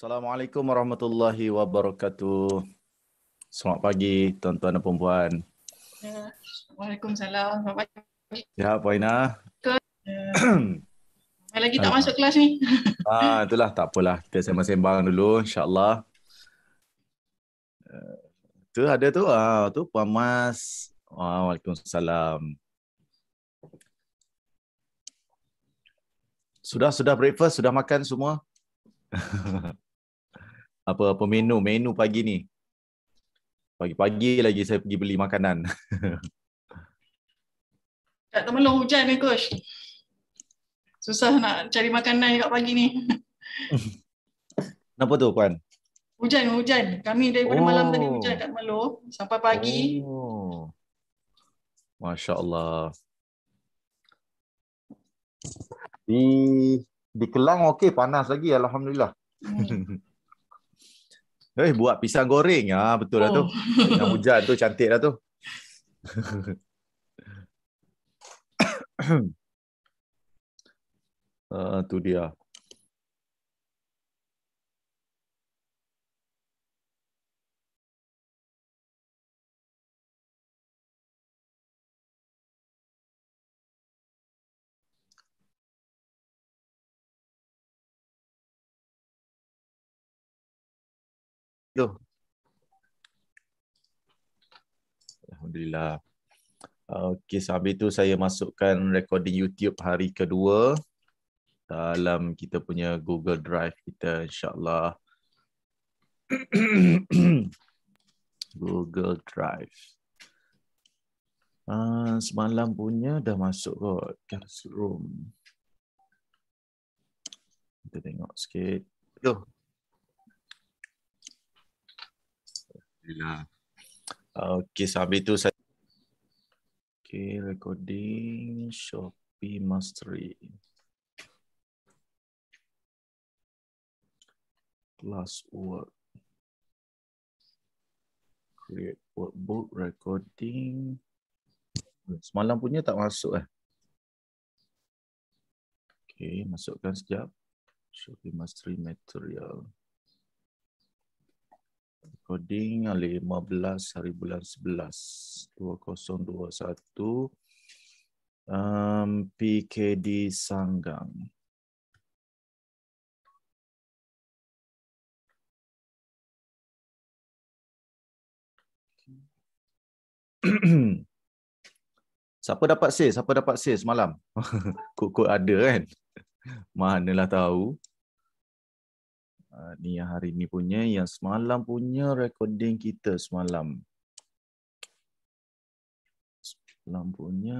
Assalamualaikum warahmatullahi wabarakatuh. Selamat pagi tuan-tuan dan puan-puan. Ya, Waalaikumsalam. Selamat pagi. Ya, Paina. Kau lagi tak masuk kelas ni. Ah, itulah tak apalah. Kita sembang-sembang dulu insya-Allah. Eh, tu ada tu. Ah, tu Puan Mas. Ah, Waalaikumsalam. Sudah sudah breakfast, sudah makan semua? apa-apa menu menu pagi ni. Pagi-pagi lagi saya pergi beli makanan. Tak temelung hujan ni coach. Susah nak cari makanan kat pagi ni. Kenapa tu puan? Hujan, hujan. Kami daripada oh. malam tadi oh. hujan kat Melo sampai pagi. Oh. Masya Allah. Di di Kelang okey panas lagi alhamdulillah. Hmm. Eh, buat pisang goreng. Ah, betul oh. lah tu. Oh. Yang hujan tu cantik lah tu. uh, tu dia. itu. Alhamdulillah. Ah, okey, sambil tu saya masukkan recording YouTube hari kedua dalam kita punya Google Drive kita insyaAllah. Google Drive. Uh, semalam punya dah masuk kot. Classroom. Kita tengok sikit. Go. Alhamdulillah. Ah, okey, sambil tu saya... Okey, recording Shopee Mastery. Plus work. Create workbook recording. Semalam punya tak masuk eh. Okey, masukkan sekejap. Shopee Mastery Material. Material recording 15 hari bulan 11 2021 um, PKD Sanggang Siapa dapat sis? Siapa dapat sis malam? Kok-kok ada kan? Manalah tahu uh, ni yang hari ni punya yang semalam punya recording kita semalam semalam punya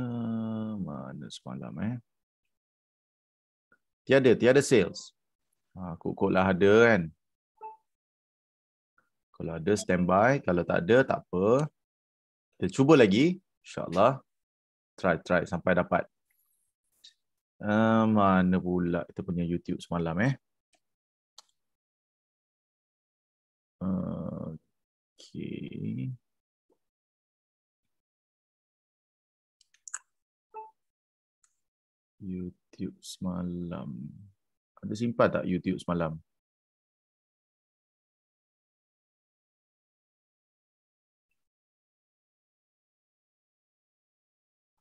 mana semalam eh tiada tiada sales ha, aku kotlah ada kan kalau ada standby kalau tak ada tak apa kita cuba lagi insyaallah try try sampai dapat Uh, mana pula kita punya YouTube semalam eh. Okay. YouTube semalam. Ada simpan tak YouTube semalam?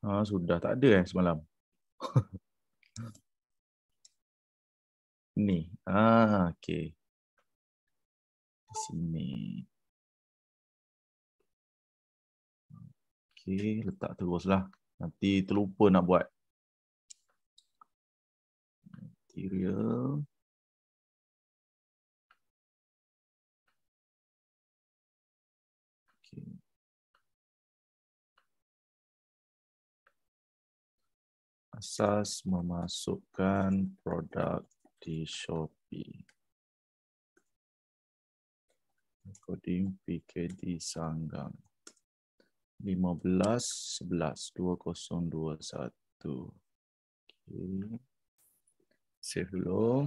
Ha, sudah tak ada eh semalam. Ni. Ah, okey di sini. Okey, letak teruslah. Nanti terlupa nak buat material. Asas memasukkan produk di Shopee. coding PKD Sanggang. 15 11 2021. Okay. Save dulu.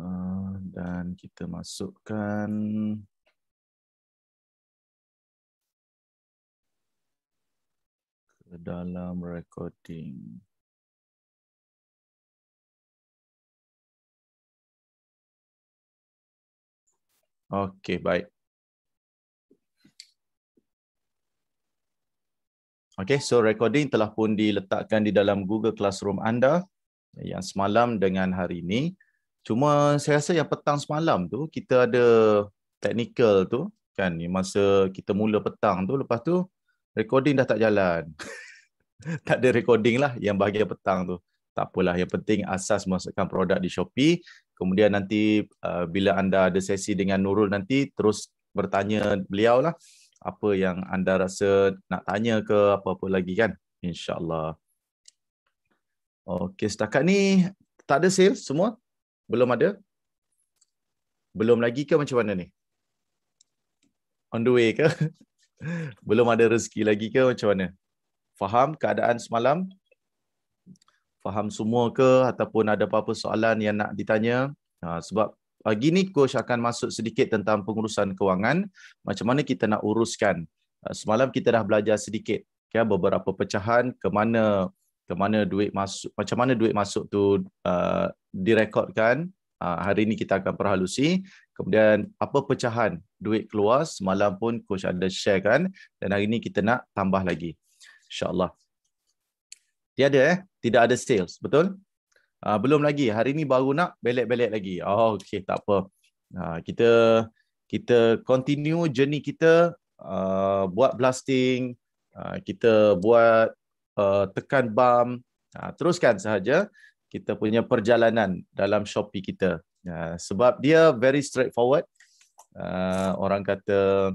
Uh, dan kita masukkan ke dalam recording. Okey, baik. Okey, so recording telah pun diletakkan di dalam Google Classroom anda yang semalam dengan hari ini. Cuma saya rasa yang petang semalam tu kita ada technical tu kan masa kita mula petang tu lepas tu recording dah tak jalan. tak ada recording lah yang bahagian petang tu tak apalah. Yang penting asas memasukkan produk di Shopee. Kemudian nanti uh, bila anda ada sesi dengan Nurul nanti, terus bertanya beliau lah apa yang anda rasa nak tanya ke apa-apa lagi kan. InsyaAllah. Okey, setakat ni tak ada sale semua? Belum ada? Belum lagi ke macam mana ni? On the way ke? Belum ada rezeki lagi ke macam mana? Faham keadaan semalam? faham semua ke ataupun ada apa-apa soalan yang nak ditanya ha, sebab pagi ni coach akan masuk sedikit tentang pengurusan kewangan macam mana kita nak uruskan ha, semalam kita dah belajar sedikit ya beberapa pecahan ke mana ke mana duit masuk macam mana duit masuk tu uh, direkodkan uh, hari ini kita akan perhalusi kemudian apa pecahan duit keluar semalam pun coach ada share kan dan hari ini kita nak tambah lagi insyaallah Tiada eh, tidak ada sales, betul? Uh, belum lagi, hari ni baru nak belek-belek lagi. Oh, okey, tak apa. Uh, kita kita continue journey kita uh, buat blasting, uh, kita buat uh, tekan bump, uh, teruskan sahaja kita punya perjalanan dalam Shopee kita. Uh, sebab dia very straightforward. Uh, orang kata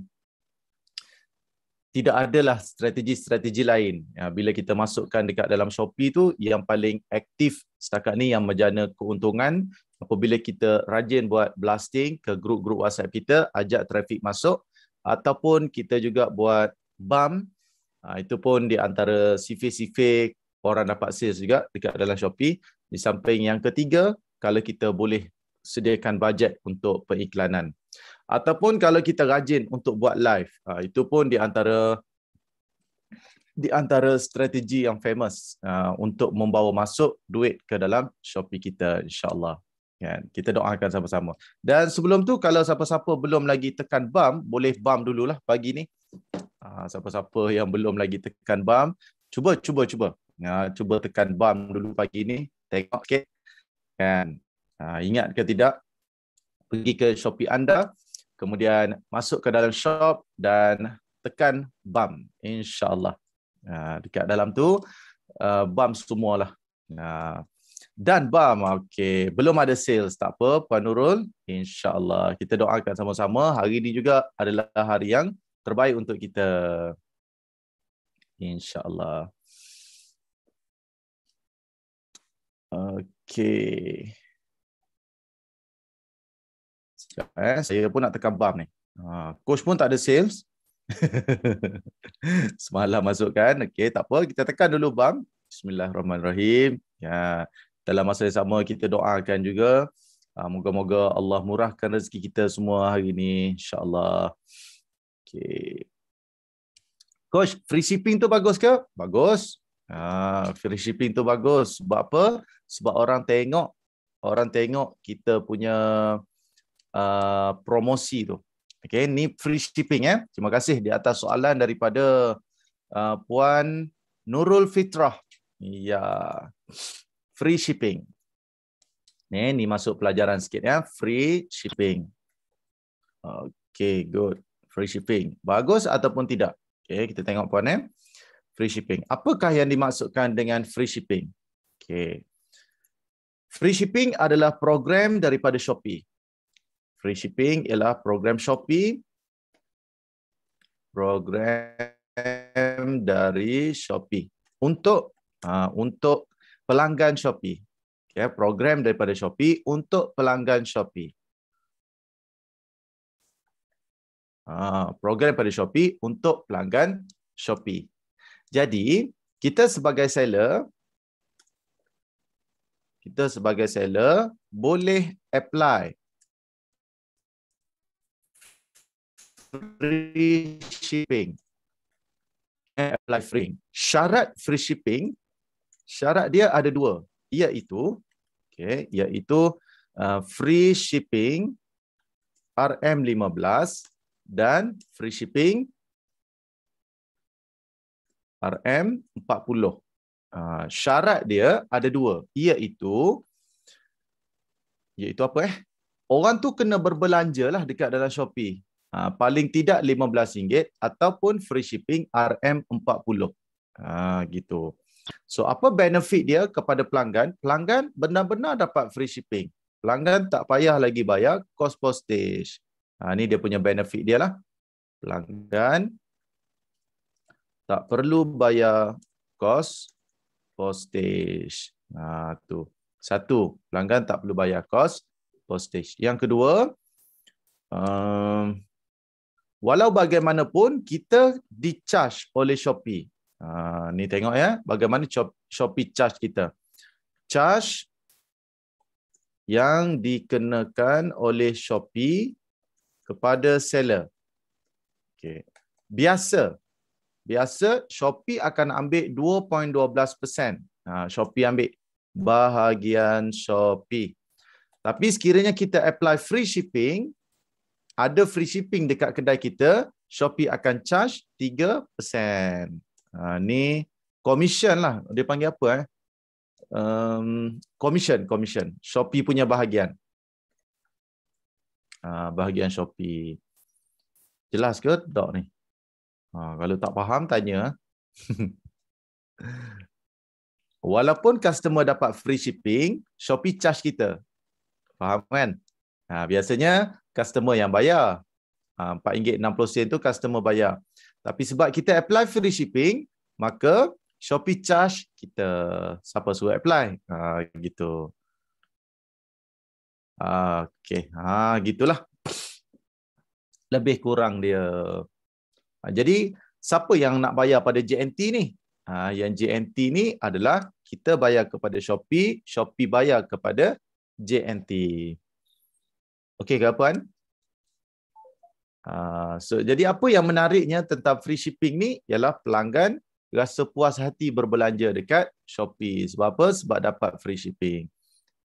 tidak adalah strategi-strategi lain. Ya, bila kita masukkan dekat dalam Shopee tu, yang paling aktif setakat ni yang menjana keuntungan, apabila kita rajin buat blasting ke grup-grup WhatsApp kita, ajak trafik masuk, ataupun kita juga buat bump, ha, itu pun di antara sifir-sifir orang dapat sales juga dekat dalam Shopee. Di samping yang ketiga, kalau kita boleh sediakan bajet untuk periklanan ataupun kalau kita rajin untuk buat live uh, itu pun di antara di antara strategi yang famous uh, untuk membawa masuk duit ke dalam Shopee kita insyaallah kan kita doakan sama-sama dan sebelum tu kalau siapa-siapa belum lagi tekan bam boleh bam dululah pagi ni uh, siapa-siapa yang belum lagi tekan bam cuba cuba cuba ya uh, cuba tekan bam dulu pagi ni tengok sikit okay. kan uh, ingat ke tidak pergi ke Shopee anda kemudian masuk ke dalam shop dan tekan bump insyaallah ha, dekat dalam tu uh, bump semualah ha, dan bump okey belum ada sales tak apa puan nurul insyaallah kita doakan sama-sama hari ini juga adalah hari yang terbaik untuk kita insyaallah okey Eh, saya pun nak tekan bump ni. Ha, coach pun tak ada sales. Semalam masukkan. Okey, tak apa. Kita tekan dulu bump. Bismillahirrahmanirrahim. Ya, dalam masa yang sama, kita doakan juga. Ha, moga-moga Allah murahkan rezeki kita semua hari ini. InsyaAllah. Okey. Coach, free shipping tu bagus ke? Bagus. Ha, free shipping tu bagus. Sebab apa? Sebab orang tengok, orang tengok kita punya Uh, promosi tu. Okay, ni free shipping ya. Eh. Terima kasih di atas soalan daripada uh, Puan Nurul Fitrah. Ya, free shipping. Ni, ni masuk pelajaran sikit ya. Free shipping. Okay, good. Free shipping. Bagus ataupun tidak? Okay, kita tengok Puan Eh. Free shipping. Apakah yang dimaksudkan dengan free shipping? Okay. Free shipping adalah program daripada Shopee free shipping ialah program Shopee. Program dari Shopee. Untuk uh, untuk pelanggan Shopee. Ya, program daripada Shopee untuk pelanggan Shopee. Ha, program daripada Shopee untuk pelanggan Shopee. Jadi, kita sebagai seller kita sebagai seller boleh apply free shipping. eh, Apply free. Syarat free shipping, syarat dia ada dua. Iaitu, okay, iaitu uh, free shipping RM15 dan free shipping RM40. Uh, syarat dia ada dua. Iaitu, iaitu apa eh? Orang tu kena berbelanja lah dekat dalam Shopee. Ha, paling tidak RM15 ataupun free shipping RM40. Ah ha, gitu. So apa benefit dia kepada pelanggan? Pelanggan benar-benar dapat free shipping. Pelanggan tak payah lagi bayar kos postage. Ha, ini dia punya benefit dia lah. Pelanggan tak perlu bayar kos postage. Ha, tu. Satu, pelanggan tak perlu bayar kos postage. Yang kedua, um, Walau bagaimanapun kita di charge oleh Shopee. Ah ni tengok ya bagaimana Shopee charge kita. Charge yang dikenakan oleh Shopee kepada seller. Okey. Biasa biasa Shopee akan ambil 2.12%. Ah ha, Shopee ambil bahagian Shopee. Tapi sekiranya kita apply free shipping, ada free shipping dekat kedai kita, Shopee akan charge 3%. Ah ha, ni commission lah. Dia panggil apa eh? Um, commission, commission. Shopee punya bahagian. Ha, bahagian Shopee. Jelas ke dok ni? Ha, kalau tak faham tanya. Walaupun customer dapat free shipping, Shopee charge kita. Faham kan? Ha, biasanya customer yang bayar. Ha, RM4.60 tu customer bayar. Tapi sebab kita apply free shipping, maka Shopee charge kita siapa suruh apply. Ha, gitu. Ha, okay. Ha, gitulah. Lebih kurang dia. Ha, jadi, siapa yang nak bayar pada JNT ni? Ha, yang JNT ni adalah kita bayar kepada Shopee, Shopee bayar kepada JNT. Okey ke apa kan? Uh, ah, so, jadi apa yang menariknya tentang free shipping ni ialah pelanggan rasa puas hati berbelanja dekat Shopee. Sebab apa? Sebab dapat free shipping.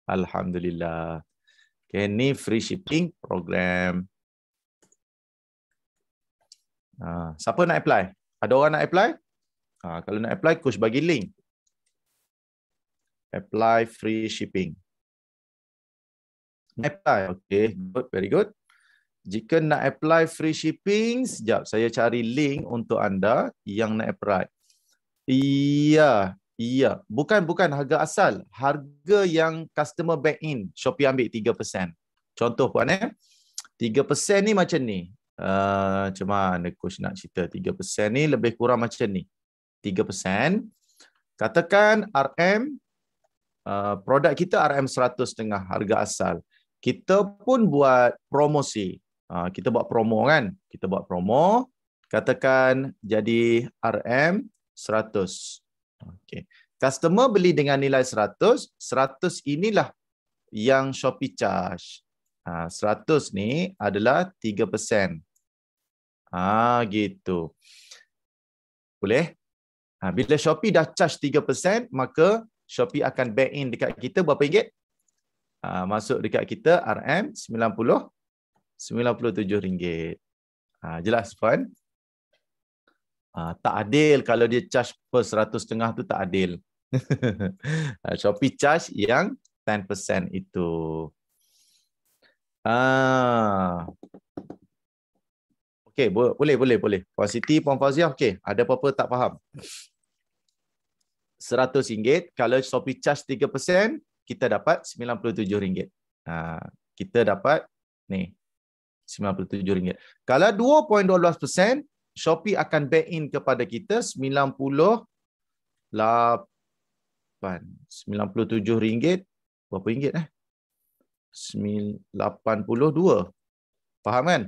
Alhamdulillah. Okay, ni free shipping program. Uh, siapa nak apply? Ada orang nak apply? Uh, kalau nak apply, coach bagi link. Apply free shipping apply. Okay, good, very good. Jika nak apply free shipping, sekejap saya cari link untuk anda yang nak apply. Iya, iya. Bukan, bukan harga asal. Harga yang customer back in, Shopee ambil 3%. Contoh puan eh. 3% ni macam ni. Uh, macam mana coach nak cerita. 3% ni lebih kurang macam ni. 3%. Katakan RM, uh, ah, produk kita RM100 tengah harga asal kita pun buat promosi. Ha, kita buat promo kan? Kita buat promo, katakan jadi RM100. Okay. Customer beli dengan nilai 100, 100 inilah yang Shopee charge. Ha, 100 ni adalah 3%. Ah ha, gitu. Boleh? Ha, bila Shopee dah charge 3%, maka Shopee akan back in dekat kita berapa ringgit? Ah, masuk dekat kita RM90 97 ringgit. Ha, jelas puan. Ha, tak adil kalau dia charge per seratus setengah tu tak adil. Shopee charge yang 10% itu. Ah. Okey, bo boleh boleh boleh. Puan Siti, Puan Fazia, okey. Ada apa-apa tak faham? seratus ringgit kalau Shopee charge 3%, kita dapat RM97. Uh, kita dapat ni RM97. Kalau 2.12%, Shopee akan back in kepada kita RM98. RM97 berapa ringgit eh? 82. Faham kan?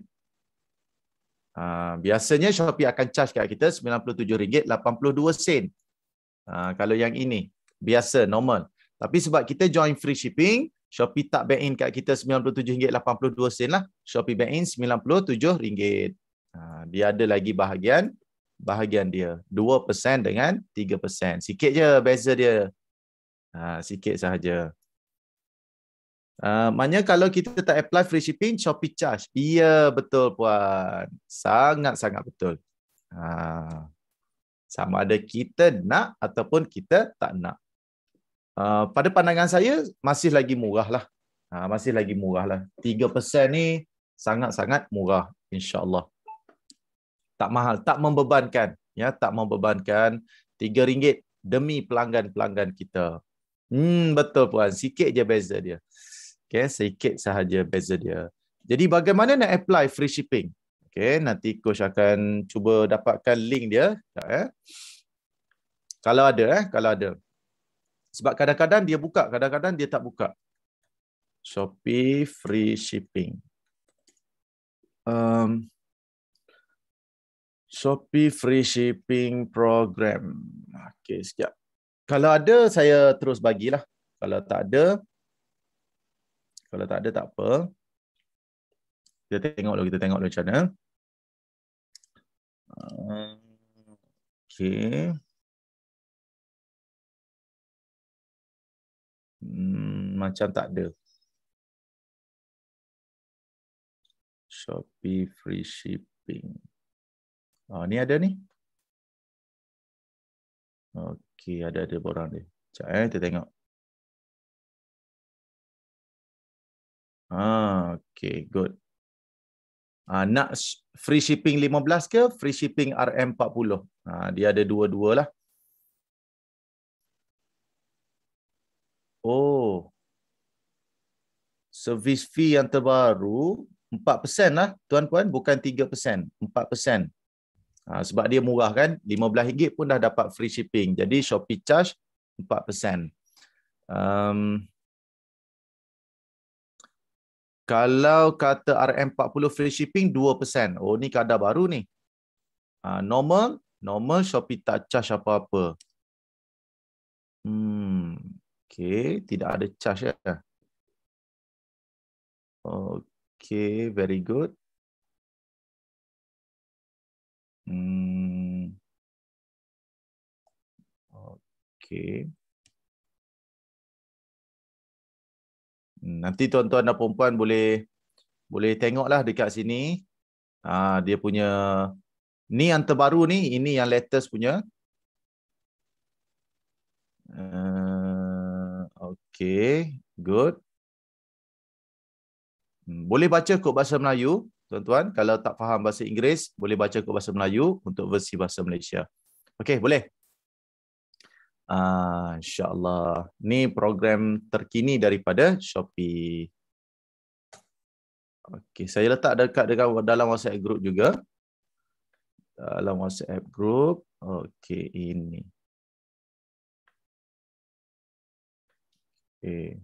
Uh, biasanya Shopee akan charge kat kita RM97.82 sen. Ha, kalau yang ini, biasa, normal. Tapi sebab kita join free shipping, Shopee tak back in kat kita RM97.82 lah. Shopee back in RM97. Ha, dia ada lagi bahagian bahagian dia. 2% dengan 3%. Sikit je beza dia. Ha, sikit sahaja. Uh, maknanya kalau kita tak apply free shipping, Shopee charge. Iya, yeah, betul puan. Sangat-sangat betul. Ha, sama ada kita nak ataupun kita tak nak. Uh, pada pandangan saya masih lagi murah lah. Uh, ah, masih lagi murah lah. 3% ni sangat-sangat murah insyaAllah. Tak mahal, tak membebankan. ya Tak membebankan RM3 demi pelanggan-pelanggan kita. Hmm, betul puan, sikit je beza dia. Okay, sikit sahaja beza dia. Jadi bagaimana nak apply free shipping? Okay, nanti coach akan cuba dapatkan link dia. Tak, eh? Kalau ada, eh? kalau ada. Sebab kadang-kadang dia buka, kadang-kadang dia tak buka. Shopee free shipping. Um, Shopee free shipping program. Okay, sekejap. Kalau ada, saya terus bagilah. Kalau tak ada, kalau tak ada, tak apa. Kita tengok dulu, kita tengok dulu macam mana. Um, okay. hmm, macam tak ada. Shopee free shipping. Oh, ni ada ni. Okey, ada ada borang dia. Cak eh, kita tengok. Ah, okey, good. Ah, nak free shipping 15 ke free shipping RM40? Ah, dia ada dua-dualah. Oh. Service fee yang terbaru 4% lah tuan-puan bukan 3%, 4%. Ha, sebab dia murah kan, RM15 pun dah dapat free shipping. Jadi Shopee charge 4%. Um, kalau kata RM40 free shipping 2%. Oh ni kadar baru ni. Ha, normal, normal Shopee tak charge apa-apa. Hmm, Okey, tidak ada charge ya. Eh? Okey, very good. Hmm. Okey. Nanti tuan-tuan dan puan-puan boleh boleh tengoklah dekat sini. Ah dia punya ni yang terbaru ni, ini yang latest punya. Uh, Okay, good. Hmm, boleh baca kod bahasa Melayu, tuan-tuan. Kalau tak faham bahasa Inggeris, boleh baca kod bahasa Melayu untuk versi bahasa Malaysia. Okay, boleh. Uh, InsyaAllah. Ini program terkini daripada Shopee. Okay, saya letak dekat dengan dalam WhatsApp group juga. Dalam WhatsApp group. Okay, ini. Okay.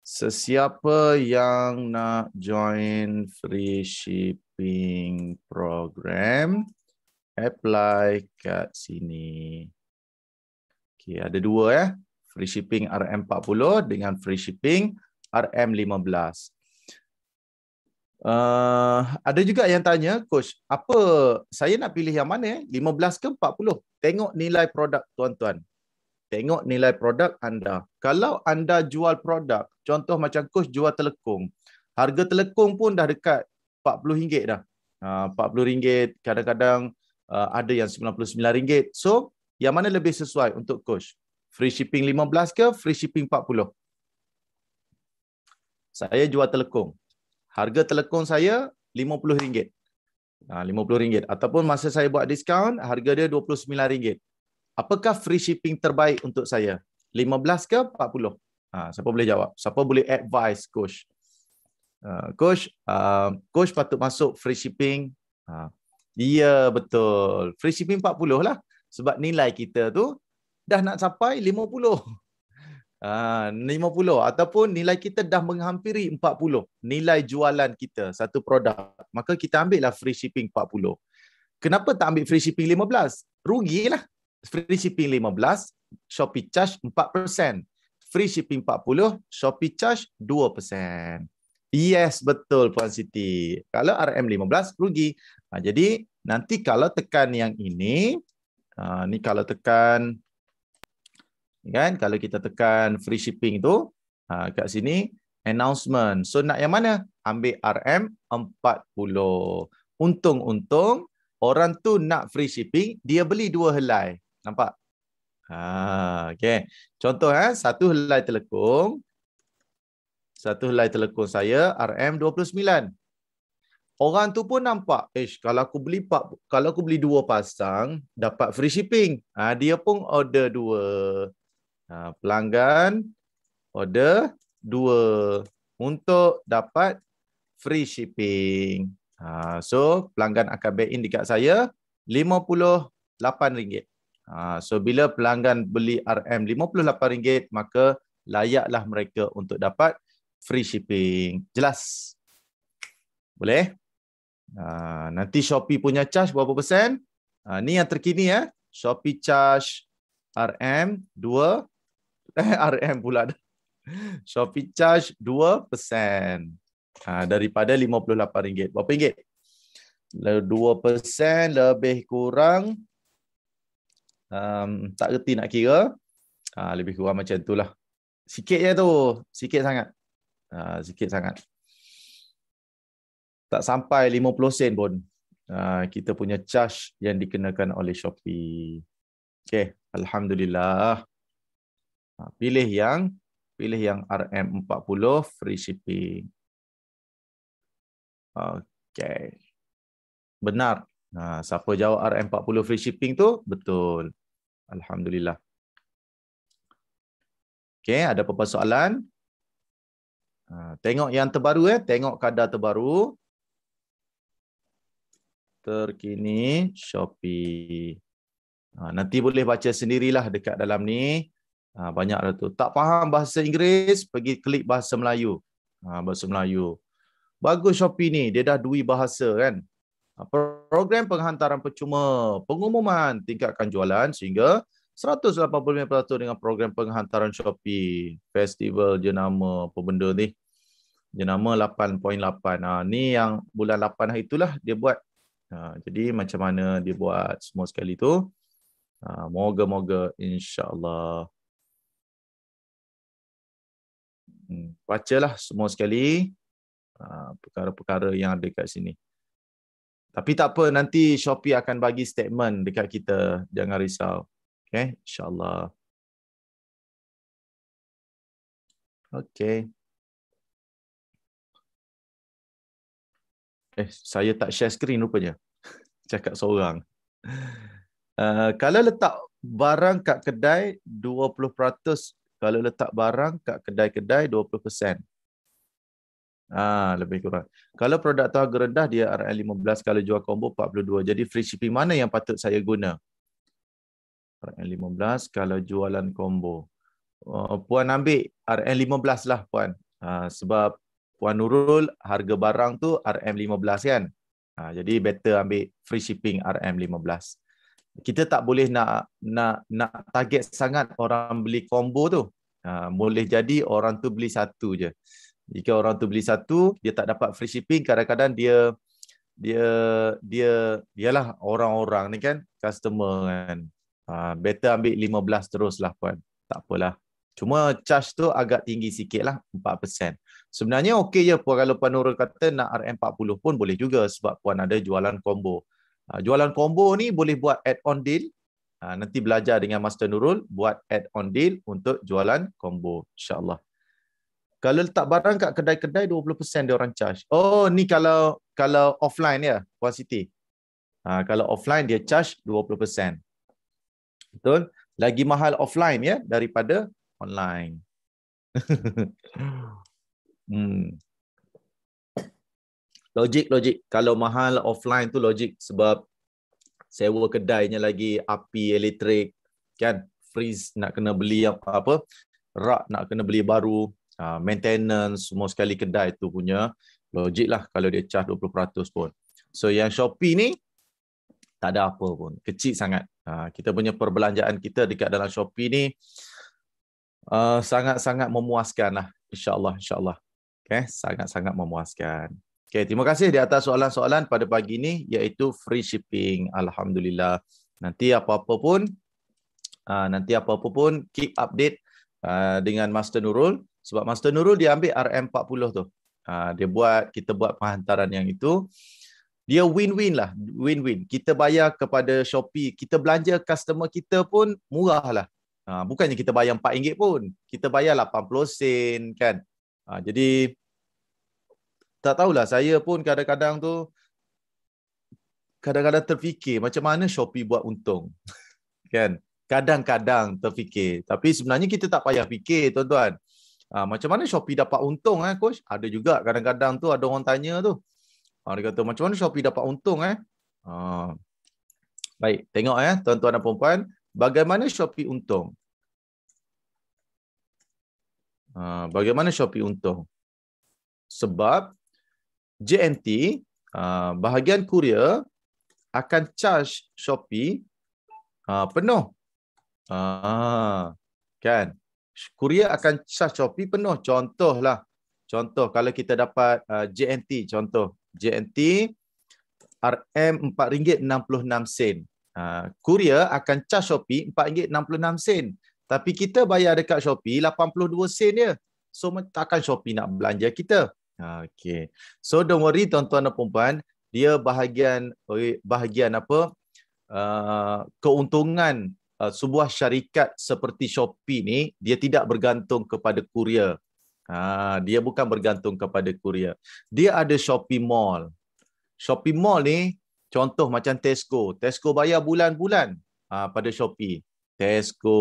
Sesiapa yang nak join free shipping program, apply kat sini. Okay, ada dua ya. Free shipping RM40 dengan free shipping RM15. Uh, ada juga yang tanya, Coach, apa saya nak pilih yang mana? 15 eh? ke 40? Tengok nilai produk tuan-tuan tengok nilai produk anda. Kalau anda jual produk, contoh macam coach jual telekung, harga telekung pun dah dekat RM40 dah. Ha, uh, RM40, kadang-kadang uh, ada yang RM99. So, yang mana lebih sesuai untuk coach? Free shipping 15 ke free shipping 40? Saya jual telekung. Harga telekung saya RM50. RM50 ha, ataupun masa saya buat diskaun harga dia RM29 apakah free shipping terbaik untuk saya? 15 ke 40? Ha, siapa boleh jawab? Siapa boleh advise coach? Uh, coach, uh, coach patut masuk free shipping. Ha. Ya, betul. Free shipping 40 lah. Sebab nilai kita tu dah nak capai 50. Uh, 50 ataupun nilai kita dah menghampiri 40. Nilai jualan kita satu produk. Maka kita ambillah free shipping 40. Kenapa tak ambil free shipping 15? Rugilah free shipping 15, Shopee charge 4%. Free shipping 40, Shopee charge 2%. Yes, betul Puan Siti. Kalau RM15, rugi. Ha, jadi, nanti kalau tekan yang ini, ha, ni kalau tekan, kan? kalau kita tekan free shipping tu, ha, kat sini, announcement. So, nak yang mana? Ambil RM40. Untung-untung, orang tu nak free shipping, dia beli dua helai. Nampak? Ha, okay. Contoh, ha, satu helai telekung. Satu helai telekung saya, RM29. Orang tu pun nampak, eh, kalau aku beli pak, kalau aku beli dua pasang, dapat free shipping. Ha, dia pun order dua. Ha, pelanggan, order dua. Untuk dapat free shipping. Ha, so, pelanggan akan back in dekat saya, RM58. Ha, so bila pelanggan beli RM58 maka layaklah mereka untuk dapat free shipping. Jelas. Boleh? Ha, nanti Shopee punya charge berapa persen? Ha, ni yang terkini ya. Shopee charge RM2 eh, RM pula dah. Shopee charge 2% ha, daripada RM58. Berapa ringgit? 2% lebih kurang um, tak reti nak kira uh, lebih kurang macam itulah sikit je tu sikit sangat uh, sikit sangat tak sampai 50 sen pun uh, kita punya charge yang dikenakan oleh Shopee okey alhamdulillah uh, pilih yang pilih yang RM40 free shipping okey benar Ha, siapa jawab RM40 free shipping tu? Betul. Alhamdulillah. Okey, ada apa-apa soalan? Ha, tengok yang terbaru eh, tengok kadar terbaru. Terkini Shopee. Ha, nanti boleh baca sendirilah dekat dalam ni. Ha, banyak ada tu. Tak faham bahasa Inggeris, pergi klik bahasa Melayu. Ha, bahasa Melayu. Bagus Shopee ni, dia dah dui bahasa kan. Ah, program penghantaran percuma pengumuman tingkatkan jualan sehingga 185% dengan program penghantaran Shopee festival jenama apa benda ni jenama 8.8 ha, ah, ni yang bulan 8 hari itulah dia buat ha, jadi macam mana dia buat semua sekali tu ha, moga-moga insyaAllah hmm, Bacalah semua sekali perkara-perkara yang ada kat sini. Tapi tak apa, nanti Shopee akan bagi statement dekat kita. Jangan risau. Okay, insyaAllah. Okay. Eh, saya tak share screen rupanya. Cakap seorang. Uh, kalau letak barang kat kedai, 20%. Kalau letak barang kat kedai-kedai, Ah, lebih kurang. Kalau produk tu harga rendah dia RM15 kalau jual combo 42. Jadi free shipping mana yang patut saya guna? RM15 kalau jualan combo. Uh, puan ambil RM15 lah puan. Uh, sebab puan Nurul harga barang tu RM15 kan. Uh, jadi better ambil free shipping RM15. Kita tak boleh nak nak nak target sangat orang beli combo tu. Uh, boleh jadi orang tu beli satu je jika orang tu beli satu dia tak dapat free shipping kadang-kadang dia dia dia ialah orang-orang ni kan customer kan uh, better ambil 15 terus lah puan tak apalah cuma charge tu agak tinggi sikit lah 4% sebenarnya okey je puan kalau puan Nurul kata nak RM40 pun boleh juga sebab puan ada jualan combo uh, jualan combo ni boleh buat add-on deal uh, nanti belajar dengan Master Nurul buat add-on deal untuk jualan combo insyaAllah kalau letak barang kat kedai-kedai 20% dia orang charge. Oh, ni kalau kalau offline ya, Puan Siti. Ha, kalau offline dia charge 20%. Betul? Lagi mahal offline ya daripada online. hmm. Logik logik kalau mahal offline tu logik sebab sewa kedainya lagi api elektrik kan freeze nak kena beli apa apa rak nak kena beli baru Ah, maintenance semua sekali kedai tu punya logik lah kalau dia charge 20% pun. So yang Shopee ni tak ada apa pun. Kecil sangat. Ah, kita punya perbelanjaan kita dekat dalam Shopee ni ah, sangat-sangat uh, memuaskan lah. InsyaAllah, insyaAllah. Okay, sangat-sangat memuaskan. Okay, terima kasih di atas soalan-soalan pada pagi ni iaitu free shipping. Alhamdulillah. Nanti apa-apa pun, uh, nanti apa-apa pun keep update uh, dengan Master Nurul. Sebab Master Nurul dia ambil RM40 tu. Uh, dia buat, kita buat penghantaran yang itu. Dia win-win lah, win-win. Kita bayar kepada Shopee, kita belanja customer kita pun murah lah. Uh, bukannya kita bayar RM4 pun, kita bayar 80 sen kan. Uh, jadi, tak tahulah saya pun kadang-kadang tu kadang-kadang terfikir macam mana Shopee buat untung. kan? Kadang-kadang terfikir. Tapi sebenarnya kita tak payah fikir, tuan-tuan. Ha, macam mana Shopee dapat untung eh coach? Ada juga kadang-kadang tu ada orang tanya tu. Ha, dia kata macam mana Shopee dapat untung eh? Ha. Baik, tengok eh tuan-tuan dan puan-puan, bagaimana Shopee untung? Ha, bagaimana Shopee untung? Sebab JNT ha, bahagian kurier akan charge Shopee ha, penuh. Ha, kan? Korea akan charge copy penuh. Contohlah, contoh kalau kita dapat uh, JNT, contoh JNT RM4.66 ringgit sen. Uh, kurier akan charge Shopee RM4.66 sen. Tapi kita bayar dekat Shopee 82 sen dia. So takkan Shopee nak belanja kita. Okay. So don't worry tuan-tuan dan perempuan. Dia bahagian bahagian apa? Uh, keuntungan Uh, sebuah syarikat seperti Shopee ni dia tidak bergantung kepada kurier. Ha, dia bukan bergantung kepada kurier. Dia ada Shopee Mall. Shopee Mall ni contoh macam Tesco. Tesco bayar bulan-bulan ha, pada Shopee. Tesco,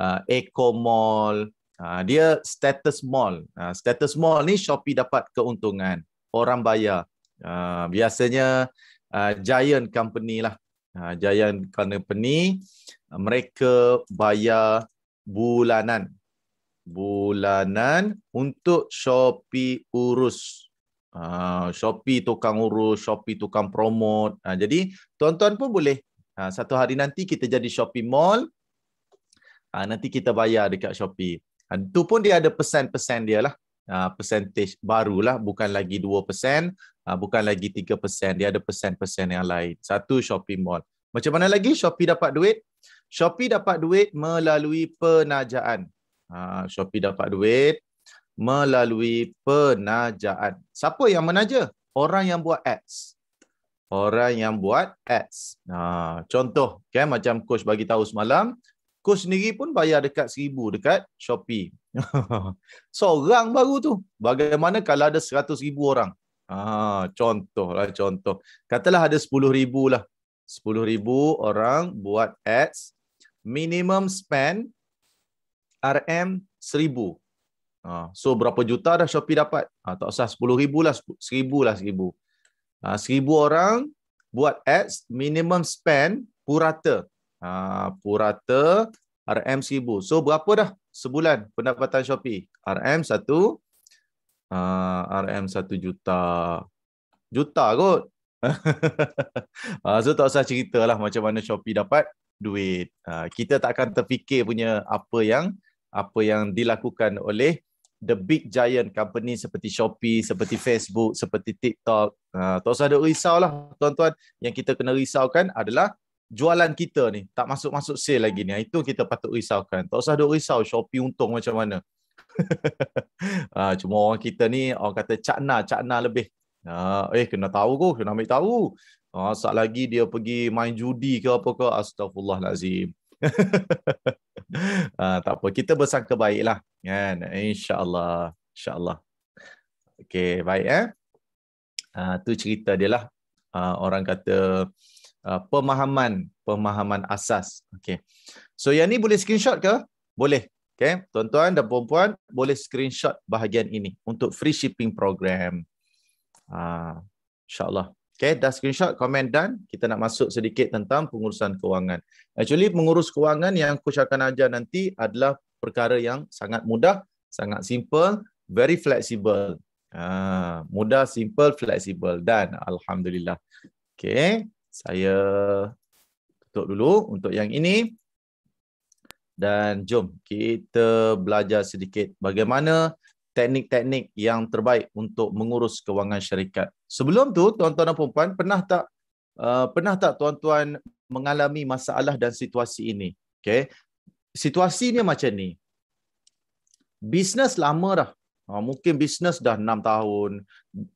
uh, Eco Mall, ha, dia status mall. Ha, status mall ni Shopee dapat keuntungan. Orang bayar. Uh, biasanya uh, giant company lah Ha, Jaya Company uh, mereka bayar bulanan bulanan untuk Shopee urus ha, Shopee tukang urus Shopee tukang promote ha, jadi tuan-tuan pun boleh satu hari nanti kita jadi Shopee Mall nanti kita bayar dekat Shopee itu pun dia ada persen-persen dia lah percentage barulah bukan lagi 2% Ah, bukan lagi 3%, dia ada persen-persen yang lain. Satu Shopee Mall. Macam mana lagi Shopee dapat duit? Shopee dapat duit melalui penajaan. Ha, Shopee dapat duit melalui penajaan. Siapa yang menaja? Orang yang buat ads. Orang yang buat ads. Ha, contoh, okay, macam coach bagi tahu semalam, coach sendiri pun bayar dekat seribu, dekat Shopee. Seorang baru tu. Bagaimana kalau ada seratus ribu orang? Ha, ah, contoh lah, contoh. Katalah ada 10,000 lah. 10,000 orang buat ads. Minimum spend RM 1,000. Ah, so berapa juta dah Shopee dapat? Ha, tak usah 10,000 lah, 1,000 lah, 1,000. Ha, 1,000 orang buat ads, minimum spend purata. Ha, purata RM 1,000. So berapa dah sebulan pendapatan Shopee? RM 1,000 uh, RM 1 juta juta kot. uh, so tak usah cerita lah macam mana Shopee dapat duit. Uh, kita tak akan terfikir punya apa yang apa yang dilakukan oleh the big giant company seperti Shopee, seperti Facebook, seperti TikTok. Uh, tak usah ada risau lah tuan-tuan. Yang kita kena risaukan adalah jualan kita ni. Tak masuk-masuk sale lagi ni. Itu kita patut risaukan. Tak usah ada risau Shopee untung macam mana ha, cuma orang kita ni orang kata cakna cakna lebih ha, eh kena tahu ko kena ambil tahu ha, sat lagi dia pergi main judi ke apa ke astagfirullahalazim ha, tak apa kita bersangka baiklah kan insyaallah insyaallah okey baik eh ha, tu cerita dia lah ha, orang kata ha, pemahaman pemahaman asas okey so yang ni boleh screenshot ke boleh Okay, tuan-tuan dan puan-puan boleh screenshot bahagian ini untuk free shipping program. Uh, InsyaAllah. Okay, dah screenshot, komen dan kita nak masuk sedikit tentang pengurusan kewangan. Actually, mengurus kewangan yang coach akan ajar nanti adalah perkara yang sangat mudah, sangat simple, very flexible. Uh, mudah, simple, flexible dan Alhamdulillah. Okay, saya tutup dulu untuk yang ini dan jom kita belajar sedikit bagaimana teknik-teknik yang terbaik untuk mengurus kewangan syarikat. Sebelum tu tuan-tuan dan puan-puan pernah tak uh, pernah tak tuan-tuan mengalami masalah dan situasi ini? Okey. Situasi dia macam ni. Bisnes lama dah. Uh, mungkin bisnes dah 6 tahun.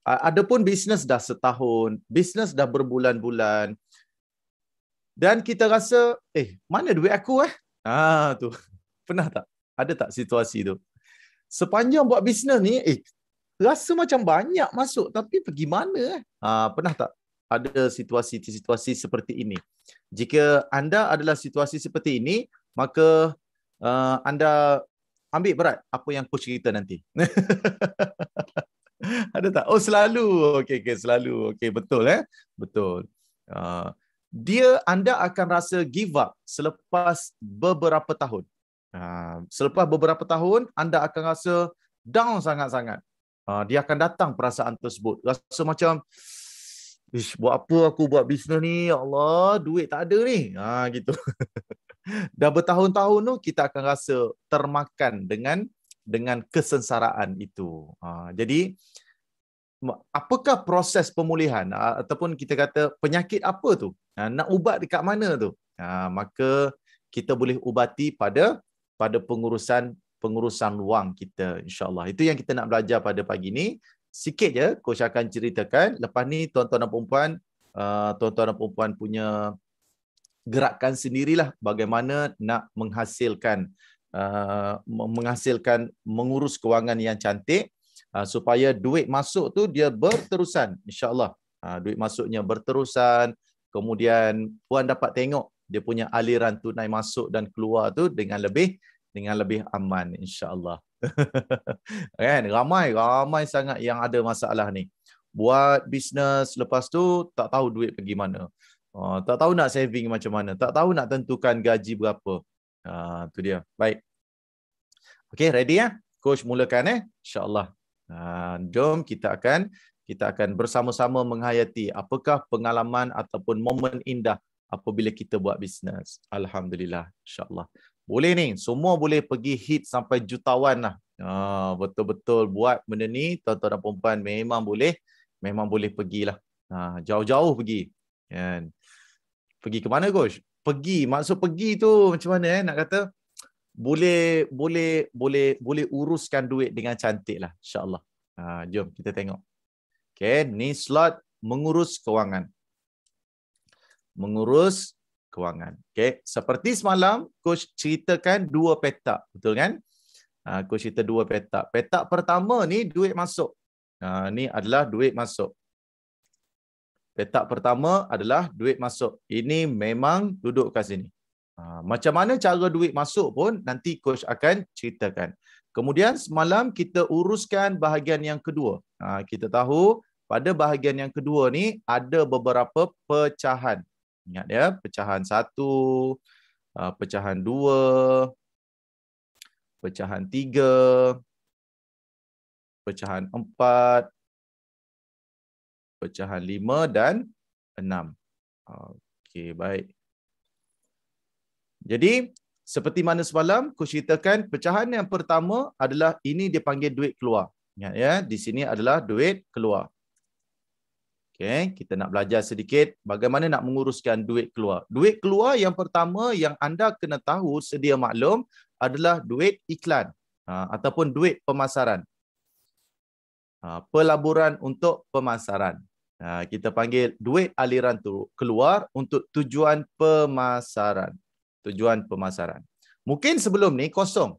Uh, ada pun bisnes dah setahun, bisnes dah berbulan-bulan. Dan kita rasa, eh, mana duit aku eh? Ah tu. Pernah tak? Ada tak situasi tu? Sepanjang buat bisnes ni, eh rasa macam banyak masuk tapi pergi mana eh? Ah pernah tak ada situasi-situasi seperti ini? Jika anda adalah situasi seperti ini, maka uh, anda ambil berat apa yang coach cerita nanti. ada tak? Oh selalu. Okey okey selalu. Okey betul eh. Betul. Ah uh, dia anda akan rasa give up selepas beberapa tahun. Uh, selepas beberapa tahun anda akan rasa down sangat-sangat. Uh, dia akan datang perasaan tersebut. Rasa macam Ish, buat apa aku buat bisnes ni? Ya Allah, duit tak ada ni. Ha, gitu. Dah bertahun-tahun tu kita akan rasa termakan dengan dengan kesensaraan itu. Ha, jadi apakah proses pemulihan ataupun kita kata penyakit apa tu Ha, nak ubat dekat mana tu ha, maka kita boleh ubati pada pada pengurusan pengurusan ruang kita insyaallah itu yang kita nak belajar pada pagi ni sikit je coach akan ceritakan lepas ni tuan-tuan dan puan-puan ha, tuan-tuan dan puan-puan punya gerakkan sendirilah bagaimana nak menghasilkan menghasilkan mengurus kewangan yang cantik supaya duit masuk tu dia berterusan insyaallah duit masuknya berterusan kemudian puan dapat tengok dia punya aliran tunai masuk dan keluar tu dengan lebih dengan lebih aman insya insyaallah kan ramai ramai sangat yang ada masalah ni buat bisnes lepas tu tak tahu duit pergi mana uh, tak tahu nak saving macam mana tak tahu nak tentukan gaji berapa uh, tu dia baik okey ready ya coach mulakan eh insyaallah uh, jom kita akan kita akan bersama-sama menghayati apakah pengalaman ataupun momen indah apabila kita buat bisnes. Alhamdulillah, insyaAllah. Boleh ni, semua boleh pergi hit sampai jutawan lah. Ha, betul-betul buat benda ni, tuan-tuan dan perempuan memang boleh, memang boleh pergilah. Ha, jauh-jauh pergi. And, pergi ke mana, Coach? Pergi, maksud pergi tu macam mana eh? nak kata? Boleh, boleh, boleh, boleh uruskan duit dengan cantik lah, insyaAllah. Ha, jom, kita tengok. Okay, ni slot mengurus kewangan. Mengurus kewangan. Okay, seperti semalam, coach ceritakan dua petak, betul kan? Aku uh, cerita dua petak. Petak pertama ni duit masuk. Uh, ni adalah duit masuk. Petak pertama adalah duit masuk. Ini memang duduk kat sini. Uh, macam mana cara duit masuk pun nanti coach akan ceritakan. Kemudian semalam kita uruskan bahagian yang kedua. Uh, kita tahu pada bahagian yang kedua ni ada beberapa pecahan. Ingat ya, pecahan satu, uh, pecahan dua, pecahan tiga, pecahan empat, pecahan lima dan enam. Okey, baik. Jadi, seperti mana semalam, aku ceritakan pecahan yang pertama adalah ini dipanggil duit keluar. Ingat ya, di sini adalah duit keluar. Okay, kita nak belajar sedikit bagaimana nak menguruskan duit keluar. Duit keluar yang pertama yang anda kena tahu sedia maklum adalah duit iklan ha, ataupun duit pemasaran. Ha, pelaburan untuk pemasaran. Ha, kita panggil duit aliran tu keluar untuk tujuan pemasaran. Tujuan pemasaran. Mungkin sebelum ni kosong.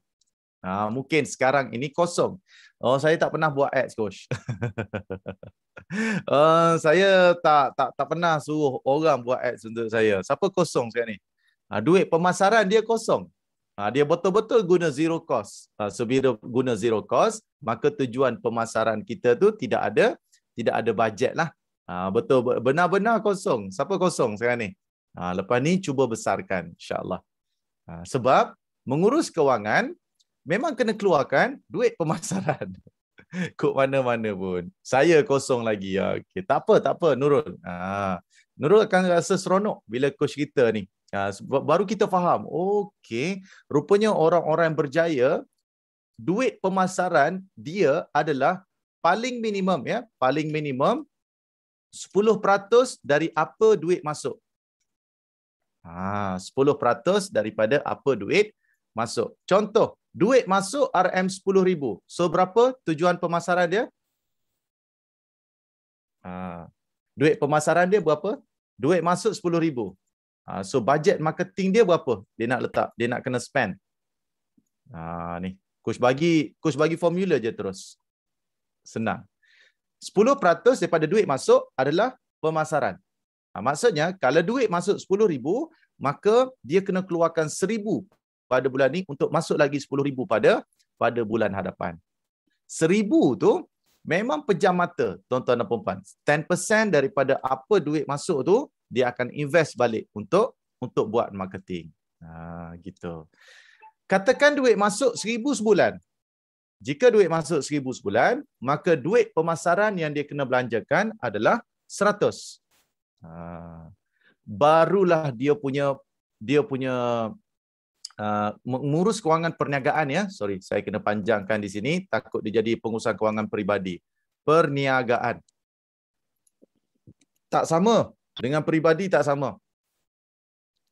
Ha, mungkin sekarang ini kosong. Oh, saya tak pernah buat ads coach. uh, saya tak tak tak pernah suruh orang buat ads untuk saya. Siapa kosong sekarang ni? Ha, duit pemasaran dia kosong. Ha, dia betul-betul guna zero cost. Ha, so bila guna zero cost, maka tujuan pemasaran kita tu tidak ada tidak ada bajet lah. Ha, betul benar-benar kosong. Siapa kosong sekarang ni? Ha, lepas ni cuba besarkan insya-Allah. Ha, sebab mengurus kewangan memang kena keluarkan duit pemasaran. Kok mana-mana pun. Saya kosong lagi. Ah, okay. Tak apa, tak apa Nurul. Ah. Nurul akan rasa seronok bila coach kita ni. Ah, baru kita faham. Okey, rupanya orang-orang berjaya duit pemasaran dia adalah paling minimum ya, paling minimum 10% dari apa duit masuk. Ah, 10% daripada apa duit masuk. Contoh, Duit masuk RM10,000. So berapa tujuan pemasaran dia? Ha. Duit pemasaran dia berapa? Duit masuk RM10,000. Ha. So budget marketing dia berapa? Dia nak letak, dia nak kena spend. Ha. Ni. Coach bagi, coach bagi formula je terus. Senang. 10% daripada duit masuk adalah pemasaran. Ha. Maksudnya, kalau duit masuk RM10,000, maka dia kena keluarkan RM1,000 pada bulan ni untuk masuk lagi 10000 pada pada bulan hadapan. 1000 tu memang pejam mata tuan-tuan dan puan 10% daripada apa duit masuk tu dia akan invest balik untuk untuk buat marketing. Ha gitu. Katakan duit masuk 1000 sebulan. Jika duit masuk 1000 sebulan, maka duit pemasaran yang dia kena belanjakan adalah 100. Ha barulah dia punya dia punya Ah, mengurus kewangan perniagaan ya. Sorry, saya kena panjangkan di sini takut dia jadi pengurusan kewangan peribadi. Perniagaan. Tak sama dengan peribadi tak sama.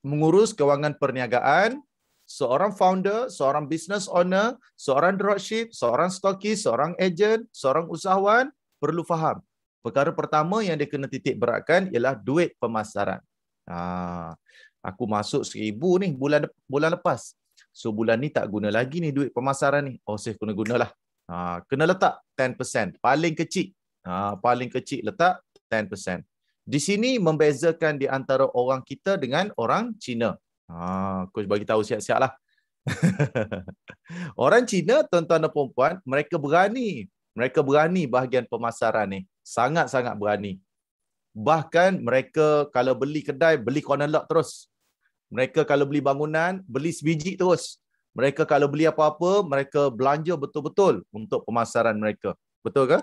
Mengurus kewangan perniagaan seorang founder, seorang business owner, seorang dropship, seorang stoki, seorang agent, seorang usahawan perlu faham. Perkara pertama yang dia kena titik beratkan ialah duit pemasaran. Ah aku masuk seribu ni bulan bulan lepas. So bulan ni tak guna lagi ni duit pemasaran ni. Oh safe kena gunalah. Ha, kena letak 10%. Paling kecil. Ha, paling kecil letak 10%. Di sini membezakan di antara orang kita dengan orang Cina. Ha, coach bagi tahu siap-siap lah. orang Cina, tuan-tuan dan perempuan, mereka berani. Mereka berani bahagian pemasaran ni. Sangat-sangat berani. Bahkan mereka kalau beli kedai, beli corner lot terus. Mereka kalau beli bangunan, beli sebiji terus. Mereka kalau beli apa-apa, mereka belanja betul-betul untuk pemasaran mereka. Betul ke?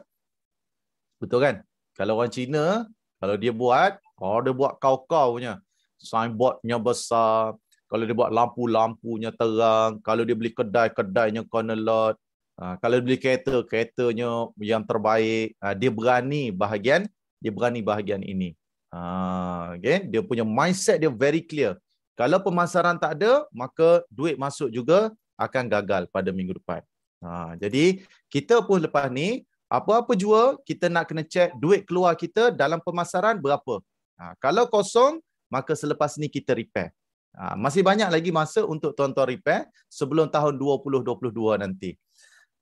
Betul kan? Kalau orang Cina, kalau dia buat, oh dia buat kau-kau punya. Signboardnya besar. Kalau dia buat lampu-lampunya terang. Kalau dia beli kedai, kedainya corner lot. Ah, kalau dia beli kereta, keretanya yang terbaik. Ah, dia berani bahagian dia berani bahagian ini. Ha, okay? Dia punya mindset dia very clear. Kalau pemasaran tak ada, maka duit masuk juga akan gagal pada minggu depan. Ha, jadi, kita pun lepas ni, apa-apa jual, kita nak kena check duit keluar kita dalam pemasaran berapa. Ha, kalau kosong, maka selepas ni kita repair. Ha, masih banyak lagi masa untuk tuan-tuan repair sebelum tahun 2022 nanti.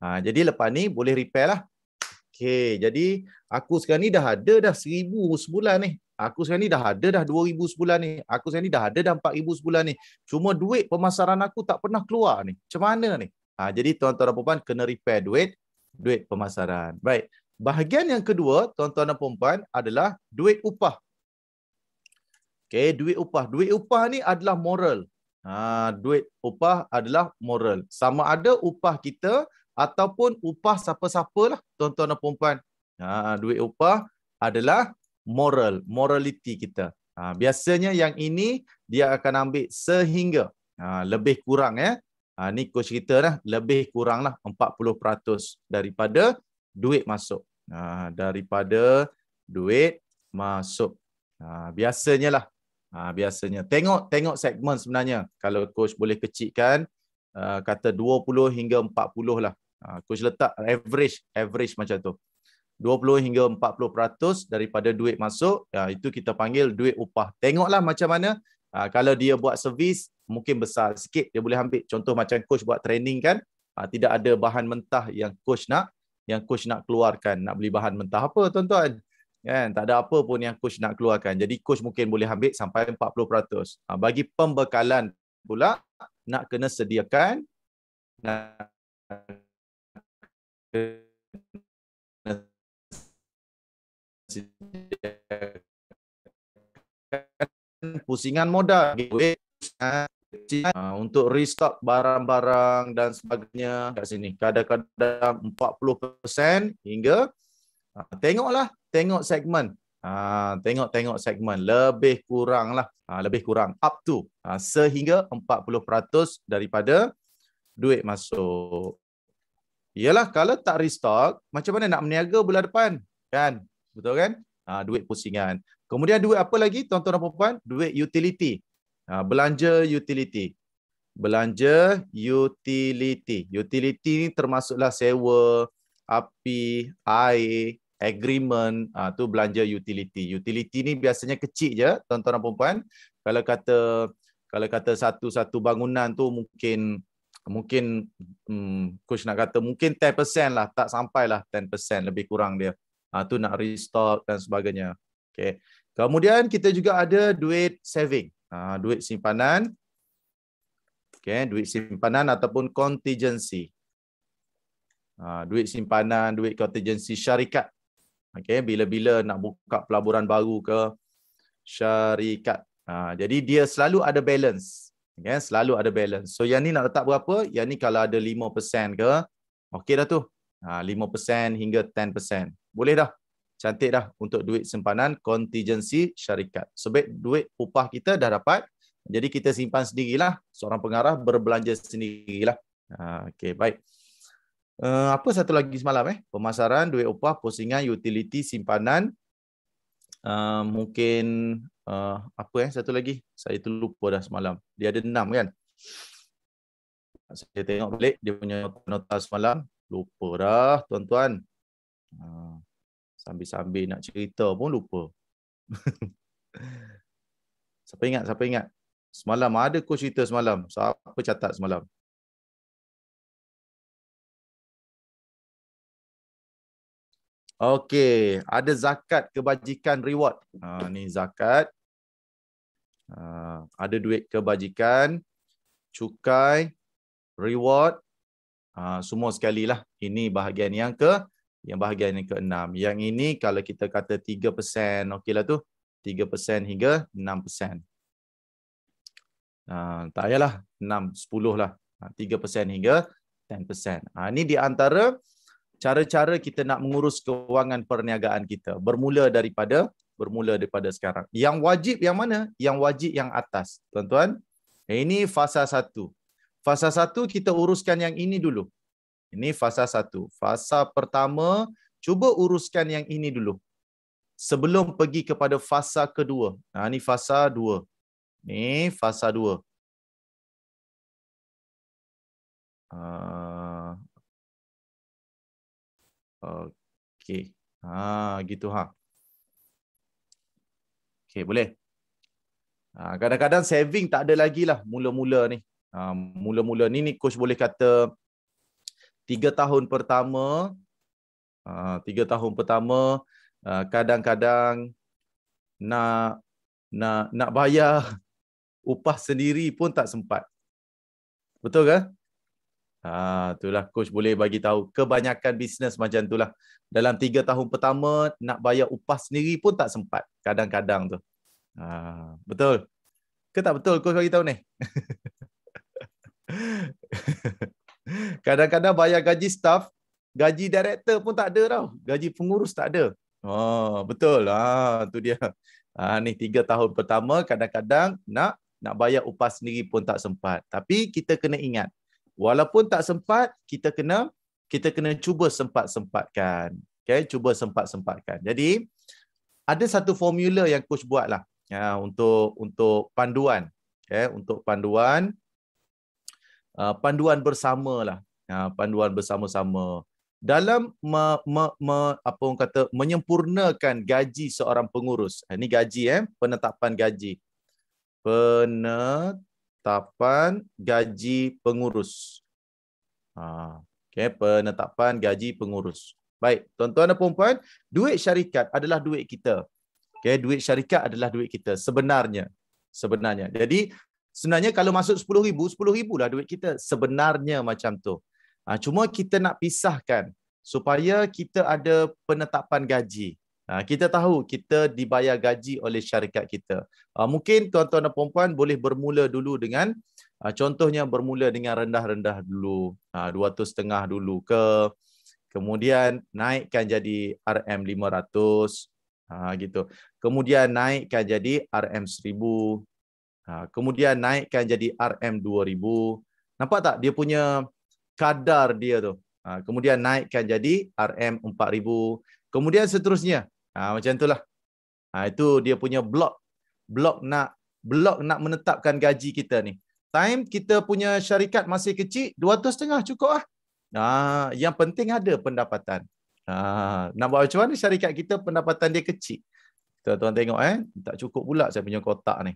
Ha, jadi lepas ni boleh repair lah. Okey, jadi aku sekarang ni dah ada dah seribu sebulan ni. Aku sekarang ni dah ada dah dua ribu sebulan ni. Aku sekarang ni dah ada dah empat ribu sebulan ni. Cuma duit pemasaran aku tak pernah keluar ni. Macam mana ni? Ha, jadi tuan-tuan dan puan kena repair duit duit pemasaran. Baik. Bahagian yang kedua, tuan-tuan dan puan adalah duit upah. Okey, duit upah. Duit upah ni adalah moral. Ha, duit upah adalah moral. Sama ada upah kita ataupun upah siapa-siapa lah tuan-tuan dan perempuan. Ha, duit upah adalah moral, morality kita. Ha, biasanya yang ini dia akan ambil sehingga ha, lebih kurang. Ya. Ha, ni coach kita lah, lebih kurang lah 40% daripada duit masuk. Ha, daripada duit masuk. Ha, biasanya lah. Ha, biasanya. Tengok tengok segmen sebenarnya. Kalau coach boleh kecikkan uh, kata 20 hingga 40 lah. Uh, coach letak average average macam tu. 20 hingga 40% daripada duit masuk, uh, itu kita panggil duit upah. Tengoklah macam mana. Uh, kalau dia buat servis, mungkin besar sikit dia boleh ambil. Contoh macam coach buat training kan, uh, tidak ada bahan mentah yang coach nak yang coach nak keluarkan, nak beli bahan mentah apa tuan-tuan. Kan? Tak ada apa pun yang coach nak keluarkan. Jadi coach mungkin boleh ambil sampai 40%. Ha, bagi pembekalan pula nak kena sediakan nak kena sediakan pusingan modal uh, untuk restock barang-barang dan sebagainya kat sini kadang-kadang 40% hingga uh, tengoklah tengok segmen Ha, tengok-tengok segmen lebih kurang lah. Ha, lebih kurang up to ha, sehingga 40% daripada duit masuk. Yalah kalau tak restock, macam mana nak meniaga bulan depan? Kan? Betul kan? Ha, duit pusingan. Kemudian duit apa lagi tuan-tuan dan puan-puan? Duit utility. Ha, belanja utility. Belanja utility. Utility ni termasuklah sewa, api, air, agreement uh, tu belanja utility. Utility ni biasanya kecil je tuan-tuan dan puan-puan. Kalau kata kalau kata satu-satu bangunan tu mungkin mungkin um, coach nak kata mungkin 10% lah tak sampai lah 10% lebih kurang dia. Uh, nak restock dan sebagainya. Okay. Kemudian kita juga ada duit saving. Uh, duit simpanan. Okay. Duit simpanan ataupun contingency. Uh, duit simpanan, duit contingency syarikat. Okay, bila-bila nak buka pelaburan baru ke syarikat. Ha, jadi dia selalu ada balance. Okay, selalu ada balance. So yang ni nak letak berapa? Yang ni kalau ada 5% ke, okey dah tu. Ha, 5% hingga 10%. Boleh dah. Cantik dah untuk duit simpanan contingency syarikat. Sebab so, duit upah kita dah dapat. Jadi kita simpan sendirilah. Seorang pengarah berbelanja sendirilah. Ha, okay, baik. Eh, apa satu lagi semalam eh? Pemasaran, duit upah, postingan, utility, simpanan. Uh, mungkin uh, apa eh? Satu lagi. Saya terlupa dah semalam. Dia ada enam kan? Saya tengok balik dia punya nota semalam. Lupa dah tuan-tuan. Uh, sambil-sambil nak cerita pun lupa. siapa ingat? Siapa ingat? Semalam ada kau cerita semalam. Siapa catat semalam? Okey, ada zakat kebajikan reward. Ha ni zakat. Ha, ada duit kebajikan, cukai, reward. Ha, semua sekali lah. Ini bahagian yang ke yang bahagian yang keenam. Yang ini kalau kita kata 3%, okeylah tu. 3% hingga 6%. Ha, tak payahlah. 6, 10 lah. 3% ha, hingga 10%. Ha, ini di antara cara-cara kita nak mengurus kewangan perniagaan kita bermula daripada bermula daripada sekarang. Yang wajib yang mana? Yang wajib yang atas. Tuan-tuan, ini fasa satu. Fasa satu kita uruskan yang ini dulu. Ini fasa satu. Fasa pertama, cuba uruskan yang ini dulu. Sebelum pergi kepada fasa kedua. Nah, ha, ini fasa dua. Ini fasa dua. Uh... Okey. Ha, ah, gitu ha. Okey, boleh. Ah, kadang-kadang saving tak ada lagi lah mula-mula ni. Ah, mula-mula ni, ni coach boleh kata tiga tahun pertama, tiga tahun pertama kadang-kadang nak nak nak bayar upah sendiri pun tak sempat. Betul ke? Ha, itulah coach boleh bagi tahu kebanyakan bisnes macam itulah. Dalam tiga tahun pertama nak bayar upah sendiri pun tak sempat. Kadang-kadang tu. Ha, betul. Ke tak betul coach bagi tahu ni? Kadang-kadang bayar gaji staff, gaji director pun tak ada tau. Gaji pengurus tak ada. Ha, betul. Ha, tu dia. Ha, ni tiga tahun pertama kadang-kadang nak nak bayar upah sendiri pun tak sempat. Tapi kita kena ingat, walaupun tak sempat kita kena kita kena cuba sempat-sempatkan okay? cuba sempat-sempatkan jadi ada satu formula yang coach buatlah ya untuk untuk panduan okay? untuk panduan uh, panduan bersamalah ya panduan bersama-sama dalam me, me, me, apa orang kata menyempurnakan gaji seorang pengurus ini eh, gaji eh penetapan gaji penetapan penetapan gaji pengurus. Ha, okay, penetapan gaji pengurus. Baik, tuan-tuan dan puan-puan, duit syarikat adalah duit kita. Okay, duit syarikat adalah duit kita sebenarnya. Sebenarnya. Jadi, sebenarnya kalau masuk RM10,000, RM10,000 lah duit kita. Sebenarnya macam tu. Ha, cuma kita nak pisahkan supaya kita ada penetapan gaji. Ah, kita tahu kita dibayar gaji oleh syarikat kita. Ah, mungkin tuan-tuan dan puan boleh bermula dulu dengan ah, contohnya bermula dengan rendah-rendah dulu, dua 200 setengah dulu ke kemudian naikkan jadi RM500 gitu. Kemudian naikkan jadi RM1000 kemudian naikkan jadi RM2000. Nampak tak dia punya kadar dia tu. kemudian naikkan jadi RM4000 Kemudian seterusnya. Ha, macam itulah. Ha, itu dia punya blok. Blok nak blok nak menetapkan gaji kita ni. Time kita punya syarikat masih kecil, dua 200 setengah cukup lah. Ha, yang penting ada pendapatan. Ha, nak buat macam mana syarikat kita pendapatan dia kecil? Tuan-tuan tengok eh. Tak cukup pula saya punya kotak ni.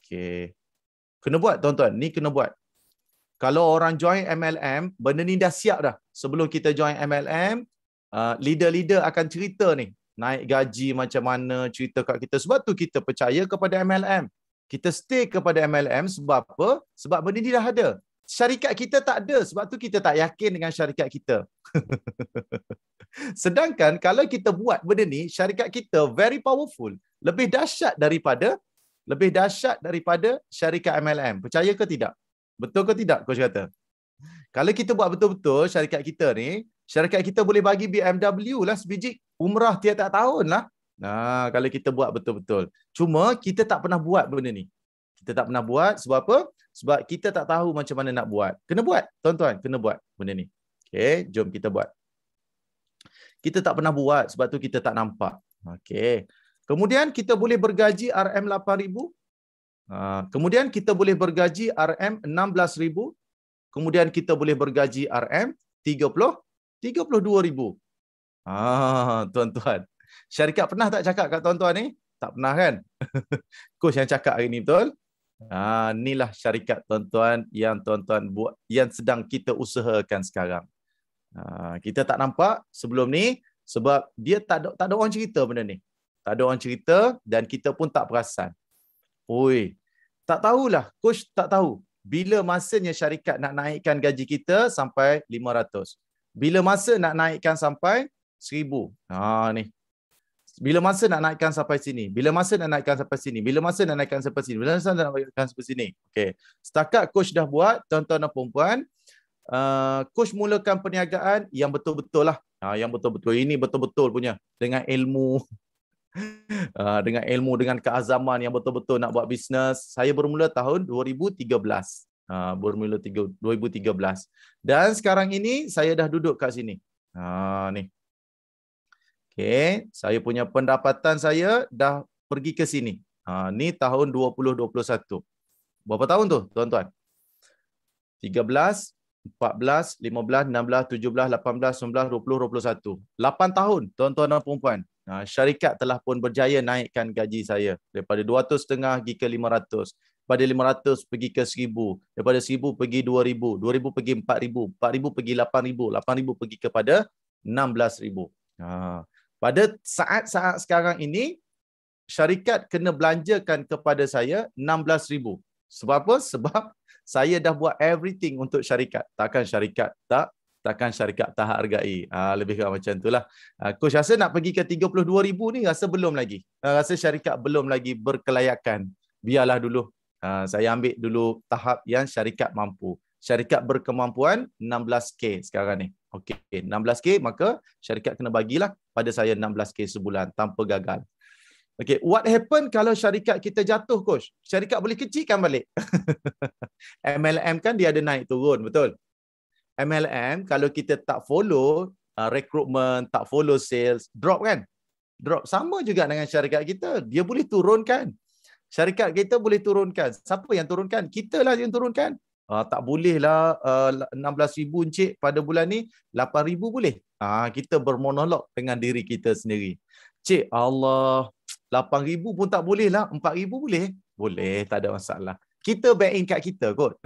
Okay. Kena buat tuan-tuan. Ni kena buat. Kalau orang join MLM, benda ni dah siap dah. Sebelum kita join MLM, Ah, leader-leader akan cerita ni naik gaji macam mana cerita kat kita sebab tu kita percaya kepada MLM kita stay kepada MLM sebab apa sebab benda ni dah ada syarikat kita tak ada sebab tu kita tak yakin dengan syarikat kita sedangkan kalau kita buat benda ni syarikat kita very powerful lebih dahsyat daripada lebih dahsyat daripada syarikat MLM percaya ke tidak betul ke tidak kau kata kalau kita buat betul-betul syarikat kita ni syarikat kita boleh bagi BMW lah sebiji umrah tiap-tiap tahun lah. Nah, kalau kita buat betul-betul. Cuma kita tak pernah buat benda ni. Kita tak pernah buat sebab apa? Sebab kita tak tahu macam mana nak buat. Kena buat, tuan-tuan. Kena buat benda ni. Okay, jom kita buat. Kita tak pernah buat sebab tu kita tak nampak. Okay. Kemudian kita boleh bergaji RM8,000. Ha, kemudian kita boleh bergaji RM16,000. Kemudian kita boleh bergaji RM30,000. RM32,000. Ah, tuan-tuan. Syarikat pernah tak cakap kat tuan-tuan ni? Tak pernah kan? Coach yang cakap hari ni betul? Ah, inilah syarikat tuan-tuan yang tuan-tuan buat yang sedang kita usahakan sekarang. Ah, kita tak nampak sebelum ni sebab dia tak ada, tak ada orang cerita benda ni. Tak ada orang cerita dan kita pun tak perasan. Oi, tak tahulah. Coach tak tahu bila masanya syarikat nak naikkan gaji kita sampai 500 bila masa nak naikkan sampai seribu, ha ni bila masa nak naikkan sampai sini bila masa nak naikkan sampai sini bila masa nak naikkan sampai sini bila masa nak naikkan sampai sini okey setakat coach dah buat tuan-tuan dan puan uh, coach mulakan perniagaan yang betul-betul lah ha yang betul-betul ini betul-betul punya dengan ilmu uh, dengan ilmu dengan keazaman yang betul-betul nak buat bisnes saya bermula tahun 2013 Ha, bermula tiga, 2013. Dan sekarang ini saya dah duduk kat sini. Ha, ni. Okay. Saya punya pendapatan saya dah pergi ke sini. Ha, ni tahun 2021. Berapa tahun tu tuan-tuan? 13, 14, 15, 16, 17, 18, 19, 20, 21. 8 tahun, tuan-tuan dan perempuan. Ha, syarikat telah pun berjaya naikkan gaji saya daripada 200 setengah pergi ke daripada 500 pergi ke 1000 daripada 1000 pergi 2000 2000 pergi 4000 4000 pergi 8000 8000 pergi kepada 16000 ha. pada saat-saat sekarang ini syarikat kena belanjakan kepada saya 16000 sebab apa sebab saya dah buat everything untuk syarikat takkan syarikat tak takkan syarikat tak hargai. ha, lebih kurang macam itulah. Ha, coach rasa nak pergi ke 32000 ni rasa belum lagi. Ha, rasa syarikat belum lagi berkelayakan. Biarlah dulu Ah, saya ambil dulu tahap yang syarikat mampu. Syarikat berkemampuan 16K sekarang ni. Okey, 16K maka syarikat kena bagilah pada saya 16K sebulan tanpa gagal. Okey, what happen kalau syarikat kita jatuh coach? Syarikat boleh kecilkan balik. MLM kan dia ada naik turun, betul? MLM kalau kita tak follow uh, recruitment, tak follow sales, drop kan? Drop sama juga dengan syarikat kita. Dia boleh turunkan syarikat kita boleh turunkan. Siapa yang turunkan? Kita lah yang turunkan. Uh, tak bolehlah uh, ah, ribu encik pada bulan ni, 8 ribu boleh. Uh, kita bermonolog dengan diri kita sendiri. Cik, Allah, 8 ribu pun tak boleh lah. ribu boleh? Boleh, tak ada masalah. Kita back in kat kita kot.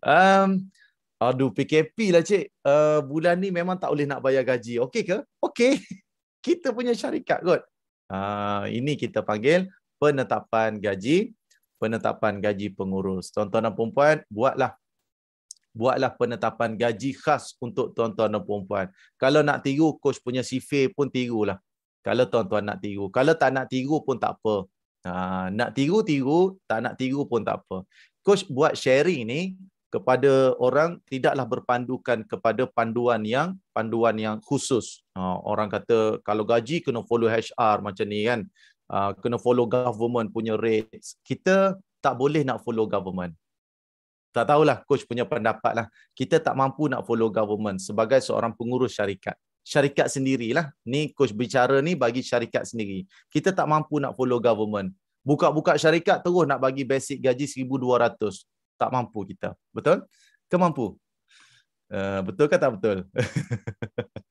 um, aduh, PKP lah cik. Uh, bulan ni memang tak boleh nak bayar gaji. Okey ke? Okey. kita punya syarikat kot. Uh, ini kita panggil penetapan gaji, penetapan gaji pengurus. Tuan-tuan dan puan buatlah buatlah penetapan gaji khas untuk tuan-tuan dan puan Kalau nak tiru coach punya CV pun tirulah. Kalau tuan-tuan nak tiru, kalau tak nak tiru pun tak apa. Ha, nak tiru tiru, tak nak tiru pun tak apa. Coach buat sharing ni kepada orang tidaklah berpandukan kepada panduan yang panduan yang khusus. Ha, orang kata kalau gaji kena follow HR macam ni kan. Ah, kena follow government punya rates. Kita tak boleh nak follow government. Tak tahulah coach punya pendapat lah. Kita tak mampu nak follow government sebagai seorang pengurus syarikat. Syarikat sendirilah. Ni coach bicara ni bagi syarikat sendiri. Kita tak mampu nak follow government. Buka-buka syarikat terus nak bagi basic gaji 1200 Tak mampu kita. Betul? Ke mampu? Uh, betul ke tak betul?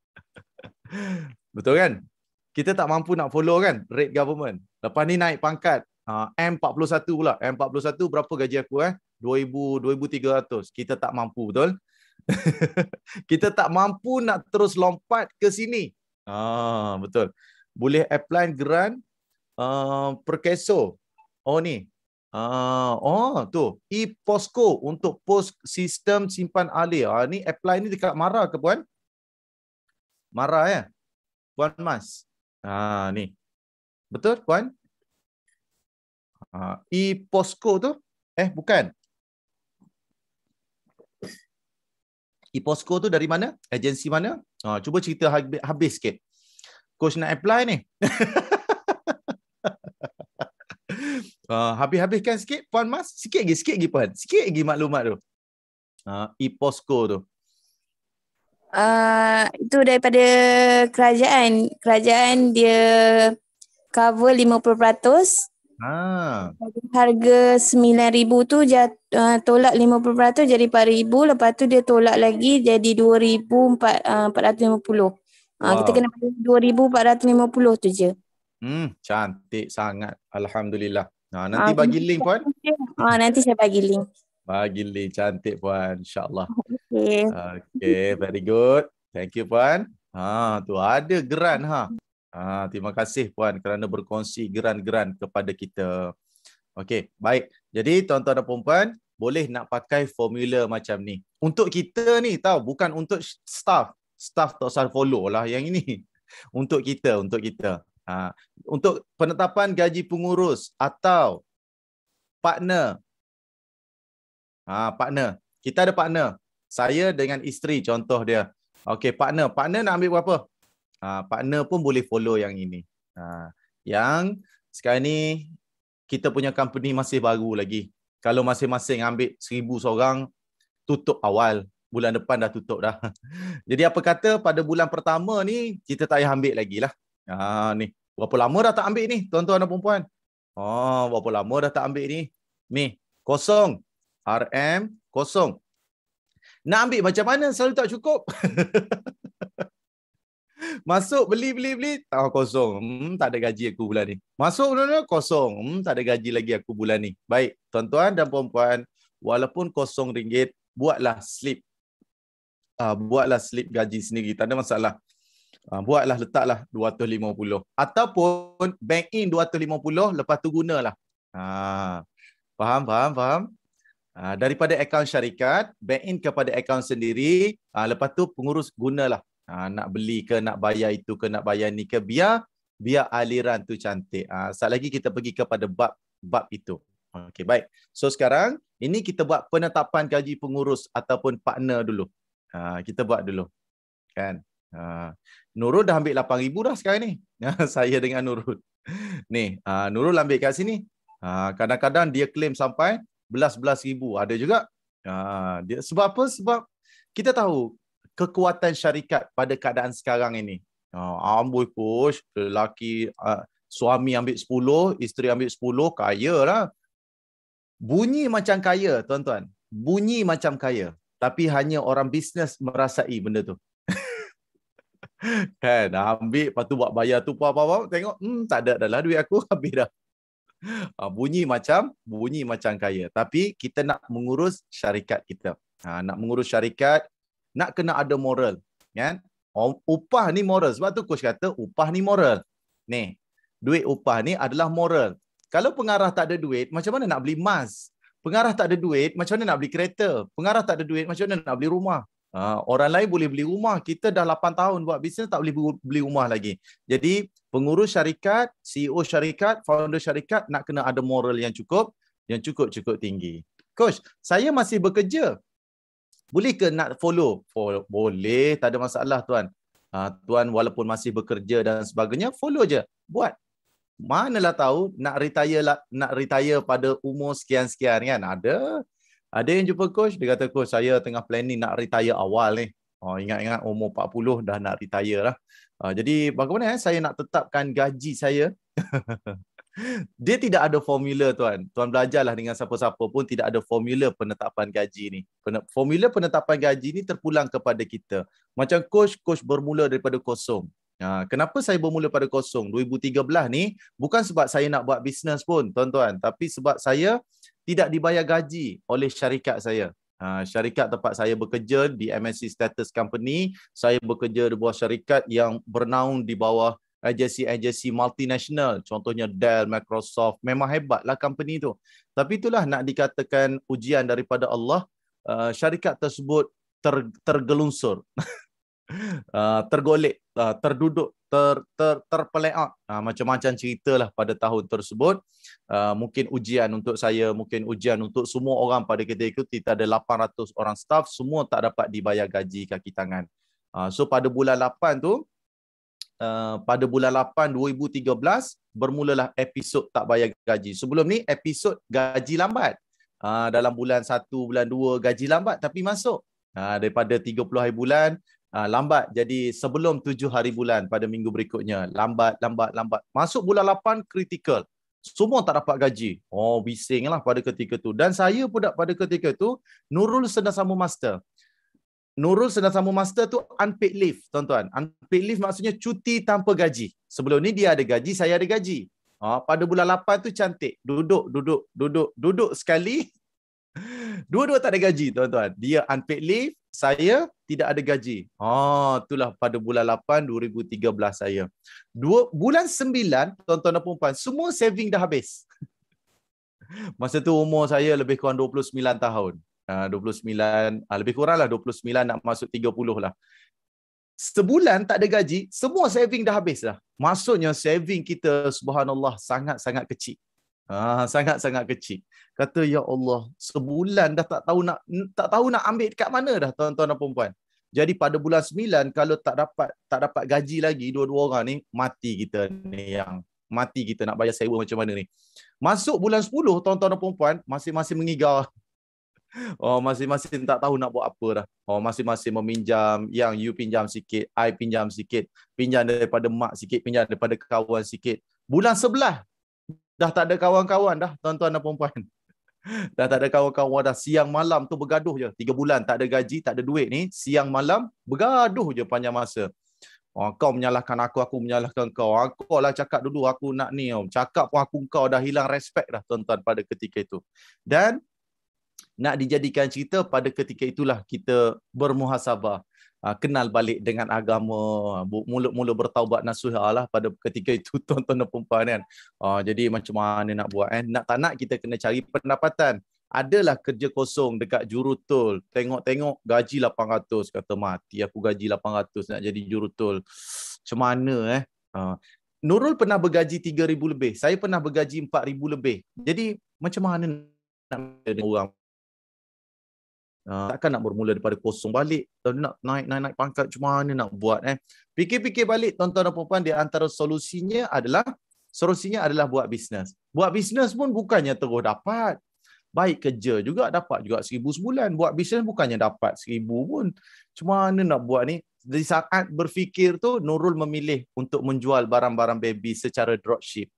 betul kan? kita tak mampu nak follow kan rate government. Lepas ni naik pangkat ha, M41 pula. M41 berapa gaji aku eh? 2000 2300. Kita tak mampu betul. kita tak mampu nak terus lompat ke sini. Ah betul. Boleh apply grant uh, eh, perkeso. Oh ni. Ah oh tu e-posco untuk pos sistem simpan alih. Ah ni apply ni dekat Mara ke puan? Mara ya. Puan Mas. Ha, ni. Betul, Puan? Ha, ah, E-POSCO tu? Eh, bukan. E-POSCO tu dari mana? Agensi mana? Ha, cuba cerita habis, habis sikit. Coach nak apply ni. habis-habiskan sikit, Puan Mas. Sikit lagi, sikit lagi, Puan. Sikit lagi maklumat tu. Ha, E-POSCO tu uh, itu daripada kerajaan. Kerajaan dia cover 50%. Ah. Harga 9000 tu jat, uh, tolak 50% jadi 4000 lepas tu dia tolak lagi jadi 2450. Uh, Ha, wow. Kita kena bagi 2,450 tu je. Hmm, cantik sangat. Alhamdulillah. Ha, nanti ha, bagi link puan. Ha, nanti saya bagi link. Bagi Li cantik puan insyaallah. Okay, Okey, very good. Thank you puan. Ha tu ada geran ha. Ha terima kasih puan kerana berkongsi geran-geran kepada kita. Okay, baik. Jadi tuan-tuan dan puan boleh nak pakai formula macam ni. Untuk kita ni tahu bukan untuk staff. Staff tak usah follow lah yang ini. Untuk kita, untuk kita. Ha, untuk penetapan gaji pengurus atau partner Ha, partner. Kita ada partner. Saya dengan isteri contoh dia. Okey, partner. Partner nak ambil berapa? Ha, partner pun boleh follow yang ini. Ha, yang sekarang ni kita punya company masih baru lagi. Kalau masing-masing ambil seribu seorang, tutup awal. Bulan depan dah tutup dah. Jadi apa kata pada bulan pertama ni, kita tak payah ambil lagi lah. Ha, ni. Berapa lama dah tak ambil ni, tuan-tuan dan perempuan? Oh, ha, berapa lama dah tak ambil ni? Ni, kosong. RM kosong. Nak ambil macam mana selalu tak cukup? Masuk beli beli beli tak oh, kosong. Hmm, tak ada gaji aku bulan ni. Masuk bulan ni kosong. Hmm, tak ada gaji lagi aku bulan ni. Baik, tuan-tuan dan puan-puan, walaupun kosong ringgit, buatlah slip. Uh, buatlah slip gaji sendiri. Tak ada masalah. Uh, buatlah letaklah 250 ataupun bank in 250 lepas tu gunalah. Ha. Uh, faham, faham, faham. Ah, daripada akaun syarikat, bank in kepada akaun sendiri, uh, lepas tu pengurus gunalah. Uh, nak beli ke, nak bayar itu ke, nak bayar ni ke, biar biar aliran tu cantik. Uh, saat lagi kita pergi kepada bab bab itu. Okey, baik. So sekarang ini kita buat penetapan gaji pengurus ataupun partner dulu. Uh, kita buat dulu. Kan? Uh, Nurul dah ambil 8000 dah sekarang ni. Saya dengan Nurul. Ni, uh, Nurul ambil kat sini. kadang-kadang dia claim sampai belas-belas ribu ada juga. Ha, sebab apa? Sebab kita tahu kekuatan syarikat pada keadaan sekarang ini. Ha, amboi push, lelaki, ha, suami ambil sepuluh, isteri ambil sepuluh, kaya lah. Bunyi macam kaya, tuan-tuan. Bunyi macam kaya. Tapi hanya orang bisnes merasai benda tu. kan ambil lepas tu buat bayar tu apa apa tengok hmm tak ada dah lah duit aku habis dah Ah, bunyi macam bunyi macam kaya tapi kita nak mengurus syarikat kita ha, nak mengurus syarikat nak kena ada moral kan oh, upah ni moral sebab tu coach kata upah ni moral ni duit upah ni adalah moral kalau pengarah tak ada duit macam mana nak beli emas pengarah tak ada duit macam mana nak beli kereta pengarah tak ada duit macam mana nak beli rumah Ha, orang lain boleh beli rumah. Kita dah 8 tahun buat bisnes tak boleh beli rumah lagi. Jadi pengurus syarikat, CEO syarikat, founder syarikat nak kena ada moral yang cukup, yang cukup-cukup tinggi. Coach, saya masih bekerja. Boleh ke nak follow? follow? Oh, boleh, tak ada masalah tuan. Ha, tuan walaupun masih bekerja dan sebagainya, follow je. Buat. Manalah tahu nak retire lah, nak retire pada umur sekian-sekian kan? Ada. Ada yang jumpa coach, dia kata, coach saya tengah planning nak retire awal ni. Oh, ingat-ingat umur 40 dah nak retire lah. Uh, jadi bagaimana eh, saya nak tetapkan gaji saya? dia tidak ada formula tuan. Tuan belajarlah dengan siapa-siapa pun tidak ada formula penetapan gaji ni. Formula penetapan gaji ni terpulang kepada kita. Macam coach, coach bermula daripada kosong. Ah, kenapa saya bermula pada kosong 2013 ni bukan sebab saya nak buat bisnes pun tuan-tuan tapi sebab saya tidak dibayar gaji oleh syarikat saya. Ha, syarikat tempat saya bekerja di MNC Status Company, saya bekerja di bawah syarikat yang bernaung di bawah agensi-agensi multinasional, contohnya Dell, Microsoft, memang hebatlah company itu. Tapi itulah nak dikatakan ujian daripada Allah, uh, syarikat tersebut ter, tergelunsur, uh, tergolek, uh, terduduk ter, ter, terpelek out. Ah, macam-macam cerita lah pada tahun tersebut. Uh, mungkin ujian untuk saya, mungkin ujian untuk semua orang pada ketika itu. Kita ada 800 orang staff, semua tak dapat dibayar gaji kaki tangan. Uh, so pada bulan 8 tu, Uh, pada bulan 8 2013 bermulalah episod tak bayar gaji. Sebelum ni episod gaji lambat. Uh, dalam bulan 1 bulan 2 gaji lambat tapi masuk. Uh, daripada 30 hari bulan uh, lambat jadi sebelum tujuh hari bulan pada minggu berikutnya lambat lambat lambat masuk bulan lapan kritikal semua tak dapat gaji oh bising lah pada ketika tu dan saya pun pada ketika tu Nurul sedang sama Master Nurul sedang sama Master tu unpaid leave tuan-tuan unpaid leave maksudnya cuti tanpa gaji sebelum ni dia ada gaji saya ada gaji Ah, pada bulan lapan tu cantik. Duduk, duduk, duduk, duduk sekali. Dua-dua tak ada gaji, tuan-tuan. Dia unpaid leave, saya tidak ada gaji. Ha oh, itulah pada bulan 8 2013 saya. Dua bulan 9 tuan-tuan dan puan-puan semua saving dah habis. Masa tu umur saya lebih kurang 29 tahun. Uh, 29 uh, lebih kuranglah 29 nak masuk 30 lah. Sebulan tak ada gaji, semua saving dah habis dah. Maksudnya saving kita subhanallah sangat-sangat kecil sangat-sangat ha, kecil. Kata ya Allah, sebulan dah tak tahu nak tak tahu nak ambil dekat mana dah tuan-tuan dan puan-puan. Jadi pada bulan 9 kalau tak dapat tak dapat gaji lagi dua-dua orang ni mati kita ni yang mati kita nak bayar sewa macam mana ni. Masuk bulan 10 tuan-tuan dan puan-puan masing-masing mengigau. Oh masing-masing tak tahu nak buat apa dah. Oh masing-masing meminjam yang you pinjam sikit, I pinjam sikit, pinjam daripada mak sikit, pinjam daripada kawan sikit. Bulan 11 dah tak ada kawan-kawan dah tuan-tuan dan puan dah tak ada kawan-kawan dah siang malam tu bergaduh je. Tiga bulan tak ada gaji, tak ada duit ni. Siang malam bergaduh je panjang masa. Oh, kau menyalahkan aku, aku menyalahkan kau. Aku lah cakap dulu aku nak ni. Oh. Cakap pun aku kau dah hilang respect dah tuan-tuan pada ketika itu. Dan nak dijadikan cerita pada ketika itulah kita bermuhasabah. Ah, kenal balik dengan agama ah, mulut-mulut bertaubat nasuhah lah pada ketika itu tuan-tuan dan perempuan kan uh, jadi macam mana nak buat eh? nak tak nak kita kena cari pendapatan adalah kerja kosong dekat jurutul tengok-tengok gaji 800 kata mati aku gaji 800 nak jadi jurutul macam mana eh uh, Nurul pernah bergaji 3000 lebih saya pernah bergaji 4000 lebih jadi macam mana nak dengan orang Uh, takkan nak bermula daripada kosong balik. tuan nak naik-naik pangkat macam mana nak buat eh. Fikir-fikir balik tuan-tuan dan puan-puan di antara solusinya adalah solusinya adalah buat bisnes. Buat bisnes pun bukannya terus dapat. Baik kerja juga dapat juga seribu sebulan. Buat bisnes bukannya dapat seribu pun. Macam mana nak buat ni? Di saat berfikir tu Nurul memilih untuk menjual barang-barang baby secara dropship.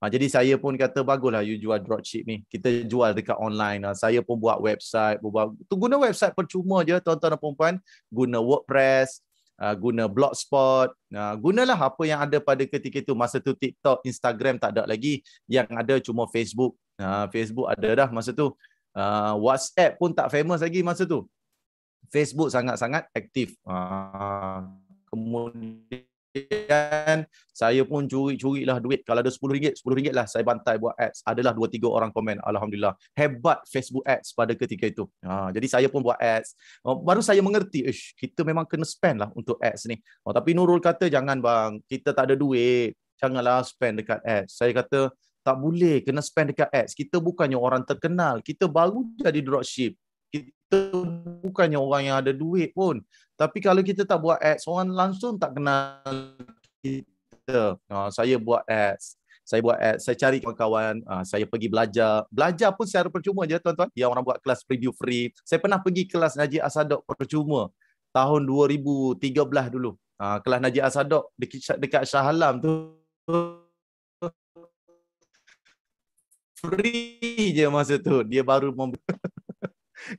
Ha, jadi saya pun kata baguslah you jual dropship ni. Kita jual dekat online. Ha, saya pun buat website, buat tu guna website percuma je tuan-tuan dan puan guna WordPress, uh, guna Blogspot, uh, gunalah apa yang ada pada ketika itu masa tu TikTok, Instagram tak ada lagi. Yang ada cuma Facebook. Uh, Facebook ada dah masa tu. Uh, WhatsApp pun tak famous lagi masa tu. Facebook sangat-sangat aktif. Uh, kemudian kemudian saya pun curi-curi lah duit. Kalau ada RM10, RM10 lah saya bantai buat ads. Adalah 2-3 orang komen. Alhamdulillah. Hebat Facebook ads pada ketika itu. Ha, jadi saya pun buat ads. Oh, baru saya mengerti, Ish, kita memang kena spend lah untuk ads ni. Oh, tapi Nurul kata, jangan bang. Kita tak ada duit. Janganlah spend dekat ads. Saya kata, tak boleh kena spend dekat ads. Kita bukannya orang terkenal. Kita baru jadi dropship kita bukannya orang yang ada duit pun. Tapi kalau kita tak buat ads, orang langsung tak kenal kita. Uh, saya buat ads. Saya buat ads, saya cari kawan-kawan, uh, saya pergi belajar. Belajar pun secara percuma je tuan-tuan. Yang orang buat kelas preview free. Saya pernah pergi kelas Najib Asadok percuma tahun 2013 dulu. Uh, kelas Najib Asadok dekat, dekat Shah Alam tu. Free je masa tu. Dia baru mem-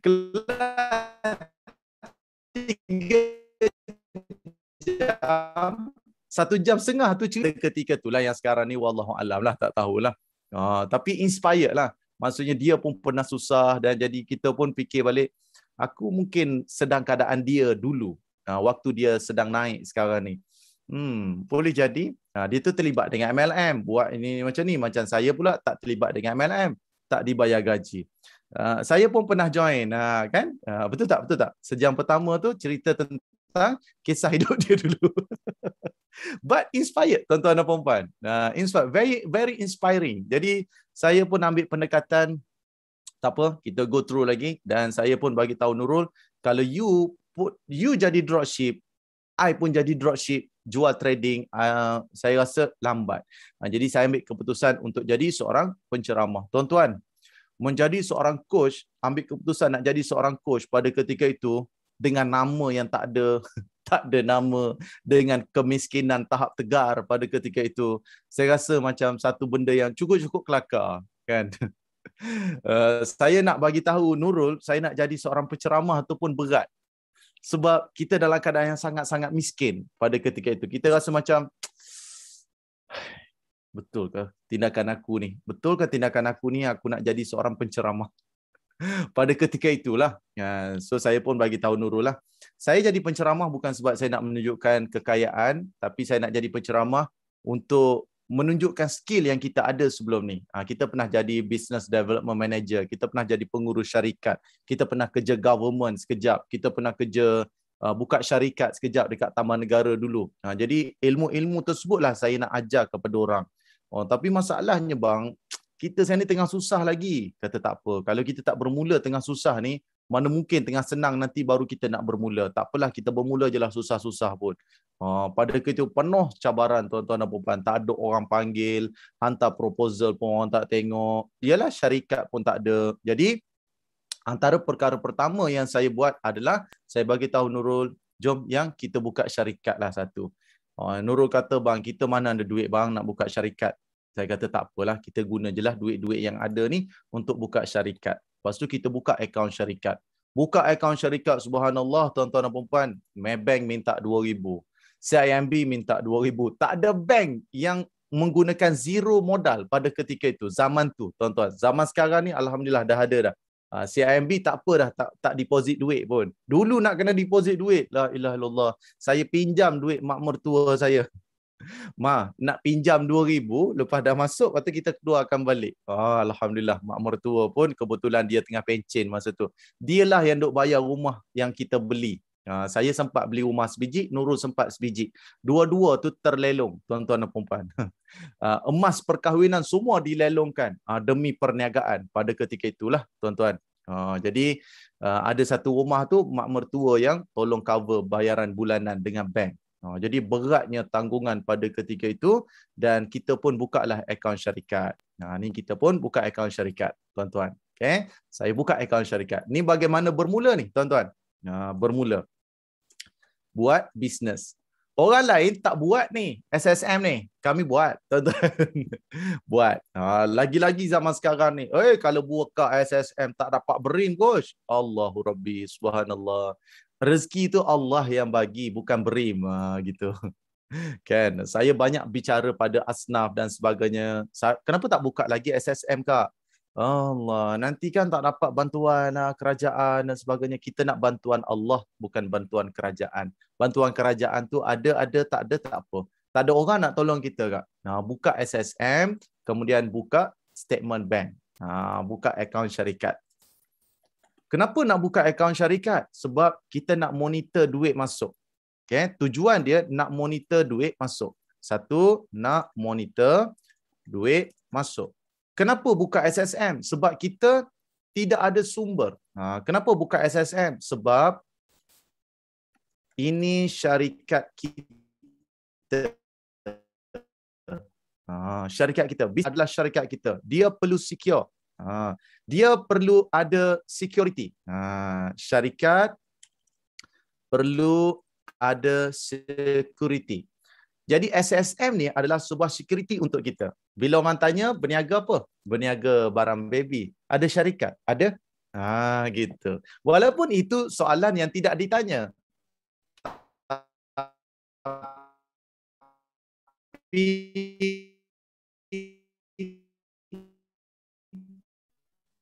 kelas tiga jam satu jam setengah tu cerita ketika tu lah yang sekarang ni wallahu alam lah tak tahulah uh, tapi inspire lah maksudnya dia pun pernah susah dan jadi kita pun fikir balik aku mungkin sedang keadaan dia dulu uh, waktu dia sedang naik sekarang ni hmm boleh jadi uh, dia tu terlibat dengan MLM buat ini macam ni macam saya pula tak terlibat dengan MLM tak dibayar gaji Ah, saya pun pernah join uh, kan uh, betul tak betul tak sejam pertama tu cerita tentang kisah hidup dia dulu but inspired tuan-tuan dan puan-puan uh, inspired very very inspiring jadi saya pun ambil pendekatan tak apa kita go through lagi dan saya pun bagi tahu Nurul kalau you put you jadi dropship I pun jadi dropship jual trading uh, saya rasa lambat uh, jadi saya ambil keputusan untuk jadi seorang penceramah tuan-tuan menjadi seorang coach, ambil keputusan nak jadi seorang coach pada ketika itu dengan nama yang tak ada, tak ada nama dengan kemiskinan tahap tegar pada ketika itu, saya rasa macam satu benda yang cukup-cukup kelakar, kan? Uh, saya nak bagi tahu Nurul, saya nak jadi seorang penceramah ataupun pun berat. Sebab kita dalam keadaan yang sangat-sangat miskin pada ketika itu. Kita rasa macam betul ke tindakan aku ni? Betul ke tindakan aku ni aku nak jadi seorang penceramah? Pada ketika itulah. Ya, so saya pun bagi tahu Nurul lah. Saya jadi penceramah bukan sebab saya nak menunjukkan kekayaan. Tapi saya nak jadi penceramah untuk menunjukkan skill yang kita ada sebelum ni. Ha, kita pernah jadi business development manager. Kita pernah jadi pengurus syarikat. Kita pernah kerja government sekejap. Kita pernah kerja ha, buka syarikat sekejap dekat Taman Negara dulu. Ha, jadi ilmu-ilmu tersebutlah saya nak ajar kepada orang. Oh, tapi masalahnya bang, kita sekarang ni tengah susah lagi. Kata tak apa. Kalau kita tak bermula tengah susah ni, mana mungkin tengah senang nanti baru kita nak bermula. Tak apalah kita bermula je lah susah-susah pun. Uh, pada ketika penuh cabaran tuan-tuan dan puan Tak ada orang panggil, hantar proposal pun orang tak tengok. Yalah syarikat pun tak ada. Jadi antara perkara pertama yang saya buat adalah saya bagi tahu Nurul, jom yang kita buka syarikat lah satu. Uh, Nurul kata, bang, kita mana ada duit bang nak buka syarikat. Saya kata, tak apalah. Kita guna je lah duit-duit yang ada ni untuk buka syarikat. Lepas tu kita buka akaun syarikat. Buka akaun syarikat, subhanallah, tuan-tuan dan perempuan. Maybank minta RM2,000. CIMB minta RM2,000. Tak ada bank yang menggunakan zero modal pada ketika itu. Zaman tu, tuan-tuan. Zaman sekarang ni, Alhamdulillah, dah ada dah. Ah, CIMB tak apa dah tak tak deposit duit pun. Dulu nak kena deposit duit. La ilaha illallah. Saya pinjam duit mak mertua saya. Ma, nak pinjam 2000 lepas dah masuk kata kita keluarkan balik. Ah, alhamdulillah mak mertua pun kebetulan dia tengah pencen masa tu. Dialah yang duk bayar rumah yang kita beli. Ha, saya sempat beli rumah sebiji, Nurul sempat sebiji. Dua-dua tu terlelong, tuan-tuan dan puan-puan. Ha, emas perkahwinan semua dilelongkan uh, demi perniagaan pada ketika itulah, tuan-tuan. Uh, jadi uh, ada satu rumah tu mak mertua yang tolong cover bayaran bulanan dengan bank. Uh, jadi beratnya tanggungan pada ketika itu dan kita pun buka lah akaun syarikat. Nah, ni kita pun buka akaun syarikat, tuan-tuan. Okay? Saya buka akaun syarikat. Ni bagaimana bermula ni, tuan-tuan. Ha, bermula buat bisnes. Orang lain tak buat ni, SSM ni. Kami buat. Tuan-tuan. buat. Ha, lagi-lagi zaman sekarang ni. Eh, kalau buka SSM tak dapat berin, kos. Allahu Rabbi, subhanallah. Rezeki tu Allah yang bagi, bukan berim. Ha, gitu. kan? Saya banyak bicara pada asnaf dan sebagainya. Kenapa tak buka lagi SSM, kak? Allah, nanti kan tak dapat bantuan ah, kerajaan dan sebagainya. Kita nak bantuan Allah, bukan bantuan kerajaan. Bantuan kerajaan tu ada, ada, tak ada, tak apa. Tak ada orang nak tolong kita kak. Nah, buka SSM, kemudian buka statement bank. Nah, buka akaun syarikat. Kenapa nak buka akaun syarikat? Sebab kita nak monitor duit masuk. Okay? Tujuan dia nak monitor duit masuk. Satu, nak monitor duit masuk. Kenapa buka SSM? Sebab kita tidak ada sumber. Ha, kenapa buka SSM? Sebab ini syarikat kita. Ha, syarikat kita. Bis adalah syarikat kita. Dia perlu secure. Ha, dia perlu ada security. Ha, syarikat perlu ada security. Jadi SSM ni adalah sebuah security untuk kita. Bila orang tanya berniaga apa? Berniaga barang baby. Ada syarikat? Ada? Ha gitu. Walaupun itu soalan yang tidak ditanya. Tapi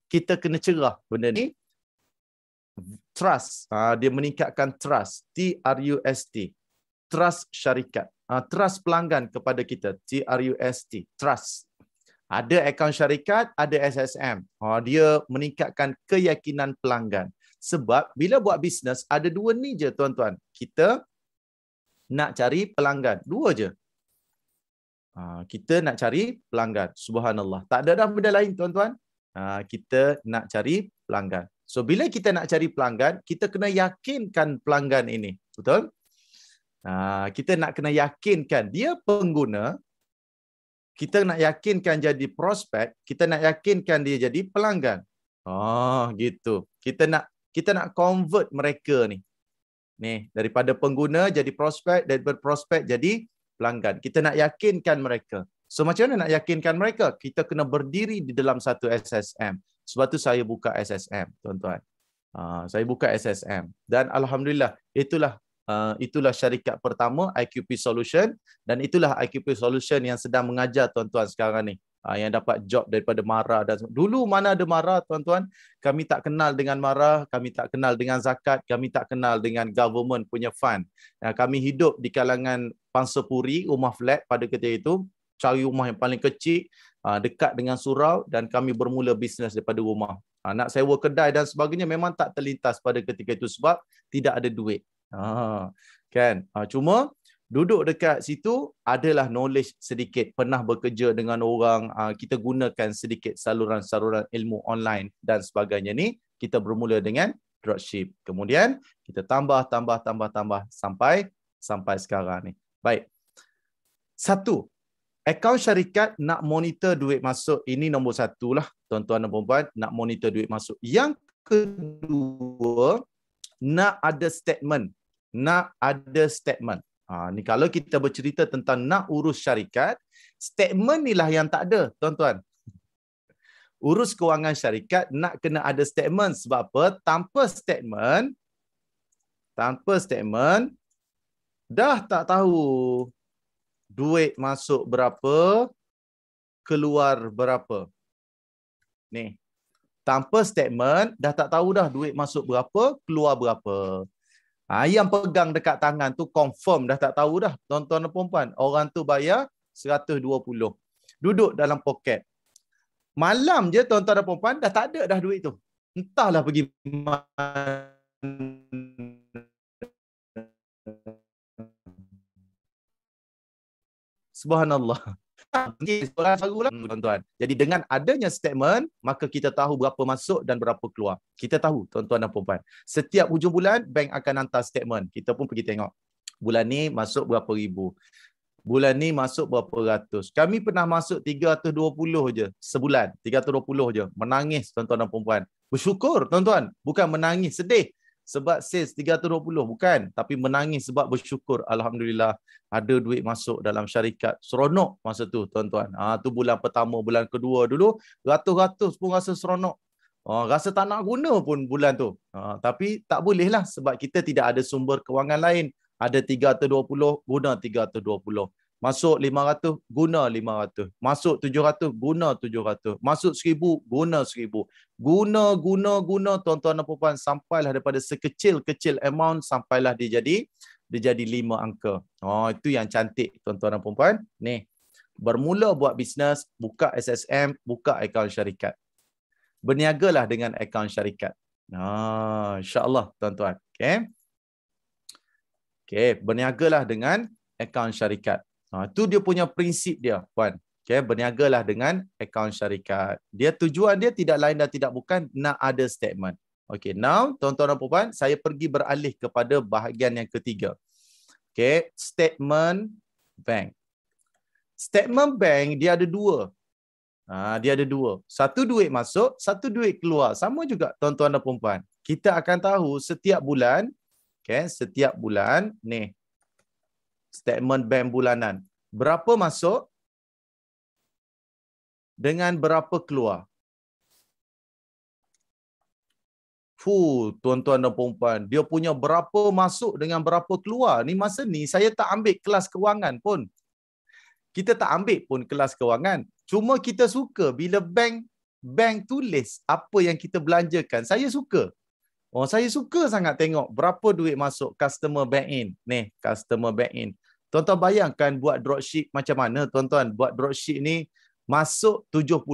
kita kena cerah benda ni. Trust. Ha, dia meningkatkan trust. T-R-U-S-T. Trust syarikat. Ah, trust pelanggan kepada kita, T-R-U-S-T, trust. Ada akaun syarikat, ada SSM. Ah, dia meningkatkan keyakinan pelanggan. Sebab bila buat bisnes, ada dua ni je tuan-tuan. Kita nak cari pelanggan. Dua je. Ah, kita nak cari pelanggan. Subhanallah. Tak ada dah benda lain tuan-tuan. Kita nak cari pelanggan. So bila kita nak cari pelanggan, kita kena yakinkan pelanggan ini. Betul? Ha, kita nak kena yakinkan dia pengguna kita nak yakinkan jadi prospek kita nak yakinkan dia jadi pelanggan oh gitu kita nak kita nak convert mereka ni ni daripada pengguna jadi prospek daripada prospek jadi pelanggan kita nak yakinkan mereka so macam mana nak yakinkan mereka kita kena berdiri di dalam satu SSM sebab tu saya buka SSM tuan-tuan Uh, saya buka SSM dan alhamdulillah itulah Ah, itulah syarikat pertama IQP Solution dan itulah IQP Solution yang sedang mengajar tuan-tuan sekarang ni. Uh, yang dapat job daripada Mara dan dulu mana ada Mara tuan-tuan kami tak kenal dengan Mara kami tak kenal dengan zakat kami tak kenal dengan government punya fund uh, kami hidup di kalangan pangsapuri rumah flat pada ketika itu cari rumah yang paling kecil uh, dekat dengan surau dan kami bermula bisnes daripada rumah uh, nak sewa kedai dan sebagainya memang tak terlintas pada ketika itu sebab tidak ada duit Ha, kan? Ha, cuma duduk dekat situ adalah knowledge sedikit. Pernah bekerja dengan orang, ha, kita gunakan sedikit saluran-saluran ilmu online dan sebagainya ni. Kita bermula dengan dropship. Kemudian kita tambah, tambah, tambah, tambah sampai sampai sekarang ni. Baik. Satu, akaun syarikat nak monitor duit masuk. Ini nombor satu lah tuan-tuan dan perempuan nak monitor duit masuk. Yang kedua, nak ada statement nak ada statement. Ha, ni kalau kita bercerita tentang nak urus syarikat, statement inilah yang tak ada, tuan-tuan. Urus kewangan syarikat nak kena ada statement sebab apa? Tanpa statement, tanpa statement, dah tak tahu duit masuk berapa, keluar berapa. Ni. Tanpa statement, dah tak tahu dah duit masuk berapa, keluar berapa. Ha, yang pegang dekat tangan tu confirm dah tak tahu dah. Tuan-tuan dan perempuan, orang tu bayar 120. Duduk dalam poket. Malam je tuan-tuan dan perempuan dah tak ada dah duit tu. Entahlah pergi Subhanallah. Nanti soalan baru lah hmm, tuan-tuan. Jadi dengan adanya statement, maka kita tahu berapa masuk dan berapa keluar. Kita tahu tuan-tuan dan puan Setiap hujung bulan, bank akan hantar statement. Kita pun pergi tengok. Bulan ni masuk berapa ribu. Bulan ni masuk berapa ratus. Kami pernah masuk 320 je sebulan. 320 je. Menangis tuan-tuan dan puan-puan. Bersyukur tuan-tuan. Bukan menangis, sedih sebab sales 320 bukan tapi menangis sebab bersyukur alhamdulillah ada duit masuk dalam syarikat seronok masa tu tuan-tuan ah tu bulan pertama bulan kedua dulu ratus-ratus pun rasa seronok ah rasa tak nak guna pun bulan tu ah tapi tak boleh lah sebab kita tidak ada sumber kewangan lain ada 320 guna 320 Masuk 500, guna 500. Masuk 700, guna 700. Masuk 1000, guna 1000. Guna, guna, guna tuan-tuan dan puan-puan sampailah daripada sekecil-kecil amount sampailah dia jadi dia jadi 5 angka. Oh, itu yang cantik tuan-tuan dan puan-puan. Ni. Bermula buat bisnes, buka SSM, buka akaun syarikat. Berniagalah dengan akaun syarikat. Ha, ah, insya-Allah tuan-tuan. Okey. Okey, berniagalah dengan akaun syarikat. Itu ha, dia punya prinsip dia, Puan. Okay, berniagalah dengan akaun syarikat. Dia Tujuan dia tidak lain dan tidak bukan nak ada statement. Okay, now, tuan-tuan dan puan, saya pergi beralih kepada bahagian yang ketiga. Okay, statement bank. Statement bank, dia ada dua. Ha, dia ada dua. Satu duit masuk, satu duit keluar. Sama juga tuan-tuan dan puan. Kita akan tahu setiap bulan, okay, setiap bulan, nih, statement bank bulanan. Berapa masuk dengan berapa keluar? Fu, tuan-tuan dan perempuan, dia punya berapa masuk dengan berapa keluar. Ni masa ni saya tak ambil kelas kewangan pun. Kita tak ambil pun kelas kewangan. Cuma kita suka bila bank bank tulis apa yang kita belanjakan. Saya suka. Oh saya suka sangat tengok berapa duit masuk customer bank in. Ni, customer bank in. Tonton bayangkan buat dropship macam mana tuan-tuan? Buat dropship ni masuk 70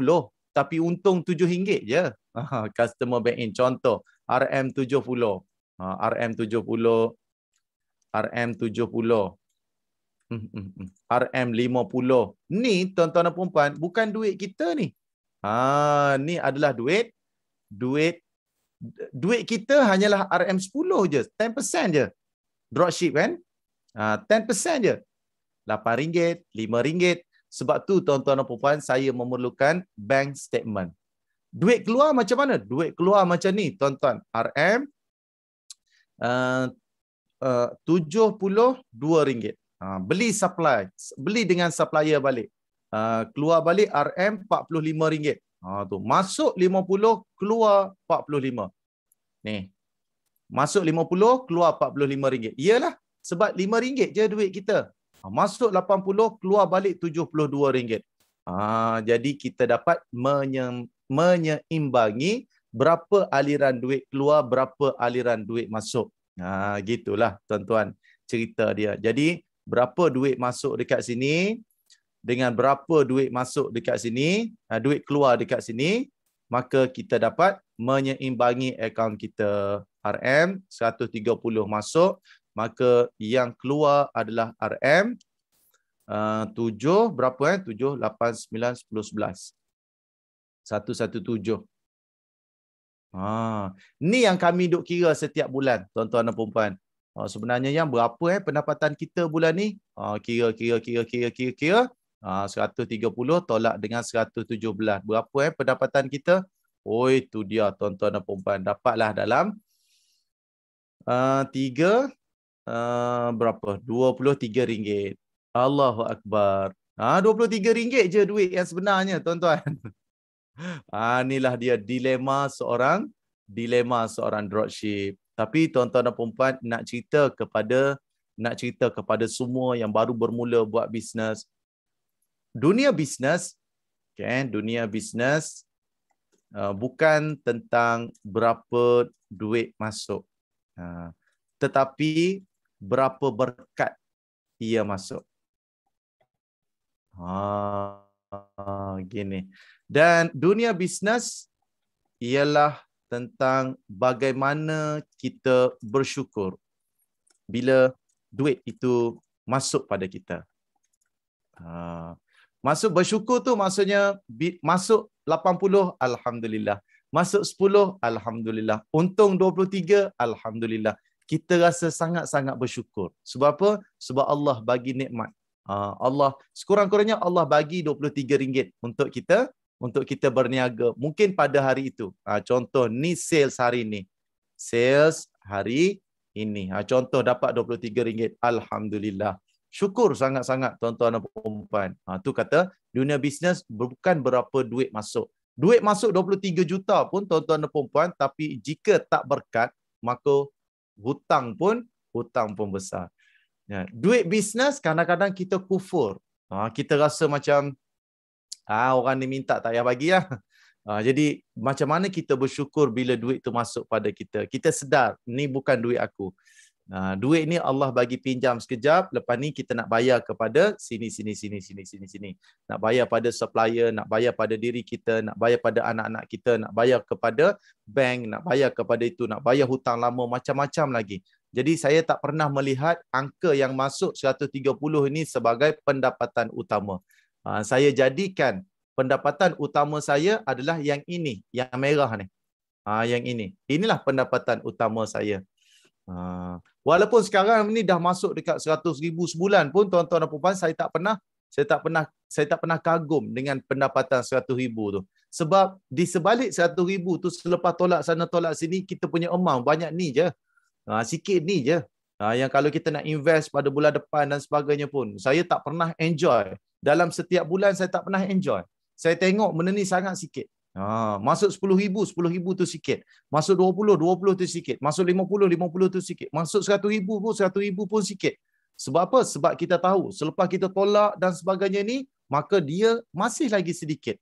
tapi untung RM7 je. customer bank in contoh RM70. Ha, RM70 RM70 RM50 ni tuan-tuan dan puan-puan bukan duit kita ni. Ha ni adalah duit duit duit kita hanyalah RM10 je, 10% je. Dropship kan? Uh, ha, 10% je. RM8, RM5. Sebab tu tuan-tuan dan puan saya memerlukan bank statement. Duit keluar macam mana? Duit keluar macam ni tuan-tuan. RM uh, uh, RM72. Uh, beli supply. Beli dengan supplier balik. Uh, keluar balik RM45. Ha, tu. Masuk 50, keluar 45. Ni. Masuk 50, keluar 45 ringgit. Iyalah, sebab 5 ringgit je duit kita. Ha, masuk 80, keluar balik 72 ringgit. Ha, jadi kita dapat menye menyeimbangi berapa aliran duit keluar, berapa aliran duit masuk. Ah, gitulah tuan-tuan cerita dia. Jadi berapa duit masuk dekat sini dengan berapa duit masuk dekat sini, duit keluar dekat sini, maka kita dapat menyeimbangi akaun kita RM 130 masuk maka yang keluar adalah RM 7 uh, 7 8, 9, 10, berapa 1, 1, 7. ah ni yang kami duk kira setiap bulan tuan-tuan dan puan-puan ha, sebenarnya yang berapa eh pendapatan kita bulan ni ah, kira kira kira kira kira kira Ha, uh, 130 tolak dengan 117. Berapa eh pendapatan kita? Oi, tu dia tuan-tuan dan puan-puan. Dapatlah dalam uh, 3 uh, berapa? 23 ringgit. Allahu Akbar. Ha, uh, 23 ringgit je duit yang sebenarnya tuan-tuan. Uh, inilah dia dilema seorang dilema seorang dropship. Tapi tuan-tuan dan puan-puan nak cerita kepada nak cerita kepada semua yang baru bermula buat bisnes, dunia bisnes okay dunia bisnes uh, bukan tentang berapa duit masuk uh, tetapi berapa berkat ia masuk ha uh, gini dan dunia bisnes ialah tentang bagaimana kita bersyukur bila duit itu masuk pada kita uh, Masuk bersyukur tu maksudnya masuk 80 alhamdulillah. Masuk 10 alhamdulillah. Untung 23 alhamdulillah. Kita rasa sangat-sangat bersyukur. Sebab apa? Sebab Allah bagi nikmat. Ha, Allah sekurang-kurangnya Allah bagi RM23 untuk kita untuk kita berniaga. Mungkin pada hari itu. Ha, contoh ni sales hari ini Sales hari ini. Ha, contoh dapat RM23. Alhamdulillah syukur sangat-sangat tuan-tuan dan perempuan. Ha, tu kata dunia bisnes bukan berapa duit masuk. Duit masuk 23 juta pun tuan-tuan dan perempuan tapi jika tak berkat maka hutang pun hutang pun besar. Ya, duit bisnes kadang-kadang kita kufur. Ha, kita rasa macam ah ha, orang ni minta tak payah bagi ya Ha, jadi macam mana kita bersyukur bila duit tu masuk pada kita. Kita sedar ni bukan duit aku. Nah, duit ni Allah bagi pinjam sekejap, lepas ni kita nak bayar kepada sini sini sini sini sini sini. Nak bayar pada supplier, nak bayar pada diri kita, nak bayar pada anak-anak kita, nak bayar kepada bank, nak bayar kepada itu, nak bayar hutang lama macam-macam lagi. Jadi saya tak pernah melihat angka yang masuk 130 ini sebagai pendapatan utama. Ah, saya jadikan pendapatan utama saya adalah yang ini, yang merah ni. Ah yang ini. Inilah pendapatan utama saya. Ha. walaupun sekarang ni dah masuk dekat 100,000 sebulan pun tuan-tuan dan puan saya tak pernah saya tak pernah saya tak pernah kagum dengan pendapatan 100,000 tu. Sebab di sebalik 100,000 tu selepas tolak sana tolak sini kita punya amount banyak ni je. Ha, sikit ni je. Ha, yang kalau kita nak invest pada bulan depan dan sebagainya pun saya tak pernah enjoy. Dalam setiap bulan saya tak pernah enjoy. Saya tengok benda ni sangat sikit. Ha, masuk ribu, 10,000, ribu tu sikit. Masuk 20, 20 tu sikit. Masuk 50, 50 tu sikit. Masuk ribu pun, ribu pun sikit. Sebab apa? Sebab kita tahu selepas kita tolak dan sebagainya ni, maka dia masih lagi sedikit.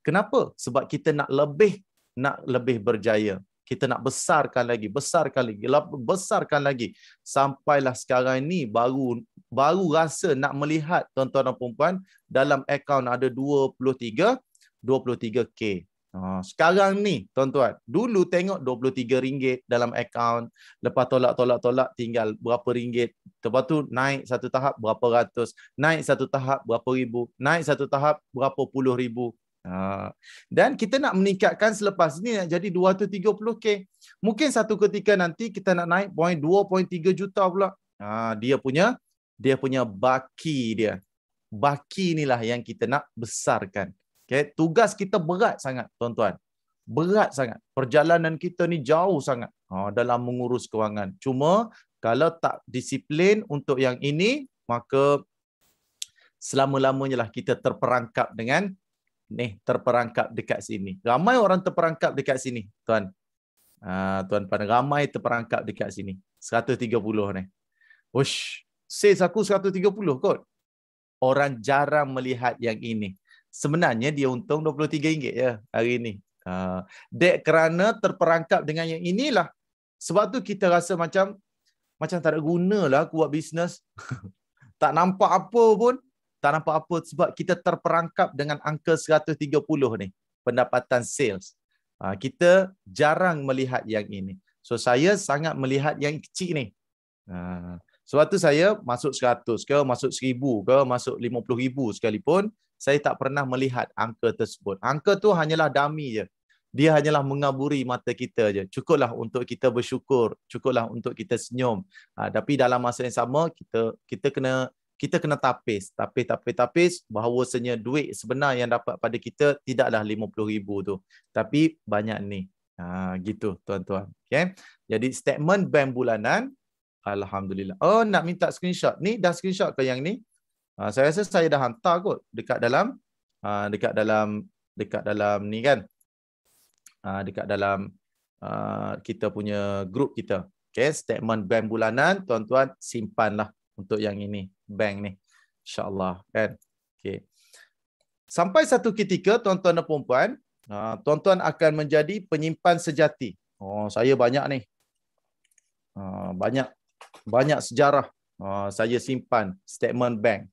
Kenapa? Sebab kita nak lebih, nak lebih berjaya. Kita nak besarkan lagi, besarkan lagi, besarkan lagi. Sampailah sekarang ini baru baru rasa nak melihat tuan-tuan dan puan-puan dalam akaun ada 23 23k. Ah, sekarang ni, tuan-tuan, dulu tengok 23 ringgit dalam akaun, lepas tolak-tolak-tolak tinggal berapa ringgit, lepas tu naik satu tahap berapa ratus, naik satu tahap berapa ribu, naik satu tahap berapa puluh ribu. Ah, dan kita nak meningkatkan selepas ni nak jadi 230k. Mungkin satu ketika nanti kita nak naik point 2.3 juta pula. Ah, dia punya dia punya baki dia. Baki inilah yang kita nak besarkan. Okay. Tugas kita berat sangat, tuan-tuan. Berat sangat. Perjalanan kita ni jauh sangat uh, dalam mengurus kewangan. Cuma kalau tak disiplin untuk yang ini, maka selama-lamanya lah kita terperangkap dengan ni terperangkap dekat sini. Ramai orang terperangkap dekat sini, tuan. Uh, tuan pandang ramai terperangkap dekat sini. 130 ni. Wush, sales aku 130 kot. Orang jarang melihat yang ini sebenarnya dia untung RM23 je ya, hari ini. Uh, that kerana terperangkap dengan yang inilah. Sebab tu kita rasa macam macam tak ada guna lah aku buat bisnes. tak nampak apa pun. Tak nampak apa sebab kita terperangkap dengan angka 130 ni. Pendapatan sales. Uh, kita jarang melihat yang ini. So saya sangat melihat yang kecil ni. Uh, sebab tu saya masuk 100 ke, masuk 1000 ke, masuk 50000 sekalipun saya tak pernah melihat angka tersebut. Angka tu hanyalah dami je. Dia hanyalah mengaburi mata kita je. Cukuplah untuk kita bersyukur, cukuplah untuk kita senyum. Ha, tapi dalam masa yang sama kita kita kena kita kena tapis, tapis tapis tapis bahawasanya duit sebenar yang dapat pada kita tidaklah 50000 tu. Tapi banyak ni. Ha gitu tuan-tuan. Okay. Jadi statement bank bulanan alhamdulillah. Oh nak minta screenshot. Ni dah screenshot ke yang ni? Ha, saya rasa saya dah hantar kot dekat dalam uh, dekat dalam dekat dalam ni kan. Uh, dekat dalam uh, kita punya group kita. Okay, statement bank bulanan tuan-tuan simpanlah untuk yang ini bank ni. Insya-Allah kan. Okay. Sampai satu ketika tuan-tuan dan puan-puan, tuan-tuan akan menjadi penyimpan sejati. Oh, saya banyak ni. banyak banyak sejarah saya simpan statement bank.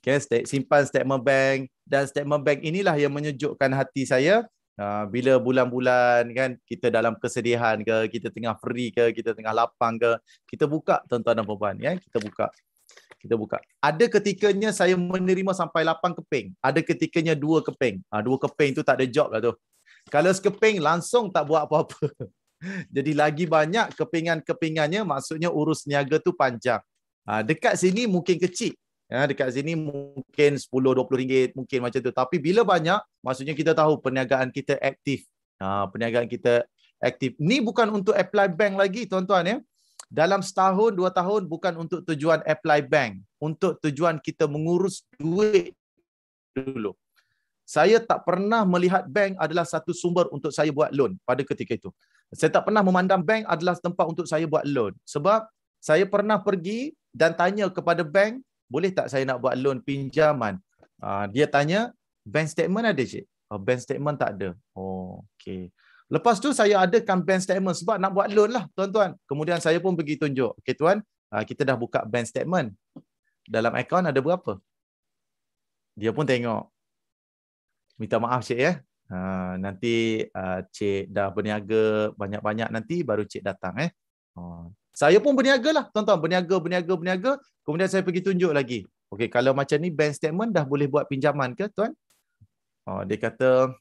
Okay, simpan statement bank dan statement bank inilah yang menyejukkan hati saya ah, bila bulan-bulan kan kita dalam kesedihan ke kita tengah free ke kita tengah lapang ke kita buka tuan-tuan dan puan-puan ya kita buka kita buka ada ketikanya saya menerima sampai 8 keping ada ketikanya 2 keping ha, ah, 2 keping tu tak ada job lah tu kalau sekeping langsung tak buat apa-apa jadi lagi banyak kepingan-kepingannya maksudnya urus niaga tu panjang ha, dekat sini mungkin kecil ya dekat sini mungkin 10 20 ringgit mungkin macam tu tapi bila banyak maksudnya kita tahu perniagaan kita aktif ha perniagaan kita aktif ni bukan untuk apply bank lagi tuan-tuan ya dalam setahun dua tahun bukan untuk tujuan apply bank untuk tujuan kita mengurus duit dulu saya tak pernah melihat bank adalah satu sumber untuk saya buat loan pada ketika itu saya tak pernah memandang bank adalah tempat untuk saya buat loan sebab saya pernah pergi dan tanya kepada bank boleh tak saya nak buat loan pinjaman? Uh, dia tanya, bank statement ada cik? Oh, bank statement tak ada. Oh, okay. Lepas tu saya adakan bank statement sebab nak buat loan lah tuan-tuan. Kemudian saya pun pergi tunjuk. Okay tuan, uh, kita dah buka bank statement. Dalam akaun ada berapa? Dia pun tengok. Minta maaf cik ya. Uh, nanti uh, cik dah berniaga banyak-banyak nanti baru cik datang. Eh. Uh, saya pun berniaga lah, tuan-tuan. Berniaga, berniaga, berniaga. Kemudian saya pergi tunjuk lagi. Okey, kalau macam ni bank statement dah boleh buat pinjaman ke, tuan? Oh, dia kata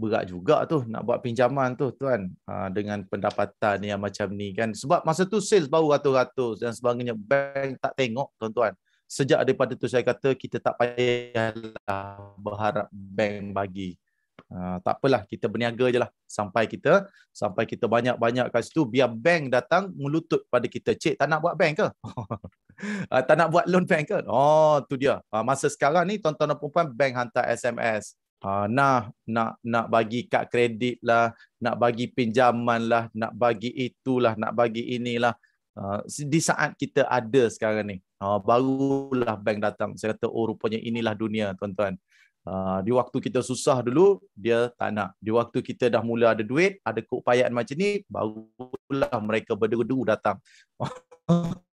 berat juga tu nak buat pinjaman tu, tuan. Ha, dengan pendapatan yang macam ni kan. Sebab masa tu sales baru ratus-ratus dan sebagainya. Bank tak tengok, tuan-tuan. Sejak daripada tu saya kata kita tak payahlah berharap bank bagi. Ah, tak apalah kita berniaga je lah sampai kita sampai kita banyak-banyak kat situ biar bank datang melutut pada kita cik tak nak buat bank ke ah, tak nak buat loan bank ke oh tu dia ah, masa sekarang ni tuan-tuan dan puan bank hantar SMS nah nak nak bagi kad kredit lah nak bagi pinjaman lah nak bagi itulah nak bagi inilah di saat kita ada sekarang ni barulah bank datang saya kata oh rupanya inilah dunia tuan-tuan Ah, di waktu kita susah dulu, dia tak nak. Di waktu kita dah mula ada duit, ada keupayaan macam ni, barulah mereka berderu-deru datang.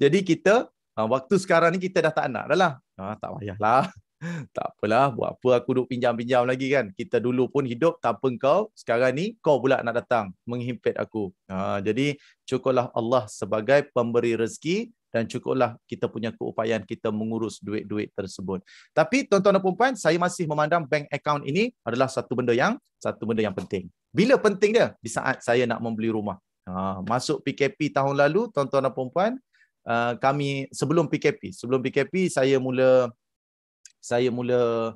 Jadi kita, ah, waktu sekarang ni kita dah tak nak dah lah. Ah, tak payahlah. Tak apalah, buat apa aku duk pinjam-pinjam lagi kan. Kita dulu pun hidup tanpa kau, sekarang ni kau pula nak datang menghimpit aku. Ha, jadi cukuplah Allah sebagai pemberi rezeki, dan cukuplah kita punya keupayaan kita mengurus duit-duit tersebut. Tapi tuan-tuan dan puan-puan, saya masih memandang bank account ini adalah satu benda yang satu benda yang penting. Bila penting dia? Di saat saya nak membeli rumah. Ha, masuk PKP tahun lalu, tuan-tuan dan puan-puan, uh, kami sebelum PKP, sebelum PKP saya mula saya mula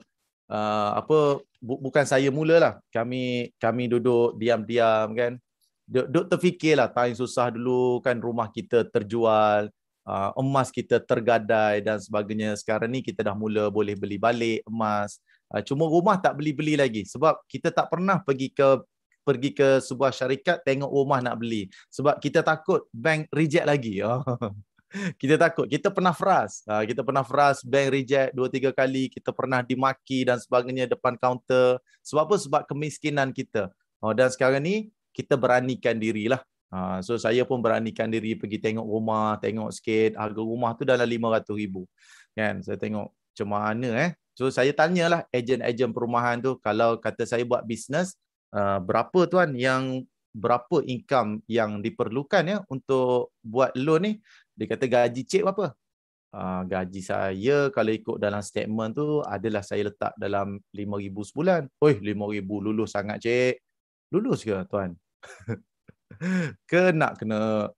uh, apa bu- bukan saya mulalah. Kami kami duduk diam-diam kan. Duk, duk terfikirlah time susah dulu kan rumah kita terjual uh, emas kita tergadai dan sebagainya. Sekarang ni kita dah mula boleh beli balik emas. Uh, cuma rumah tak beli-beli lagi sebab kita tak pernah pergi ke pergi ke sebuah syarikat tengok rumah nak beli sebab kita takut bank reject lagi. Oh, kita takut. Kita pernah fras. Ah, kita pernah fras bank reject dua tiga kali. Kita pernah dimaki dan sebagainya depan kaunter. Sebab apa? Sebab kemiskinan kita. Oh, dan sekarang ni kita beranikan dirilah Ha, so saya pun beranikan diri pergi tengok rumah, tengok sikit harga rumah tu dalam RM500,000. Kan? Saya tengok macam mana eh. So saya tanyalah ejen-ejen perumahan tu kalau kata saya buat bisnes, eh, berapa tuan yang berapa income yang diperlukan ya untuk buat loan ni? Dia kata gaji cik berapa? Ha, gaji saya kalau ikut dalam statement tu adalah saya letak dalam RM5,000 sebulan. Oi, RM5,000 lulus sangat cik. Lulus ke tuan? ke nak kena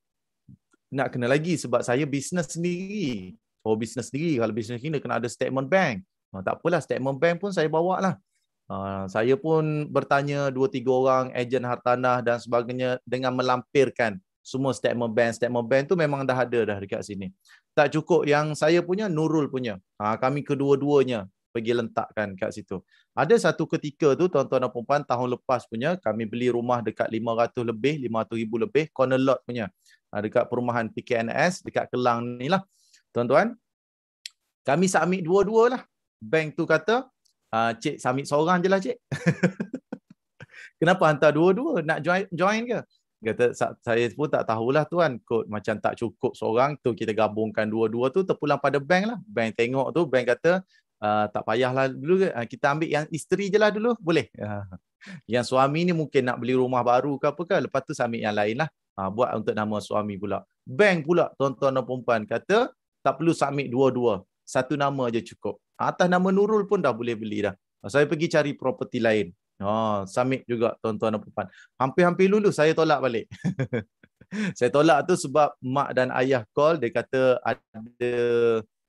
nak kena lagi sebab saya bisnes sendiri. Oh bisnes sendiri kalau bisnes sendiri kena ada statement bank. Oh, tak apalah statement bank pun saya bawa lah. Uh, saya pun bertanya dua tiga orang ejen hartanah dan sebagainya dengan melampirkan semua statement bank. Statement bank tu memang dah ada dah dekat sini. Tak cukup yang saya punya Nurul punya. Uh, kami kedua-duanya pergi lentakkan kat situ. Ada satu ketika tu tuan-tuan dan puan tahun lepas punya kami beli rumah dekat 500 lebih, 500 ribu lebih corner lot punya. Ha, dekat perumahan PKNS dekat Kelang ni lah. Tuan-tuan, kami submit dua-dua lah. Bank tu kata, ha, cik submit seorang je lah cik. Kenapa hantar dua-dua? Nak join, join ke? Kata, saya pun tak tahulah tuan kot macam tak cukup seorang tu kita gabungkan dua-dua tu terpulang pada bank lah. Bank tengok tu, bank kata Ah, tak payahlah dulu ke? Ah, kita ambil yang isteri je lah dulu boleh ah, yang suami ni mungkin nak beli rumah baru ke apa ke lepas tu saya ambil yang lain lah buat untuk nama suami pula bank pula tuan-tuan dan perempuan kata tak perlu submit dua-dua satu nama aja cukup atas nama Nurul pun dah boleh beli dah saya pergi cari properti lain oh, submit juga tuan-tuan dan perempuan. Hampir-hampir lulus saya tolak balik. saya tolak tu sebab mak dan ayah call dia kata ada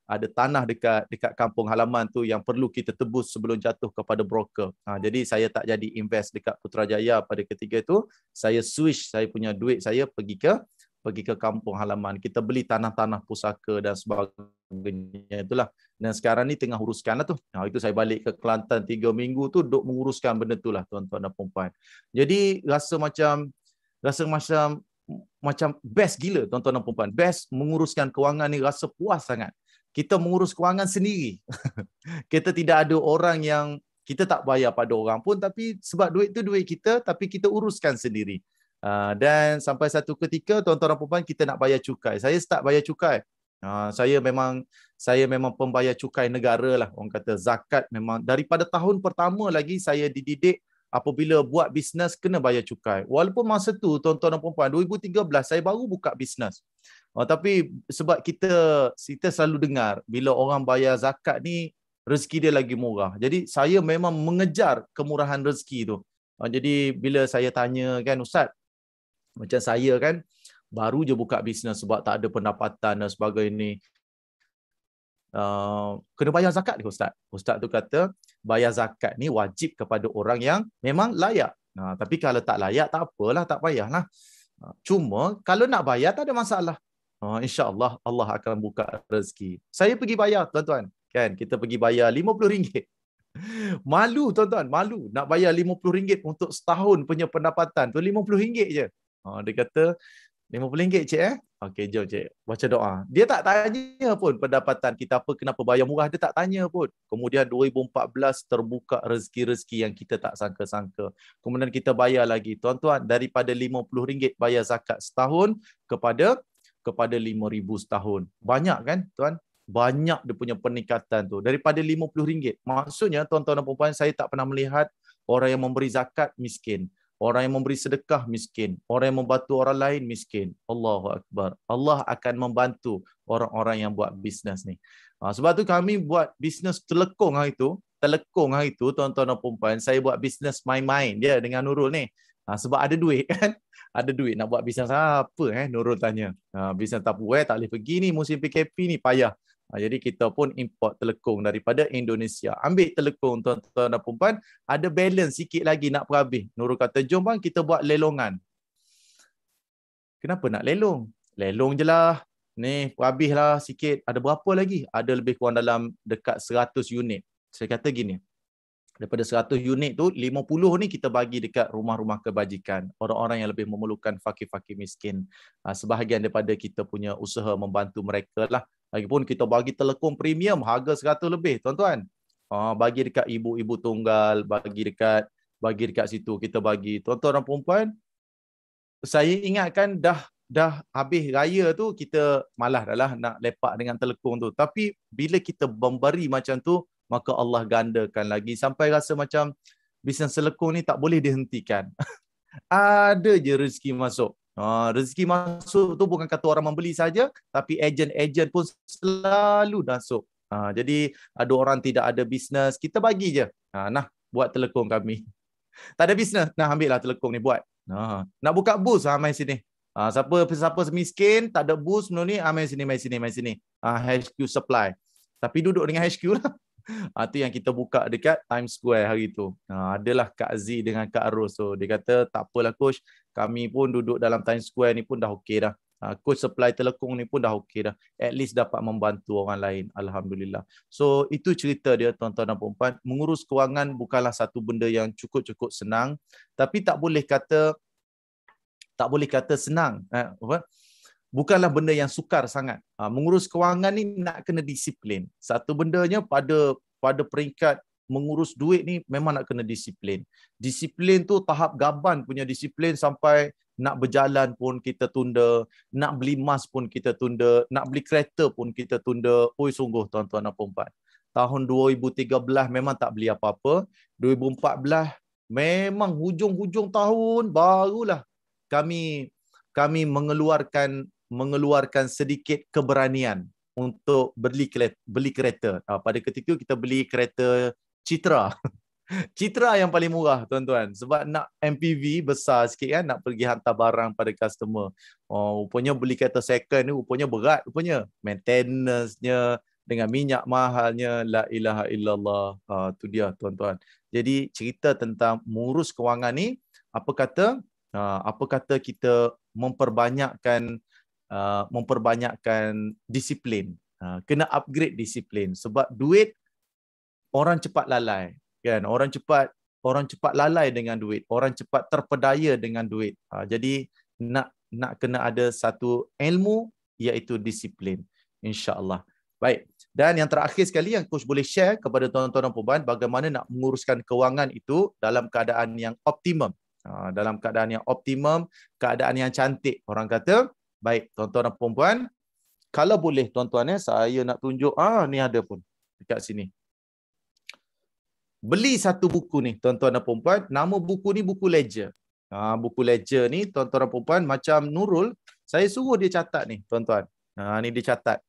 ada tanah dekat dekat kampung halaman tu yang perlu kita tebus sebelum jatuh kepada broker. Ha, jadi saya tak jadi invest dekat Putrajaya pada ketiga itu. Saya switch saya punya duit saya pergi ke pergi ke kampung halaman. Kita beli tanah-tanah pusaka dan sebagainya itulah. Dan sekarang ni tengah uruskan lah tu. Ha, itu saya balik ke Kelantan tiga minggu tu duk menguruskan benda tu lah tuan-tuan dan perempuan. Jadi rasa macam rasa macam macam best gila tuan-tuan dan perempuan. Best menguruskan kewangan ni rasa puas sangat kita mengurus kewangan sendiri. kita tidak ada orang yang kita tak bayar pada orang pun tapi sebab duit itu duit kita tapi kita uruskan sendiri. Uh, dan sampai satu ketika tuan-tuan dan puan kita nak bayar cukai. Saya start bayar cukai. Uh, saya memang saya memang pembayar cukai negara lah orang kata zakat memang daripada tahun pertama lagi saya dididik apabila buat bisnes kena bayar cukai walaupun masa tu tuan-tuan dan puan-puan 2013 saya baru buka bisnes Oh, tapi sebab kita kita selalu dengar bila orang bayar zakat ni rezeki dia lagi murah. Jadi saya memang mengejar kemurahan rezeki tu. Oh, jadi bila saya tanya kan ustaz macam saya kan baru je buka bisnes sebab tak ada pendapatan dan sebagainya. Uh, kena bayar zakat ke ustaz? Ustaz tu kata bayar zakat ni wajib kepada orang yang memang layak. Nah, tapi kalau tak layak tak apalah tak payahlah. Cuma kalau nak bayar tak ada masalah. Ha, InsyaAllah Allah akan buka rezeki. Saya pergi bayar tuan-tuan. Kan? Kita pergi bayar RM50. Malu tuan-tuan, malu nak bayar RM50 untuk setahun punya pendapatan. Tu RM50 je. Ha, dia kata, RM50 cik eh? Okey, jom cik. Baca doa. Dia tak tanya pun pendapatan kita apa, kenapa bayar murah. Dia tak tanya pun. Kemudian 2014 terbuka rezeki-rezeki yang kita tak sangka-sangka. Kemudian kita bayar lagi. Tuan-tuan, daripada RM50 bayar zakat setahun kepada kepada 5000 setahun. Banyak kan tuan? Banyak dia punya peningkatan tu daripada RM50. Maksudnya tuan-tuan dan puan-puan saya tak pernah melihat orang yang memberi zakat miskin, orang yang memberi sedekah miskin, orang yang membantu orang lain miskin. Allahu akbar. Allah akan membantu orang-orang yang buat bisnes ni. Ha, sebab tu kami buat bisnes telekong hari tu, telekong hari tu tuan-tuan dan puan-puan, saya buat bisnes main-main dia dengan Nurul ni. Ha, sebab ada duit kan. Ada duit nak buat bisnes apa eh Nurul tanya. Ha, bisnes tapu eh tak boleh pergi ni musim PKP ni payah. Ha, jadi kita pun import telekung daripada Indonesia. Ambil telekung tuan-tuan dan puan Ada balance sikit lagi nak perhabis. Nurul kata jom bang kita buat lelongan. Kenapa nak lelong? Lelong je lah. Ni perhabis lah sikit. Ada berapa lagi? Ada lebih kurang dalam dekat 100 unit. Saya kata gini daripada 100 unit tu 50 ni kita bagi dekat rumah-rumah kebajikan orang-orang yang lebih memerlukan fakir-fakir miskin ah, sebahagian daripada kita punya usaha membantu mereka lah lagipun kita bagi telekom premium harga 100 lebih tuan-tuan ah, bagi dekat ibu-ibu tunggal bagi dekat bagi dekat situ kita bagi tuan-tuan dan perempuan saya ingatkan dah dah habis raya tu kita malah dah lah nak lepak dengan telekom tu tapi bila kita memberi macam tu maka Allah gandakan lagi sampai rasa macam bisnes selekung ni tak boleh dihentikan. Ada je rezeki masuk. Ha, rezeki masuk tu bukan kata orang membeli saja, tapi ejen-ejen pun selalu masuk. Ha, jadi ada orang tidak ada bisnes, kita bagi je. Ha, nah, buat telekung kami. Tak ada bisnes, nah ambil lah telekung ni buat. Ha, nak buka bus ha, main sini. Ha, siapa siapa miskin, tak ada bus, no ni, ha, main sini, main sini, main sini. Ha, ah, HQ Supply. Tapi duduk dengan HQ lah. Ha, tu yang kita buka dekat Times Square hari tu. Ha, adalah Kak Z dengan Kak Ros. So dia kata tak apalah coach. Kami pun duduk dalam Times Square ni pun dah okey dah. Ha, coach supply telekung ni pun dah okey dah. At least dapat membantu orang lain. Alhamdulillah. So itu cerita dia tuan-tuan dan perempuan. Mengurus kewangan bukanlah satu benda yang cukup-cukup senang. Tapi tak boleh kata tak boleh kata senang. Eh, apa? bukanlah benda yang sukar sangat. Ha, mengurus kewangan ni nak kena disiplin. Satu bendanya pada pada peringkat mengurus duit ni memang nak kena disiplin. Disiplin tu tahap gaban punya disiplin sampai nak berjalan pun kita tunda, nak beli emas pun kita tunda, nak beli kereta pun kita tunda. Oi sungguh tuan-tuan dan puan Tahun 2013 memang tak beli apa-apa. 2014 memang hujung-hujung tahun barulah kami kami mengeluarkan mengeluarkan sedikit keberanian untuk beli beli kereta. Ah, pada ketika itu kita beli kereta Citra. Citra yang paling murah tuan-tuan sebab nak MPV besar sikit kan nak pergi hantar barang pada customer. Oh rupanya beli kereta second ni rupanya berat rupanya. Maintenance-nya dengan minyak mahalnya la ilaha illallah. Ah uh, tu dia tuan-tuan. Jadi cerita tentang mengurus kewangan ni apa kata uh, apa kata kita memperbanyakkan uh, memperbanyakkan disiplin. Uh, kena upgrade disiplin sebab duit orang cepat lalai kan orang cepat orang cepat lalai dengan duit orang cepat terpedaya dengan duit uh, jadi nak nak kena ada satu ilmu iaitu disiplin insyaallah baik dan yang terakhir sekali yang coach boleh share kepada tuan-tuan dan puan bagaimana nak menguruskan kewangan itu dalam keadaan yang optimum uh, dalam keadaan yang optimum keadaan yang cantik orang kata Baik, tuan-tuan dan puan-puan, kalau boleh tuan-tuan ya, saya nak tunjuk ah ni ada pun dekat sini. Beli satu buku ni tuan-tuan dan puan-puan, nama buku ni buku ledger. Ha, buku ledger ni tuan-tuan dan puan-puan macam Nurul, saya suruh dia catat ni tuan-tuan. Ha, ni dia catat.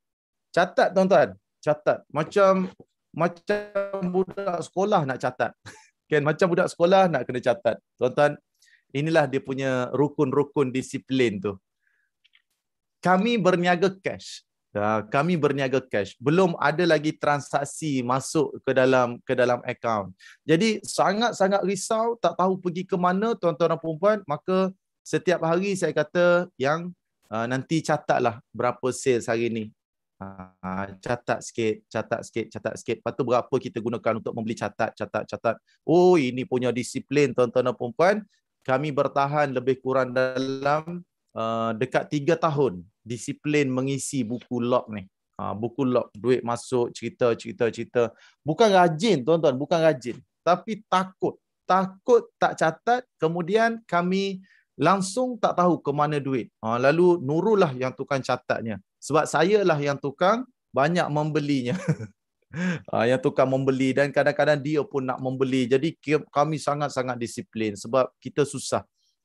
Catat tuan-tuan, catat. Macam macam budak sekolah nak catat. kan macam budak sekolah nak kena catat. Tuan-tuan, inilah dia punya rukun-rukun disiplin tu kami berniaga cash ya, kami berniaga cash belum ada lagi transaksi masuk ke dalam ke dalam akaun jadi sangat-sangat risau tak tahu pergi ke mana tuan-tuan dan puan maka setiap hari saya kata yang uh, nanti catatlah berapa sales hari ni uh, catat sikit catat sikit catat sikit lepas tu berapa kita gunakan untuk membeli catat catat catat oh ini punya disiplin tuan-tuan dan puan kami bertahan lebih kurang dalam uh, dekat tiga tahun disiplin mengisi buku log ni. Ha, buku log, duit masuk, cerita, cerita, cerita. Bukan rajin tuan-tuan, bukan rajin. Tapi takut. Takut tak catat, kemudian kami langsung tak tahu ke mana duit. Ha, lalu Nurul lah yang tukang catatnya. Sebab saya lah yang tukang banyak membelinya. ha, yang tukang membeli dan kadang-kadang dia pun nak membeli. Jadi kami sangat-sangat disiplin sebab kita susah.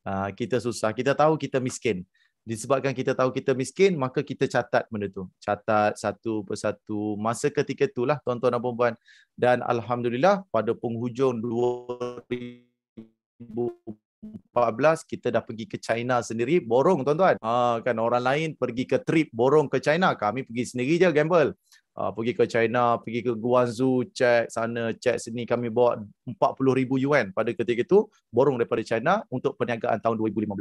Ha, kita susah. Kita tahu kita miskin disebabkan kita tahu kita miskin maka kita catat benda tu catat satu persatu masa ketika itulah tuan-tuan dan puan-puan dan alhamdulillah pada penghujung 2014 kita dah pergi ke China sendiri borong tuan-tuan ha, kan orang lain pergi ke trip borong ke China kami pergi sendiri je gamble uh, pergi ke China, pergi ke Guangzhou, cek sana, cek sini. Kami bawa 40,000 yuan pada ketika itu, borong daripada China untuk perniagaan tahun 2015.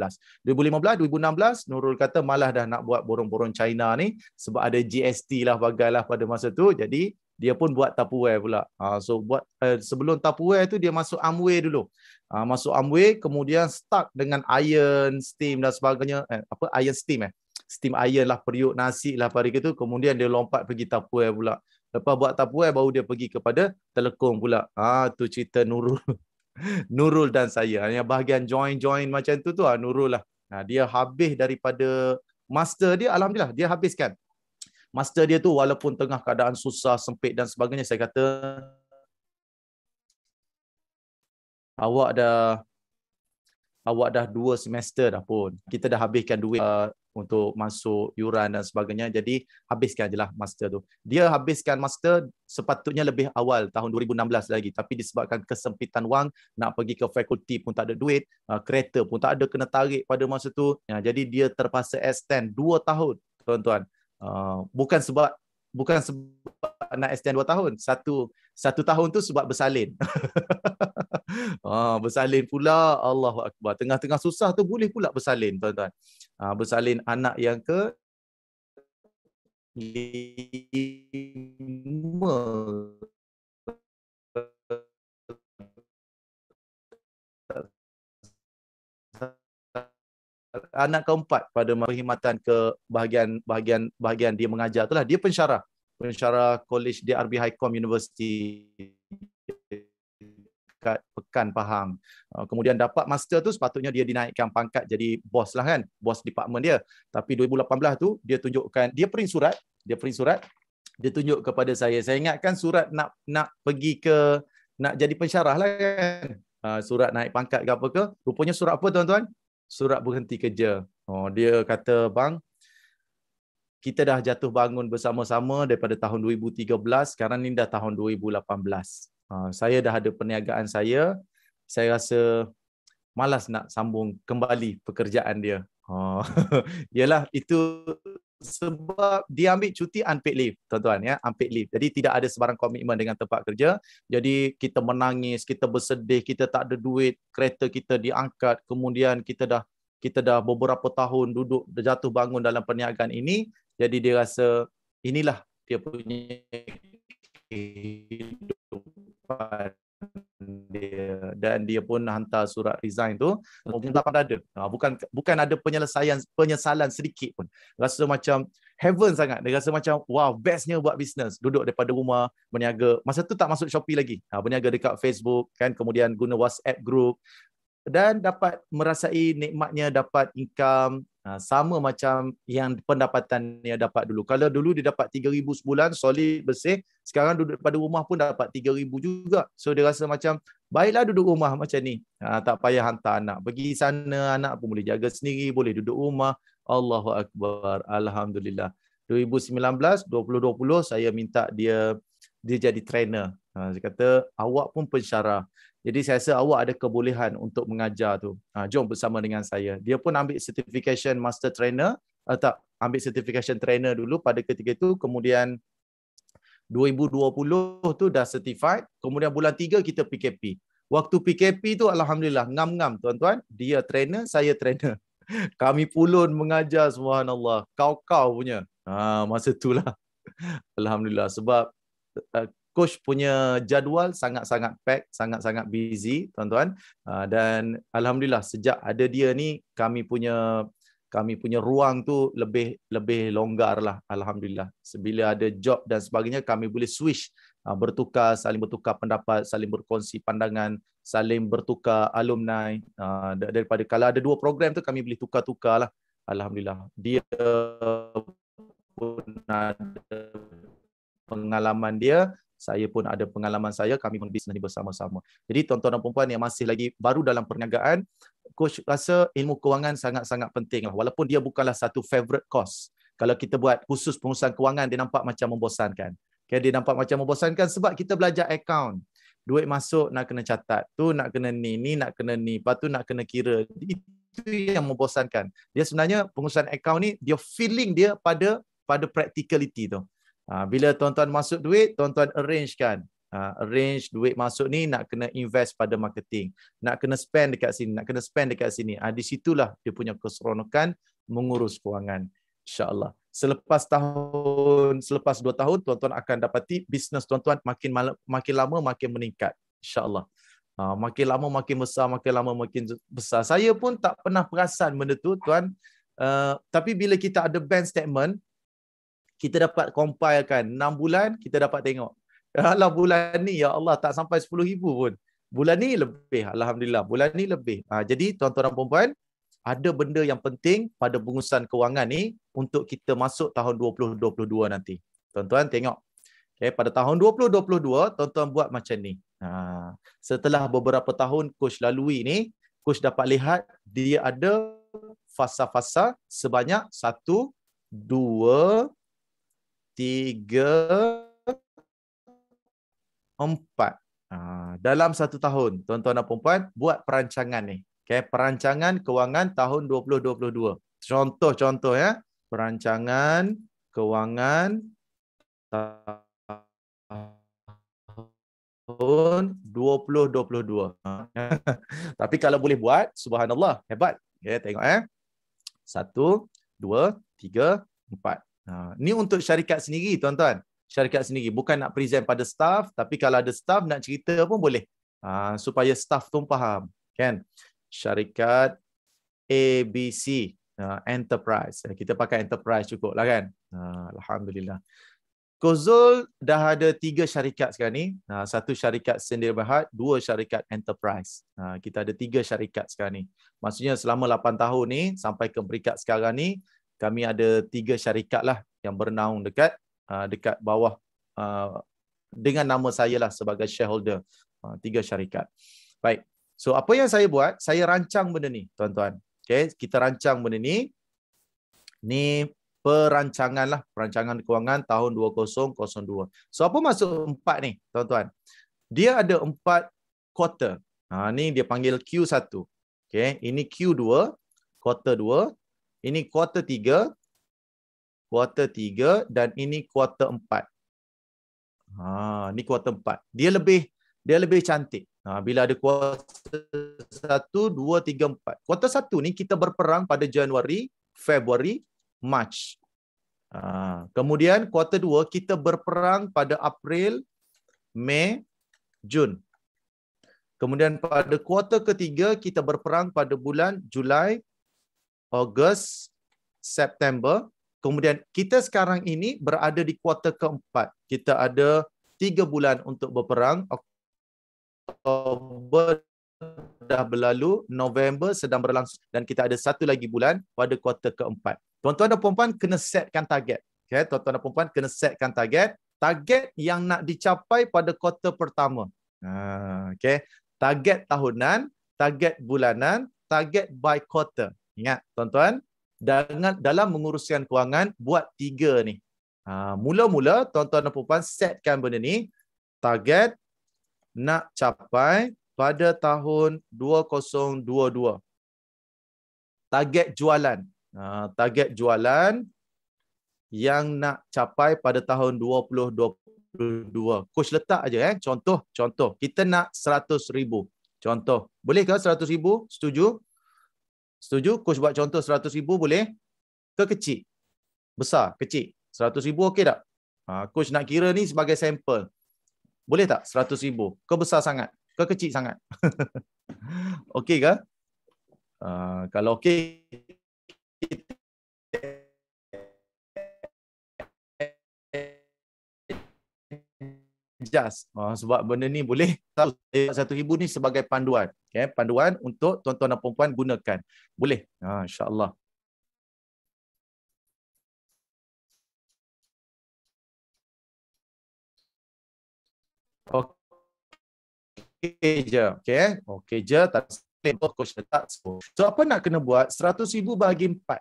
2015, 2016, Nurul kata malah dah nak buat borong-borong China ni sebab ada GST lah bagailah pada masa tu. Jadi, dia pun buat tapuware pula. Ha, so buat eh, sebelum tapuware tu dia masuk Amway dulu. Ha, masuk Amway kemudian start dengan iron steam dan sebagainya eh, apa iron steam eh steam iron lah, periuk nasi lah pada itu. Kemudian dia lompat pergi tapuai pula. Lepas buat tapuai, baru dia pergi kepada telekom pula. Ah ha, tu cerita Nurul. Nurul dan saya. hanya bahagian join-join macam tu tu ah Nurul lah. Ha, dia habis daripada master dia, Alhamdulillah, dia habiskan. Master dia tu walaupun tengah keadaan susah, sempit dan sebagainya, saya kata awak dah awak dah dua semester dah pun. Kita dah habiskan duit uh, untuk masuk yuran dan sebagainya. Jadi habiskan jelah master tu. Dia habiskan master sepatutnya lebih awal tahun 2016 lagi tapi disebabkan kesempitan wang nak pergi ke fakulti pun tak ada duit, uh, kereta pun tak ada kena tarik pada masa tu. Ya, jadi dia terpaksa extend 2 tahun tuan-tuan. Uh, bukan sebab bukan sebab nak extend 2 tahun. Satu satu tahun tu sebab bersalin. ah, bersalin pula Allahu Akbar. Tengah-tengah susah tu boleh pula bersalin, tuan-tuan. Ah, bersalin anak yang ke lima anak keempat pada perkhidmatan ke bahagian bahagian bahagian dia mengajar itulah dia pensyarah pensyarah college di RB Highcom University dekat Pekan Pahang. Uh, kemudian dapat master tu sepatutnya dia dinaikkan pangkat jadi bos lah kan, bos department dia. Tapi 2018 tu dia tunjukkan dia print surat, dia print surat, dia tunjuk kepada saya. Saya ingatkan surat nak nak pergi ke nak jadi pensyarah lah kan. Uh, surat naik pangkat ke apa ke. Rupanya surat apa tuan-tuan? surat berhenti kerja. Oh, dia kata, bang, kita dah jatuh bangun bersama-sama daripada tahun 2013, sekarang ni dah tahun 2018. Uh, ha, saya dah ada perniagaan saya, saya rasa malas nak sambung kembali pekerjaan dia. Oh, ha, yelah, itu sebab dia ambil cuti unpaid leave tuan-tuan ya unpaid leave jadi tidak ada sebarang komitmen dengan tempat kerja jadi kita menangis kita bersedih kita tak ada duit kereta kita diangkat kemudian kita dah kita dah beberapa tahun duduk jatuh bangun dalam perniagaan ini jadi dia rasa inilah dia punya kehidupan dia dan dia pun hantar surat resign tu mungkin tak ada ha, bukan bukan ada penyelesaian penyesalan sedikit pun rasa macam heaven sangat dia rasa macam wow bestnya buat bisnes duduk daripada rumah berniaga masa tu tak masuk Shopee lagi ha, berniaga dekat Facebook kan kemudian guna WhatsApp group dan dapat merasai nikmatnya dapat income Ha, sama macam yang pendapatan dia dapat dulu. Kalau dulu dia dapat 3000 sebulan solid bersih, sekarang duduk pada rumah pun dapat 3000 juga. So dia rasa macam baiklah duduk rumah macam ni. Ha, tak payah hantar anak. Pergi sana anak pun boleh jaga sendiri, boleh duduk rumah. Allahu akbar. Alhamdulillah. 2019 2020 saya minta dia dia jadi trainer. Ha, dia kata awak pun pensyarah. Jadi saya rasa awak ada kebolehan untuk mengajar tu. Ha, jom bersama dengan saya. Dia pun ambil certification master trainer atau eh, ambil certification trainer dulu pada ketika itu kemudian 2020 tu dah certified, kemudian bulan 3 kita PKP. Waktu PKP tu alhamdulillah ngam-ngam tuan-tuan, dia trainer, saya trainer. Kami pulun mengajar subhanallah, kau-kau punya. Ha, masa itulah. Alhamdulillah sebab eh, coach punya jadual sangat-sangat packed, sangat-sangat busy, tuan-tuan. Ah, dan alhamdulillah sejak ada dia ni kami punya kami punya ruang tu lebih lebih longgar lah alhamdulillah. Sebila ada job dan sebagainya kami boleh switch ah, bertukar saling bertukar pendapat, saling berkongsi pandangan, saling bertukar alumni ah, daripada kalau ada dua program tu kami boleh tukar-tukar lah. Alhamdulillah dia pun ada pengalaman dia saya pun ada pengalaman saya, kami pun bisnes ni bersama-sama. Jadi tuan-tuan dan puan yang masih lagi baru dalam perniagaan, coach rasa ilmu kewangan sangat-sangat penting lah. Walaupun dia bukanlah satu favorite course. Kalau kita buat khusus pengurusan kewangan, dia nampak macam membosankan. Okay, dia nampak macam membosankan sebab kita belajar account. Duit masuk nak kena catat. Tu nak kena ni, ni nak kena ni. Lepas tu nak kena kira. Itu yang membosankan. Dia sebenarnya pengurusan account ni, dia feeling dia pada pada practicality tu. Ha, bila tuan-tuan masuk duit, tuan-tuan arrange kan. Ha, arrange duit masuk ni nak kena invest pada marketing. Nak kena spend dekat sini, nak kena spend dekat sini. Uh, di situlah dia punya keseronokan mengurus kewangan. InsyaAllah. Selepas tahun, selepas dua tahun, tuan-tuan akan dapati bisnes tuan-tuan makin, mal- makin lama makin meningkat. InsyaAllah. Uh, makin lama makin besar, makin lama makin besar. Saya pun tak pernah perasan benda tu tuan. Uh, tapi bila kita ada bank statement, kita dapat compilekan 6 bulan kita dapat tengok Alah bulan ni ya Allah tak sampai 10000 pun bulan ni lebih alhamdulillah bulan ni lebih ha, jadi tuan-tuan dan puan-puan ada benda yang penting pada pengurusan kewangan ni untuk kita masuk tahun 2022 nanti tuan-tuan tengok okay, pada tahun 2022 tuan-tuan buat macam ni ha, setelah beberapa tahun coach lalui ni coach dapat lihat dia ada fasa-fasa sebanyak 1 2 tiga, empat. Ha, dalam satu tahun, tuan-tuan dan perempuan, buat perancangan ni. Okay, perancangan kewangan tahun 2022. Contoh-contoh ya. Perancangan kewangan tahun 2022. Tapi kalau boleh buat, subhanallah, hebat. Okay, ya, tengok ya. Satu, dua, tiga, empat. Ha, ni untuk syarikat sendiri tuan-tuan. Syarikat sendiri. Bukan nak present pada staff. Tapi kalau ada staff nak cerita pun boleh. Ha, supaya staff tu faham. Kan? Syarikat ABC. Ha, enterprise. Eh, kita pakai enterprise cukup lah kan? Ha, Alhamdulillah. Kozul dah ada tiga syarikat sekarang ni. Ha, satu syarikat sendiri berhad. Dua syarikat enterprise. Ha, kita ada tiga syarikat sekarang ni. Maksudnya selama lapan tahun ni sampai ke peringkat sekarang ni kami ada tiga syarikat lah yang bernaung dekat ah, dekat bawah ah, dengan nama saya lah sebagai shareholder ah, tiga syarikat. Baik. So apa yang saya buat, saya rancang benda ni, tuan-tuan. Okay, kita rancang benda ni. Ni perancangan lah, perancangan kewangan tahun 2002. So apa maksud empat ni, tuan-tuan? Dia ada empat quarter. Ha, ni dia panggil Q1. Okay, ini Q2, quarter 2, ini kuarter tiga. Kuarter tiga dan ini kuarter empat. Ha, ini kuarter empat. Dia lebih dia lebih cantik. Ha, bila ada kuarter satu, dua, tiga, empat. Kuarter satu ni kita berperang pada Januari, Februari, March. Ha, kemudian kuarter dua kita berperang pada April, Mei, Jun. Kemudian pada kuarter ketiga kita berperang pada bulan Julai, Ogos, September. Kemudian kita sekarang ini berada di kuarter keempat. Kita ada tiga bulan untuk berperang. Oktober dah berlalu, November sedang berlangsung dan kita ada satu lagi bulan pada kuarter keempat. Tuan-tuan dan puan-puan kena setkan target. Okay, tuan-tuan dan puan-puan kena setkan target. Target yang nak dicapai pada kuarter pertama. Ha, okay. Target tahunan, target bulanan, target by quarter. Ingat, tuan-tuan, dengan, dalam menguruskan kewangan, buat tiga ni. Ha, mula-mula, tuan-tuan dan perempuan, setkan benda ni. Target nak capai pada tahun 2022. Target jualan. Ha, target jualan yang nak capai pada tahun 2022. Coach letak aja eh. Contoh, contoh. Kita nak 100 ribu. Contoh. Boleh ke 100 ribu? Setuju? Setuju? Coach buat contoh 100 ribu boleh ke kecil? Besar, kecil. 100 ribu okey tak? Ha, coach nak kira ni sebagai sampel. Boleh tak 100 ribu? Ke besar sangat? Ke kecil sangat? okey ke? Uh, kalau okey, cerdas. Uh, sebab benda ni boleh eh, satu ribu ni sebagai panduan. Okay, panduan untuk tuan-tuan dan perempuan gunakan. Boleh. uh, InsyaAllah. Okey je. Okey eh? okay je. Tak boleh. Coach letak. So apa nak kena buat? seratus ribu bahagi 4.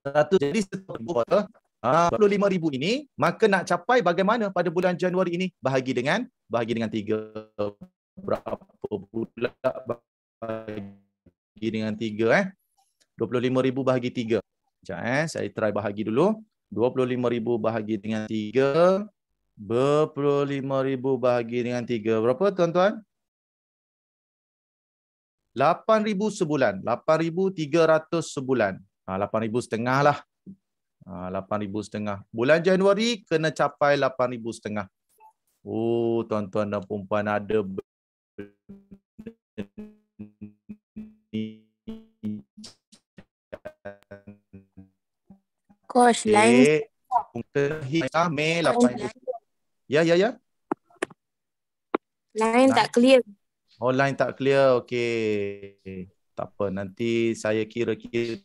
100 jadi satu kuota ah, lima ribu ini maka nak capai bagaimana pada bulan Januari ini bahagi dengan bahagi dengan tiga berapa bulan bahagi dengan tiga eh lima bahagi tiga Sekejap eh, saya try bahagi dulu. 25,000 bahagi dengan 3. 25,000 bahagi dengan 3. Berapa tuan-tuan? 8,000 sebulan. 8,300 sebulan. 8 ah, ribu setengah lah. 8 ah, ribu setengah. Bulan Januari kena capai 8 ribu setengah. Oh, tuan-tuan dan perempuan ada Coach, eh, lain. Hingga Mei 8 ribu. Ya, ya, ya. Lain tak clear. Oh, line tak clear. Okay. okay. Tak apa, nanti saya kira-kira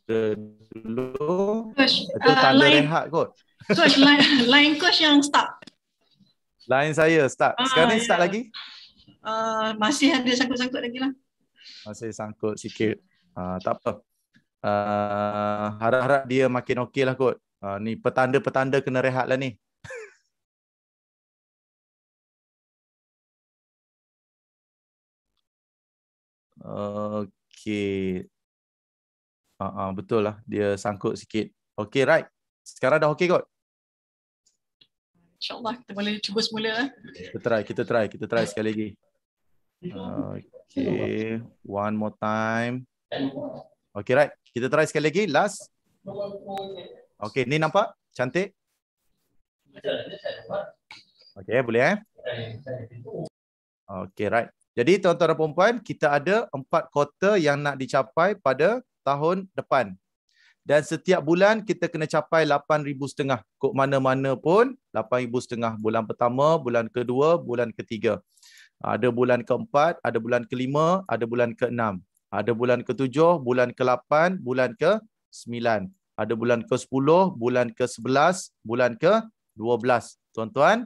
dulu. Coach, itu uh, tanda line, rehat kot. Coach, line, line coach yang stuck. lain saya stuck. Ah, Sekarang uh, ni stuck yeah. lagi? Uh, masih ada sangkut-sangkut lagi lah. Masih sangkut sikit. Uh, ah, tak apa. Uh, harap-harap dia makin okey lah kot. Uh, ni petanda-petanda kena rehat lah ni. okay. okey. Uh, uh, betul lah, dia sangkut sikit. Okay right. Sekarang dah okay kot? InsyaAllah, kita boleh cuba semula. Eh. Kita try, kita try, kita try sekali lagi. Okay, one more time. Okay right. Kita try sekali lagi, last. Okay, ni nampak? Cantik? Okay boleh eh? Okey, right. Jadi tuan-tuan dan puan kita ada empat kota yang nak dicapai pada tahun depan. Dan setiap bulan kita kena capai 8,000 setengah. Kok mana-mana pun 8,000 setengah. Bulan pertama, bulan kedua, bulan ketiga. Ada bulan keempat, ada bulan kelima, ada bulan keenam. Ada bulan ketujuh, bulan kelapan, bulan ke sembilan. Ada bulan ke sepuluh, bulan ke sebelas, bulan ke dua belas. Tuan-tuan,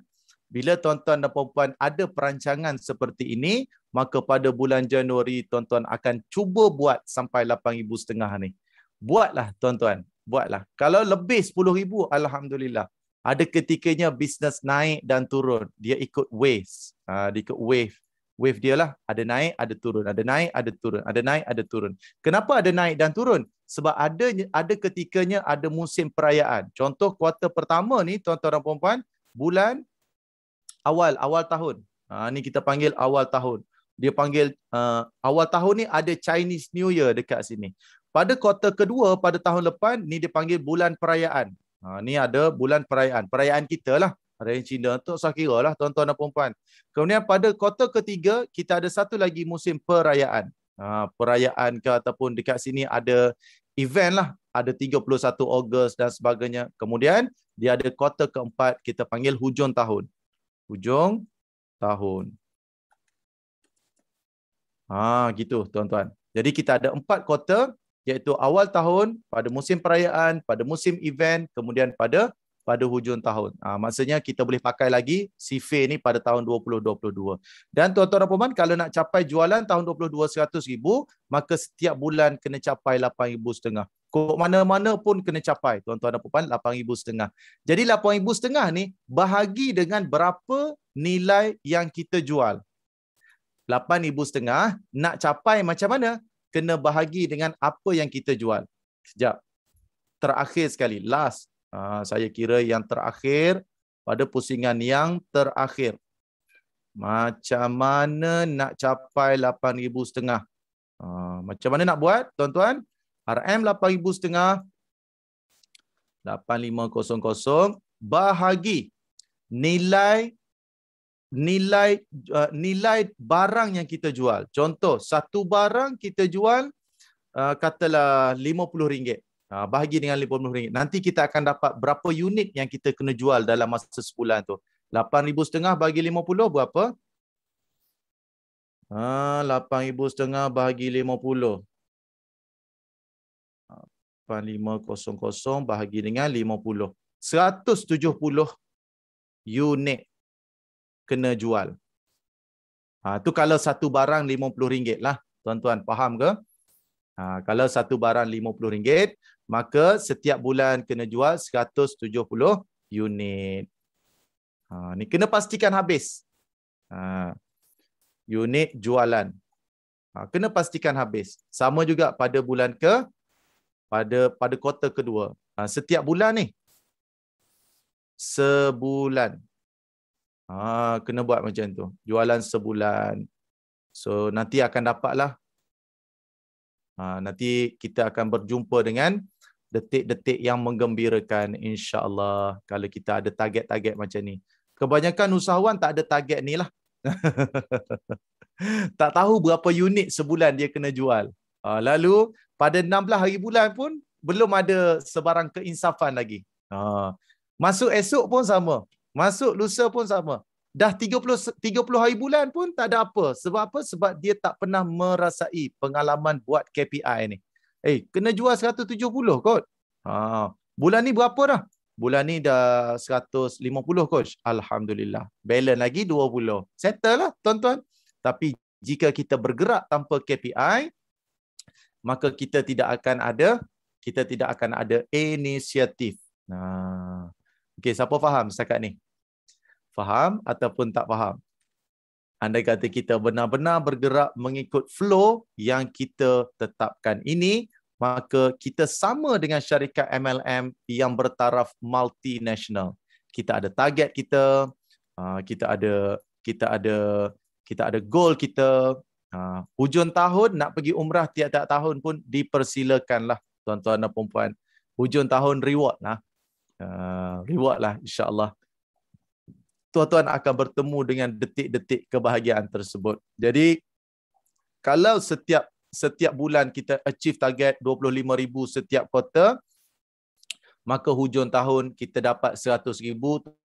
bila tuan-tuan dan puan-puan ada perancangan seperti ini, maka pada bulan Januari tuan-tuan akan cuba buat sampai 8,000 setengah ni. Buatlah tuan-tuan, buatlah. Kalau lebih 10,000, Alhamdulillah. Ada ketikanya bisnes naik dan turun. Dia ikut waves. Uh, ha, dia ikut wave. Wave dia lah. Ada naik, ada turun. Ada naik, ada turun. Ada naik, ada turun. Kenapa ada naik dan turun? Sebab ada ada ketikanya ada musim perayaan. Contoh kuarter pertama ni, tuan-tuan dan puan-puan, bulan awal awal tahun. Ha, ni kita panggil awal tahun. Dia panggil uh, awal tahun ni ada Chinese New Year dekat sini. Pada kuarter kedua pada tahun lepas ni dia panggil bulan perayaan. Ha, ni ada bulan perayaan. Perayaan kita lah. Perayaan Cina. Tak usah kira lah tuan-tuan dan perempuan. Kemudian pada kuarter ketiga kita ada satu lagi musim perayaan. Ha, perayaan ke ataupun dekat sini ada event lah. Ada 31 Ogos dan sebagainya. Kemudian dia ada kuarter keempat kita panggil hujung tahun hujung tahun. Ah ha, gitu tuan-tuan. Jadi kita ada empat quarter iaitu awal tahun, pada musim perayaan, pada musim event, kemudian pada pada hujung tahun. ha, maksudnya kita boleh pakai lagi CV ni pada tahun 2022. Dan tuan-tuan dan puan kalau nak capai jualan tahun 2022 100,000, maka setiap bulan kena capai 8,500. Kok mana-mana pun kena capai. Tuan-tuan dan puan-puan, 8,000 setengah. Jadi 8,000 setengah ni bahagi dengan berapa nilai yang kita jual. 8,000 setengah nak capai macam mana? Kena bahagi dengan apa yang kita jual. Sekejap. Terakhir sekali. Last. Ha, saya kira yang terakhir pada pusingan yang terakhir. Macam mana nak capai 8,000 setengah? Ha, macam mana nak buat, tuan-tuan? RM8,500 8500 bahagi nilai nilai uh, nilai barang yang kita jual. Contoh satu barang kita jual uh, katalah RM50. Uh, bahagi dengan RM50. Nanti kita akan dapat berapa unit yang kita kena jual dalam masa sebulan tu. 8500 bagi 50 berapa? Ah uh, 8500 50. 8500 bahagi dengan 50. 170 unit kena jual. Ha, tu kalau satu barang RM50 lah. Tuan-tuan, faham ke? Ha, kalau satu barang RM50, maka setiap bulan kena jual 170 unit. Ha, ni kena pastikan habis. Ha, unit jualan. Ha, kena pastikan habis. Sama juga pada bulan ke pada pada kota kedua. Ha, setiap bulan ni. Sebulan. Ha, kena buat macam tu. Jualan sebulan. So nanti akan dapatlah. Ha, nanti kita akan berjumpa dengan detik-detik yang menggembirakan insyaallah kalau kita ada target-target macam ni. Kebanyakan usahawan tak ada target ni lah. tak tahu berapa unit sebulan dia kena jual. Ha, lalu pada 16 hari bulan pun belum ada sebarang keinsafan lagi. Ha. Masuk esok pun sama. Masuk lusa pun sama. Dah 30, 30 hari bulan pun tak ada apa. Sebab apa? Sebab dia tak pernah merasai pengalaman buat KPI ni. Eh, kena jual 170 kot. Ha. Bulan ni berapa dah? Bulan ni dah 150 coach. Alhamdulillah. Balance lagi 20. Settle lah tuan-tuan. Tapi jika kita bergerak tanpa KPI, maka kita tidak akan ada kita tidak akan ada inisiatif. Nah. Okey, siapa faham setakat ni? Faham ataupun tak faham? Anda kata kita benar-benar bergerak mengikut flow yang kita tetapkan ini, maka kita sama dengan syarikat MLM yang bertaraf multinasional. Kita ada target kita, ah, kita ada kita ada kita ada goal kita, Ha, hujung tahun nak pergi umrah tiap-tiap tahun pun dipersilakanlah tuan-tuan dan perempuan. Hujung tahun reward lah. Uh, reward lah insyaAllah. Tuan-tuan akan bertemu dengan detik-detik kebahagiaan tersebut. Jadi, kalau setiap setiap bulan kita achieve target 25,000 setiap kota, maka hujung tahun kita dapat 100,000.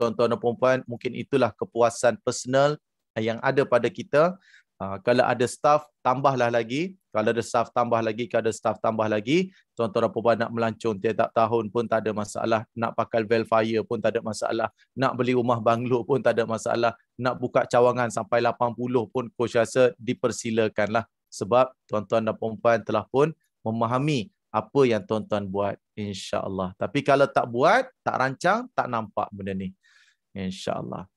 Tuan-tuan dan perempuan, mungkin itulah kepuasan personal yang ada pada kita. Ha, kalau ada staff tambahlah lagi kalau ada staff tambah lagi kalau ada staff tambah lagi tuan-tuan apa nak melancung tiap-tiap tahun pun tak ada masalah nak pakai velfire pun tak ada masalah nak beli rumah banglo pun tak ada masalah nak buka cawangan sampai 80 pun coach rasa dipersilakanlah sebab tuan-tuan dan puan telah pun memahami apa yang tuan-tuan buat insya-Allah tapi kalau tak buat tak rancang tak nampak benda ni insya-Allah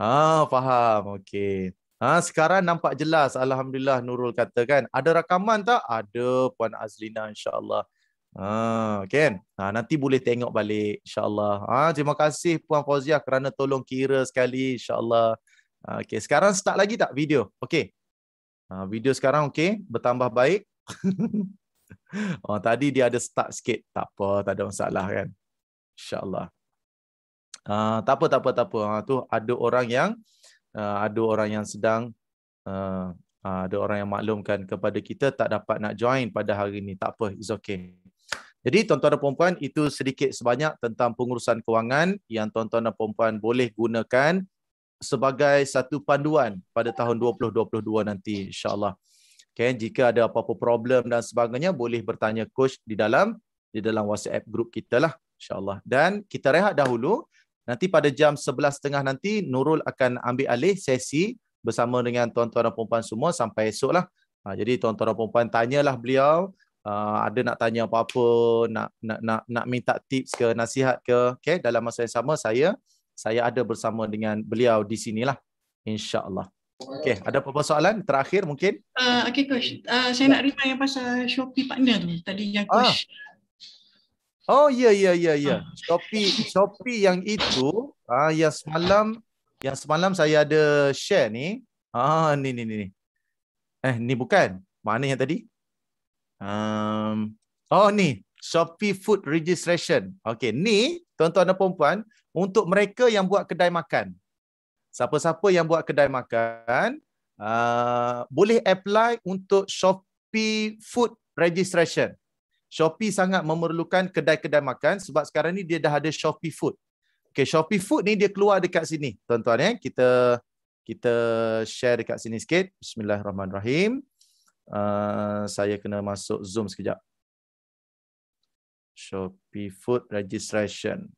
ah faham okey Ha, sekarang nampak jelas alhamdulillah Nurul kata kan. Ada rakaman tak? Ada Puan Azlina insya-Allah. Ha, kan? Ha, nanti boleh tengok balik insya-Allah. Ha, terima kasih Puan Fauzia kerana tolong kira sekali insya-Allah. Ha, okay. sekarang start lagi tak video? okay? Ha, video sekarang okay, bertambah baik. oh, tadi dia ada start sikit. Tak apa, tak ada masalah kan. Insya-Allah. Ha, tak apa, tak apa, tak apa. Ha, tu ada orang yang uh, ada orang yang sedang uh, uh, ada orang yang maklumkan kepada kita tak dapat nak join pada hari ini. Tak apa, it's okay. Jadi tuan-tuan dan puan itu sedikit sebanyak tentang pengurusan kewangan yang tuan-tuan dan puan boleh gunakan sebagai satu panduan pada tahun 2022 nanti insya-Allah. Okay, jika ada apa-apa problem dan sebagainya boleh bertanya coach di dalam di dalam WhatsApp group kita lah insya-Allah. Dan kita rehat dahulu Nanti pada jam 11.30 nanti Nurul akan ambil alih sesi bersama dengan tuan-tuan dan perempuan semua sampai esok lah. Ha, jadi tuan-tuan dan perempuan tanyalah beliau uh, ada nak tanya apa-apa, nak, nak nak nak minta tips ke, nasihat ke. Okay? Dalam masa yang sama saya saya ada bersama dengan beliau di sinilah. InsyaAllah. Okay, ada apa-apa soalan terakhir mungkin? Uh, okay coach, uh, saya nak ya. remind yang pasal Shopee partner tu tadi yang ah. coach. Ah. Oh ya ya ya ya. Ah. Shopee Shopee yang itu ah uh, yang semalam yang semalam saya ada share ni. Ah uh, ni ni ni ni. Eh ni bukan. Mana yang tadi? Um, oh ni Shopee Food Registration. Okey, ni tuan-tuan dan puan-puan untuk mereka yang buat kedai makan. Siapa-siapa yang buat kedai makan uh, boleh apply untuk Shopee Food Registration. Shopee sangat memerlukan kedai-kedai makan sebab sekarang ni dia dah ada Shopee Food. Okay, Shopee Food ni dia keluar dekat sini. Tuan-tuan eh, kita kita share dekat sini sikit. Bismillahirrahmanirrahim. Uh, saya kena masuk Zoom sekejap. Shopee Food Registration.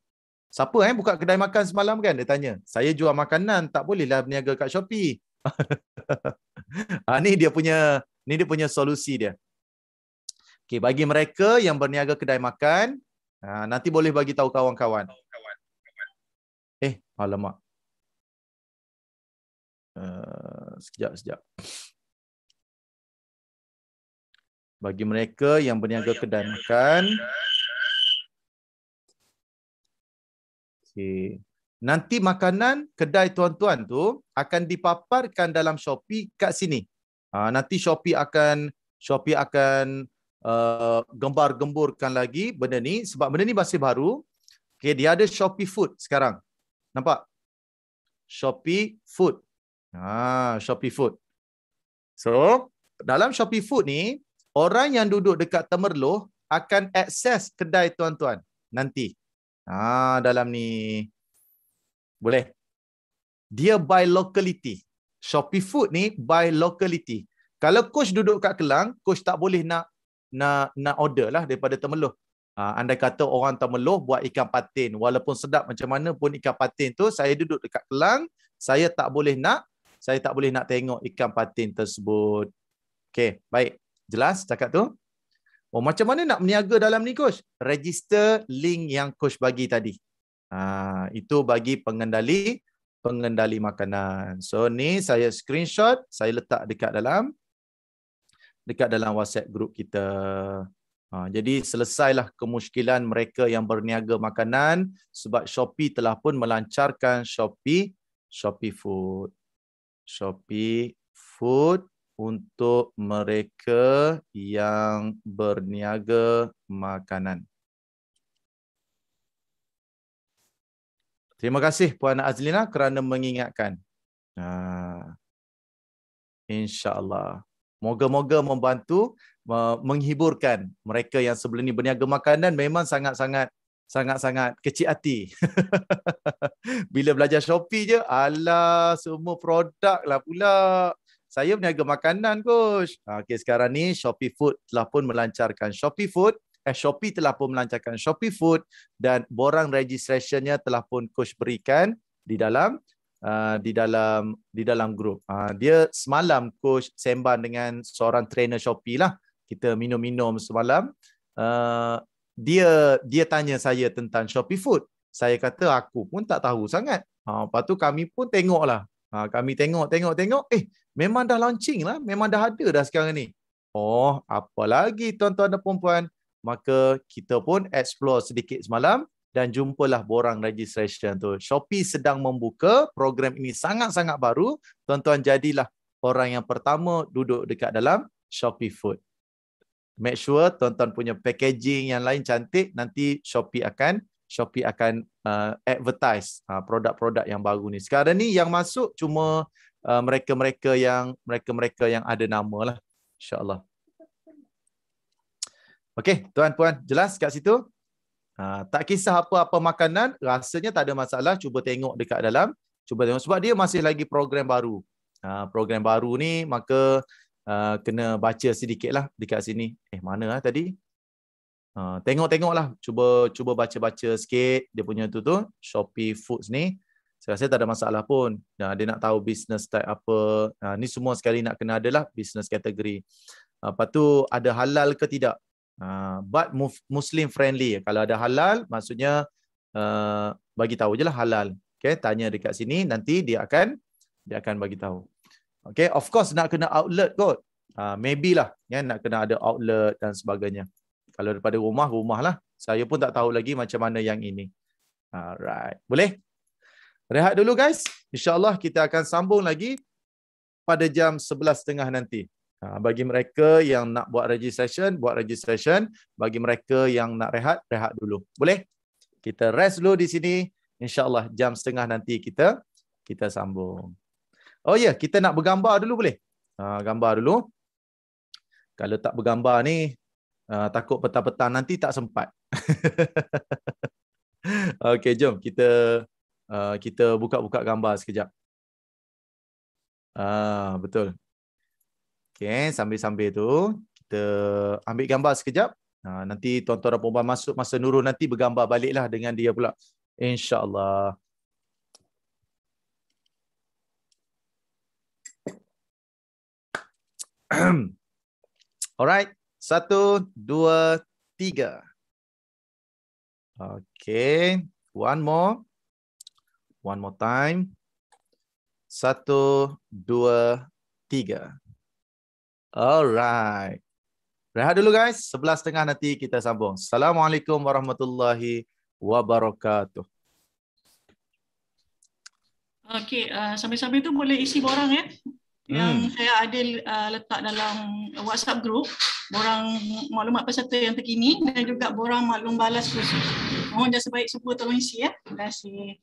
Siapa eh buka kedai makan semalam kan dia tanya. Saya jual makanan, tak bolehlah berniaga kat Shopee. ha, ni dia punya ni dia punya solusi dia. Okey, bagi mereka yang berniaga kedai makan, ha, nanti boleh bagi tahu kawan-kawan. Eh, alamak. Uh, sekejap, sekejap. Bagi mereka yang berniaga oh, kedai yang makan. Okay. Nanti makanan kedai tuan-tuan tu akan dipaparkan dalam Shopee kat sini. Uh, nanti Shopee akan Shopee akan Uh, gembar-gemburkan lagi benda ni sebab benda ni masih baru. Okay, dia ada Shopee Food sekarang. Nampak? Shopee Food. Ha, Shopee Food. So, dalam Shopee Food ni, orang yang duduk dekat Temerloh akan akses kedai tuan-tuan nanti. Ha, dalam ni. Boleh. Dia by locality. Shopee Food ni by locality. Kalau coach duduk kat Kelang, coach tak boleh nak nak nak order lah daripada temeluh. Ha, andai kata orang temeluh buat ikan patin, walaupun sedap macam mana pun ikan patin tu, saya duduk dekat Kelang, saya tak boleh nak, saya tak boleh nak tengok ikan patin tersebut. Okay, baik. Jelas cakap tu? Oh, macam mana nak meniaga dalam ni, Coach? Register link yang Coach bagi tadi. Ha, itu bagi pengendali pengendali makanan. So ni saya screenshot, saya letak dekat dalam dekat dalam WhatsApp group kita. Ha, jadi selesailah kemusykilan mereka yang berniaga makanan sebab Shopee telah pun melancarkan Shopee Shopee Food. Shopee Food untuk mereka yang berniaga makanan. Terima kasih Puan Azlina kerana mengingatkan. Ha, InsyaAllah. Moga-moga membantu menghiburkan mereka yang sebelum ini berniaga makanan memang sangat-sangat sangat-sangat kecil hati. Bila belajar Shopee je, alah semua produk lah pula. Saya berniaga makanan coach. Okay, sekarang ni Shopee Food telah pun melancarkan Shopee Food. Eh, Shopee telah pun melancarkan Shopee Food dan borang registrationnya telah pun coach berikan di dalam Uh, di dalam di dalam grup. Uh, dia semalam coach sembang dengan seorang trainer Shopee lah. Kita minum-minum semalam. Uh, dia dia tanya saya tentang Shopee Food. Saya kata aku pun tak tahu sangat. Ha, uh, lepas tu kami pun tengok lah uh, kami tengok, tengok, tengok. Eh, memang dah launching lah. Memang dah ada dah sekarang ni. Oh, apa lagi tuan-tuan dan perempuan? Maka kita pun explore sedikit semalam dan jumpalah borang registration tu. Shopee sedang membuka program ini sangat-sangat baru. Tuan-tuan jadilah orang yang pertama duduk dekat dalam Shopee Food. Make sure tuan-tuan punya packaging yang lain cantik nanti Shopee akan Shopee akan uh, advertise uh, produk-produk yang baru ni. Sekarang ni yang masuk cuma uh, mereka-mereka yang mereka-mereka yang ada nama lah. InsyaAllah. Okey, tuan-puan jelas kat situ? Ha, tak kisah apa-apa makanan, rasanya tak ada masalah. Cuba tengok dekat dalam. Cuba tengok. Sebab dia masih lagi program baru. Ha, program baru ni, maka uh, kena baca sedikit lah dekat sini. Eh, mana lah tadi? Uh, ha, tengok-tengok lah. Cuba, cuba baca-baca sikit dia punya tu tu. Shopee Foods ni. Saya rasa tak ada masalah pun. Nah, dia nak tahu business type apa. Nah, ni semua sekali nak kena adalah business kategori. Lepas tu ada halal ke tidak? Ah, but muslim friendly kalau ada halal maksudnya uh, bagi tahu je lah halal Okay, tanya dekat sini nanti dia akan dia akan bagi tahu Okay, of course nak kena outlet kot uh, maybe lah ya nak kena ada outlet dan sebagainya kalau daripada rumah rumah lah, saya pun tak tahu lagi macam mana yang ini alright boleh rehat dulu guys insyaallah kita akan sambung lagi pada jam 11.30 nanti Ha, bagi mereka yang nak buat registration, buat registration. Bagi mereka yang nak rehat, rehat dulu. Boleh? Kita rest dulu di sini. InsyaAllah jam setengah nanti kita kita sambung. Oh ya, yeah, kita nak bergambar dulu boleh? Ha, gambar dulu. Kalau tak bergambar ni, ha, takut petang-petang nanti tak sempat. okay, jom kita kita buka-buka gambar sekejap. Ah, betul. Okay, sambil-sambil tu kita ambil gambar sekejap. Ha, nanti tuan-tuan dan puan-puan masuk masa Nurul nanti bergambar baliklah dengan dia pula. Allah. Alright. Satu, dua, tiga. Okay. One more. One more time. Satu, dua, tiga. Alright. Rehat dulu guys. Sebelas setengah nanti kita sambung. Assalamualaikum warahmatullahi wabarakatuh. Okay. Uh, sambil-sambil tu boleh isi borang ya. Eh? Hmm. Yang saya ada uh, letak dalam WhatsApp group. Borang maklumat peserta yang terkini. Dan juga borang maklum balas khusus. Mohon jasa baik semua tolong isi ya. Terima kasih.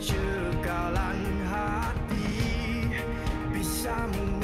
cekalan hati bisa mungkin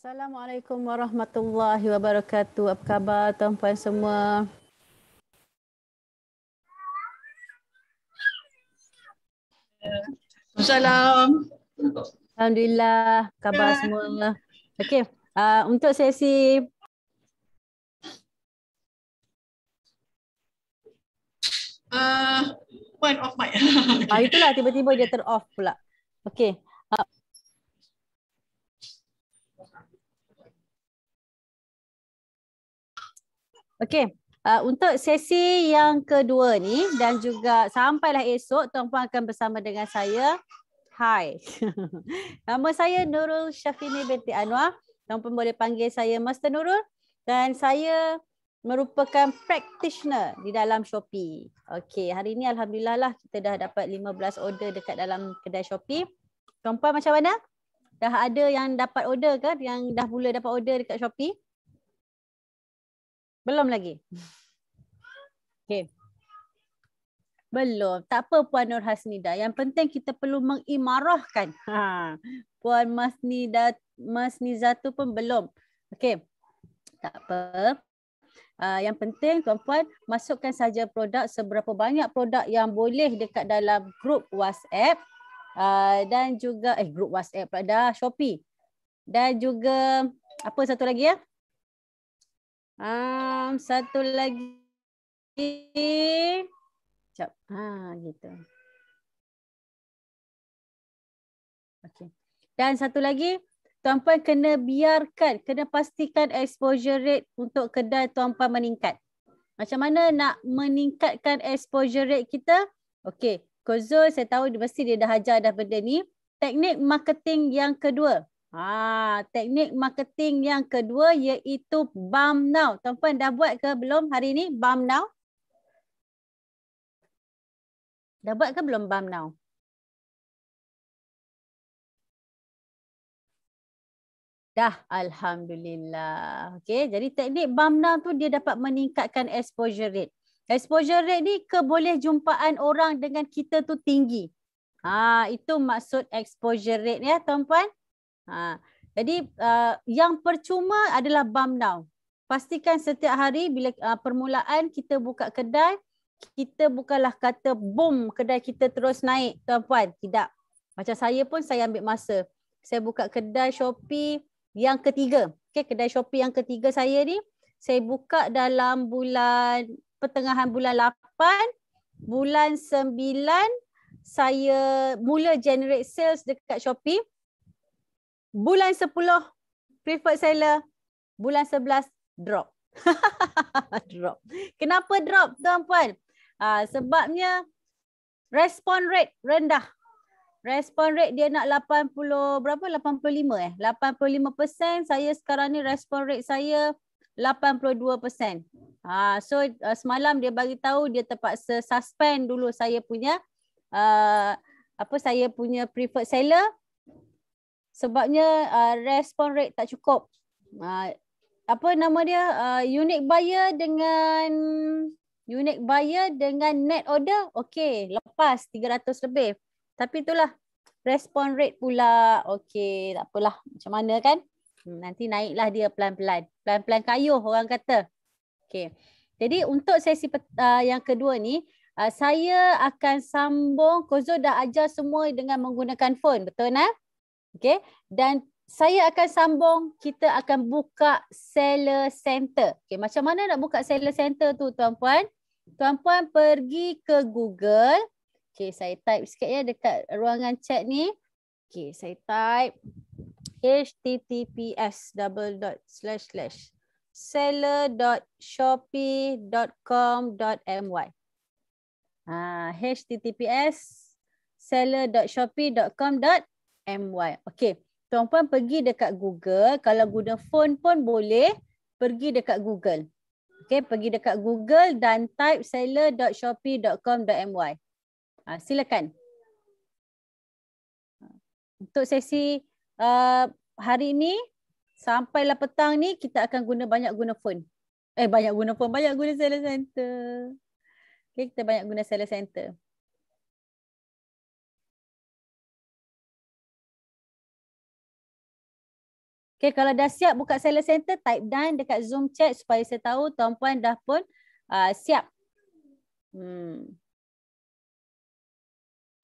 Assalamualaikum warahmatullahi wabarakatuh. Apa khabar tuan-puan semua? Assalamualaikum. Alhamdulillah. Khabar semua. Okey. Uh, untuk sesi Uh, ah, point off mic. ah, itulah tiba-tiba dia ter-off pula. Okay. Okey. Uh, untuk sesi yang kedua ni dan juga sampailah esok tuan puan akan bersama dengan saya. Hai. Nama saya Nurul Syafini binti Anwar. Tuan puan boleh panggil saya Master Nurul dan saya merupakan practitioner di dalam Shopee. Okey, hari ini alhamdulillah lah kita dah dapat 15 order dekat dalam kedai Shopee. Tuan puan macam mana? Dah ada yang dapat order ke? Yang dah mula dapat order dekat Shopee? Belum lagi. Okay, Belum. Tak apa Puan Nur Hasnida. Yang penting kita perlu mengimarahkan. Ha. Puan Masnida tu pun belum. Okey. Tak apa. Uh, yang penting tuan-puan masukkan saja produk seberapa banyak produk yang boleh dekat dalam grup WhatsApp uh, dan juga eh grup WhatsApp pula dah Shopee. Dan juga apa satu lagi ya? Um, satu lagi. Sekejap. Ha, gitu. Okay. Dan satu lagi. Tuan-puan kena biarkan, kena pastikan exposure rate untuk kedai tuan-puan meningkat. Macam mana nak meningkatkan exposure rate kita? Okey. Kozul, saya tahu mesti dia dah ajar dah benda ni. Teknik marketing yang kedua. Ha, teknik marketing yang kedua iaitu BAM Now. Tuan-puan dah buat ke belum hari ini BAM Now? Dah buat ke belum BAM Now? Dah, Alhamdulillah. Okay, jadi teknik BAM Now tu dia dapat meningkatkan exposure rate. Exposure rate ni keboleh jumpaan orang dengan kita tu tinggi. Ha, itu maksud exposure rate ya tuan-puan. Ha. Jadi uh, yang percuma adalah bump now. Pastikan setiap hari bila uh, permulaan kita buka kedai, kita bukanlah kata boom kedai kita terus naik tuan-puan. Tidak. Macam saya pun saya ambil masa. Saya buka kedai Shopee yang ketiga. Okay, kedai Shopee yang ketiga saya ni. Saya buka dalam bulan pertengahan bulan 8. Bulan 9 saya mula generate sales dekat Shopee bulan 10 preferred seller, bulan 11 drop. drop. Kenapa drop tuan-puan? Uh, sebabnya respon rate rendah. Respon rate dia nak 80 berapa? 85 eh. 85% saya sekarang ni respon rate saya 82%. Ha uh, so uh, semalam dia bagi tahu dia terpaksa suspend dulu saya punya uh, apa saya punya preferred seller sebabnya uh, respon rate tak cukup. Uh, apa nama dia? Uh, unique buyer dengan unique buyer dengan net order okey, lepas 300 lebih. Tapi itulah response rate pula okey, tak apalah. Macam mana kan? Hmm, nanti naiklah dia pelan-pelan. Pelan-pelan kayuh orang kata. Okey. Jadi untuk sesi uh, yang kedua ni uh, saya akan sambung, Kozo dah ajar semua dengan menggunakan phone, betul tak? Nah? Okay, dan saya akan sambung kita akan buka seller center. Okay, macam mana nak buka seller center tu tuan-puan? Tuan-puan pergi ke Google. Okay, saya type sikit ya dekat ruangan chat ni. Okay, saya type https double dot slash slash seller.shopee.com.my. Ah, https seller.shopee.com.my my. Okey. Tuan-puan pergi dekat Google. Kalau guna phone pun boleh pergi dekat Google. Okey, pergi dekat Google dan type seller.shopee.com.my. Ah silakan. Untuk sesi uh, hari ini sampai lah petang ni kita akan guna banyak guna phone. Eh banyak guna phone, banyak guna seller center. Okey, kita banyak guna seller center. Okay, kalau dah siap buka seller center, type down dekat Zoom chat supaya saya tahu tuan-puan dah pun uh, siap. Hmm.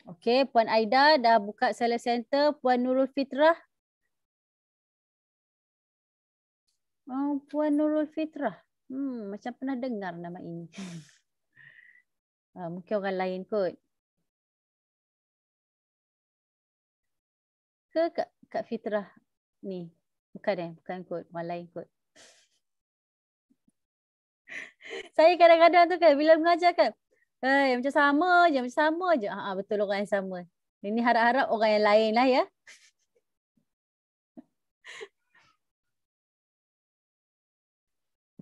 Okay, Puan Aida dah buka seller center. Puan Nurul Fitrah. Oh, Puan Nurul Fitrah. Hmm, macam pernah dengar nama ini. uh, mungkin orang lain kot. Ke Kak, Kak Fitrah ni? Bukan eh, bukan kot. malai lain kot. saya kadang-kadang tu kan, bila mengajar kan, hey, eh, macam sama je, macam sama je. Ha, ha betul orang yang sama. Ini harap-harap orang yang lain lah ya.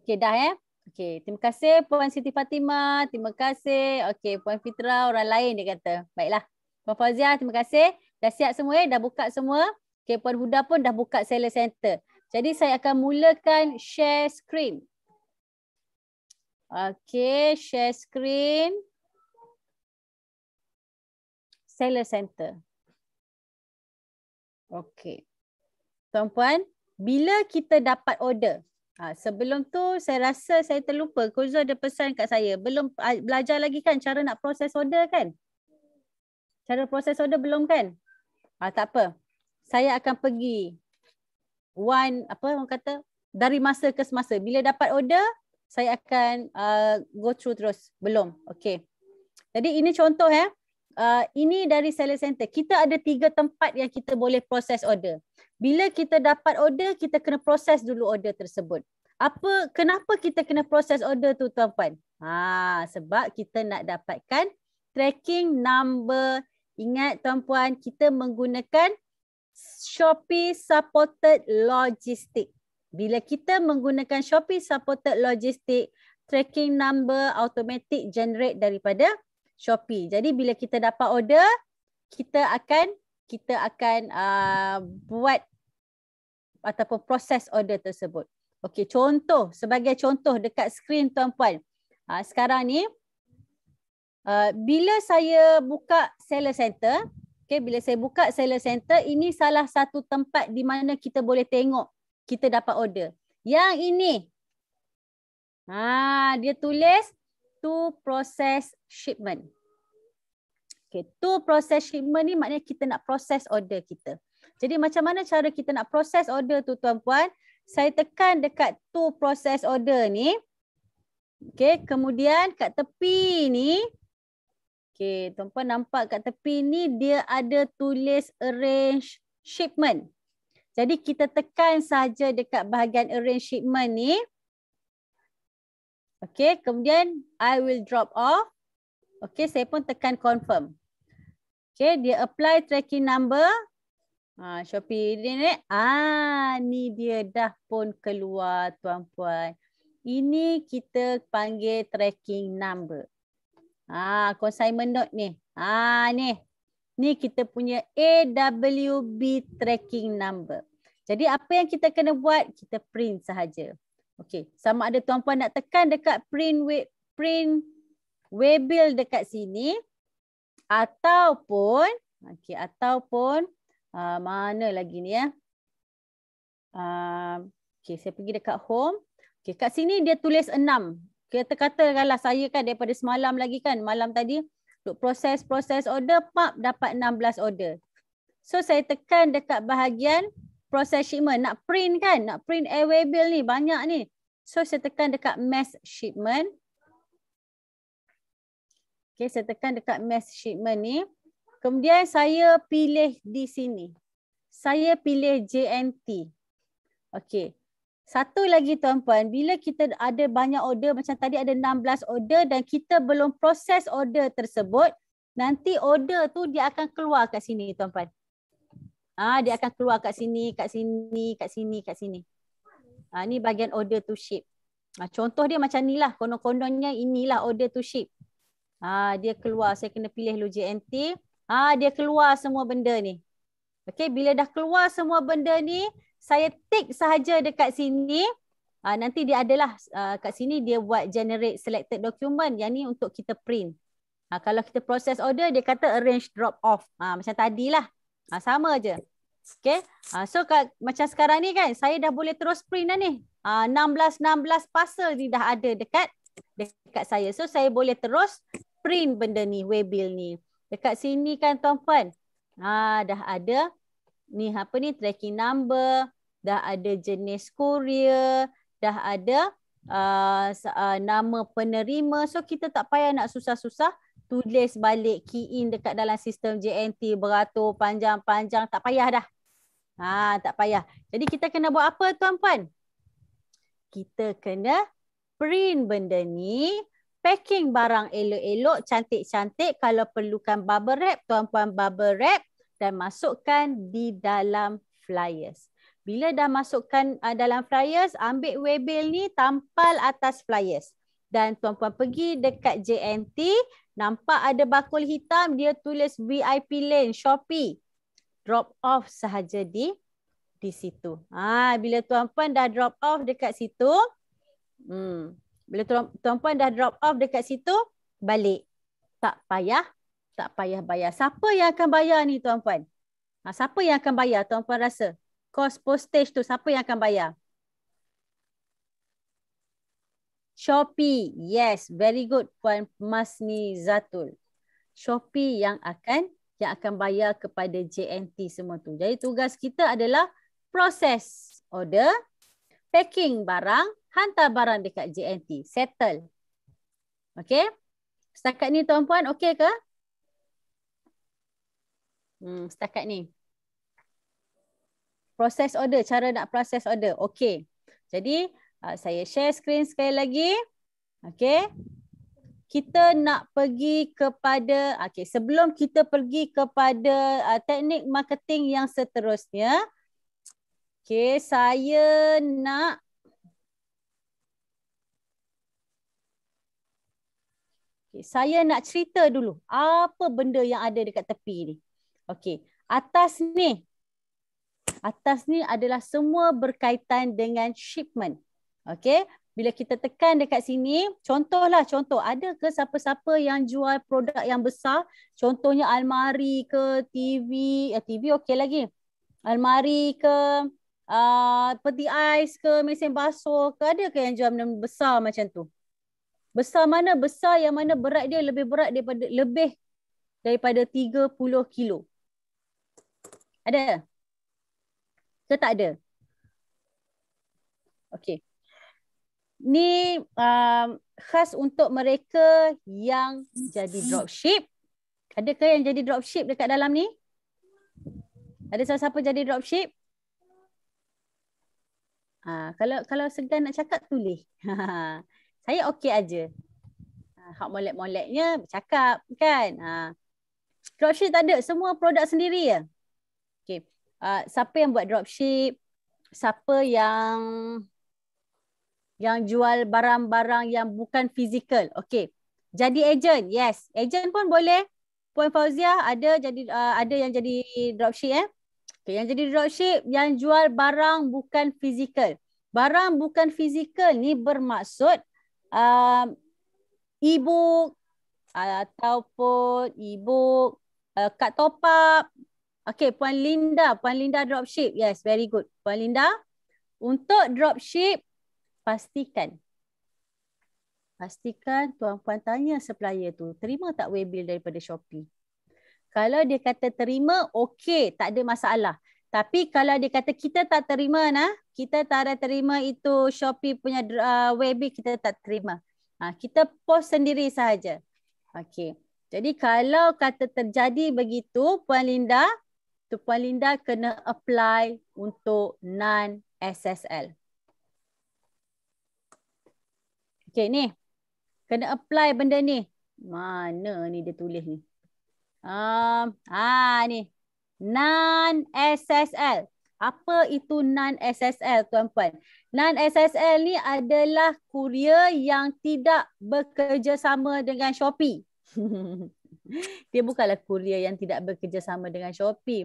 Okey dah ya. Eh? Okey, terima kasih Puan Siti Fatimah, terima kasih. Okey, Puan Fitra orang lain dia kata. Baiklah. Puan Fauzia, terima kasih. Dah siap semua eh? Dah buka semua? Okay, Puan Huda pun dah buka seller center. Jadi saya akan mulakan share screen. Okay, share screen. Seller center. Okay. Tuan-puan, bila kita dapat order? Ha, sebelum tu saya rasa saya terlupa. Kuzo ada pesan kat saya. Belum belajar lagi kan cara nak proses order kan? Cara proses order belum kan? Ha, tak apa saya akan pergi one apa orang kata dari masa ke semasa bila dapat order saya akan uh, go through terus belum okey jadi ini contoh eh Uh, ini dari seller center. Kita ada tiga tempat yang kita boleh proses order. Bila kita dapat order, kita kena proses dulu order tersebut. Apa? Kenapa kita kena proses order tu tuan-puan? Ha, sebab kita nak dapatkan tracking number. Ingat tuan-puan, kita menggunakan Shopee supported logistik. Bila kita menggunakan Shopee supported logistik, tracking number automatic generate daripada Shopee. Jadi bila kita dapat order, kita akan kita akan uh, buat ataupun proses order tersebut. Okey, contoh sebagai contoh dekat skrin tuan-puan. Uh, sekarang ni uh, bila saya buka seller center, Okay, bila saya buka seller center, ini salah satu tempat di mana kita boleh tengok kita dapat order. Yang ini, ha, dia tulis to process shipment. Okay, to process shipment ni maknanya kita nak proses order kita. Jadi macam mana cara kita nak proses order tu tuan-puan? Saya tekan dekat to process order ni. Okay, kemudian kat tepi ni, Okey, tuan-puan nampak kat tepi ni dia ada tulis arrange shipment. Jadi kita tekan saja dekat bahagian arrange shipment ni. Okey, kemudian I will drop off. Okey, saya pun tekan confirm. Okey, dia apply tracking number. Ha, Shopee ni. Ah, ni dia dah pun keluar tuan-puan. Ini kita panggil tracking number. Ha consignment note ni. Ha ni. Ni kita punya AWB tracking number. Jadi apa yang kita kena buat? Kita print sahaja. Okey, sama ada tuan puan nak tekan dekat print web print webill dekat sini ataupun okey ataupun uh, mana lagi ni ya? Uh, okey, saya pergi dekat home. Okey, kat sini dia tulis 6 kita katakanlah saya kan daripada semalam lagi kan malam tadi duk proses-proses order pap dapat 16 order. So saya tekan dekat bahagian proses shipment nak print kan nak print airway bill ni banyak ni. So saya tekan dekat mass shipment. Okey saya tekan dekat mass shipment ni. Kemudian saya pilih di sini. Saya pilih JNT. Okey. Satu lagi tuan-puan, bila kita ada banyak order macam tadi ada 16 order dan kita belum proses order tersebut, nanti order tu dia akan keluar kat sini tuan-puan. Ah dia akan keluar kat sini, kat sini, kat sini, kat sini. ah ni bahagian order to ship. ah contoh dia macam nilah, konon-kononnya inilah order to ship. ah dia keluar, saya kena pilih dulu JNT. ah dia keluar semua benda ni. Okay, bila dah keluar semua benda ni, saya tick sahaja dekat sini uh, nanti dia adalah uh, kat sini dia buat generate selected document yang ni untuk kita print uh, kalau kita proses order dia kata arrange drop off uh, macam tadilah uh, sama aja. okey uh, so kat, macam sekarang ni kan saya dah boleh terus print dah ni uh, 16 16 parcel ni dah ada dekat dekat saya so saya boleh terus print benda ni waybill ni dekat sini kan tuan-tuan uh, dah ada ni apa ni tracking number, dah ada jenis kurier, dah ada uh, uh, nama penerima. So kita tak payah nak susah-susah tulis balik key in dekat dalam sistem JNT beratur panjang-panjang tak payah dah. Ha tak payah. Jadi kita kena buat apa tuan-puan? Kita kena print benda ni packing barang elok-elok cantik-cantik kalau perlukan bubble wrap tuan-puan bubble wrap dan masukkan di dalam flyers. Bila dah masukkan uh, dalam flyers, ambil webel ni tampal atas flyers. Dan tuan-tuan pergi dekat JNT, nampak ada bakul hitam, dia tulis VIP lane Shopee. Drop off sahaja di di situ. Ah ha, bila tuan-tuan dah drop off dekat situ, hmm bila tuan-tuan dah drop off dekat situ, balik. Tak payah tak payah bayar. Siapa yang akan bayar ni tuan-puan? Ha, siapa yang akan bayar tuan-puan rasa? Cost postage tu siapa yang akan bayar? Shopee. Yes, very good Puan Masni Zatul. Shopee yang akan yang akan bayar kepada JNT semua tu. Jadi tugas kita adalah proses order, packing barang, hantar barang dekat JNT. Settle. Okay. Setakat ni tuan-puan okay ke? Hmm, setakat ni. Proses order, cara nak proses order. Okey. Jadi uh, saya share screen sekali lagi. Okey. Kita nak pergi kepada, okay, sebelum kita pergi kepada uh, teknik marketing yang seterusnya. Okay, saya nak. saya nak cerita dulu apa benda yang ada dekat tepi ni. Okey. Atas ni. Atas ni adalah semua berkaitan dengan shipment. Okey. Bila kita tekan dekat sini, contohlah contoh ada ke siapa-siapa yang jual produk yang besar, contohnya almari ke TV, eh, TV okey lagi. Almari ke Uh, peti ais ke mesin basuh ke ada ke yang jual benda besar macam tu besar mana besar yang mana berat dia lebih berat daripada lebih daripada 30 kilo ada? Ke tak ada? Okey. Ni um, khas untuk mereka yang jadi dropship. Ada ke yang jadi dropship dekat dalam ni? Ada siapa-siapa jadi dropship? Ha, kalau kalau segan nak cakap tulis. Saya okey aja. Ah, hak molek-moleknya bercakap kan. Ha. Dropship tak ada. Semua produk sendiri ya uh, siapa yang buat dropship, siapa yang yang jual barang-barang yang bukan fizikal. Okay. Jadi agent, yes. Agent pun boleh. Puan Fauzia ada jadi uh, ada yang jadi dropship eh. Okay. Yang jadi dropship, yang jual barang bukan fizikal. Barang bukan fizikal ni bermaksud uh, e-book uh, ataupun e-book, uh, kad top up, Okay, Puan Linda. Puan Linda dropship. Yes, very good. Puan Linda, untuk dropship, pastikan. Pastikan tuan-puan tanya supplier tu, terima tak way bill daripada Shopee? Kalau dia kata terima, okay, tak ada masalah. Tapi kalau dia kata kita tak terima, nah kita tak ada terima itu Shopee punya uh, ah, way bill, kita tak terima. Ha, kita post sendiri sahaja. Okay, Jadi kalau kata terjadi begitu, Puan Linda, tu Puan Linda kena apply untuk non SSL. Okey ni. Kena apply benda ni. Mana ni dia tulis ni? Um, ah ni. Non SSL. Apa itu non SSL tuan-puan? Non SSL ni adalah kurier yang tidak bekerjasama dengan Shopee. Dia bukanlah kurier yang tidak bekerjasama dengan Shopee.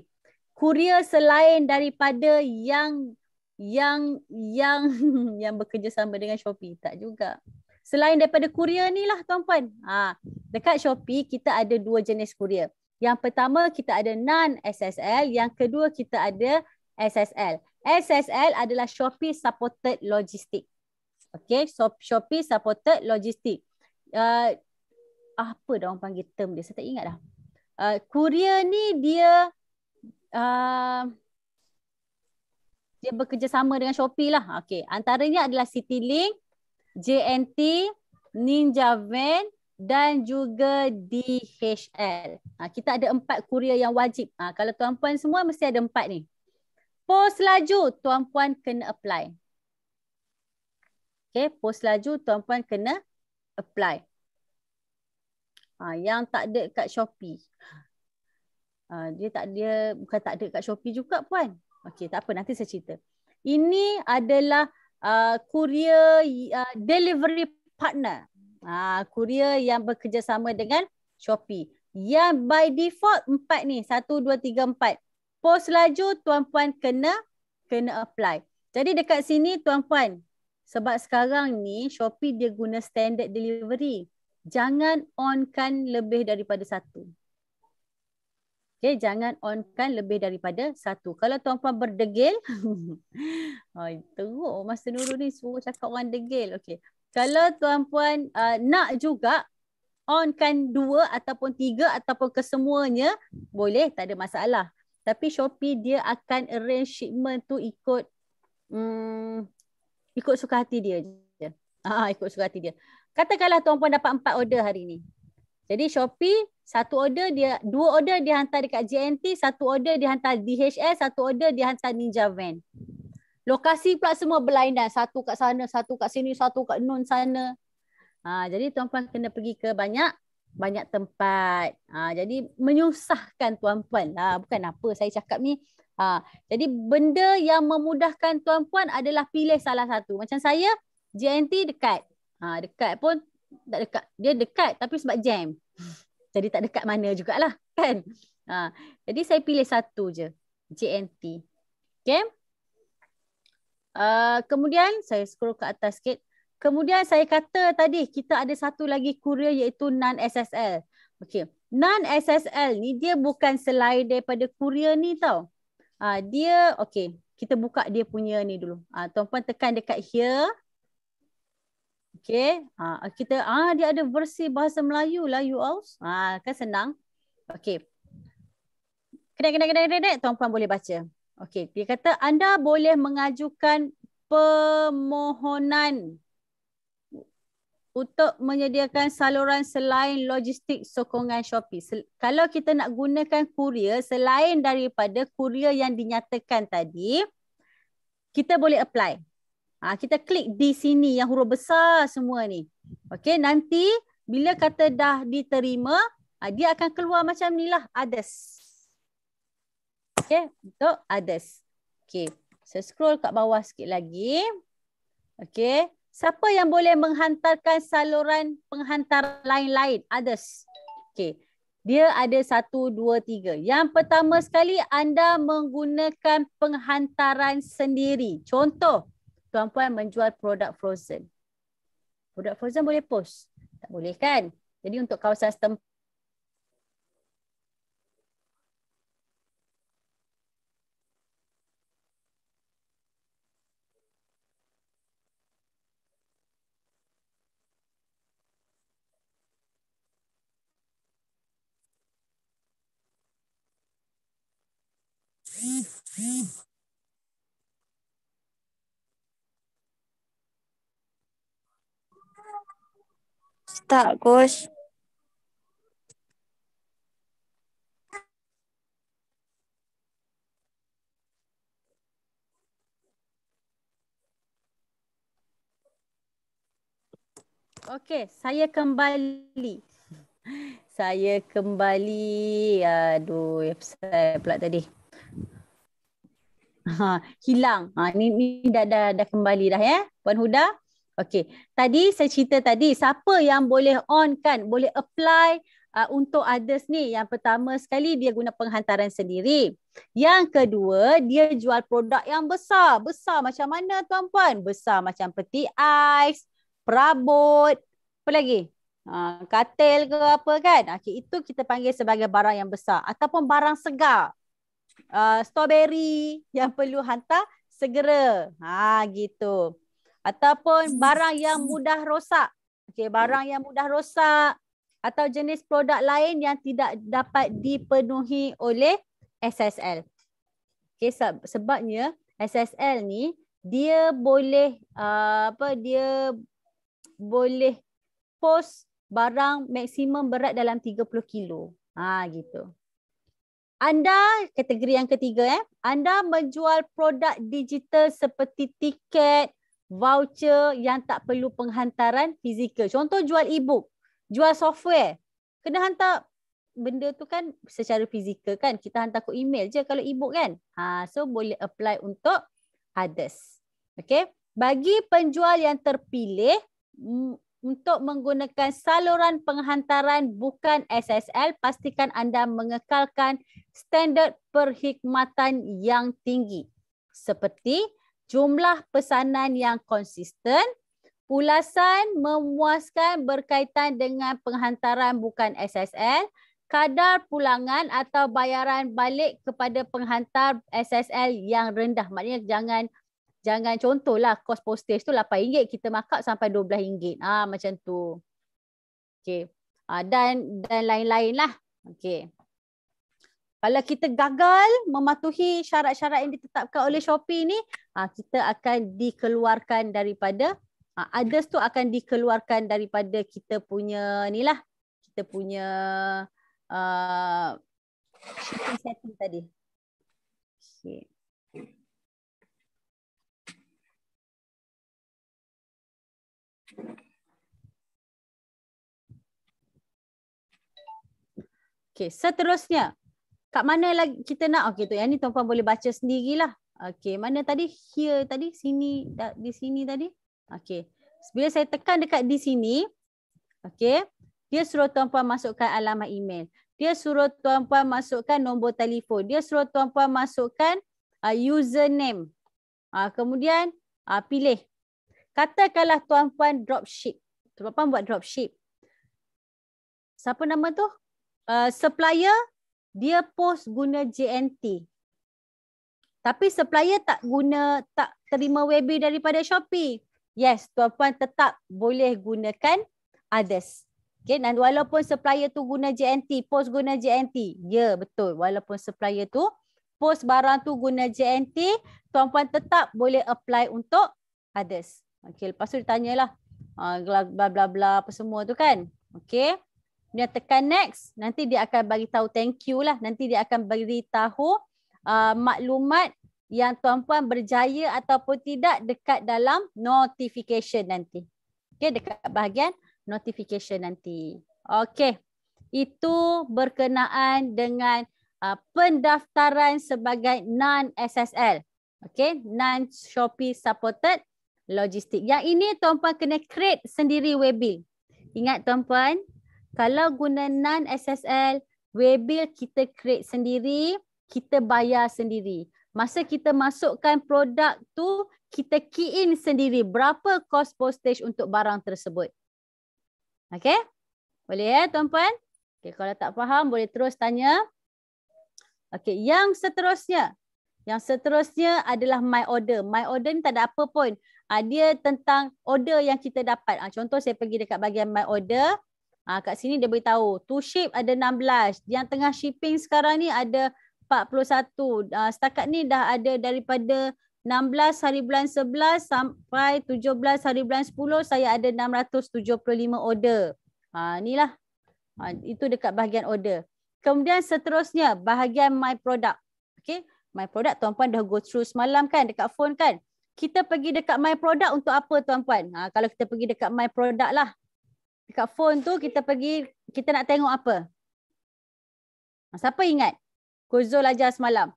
Kurier selain daripada yang yang yang yang bekerjasama dengan Shopee tak juga. Selain daripada kurier ni lah tuan-puan. Ha, dekat Shopee kita ada dua jenis kurier. Yang pertama kita ada non SSL, yang kedua kita ada SSL. SSL adalah Shopee supported logistik. Okay, so Shopee supported logistik. Uh, apa dah orang panggil term dia saya tak ingat dah uh, kurier ni dia uh, dia bekerjasama dengan Shopee lah okey antaranya adalah CityLink JNT Ninja Van dan juga DHL. Ha, kita ada empat kurier yang wajib. Ha, kalau tuan-puan semua mesti ada empat ni. Pos laju, tuan-puan kena apply. Okey, pos laju, tuan-puan kena apply. Ha, yang tak ada kat Shopee. Ha, dia tak dia bukan tak ada kat Shopee juga puan. Okey, tak apa nanti saya cerita. Ini adalah uh, courier uh, delivery partner. Ah uh, courier yang bekerjasama dengan Shopee. Yang by default empat ni, satu, dua, tiga, empat. Pos laju tuan-puan kena kena apply. Jadi dekat sini tuan-puan, sebab sekarang ni Shopee dia guna standard delivery jangan onkan lebih daripada satu. Okay, jangan onkan lebih daripada satu. Kalau tuan-puan berdegil, oh, teruk masa Nurul ni suruh cakap orang degil. Okay. Kalau tuan-puan uh, nak juga onkan dua ataupun tiga ataupun kesemuanya, boleh, tak ada masalah. Tapi Shopee dia akan arrange shipment tu ikut um, ikut suka hati dia je. Ah, ikut suka hati dia. Katakanlah tuan puan dapat empat order hari ni. Jadi Shopee satu order dia dua order dia hantar dekat JNT, satu order dia hantar DHL, satu order dia hantar Ninja Van. Lokasi pula semua berlainan, satu kat sana, satu kat sini, satu kat non sana. Ha, jadi tuan puan kena pergi ke banyak banyak tempat. Ha, jadi menyusahkan tuan puan lah. Bukan apa saya cakap ni. Ha, jadi benda yang memudahkan tuan puan adalah pilih salah satu. Macam saya JNT dekat ha, dekat pun tak dekat. Dia dekat tapi sebab jam. Jadi tak dekat mana jugalah kan. Ha, jadi saya pilih satu je. JNT. Okay. Uh, ha, kemudian saya scroll ke atas sikit. Kemudian saya kata tadi kita ada satu lagi kurier iaitu non-SSL. Okay. Non-SSL ni dia bukan selain daripada kurier ni tau. Uh, dia okay. Kita buka dia punya ni dulu. Uh, tuan-puan tekan dekat here. Okay, Ha, kita ah ha, dia ada versi bahasa Melayu lah you all. Ha, kan senang. Okey. Kena kena kena kena tuan puan boleh baca. Okay, dia kata anda boleh mengajukan permohonan untuk menyediakan saluran selain logistik sokongan Shopee. Kalau kita nak gunakan kurier selain daripada kurier yang dinyatakan tadi, kita boleh apply. Ah kita klik di sini yang huruf besar semua ni. Okey, nanti bila kata dah diterima, ha, dia akan keluar macam ni lah, others. Okey, untuk others. Okey, saya scroll kat bawah sikit lagi. Okey, siapa yang boleh menghantarkan saluran penghantar lain-lain, others. Okey, dia ada satu, dua, tiga. Yang pertama sekali, anda menggunakan penghantaran sendiri. Contoh tuan-puan menjual produk frozen. Produk frozen boleh post? Tak boleh kan? Jadi untuk kawasan setempat, Tak, Gosh. Okey, saya kembali. Saya kembali. Aduh, saya pula tadi. Ha, hilang. Ha, ni, ni dah, dah, dah kembali dah ya. Wan Huda. Okey. Tadi saya cerita tadi siapa yang boleh on kan boleh apply uh, untuk others ni. Yang pertama sekali dia guna penghantaran sendiri. Yang kedua dia jual produk yang besar. Besar macam mana tuan-puan? Besar macam peti ais, perabot, apa lagi? Uh, katil ke apa kan? Okay, ah, itu kita panggil sebagai barang yang besar ataupun barang segar. Uh, strawberry yang perlu hantar segera. Ha gitu ataupun barang yang mudah rosak. Okey, barang yang mudah rosak atau jenis produk lain yang tidak dapat dipenuhi oleh SSL. Okey, sebab, sebabnya SSL ni dia boleh uh, apa dia boleh post barang maksimum berat dalam 30 kilo. Ha gitu. Anda kategori yang ketiga eh, anda menjual produk digital seperti tiket, voucher yang tak perlu penghantaran fizikal. Contoh jual e-book, jual software, kena hantar benda tu kan secara fizikal kan. Kita hantar kot email je kalau e-book kan. Ha, so boleh apply untuk others. Okay. Bagi penjual yang terpilih untuk menggunakan saluran penghantaran bukan SSL, pastikan anda mengekalkan standard perkhidmatan yang tinggi. Seperti jumlah pesanan yang konsisten. Pulasan memuaskan berkaitan dengan penghantaran bukan SSL. Kadar pulangan atau bayaran balik kepada penghantar SSL yang rendah. Maknanya jangan jangan contohlah kos postage tu RM8. Kita markup sampai RM12. Ah macam tu. Okay. Ha, ah, dan dan lain-lain lah. Okay. Kalau kita gagal mematuhi syarat-syarat yang ditetapkan oleh Shopee ni, ah, kita akan dikeluarkan daripada ah, others tu akan dikeluarkan daripada kita punya ni lah. Kita punya uh, setting tadi. Okay. Okay, seterusnya kat mana lagi kita nak okey tu yang ni tuan-tuan boleh baca sendirilah okey mana tadi here tadi sini di sini tadi okey bila saya tekan dekat di sini okey dia suruh tuan-tuan masukkan alamat email dia suruh tuan-tuan masukkan nombor telefon dia suruh tuan-tuan masukkan uh, username uh, kemudian uh, pilih katakanlah tuan-tuan dropship tuan-tuan buat dropship siapa nama tu uh, supplier dia post guna JNT. Tapi supplier tak guna tak terima webi daripada Shopee. Yes, tuan puan tetap boleh gunakan others. Okay, dan walaupun supplier tu guna JNT, post guna JNT. Ya, yeah, betul. Walaupun supplier tu post barang tu guna JNT, tuan puan tetap boleh apply untuk others. Okay, lepas tu ditanyalah. Ah uh, bla bla bla apa semua tu kan. Okay dia tekan next nanti dia akan bagi tahu thank you lah nanti dia akan bagi tahu uh, maklumat yang tuan-puan berjaya ataupun tidak dekat dalam notification nanti. Okey dekat bahagian notification nanti. Okey. Itu berkenaan dengan uh, pendaftaran sebagai non SSL. Okey, non Shopee supported logistik. Yang ini tuan-puan kena create sendiri webbing. Ingat tuan-puan, kalau guna non-SSL, Webill kita create sendiri, kita bayar sendiri. Masa kita masukkan produk tu, kita key in sendiri berapa cost postage untuk barang tersebut. Okay? Boleh ya tuan-puan? Okay, kalau tak faham, boleh terus tanya. Okay, yang seterusnya. Yang seterusnya adalah my order. My order ni tak ada apa pun. Ah, dia tentang order yang kita dapat. Ah, contoh saya pergi dekat bahagian my order. Ha, kat sini dia beritahu to ship ada 16. Yang tengah shipping sekarang ni ada 41. Ha, ah, setakat ni dah ada daripada 16 hari bulan 11 sampai 17 hari bulan 10 saya ada 675 order. Ha, inilah. Ha, itu dekat bahagian order. Kemudian seterusnya bahagian my product. Okay. My product tuan-puan dah go through semalam kan dekat phone kan. Kita pergi dekat my product untuk apa tuan-puan? kalau kita pergi dekat my product lah dekat phone tu kita pergi kita nak tengok apa? Ha, siapa ingat? Kozul ajar semalam.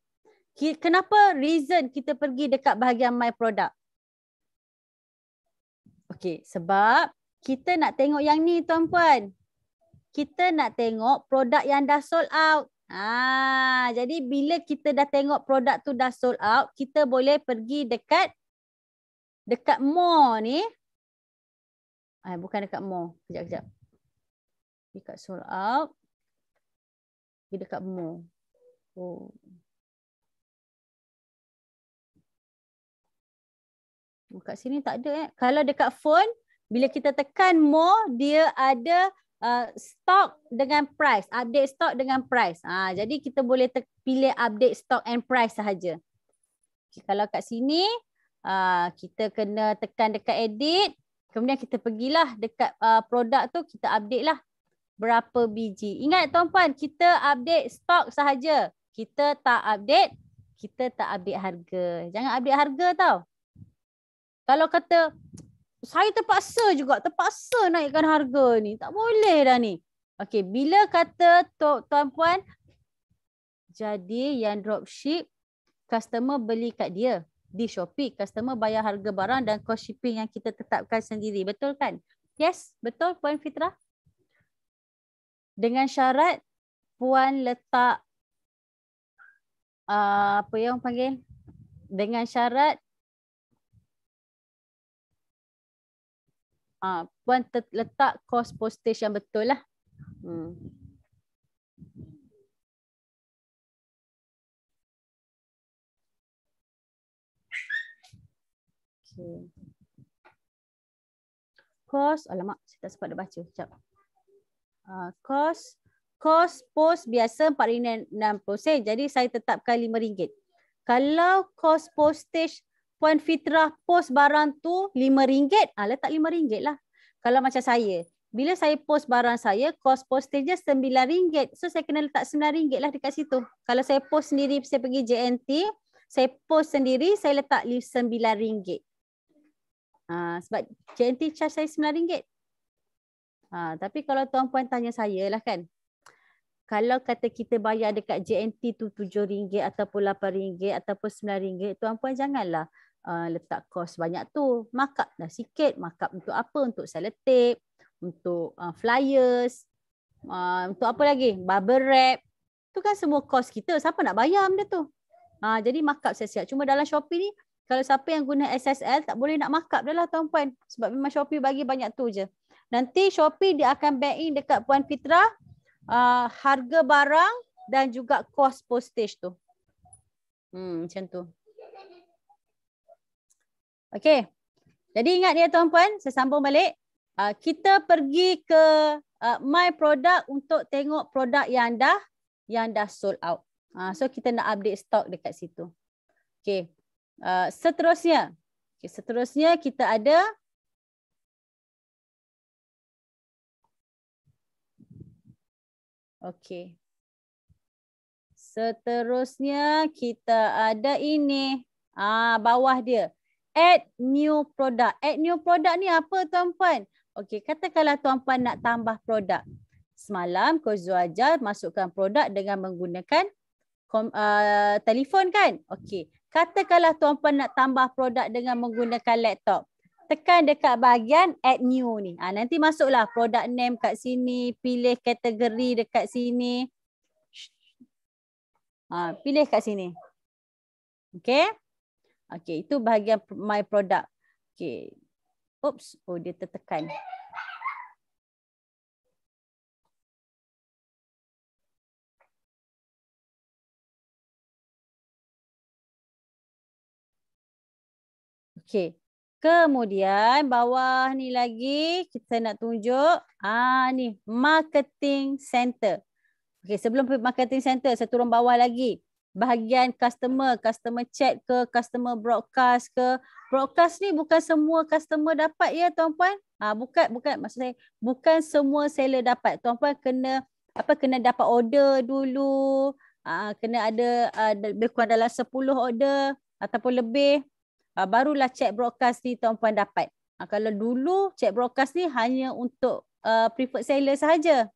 Kenapa reason kita pergi dekat bahagian my product? Okey, sebab kita nak tengok yang ni tuan-puan. Kita nak tengok produk yang dah sold out. Ah, jadi bila kita dah tengok produk tu dah sold out, kita boleh pergi dekat dekat more ni, Eh, bukan dekat mall. Kejap, kejap. Dekat sold out. Pergi dekat mo. Oh. Dekat oh, sini tak ada. Eh. Kalau dekat phone, bila kita tekan mo, dia ada uh, stock dengan price. Update stock dengan price. Ha, jadi kita boleh pilih update stock and price sahaja. kalau kat sini, uh, kita kena tekan dekat edit. Kemudian kita pergilah dekat uh, produk tu kita update lah berapa biji. Ingat tuan-puan, kita update stok sahaja. Kita tak update, kita tak update harga. Jangan update harga tau. Kalau kata saya terpaksa juga, terpaksa naikkan harga ni. Tak boleh dah ni. okay bila kata tuan-puan jadi yang dropship customer beli kat dia di Shopee. Customer bayar harga barang dan cost shipping yang kita tetapkan sendiri. Betul kan? Yes, betul Puan Fitra? Dengan syarat Puan letak uh, apa yang panggil? Dengan syarat uh, Puan letak cost postage yang betul lah. Hmm. Okay. Cos, alamak, saya tak sempat dah baca. Sekejap. Uh, ah, cos, cos post biasa RM4.60. Jadi saya tetapkan RM5. Kalau cos postage puan fitrah post barang tu RM5, ha, ah, letak RM5 lah. Kalau macam saya, bila saya post barang saya, cost postage dia RM9. So saya kena letak RM9 lah dekat situ. Kalau saya post sendiri, saya pergi JNT, saya post sendiri, saya letak RM9. Ha, sebab JNT charge saya RM9. Ha, tapi kalau tuan puan tanya saya lah kan. Kalau kata kita bayar dekat JNT tu RM7 ataupun RM8 ataupun RM9, tuan puan janganlah uh, letak kos banyak tu. Markup dah sikit. Markup untuk apa? Untuk seletip, untuk uh, flyers, uh, untuk apa lagi? Bubble wrap. Tu kan semua kos kita. Siapa nak bayar benda tu? Uh, jadi markup siap-siap. Cuma dalam Shopee ni kalau siapa yang guna SSL tak boleh nak markup dah lah tuan-puan sebab memang Shopee bagi banyak tu je. Nanti Shopee dia akan back in dekat Puan Fitra uh, harga barang dan juga kos postage tu. Hmm, macam tu. Okay. Jadi ingat ya tuan-puan, saya sambung balik. Uh, kita pergi ke uh, My Product untuk tengok produk yang dah yang dah sold out. Uh, so kita nak update stock dekat situ. Okay. Uh, seterusnya. Okay, seterusnya kita ada Okey. Seterusnya kita ada ini. Ah bawah dia. Add new product. Add new product ni apa tuan-puan? Okey, katakanlah tuan-puan nak tambah produk. Semalam Kozu ajar masukkan produk dengan menggunakan uh, telefon kan? Okey. Katakanlah tuan-puan nak tambah produk dengan menggunakan laptop. Tekan dekat bahagian add new ni. Ha, nanti masuklah produk name kat sini. Pilih kategori dekat sini. Ha, pilih kat sini. Okay. Okay itu bahagian my product. Okay. Oops. Oh dia tertekan. Okey. Kemudian bawah ni lagi kita nak tunjuk ah ni marketing center. Okey, sebelum marketing center saya turun bawah lagi. Bahagian customer, customer chat ke, customer broadcast ke. Broadcast ni bukan semua customer dapat ya tuan-puan. Ah bukan bukan maksud saya bukan semua seller dapat. Tuan-puan kena apa kena dapat order dulu. Ah kena ada ada. lebih kurang dalam 10 order ataupun lebih uh, barulah chat broadcast ni tuan-puan dapat. Uh, kalau dulu chat broadcast ni hanya untuk uh, preferred seller sahaja.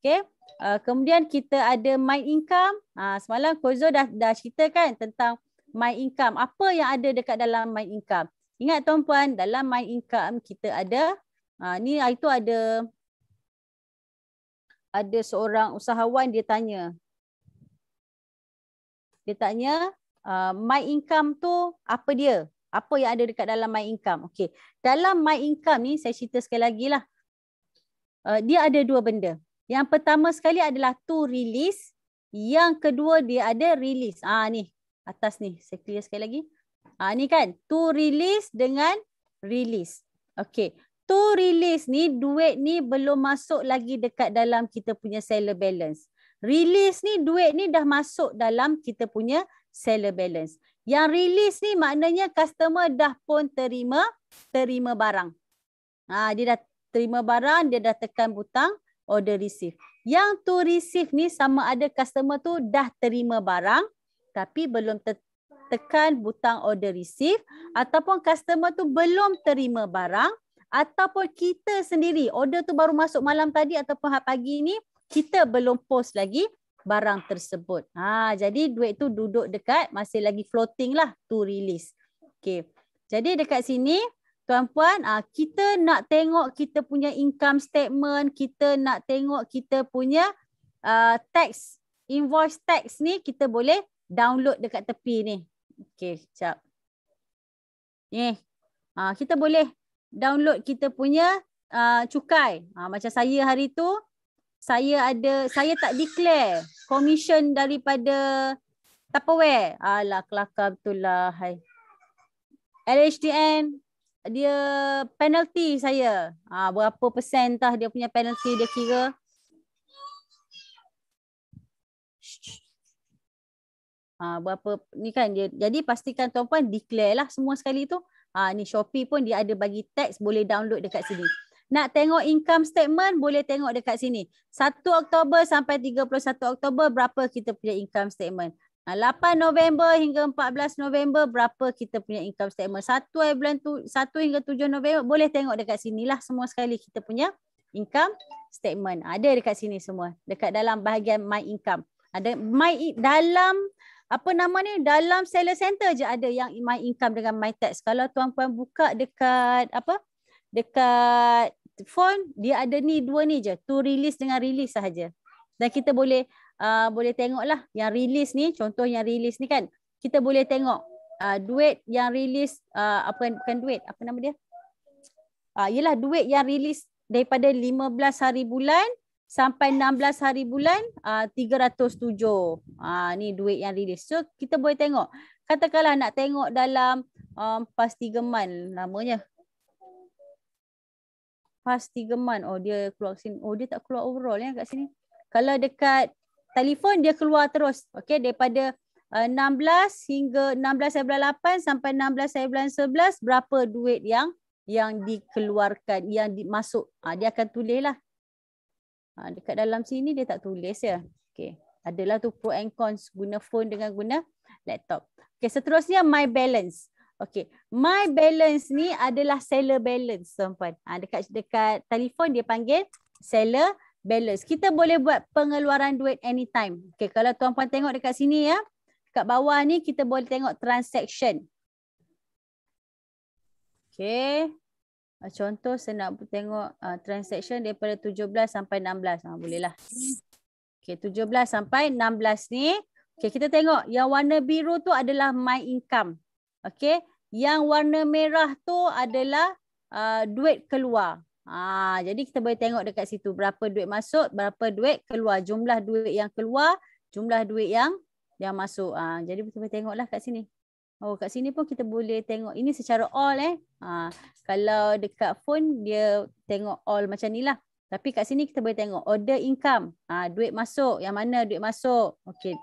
Okay. Uh, kemudian kita ada my income. Uh, semalam Kozo dah, dah cerita kan tentang my income. Apa yang ada dekat dalam my income. Ingat tuan-puan dalam my income kita ada. Uh, ni itu ada ada seorang usahawan dia tanya. Dia tanya Uh, my income tu apa dia? Apa yang ada dekat dalam my income? Okey. Dalam my income ni saya cerita sekali lagi lah. Uh, dia ada dua benda. Yang pertama sekali adalah to release. Yang kedua dia ada release. Ah ni atas ni saya clear sekali lagi. Ah ni kan to release dengan release. Okey. To release ni duit ni belum masuk lagi dekat dalam kita punya seller balance. Release ni duit ni dah masuk dalam kita punya seller balance. Yang release ni maknanya customer dah pun terima terima barang. Ha, dia dah terima barang, dia dah tekan butang, order receive. Yang to receive ni sama ada customer tu dah terima barang tapi belum te tekan butang order receive ataupun customer tu belum terima barang ataupun kita sendiri order tu baru masuk malam tadi ataupun hari pagi ni kita belum post lagi barang tersebut. Ha, jadi duit tu duduk dekat masih lagi floating lah to release. Okay. Jadi dekat sini tuan-puan ah, kita nak tengok kita punya income statement, kita nak tengok kita punya uh, tax, invoice tax ni kita boleh download dekat tepi ni. Okay, sekejap. Ni. Eh, ha, ah, kita boleh download kita punya uh, cukai. Ha, macam saya hari tu saya ada saya tak declare commission daripada Tupperware. Alah kelakar betul lah. Hai. LHDN dia penalty saya. Ha, berapa persen tah dia punya penalty dia kira. Ha, berapa ni kan dia jadi pastikan tuan-tuan declare lah semua sekali tu. Ha, ni Shopee pun dia ada bagi teks boleh download dekat sini. Nak tengok income statement boleh tengok dekat sini. 1 Oktober sampai 31 Oktober berapa kita punya income statement. 8 ha, November hingga 14 November berapa kita punya income statement. 1 bulan tu 1 hingga 7 November boleh tengok dekat sinilah semua sekali kita punya income statement. Ha, ada dekat sini semua. Dekat dalam bahagian my income. Ada ha, my dalam apa nama ni dalam seller center je ada yang my income dengan my tax. Kalau tuan puan buka dekat apa? dekat phone dia ada ni dua ni je to release dengan release sahaja dan kita boleh uh, boleh lah yang release ni contoh yang release ni kan kita boleh tengok uh, duit yang release uh, apa bukan duit apa nama dia ah uh, ialah duit yang release daripada 15 hari bulan sampai 16 hari bulan uh, 307 ah uh, ni duit yang release so kita boleh tengok katakanlah nak tengok dalam um, pas 3 month lamanya past tiga month oh dia keluar sini oh dia tak keluar overall ya kat sini kalau dekat telefon dia keluar terus okey daripada uh, 16 hingga 16.8 sampai 16.11 berapa duit yang yang dikeluarkan yang dimasuk ha, dia akan tulislah ha, ah, dekat dalam sini dia tak tulis ya okey adalah tu pro and cons guna phone dengan guna laptop okey seterusnya my balance Okay. My balance ni adalah seller balance, tuan-puan. Ha, dekat, dekat telefon dia panggil seller balance. Kita boleh buat pengeluaran duit anytime. Okay. Kalau tuan-puan tengok dekat sini ya. Dekat bawah ni kita boleh tengok transaction. Okay. Ah, contoh saya nak tengok uh, transaction daripada 17 sampai 16. Ha, lah. Okay, 17 sampai 16 ni. Okay, kita tengok yang warna biru tu adalah my income. Okay yang warna merah tu adalah uh, duit keluar. Ha, jadi kita boleh tengok dekat situ berapa duit masuk, berapa duit keluar. Jumlah duit yang keluar, jumlah duit yang yang masuk. Ha, jadi kita boleh tengoklah kat sini. Oh, kat sini pun kita boleh tengok. Ini secara all eh. Ha, kalau dekat phone, dia tengok all macam ni lah. Tapi kat sini kita boleh tengok order income. Ha, duit masuk. Yang mana duit masuk. Okay.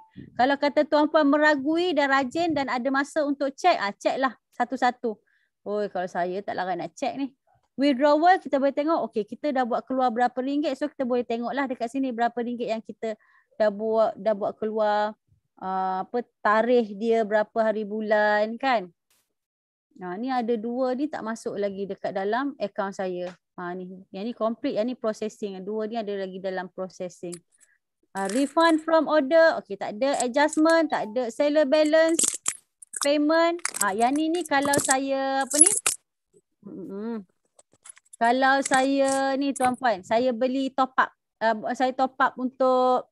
Kalau kata tuan-puan meragui dan rajin dan ada masa untuk cek, ha, check lah satu-satu. Oh, kalau saya tak larat nak check ni. Withdrawal kita boleh tengok. Okey, kita dah buat keluar berapa ringgit. So kita boleh tengok lah dekat sini berapa ringgit yang kita dah buat dah buat keluar uh, apa tarikh dia berapa hari bulan kan? Nah, ha, ni ada dua ni tak masuk lagi dekat dalam akaun saya. Ha ni, yang ni complete, yang ni processing. Dua ni ada lagi dalam processing. Uh, refund from order. Okey, tak ada adjustment, tak ada seller balance payment. Ha, yang ni ni kalau saya apa ni? Hmm. Kalau saya ni tuan puan, saya beli top up. Uh, saya top up untuk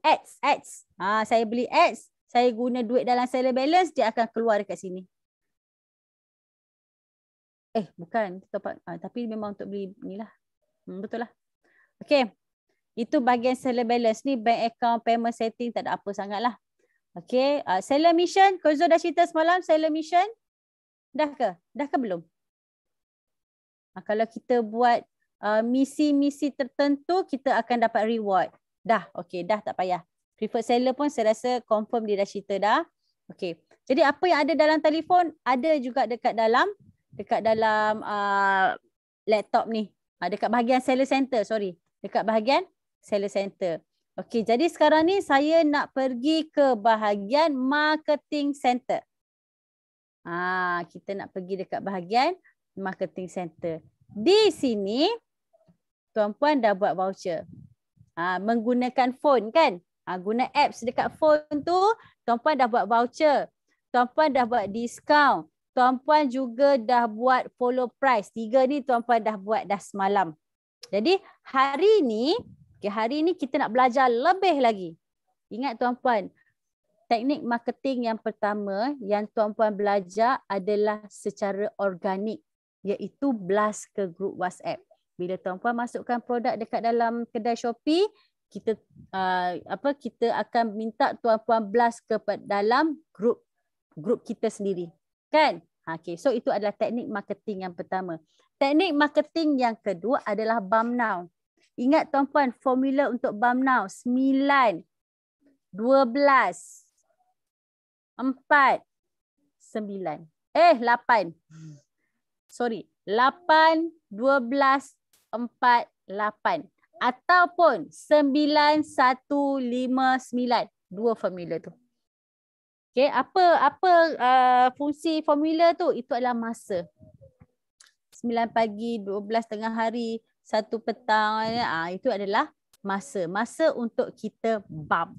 ads, ads. Ha, saya beli ads, saya guna duit dalam seller balance dia akan keluar dekat sini. Eh, bukan top up. Ha, tapi memang untuk beli inilah. Hmm, betul lah. Okay, Itu bahagian seller balance ni bank account payment setting tak ada apa lah. Okay, uh, Sailor Mission, Kozo dah cerita semalam seller Mission. Dah ke? Dah ke belum? Uh, kalau kita buat uh, misi-misi uh, tertentu, kita akan dapat reward. Dah, okay, dah tak payah. Preferred seller pun saya rasa confirm dia dah cerita dah. Okay, jadi apa yang ada dalam telefon, ada juga dekat dalam dekat dalam uh, laptop ni. Uh, dekat bahagian seller center, sorry. Dekat bahagian seller center. Okey, jadi sekarang ni saya nak pergi ke bahagian marketing center. Ah, kita nak pergi dekat bahagian marketing center. Di sini tuan-puan dah buat voucher. Ah, menggunakan phone kan? Ah, guna apps dekat phone tu, tuan-puan dah buat voucher. Tuan-puan dah buat discount. Tuan-puan juga dah buat follow price. Tiga ni tuan-puan dah buat dah semalam. Jadi hari ni Okay, hari ini kita nak belajar lebih lagi. Ingat tuan-puan, teknik marketing yang pertama yang tuan-puan belajar adalah secara organik. Iaitu blast ke grup WhatsApp. Bila tuan-puan masukkan produk dekat dalam kedai Shopee, kita uh, apa kita akan minta tuan-puan blast ke dalam grup grup kita sendiri. Kan? Ha, okay. So itu adalah teknik marketing yang pertama. Teknik marketing yang kedua adalah bump now. Ingat tuan-puan formula untuk bump now. 9, 12, 4, 9. Eh, 8. Sorry. 8, 12, 4, 8. Ataupun 9, 1, 5, 9. Dua formula tu. Okay, apa apa uh, fungsi formula tu? Itu adalah masa. 9 pagi, 12 tengah hari, satu petang eh, ah itu adalah masa masa untuk kita bump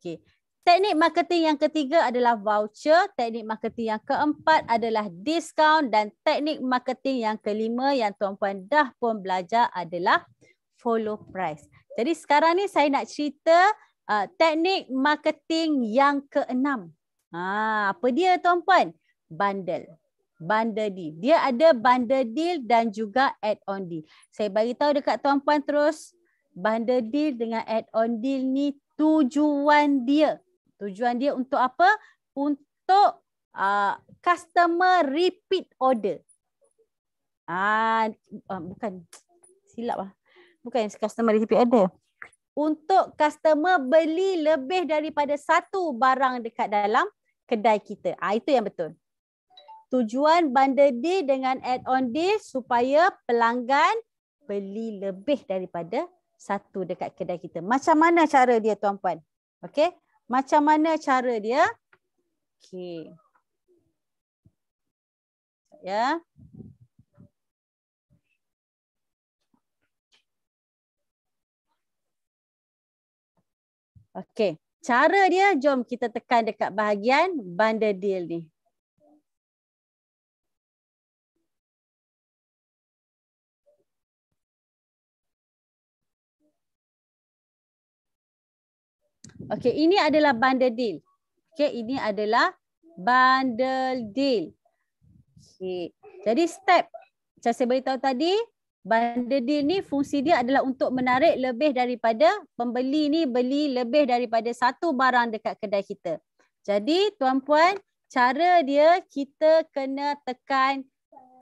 okey teknik marketing yang ketiga adalah voucher teknik marketing yang keempat adalah discount dan teknik marketing yang kelima yang tuan-tuan dah pun belajar adalah follow price jadi sekarang ni saya nak cerita uh, teknik marketing yang keenam ha apa dia tuan-tuan bundle bundle deal. Dia ada bundle deal dan juga add-on deal. Saya bagi tahu dekat tuan-puan terus bundle deal dengan add-on deal ni tujuan dia. Tujuan dia untuk apa? Untuk uh, customer repeat order. Ah uh, bukan silap ah. Bukan customer repeat order. Untuk customer beli lebih daripada satu barang dekat dalam kedai kita. Ah itu yang betul tujuan bundle deal dengan add-on deal supaya pelanggan beli lebih daripada satu dekat kedai kita. Macam mana cara dia tuan puan? Okey. Macam mana cara dia? Okay. Ya. Okay. Cara dia jom kita tekan dekat bahagian bundle deal ni. Okey, ini adalah bundle deal. Okey, ini adalah bundle deal. Okey. Jadi step macam saya beritahu tadi, bundle deal ni fungsi dia adalah untuk menarik lebih daripada pembeli ni beli lebih daripada satu barang dekat kedai kita. Jadi tuan puan, cara dia kita kena tekan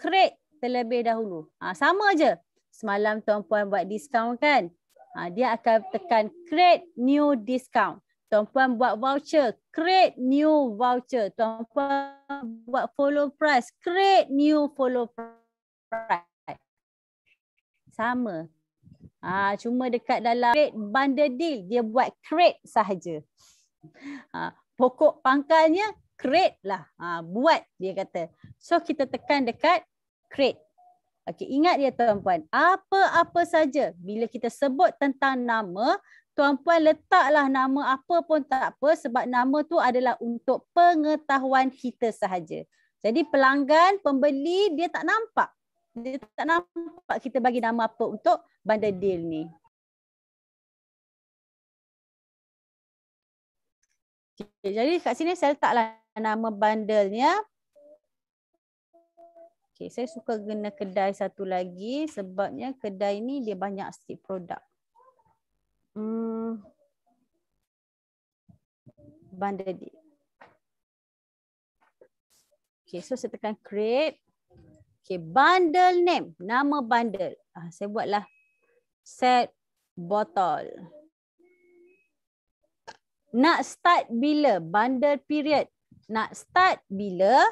create terlebih dahulu. Ha, sama aje. Semalam tuan puan buat diskaun kan? Ha, dia akan tekan create new discount. Tuan-puan buat voucher, create new voucher. Tuan-puan buat follow price, create new follow price. Sama. Ha, cuma dekat dalam create bundle deal, dia buat create sahaja. Ha, pokok pangkalnya create lah. Ha, buat dia kata. So kita tekan dekat create. Okey, ingat ya tuan-puan, apa-apa saja bila kita sebut tentang nama, tuan-puan letaklah nama apa pun tak apa sebab nama tu adalah untuk pengetahuan kita sahaja. Jadi pelanggan, pembeli dia tak nampak. Dia tak nampak kita bagi nama apa untuk bundle deal ni. Okay, jadi kat sini saya letaklah nama bundle ni ya. Okay, saya suka guna kedai satu lagi sebabnya kedai ni dia banyak sikit produk. Hmm. Bundle dia. Okay, so saya tekan create. Okay, bundle name. Nama bundle. Ah, saya buatlah set botol. Nak start bila? Bundle period. Nak start bila?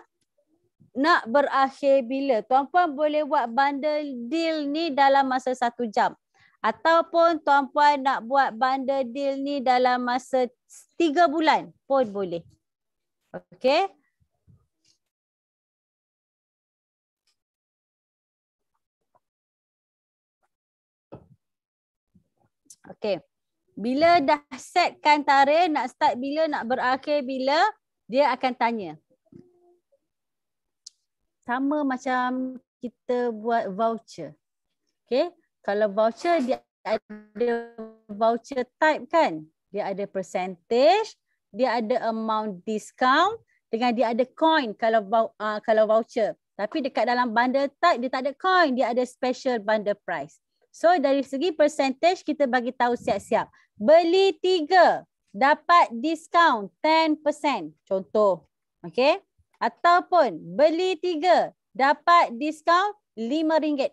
nak berakhir bila? Tuan-puan boleh buat bundle deal ni dalam masa satu jam. Ataupun tuan-puan nak buat bundle deal ni dalam masa tiga bulan pun boleh. Okay. Okay. Bila dah setkan tarikh, nak start bila, nak berakhir bila, dia akan tanya sama macam kita buat voucher. okay? kalau voucher dia ada voucher type kan? Dia ada percentage, dia ada amount discount dengan dia ada coin kalau uh, kalau voucher. Tapi dekat dalam bundle type dia tak ada coin, dia ada special bundle price. So dari segi percentage kita bagi tahu siap-siap. Beli tiga dapat discount 10%. Contoh. okay? ataupun beli tiga dapat diskaun lima ringgit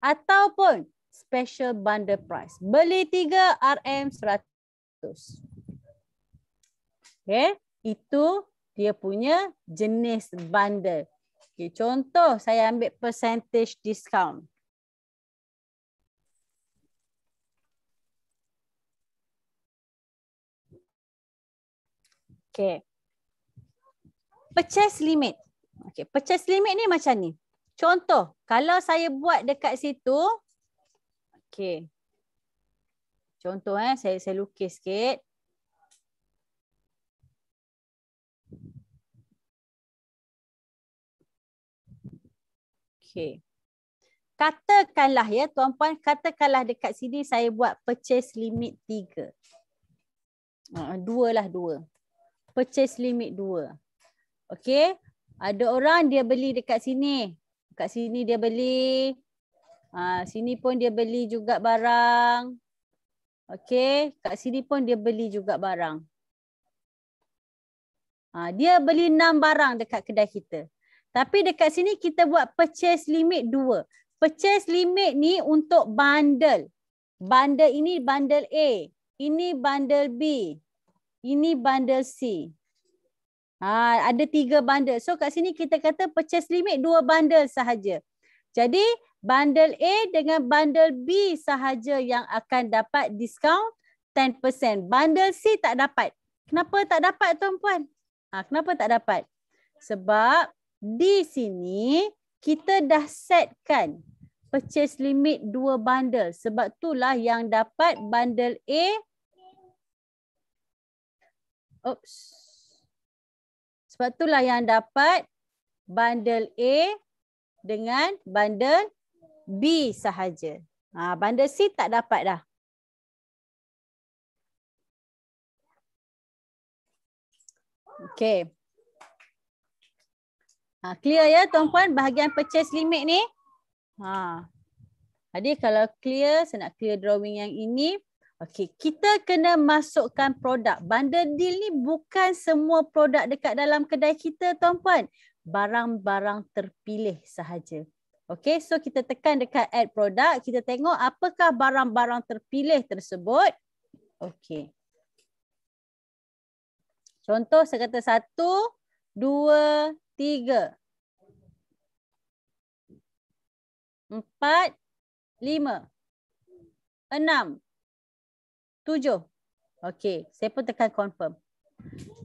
ataupun special bundle price beli tiga RM seratus. Okay, itu dia punya jenis bundle. Okay, contoh saya ambil percentage discount. Okay purchase limit. Okey, purchase limit ni macam ni. Contoh, kalau saya buat dekat situ okey. Contoh eh saya saya lukis sikit. Okey. Katakanlah ya tuan-puan, katakanlah dekat sini saya buat purchase limit tiga. Ah, uh, dua, lah 2. Purchase limit dua. Okey. Ada orang dia beli dekat sini. Dekat sini dia beli. Ha, sini pun dia beli juga barang. Okey. dekat sini pun dia beli juga barang. Ha, dia beli enam barang dekat kedai kita. Tapi dekat sini kita buat purchase limit dua. Purchase limit ni untuk bundle. Bundle ini bundle A. Ini bundle B. Ini bundle C. Ha, ada tiga bundle. So kat sini kita kata purchase limit dua bundle sahaja. Jadi bundle A dengan bundle B sahaja yang akan dapat discount 10%. Bundle C tak dapat. Kenapa tak dapat tuan-puan? Ha, kenapa tak dapat? Sebab di sini kita dah setkan purchase limit dua bundle. Sebab itulah yang dapat bundle A. Oops. Sebab itulah yang dapat bundle A dengan bundle B sahaja. Ha, bundle C tak dapat dah. Okay. Ha, clear ya tuan-puan bahagian purchase limit ni? Ha. Jadi kalau clear, saya nak clear drawing yang ini. Okey, kita kena masukkan produk. Bundle deal ni bukan semua produk dekat dalam kedai kita, tuan-puan. Barang-barang terpilih sahaja. Okey, so kita tekan dekat add product, kita tengok apakah barang-barang terpilih tersebut. Okey. Contoh saya kata satu, dua, tiga. Empat, lima. Enam, Tujuh. Okey. pun tekan confirm?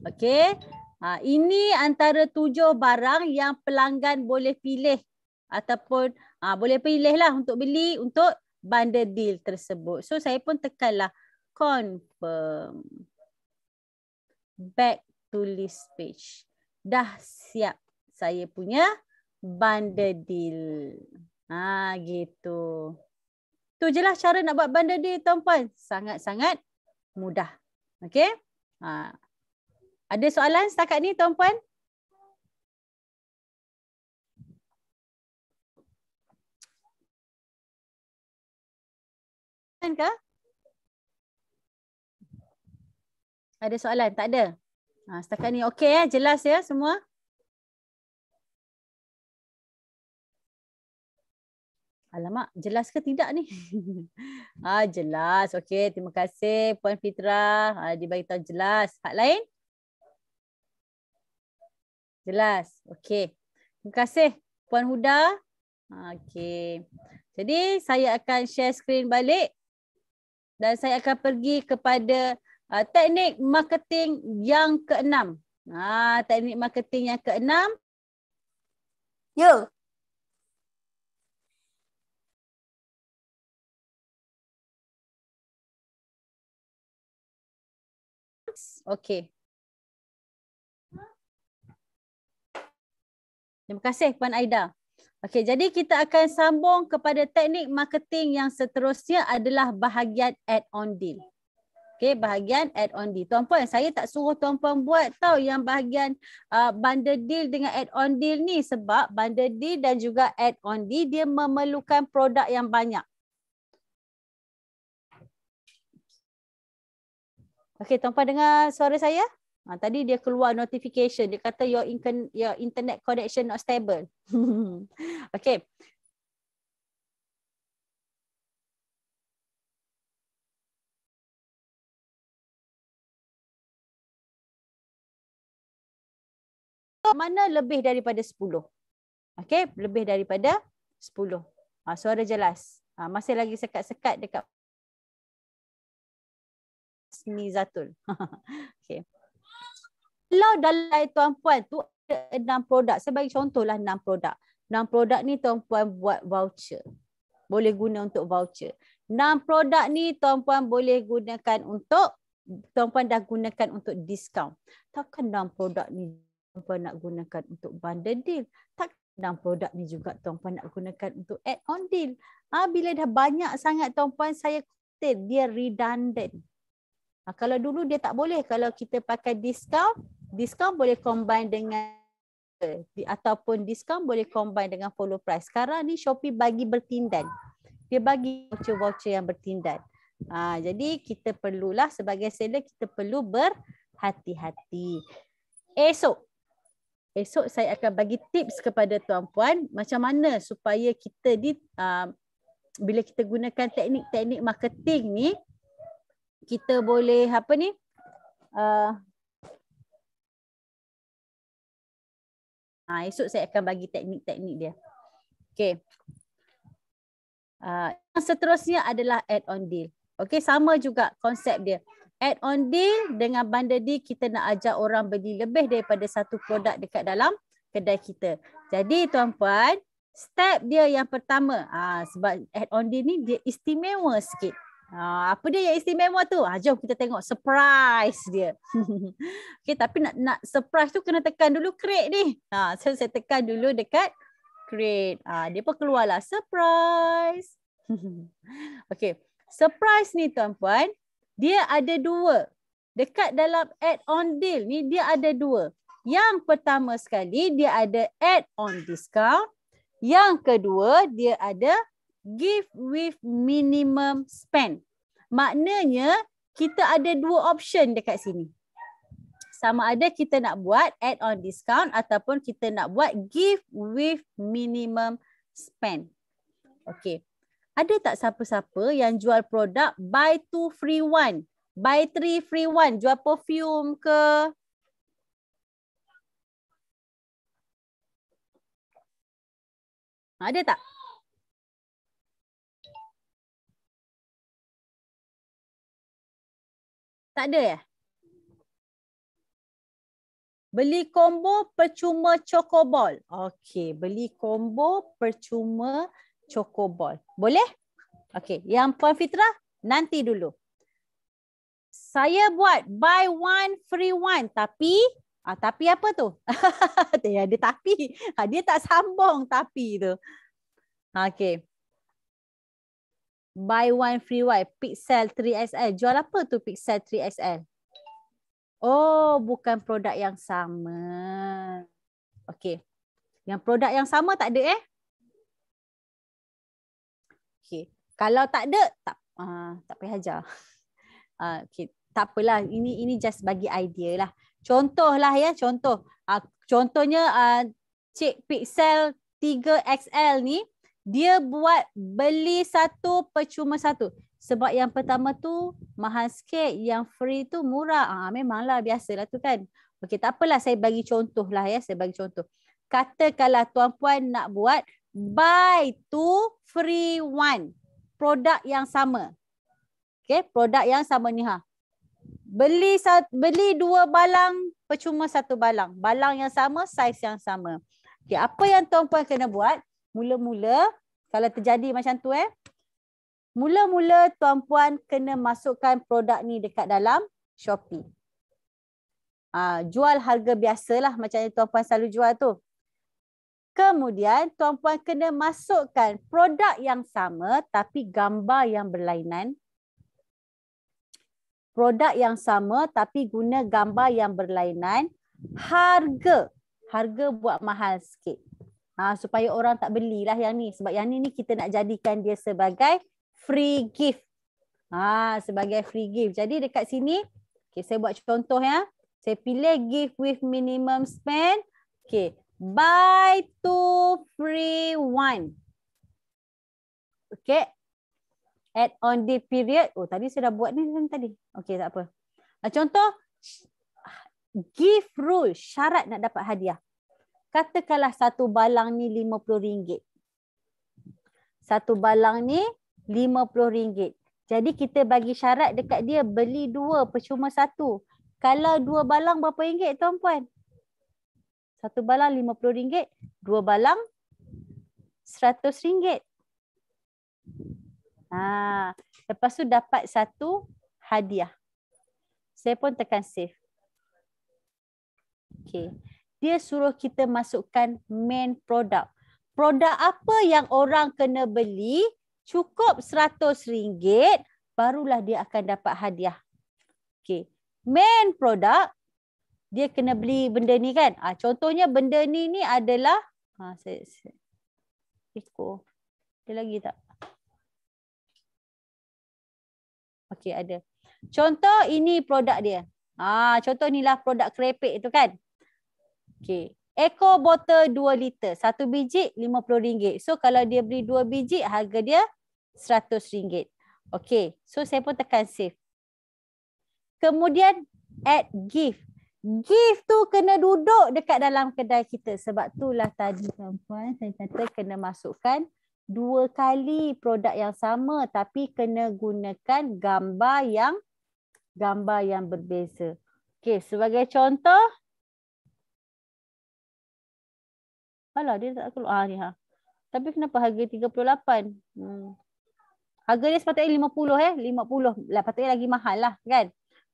Okey. Ha, ini antara tujuh barang yang pelanggan boleh pilih ataupun ha, boleh pilihlah untuk beli untuk bundle deal tersebut. So saya pun lah confirm. Back to list page. Dah siap saya punya bundle deal. Ah ha, gitu. Tu je lah cara nak buat bundle dia tuan-puan. Sangat-sangat mudah. Okay. Ha. Ada soalan setakat ni tuan-puan? Ada soalan? Tak ada? Ha, setakat ni okey ya. Jelas ya semua? Alamak, jelas ke tidak ni? ha, jelas. Okey, terima kasih Puan Fitra. Ha, dia beritahu jelas. Hak lain? Jelas. Okey. Terima kasih Puan Huda. Ha, Okey. Jadi saya akan share screen balik. Dan saya akan pergi kepada uh, teknik marketing yang keenam. Ha, teknik marketing yang keenam. Ya. Yeah. Okey. Terima kasih Puan Aida. Okey, jadi kita akan sambung kepada teknik marketing yang seterusnya adalah bahagian add-on deal. Okey, bahagian add-on deal. Tuan Puan, saya tak suruh Tuan Puan buat tau yang bahagian uh, bundle deal dengan add-on deal ni sebab bundle deal dan juga add-on deal dia memerlukan produk yang banyak. Okey, tuan-puan dengar suara saya? Ha, tadi dia keluar notification. Dia kata your, in your internet connection not stable. Okey. Mana lebih daripada 10? Okey, lebih daripada 10. Ha, ah, suara jelas. Ha, masih lagi sekat-sekat dekat Ismi Zatul. okay. Kalau dalam tuan-puan tu ada enam produk. Saya bagi lah enam produk. Enam produk ni tuan-puan buat voucher. Boleh guna untuk voucher. Enam produk ni tuan-puan boleh gunakan untuk tuan-puan dah gunakan untuk diskaun. Takkan enam produk ni tuan-puan nak gunakan untuk bundle deal. Takkan dan produk ni juga tuan-puan nak gunakan untuk add on deal. Ah ha, bila dah banyak sangat tuan-puan saya kutip dia redundant. Ha, kalau dulu dia tak boleh. Kalau kita pakai diskaun, diskaun boleh combine dengan ataupun diskaun boleh combine dengan full price. Sekarang ni Shopee bagi bertindan. Dia bagi voucher-voucher yang bertindan. Ha, jadi kita perlulah sebagai seller kita perlu berhati-hati. Esok. Esok saya akan bagi tips kepada tuan-puan macam mana supaya kita di uh, bila kita gunakan teknik-teknik marketing ni kita boleh apa ni? Uh, ha, esok saya akan bagi teknik-teknik dia. Okay. Uh, ah, yang seterusnya adalah add-on deal. Okay, sama juga konsep dia. Add-on deal dengan bundle deal kita nak ajak orang beli lebih daripada satu produk dekat dalam kedai kita. Jadi tuan-puan, step dia yang pertama. Uh, sebab add-on deal ni dia istimewa sikit. Ah, apa dia yang istimewa tu? Ha, jom kita tengok surprise dia. okay, tapi nak nak surprise tu kena tekan dulu create ni. Ha, so saya tekan dulu dekat create. Ha, dia pun keluarlah surprise. okay, surprise ni tuan-puan. Dia ada dua. Dekat dalam add-on deal ni dia ada dua. Yang pertama sekali dia ada add-on discount. Yang kedua dia ada give with minimum spend. Maknanya kita ada dua option dekat sini. Sama ada kita nak buat add on discount ataupun kita nak buat give with minimum spend. Okay. Ada tak siapa-siapa yang jual produk buy two free one, buy three free one, jual perfume ke? Ada tak? Tak ada ya? Beli combo percuma chocobol. Okey, beli combo percuma chocobol. Boleh? Okey, yang Puan Fitrah nanti dulu. Saya buat buy one free one tapi ah tapi apa tu? dia ada tapi. Ah, dia tak sambung tapi tu. Okey buy one free one pixel 3xl jual apa tu pixel 3xl oh bukan produk yang sama Okay, yang produk yang sama tak ada eh okey kalau tak ada tak uh, tak payah ajar uh, ah, okey tak apalah ini ini just bagi idea lah Contoh lah ya contoh uh, contohnya uh, cik pixel 3xl ni dia buat beli satu percuma satu. Sebab yang pertama tu mahal sikit, yang free tu murah. Ah ha, memanglah biasalah tu kan. Okey tak apalah saya bagi contoh lah ya, saya bagi contoh. Katakanlah tuan puan nak buat buy two free one. Produk yang sama. Okey, produk yang sama ni ha. Beli beli dua balang percuma satu balang. Balang yang sama, saiz yang sama. Okey, apa yang tuan puan kena buat? Mula-mula kalau terjadi macam tu eh. Mula-mula tuan-puan kena masukkan produk ni dekat dalam Shopee. Ha, jual harga biasalah macam yang tuan-puan selalu jual tu. Kemudian tuan-puan kena masukkan produk yang sama tapi gambar yang berlainan. Produk yang sama tapi guna gambar yang berlainan. Harga. Harga buat mahal sikit ha, supaya orang tak belilah yang ni. Sebab yang ni ni kita nak jadikan dia sebagai free gift. Ha, sebagai free gift. Jadi dekat sini, okay, saya buat contoh ya. Saya pilih gift with minimum spend. Okay, buy two free one. Okay, add on the period. Oh, tadi saya dah buat ni kan tadi. Okay, tak apa. Contoh, gift rule, syarat nak dapat hadiah katakanlah satu balang ni lima puluh ringgit. Satu balang ni lima puluh ringgit. Jadi kita bagi syarat dekat dia beli dua percuma satu. Kalau dua balang berapa ringgit tuan-puan? Satu balang lima puluh ringgit, dua balang seratus ringgit. Ha, lepas tu dapat satu hadiah. Saya pun tekan save. Okay dia suruh kita masukkan main product. Produk apa yang orang kena beli, cukup RM100, barulah dia akan dapat hadiah. Okay. Main product, dia kena beli benda ni kan. Ha, contohnya benda ni ni adalah, ha, saya, saya, Eko, ada lagi tak? Okay ada. Contoh ini produk dia. Ah, ha, Contoh lah produk krepek itu kan. Okay. Eco bottle 2 liter. Satu biji RM50. So kalau dia beli 2 biji harga dia RM100. Okay. So saya pun tekan save. Kemudian add gift. Gift tu kena duduk dekat dalam kedai kita. Sebab tu lah tadi perempuan saya kata kena masukkan dua kali produk yang sama tapi kena gunakan gambar yang gambar yang berbeza. Okey, sebagai contoh lah dia tak keluar ah, ni ha. Tapi kenapa harga 38? Hmm. Harga dia sepatutnya 50 eh, 50. Lah patutnya lagi mahal lah kan.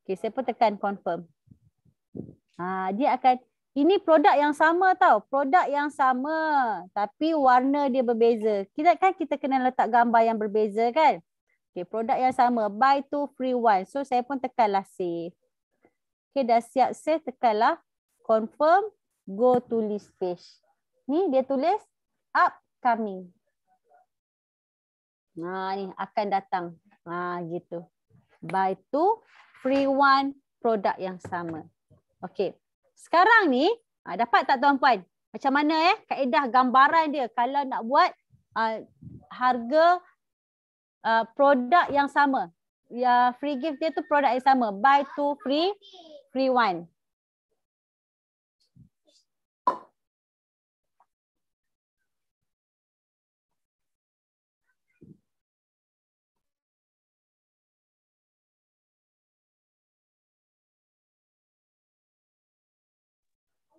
okay saya pun tekan confirm. Ha, dia akan ini produk yang sama tau. Produk yang sama tapi warna dia berbeza. Kita kan kita kena letak gambar yang berbeza kan? okay produk yang sama buy two free one. So saya pun lah save. okay dah siap save lah confirm go to list page. Ni dia tulis upcoming. Nah ha, ni akan datang. Ha gitu. Buy two free one produk yang sama. Okey. Sekarang ni ha, dapat tak tuan puan? Macam mana eh kaedah gambaran dia kalau nak buat ha, harga ha, produk yang sama. Ya free gift dia tu produk yang sama. Buy two free free one.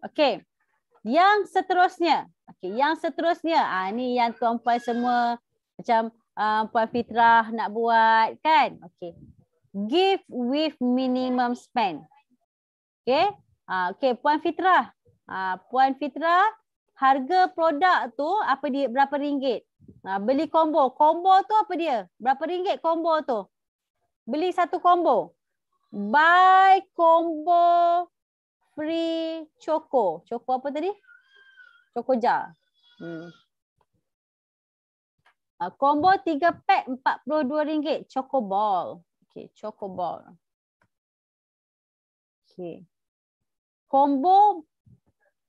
Okey. Yang seterusnya. Okey, yang seterusnya. Ah ni yang tuan-tuan semua macam uh, puan Fitrah nak buat kan? Okey. Give with minimum spend. Okey. Ah okey puan Fitrah. Ah puan Fitrah, harga produk tu apa dia berapa ringgit? Ha, beli combo. Combo tu apa dia? Berapa ringgit combo tu? Beli satu combo. Buy combo Jeffrey Choco. Choco apa tadi? Choco ja. Hmm. Uh, combo 3 pack RM42. Choco ball. Okay, Choco ball. Okay. Combo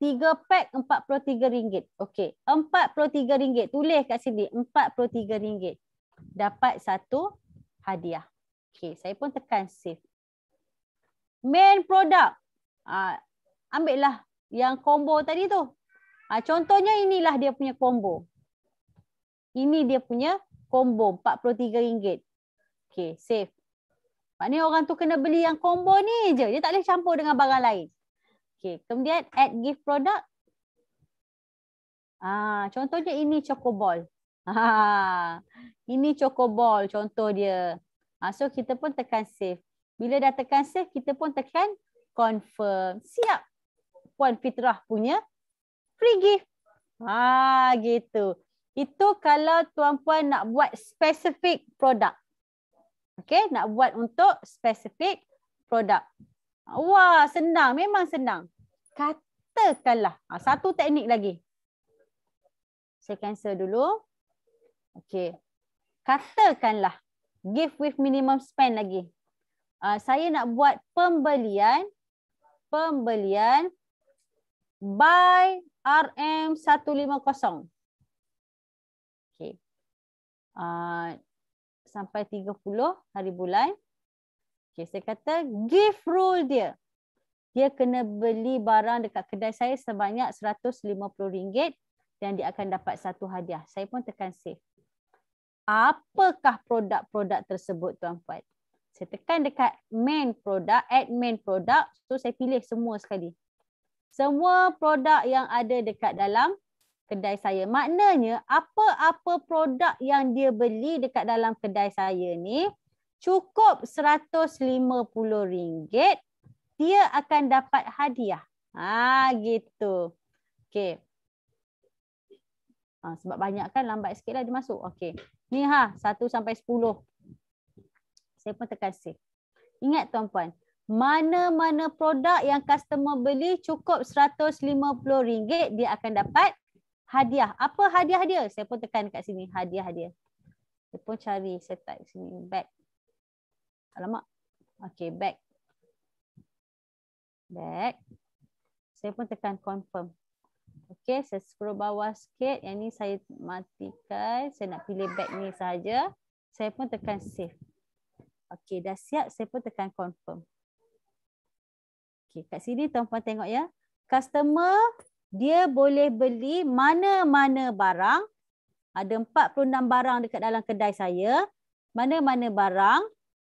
3 pack RM43. Okay, RM43. Tulis kat sini. RM43. Dapat satu hadiah. Okay, saya pun tekan save. Main product uh, ah, ambil yang combo tadi tu. Uh, contohnya inilah dia punya combo. Ini dia punya combo RM43. Okay, save. Maknanya orang tu kena beli yang combo ni je. Dia tak boleh campur dengan barang lain. Okay, kemudian add gift product. Ah, contohnya ini chocoball. Ah, ini chocoball contoh dia. Ah, so kita pun tekan save. Bila dah tekan save, kita pun tekan confirm siap Puan Fitrah punya free gift. Ha gitu. Itu kalau tuan puan nak buat specific product. Okey, nak buat untuk specific product. Wah, senang, memang senang. Katakanlah, ha, satu teknik lagi. Saya cancel dulu. Okey. Katakanlah gift with minimum spend lagi. Uh, saya nak buat pembelian pembelian by RM150. Okay, Uh, sampai 30 hari bulan. Okay, saya kata gift rule dia. Dia kena beli barang dekat kedai saya sebanyak RM150 dan dia akan dapat satu hadiah. Saya pun tekan save. Apakah produk-produk tersebut tuan-puan? Saya tekan dekat main product, add main product. So saya pilih semua sekali. Semua produk yang ada dekat dalam kedai saya. Maknanya apa-apa produk yang dia beli dekat dalam kedai saya ni cukup RM150 dia akan dapat hadiah. Ha gitu. Okey. Ha, sebab banyak kan lambat sikitlah dia masuk. Okey. Ni ha 1 sampai 10 saya pun tekan save. Ingat tuan-puan, mana-mana produk yang customer beli cukup RM150, dia akan dapat hadiah. Apa hadiah dia? Saya pun tekan kat sini, hadiah dia. Saya pun cari, saya tak sini, bag. Alamak, okay, bag. Bag. Saya pun tekan confirm. Okay, saya scroll bawah sikit. Yang ni saya matikan. Saya nak pilih bag ni saja. Saya pun tekan save. Okey, dah siap saya pun tekan confirm. Okey, kat sini tuan-tuan tengok ya. Customer dia boleh beli mana-mana barang. Ada 46 barang dekat dalam kedai saya. Mana-mana barang.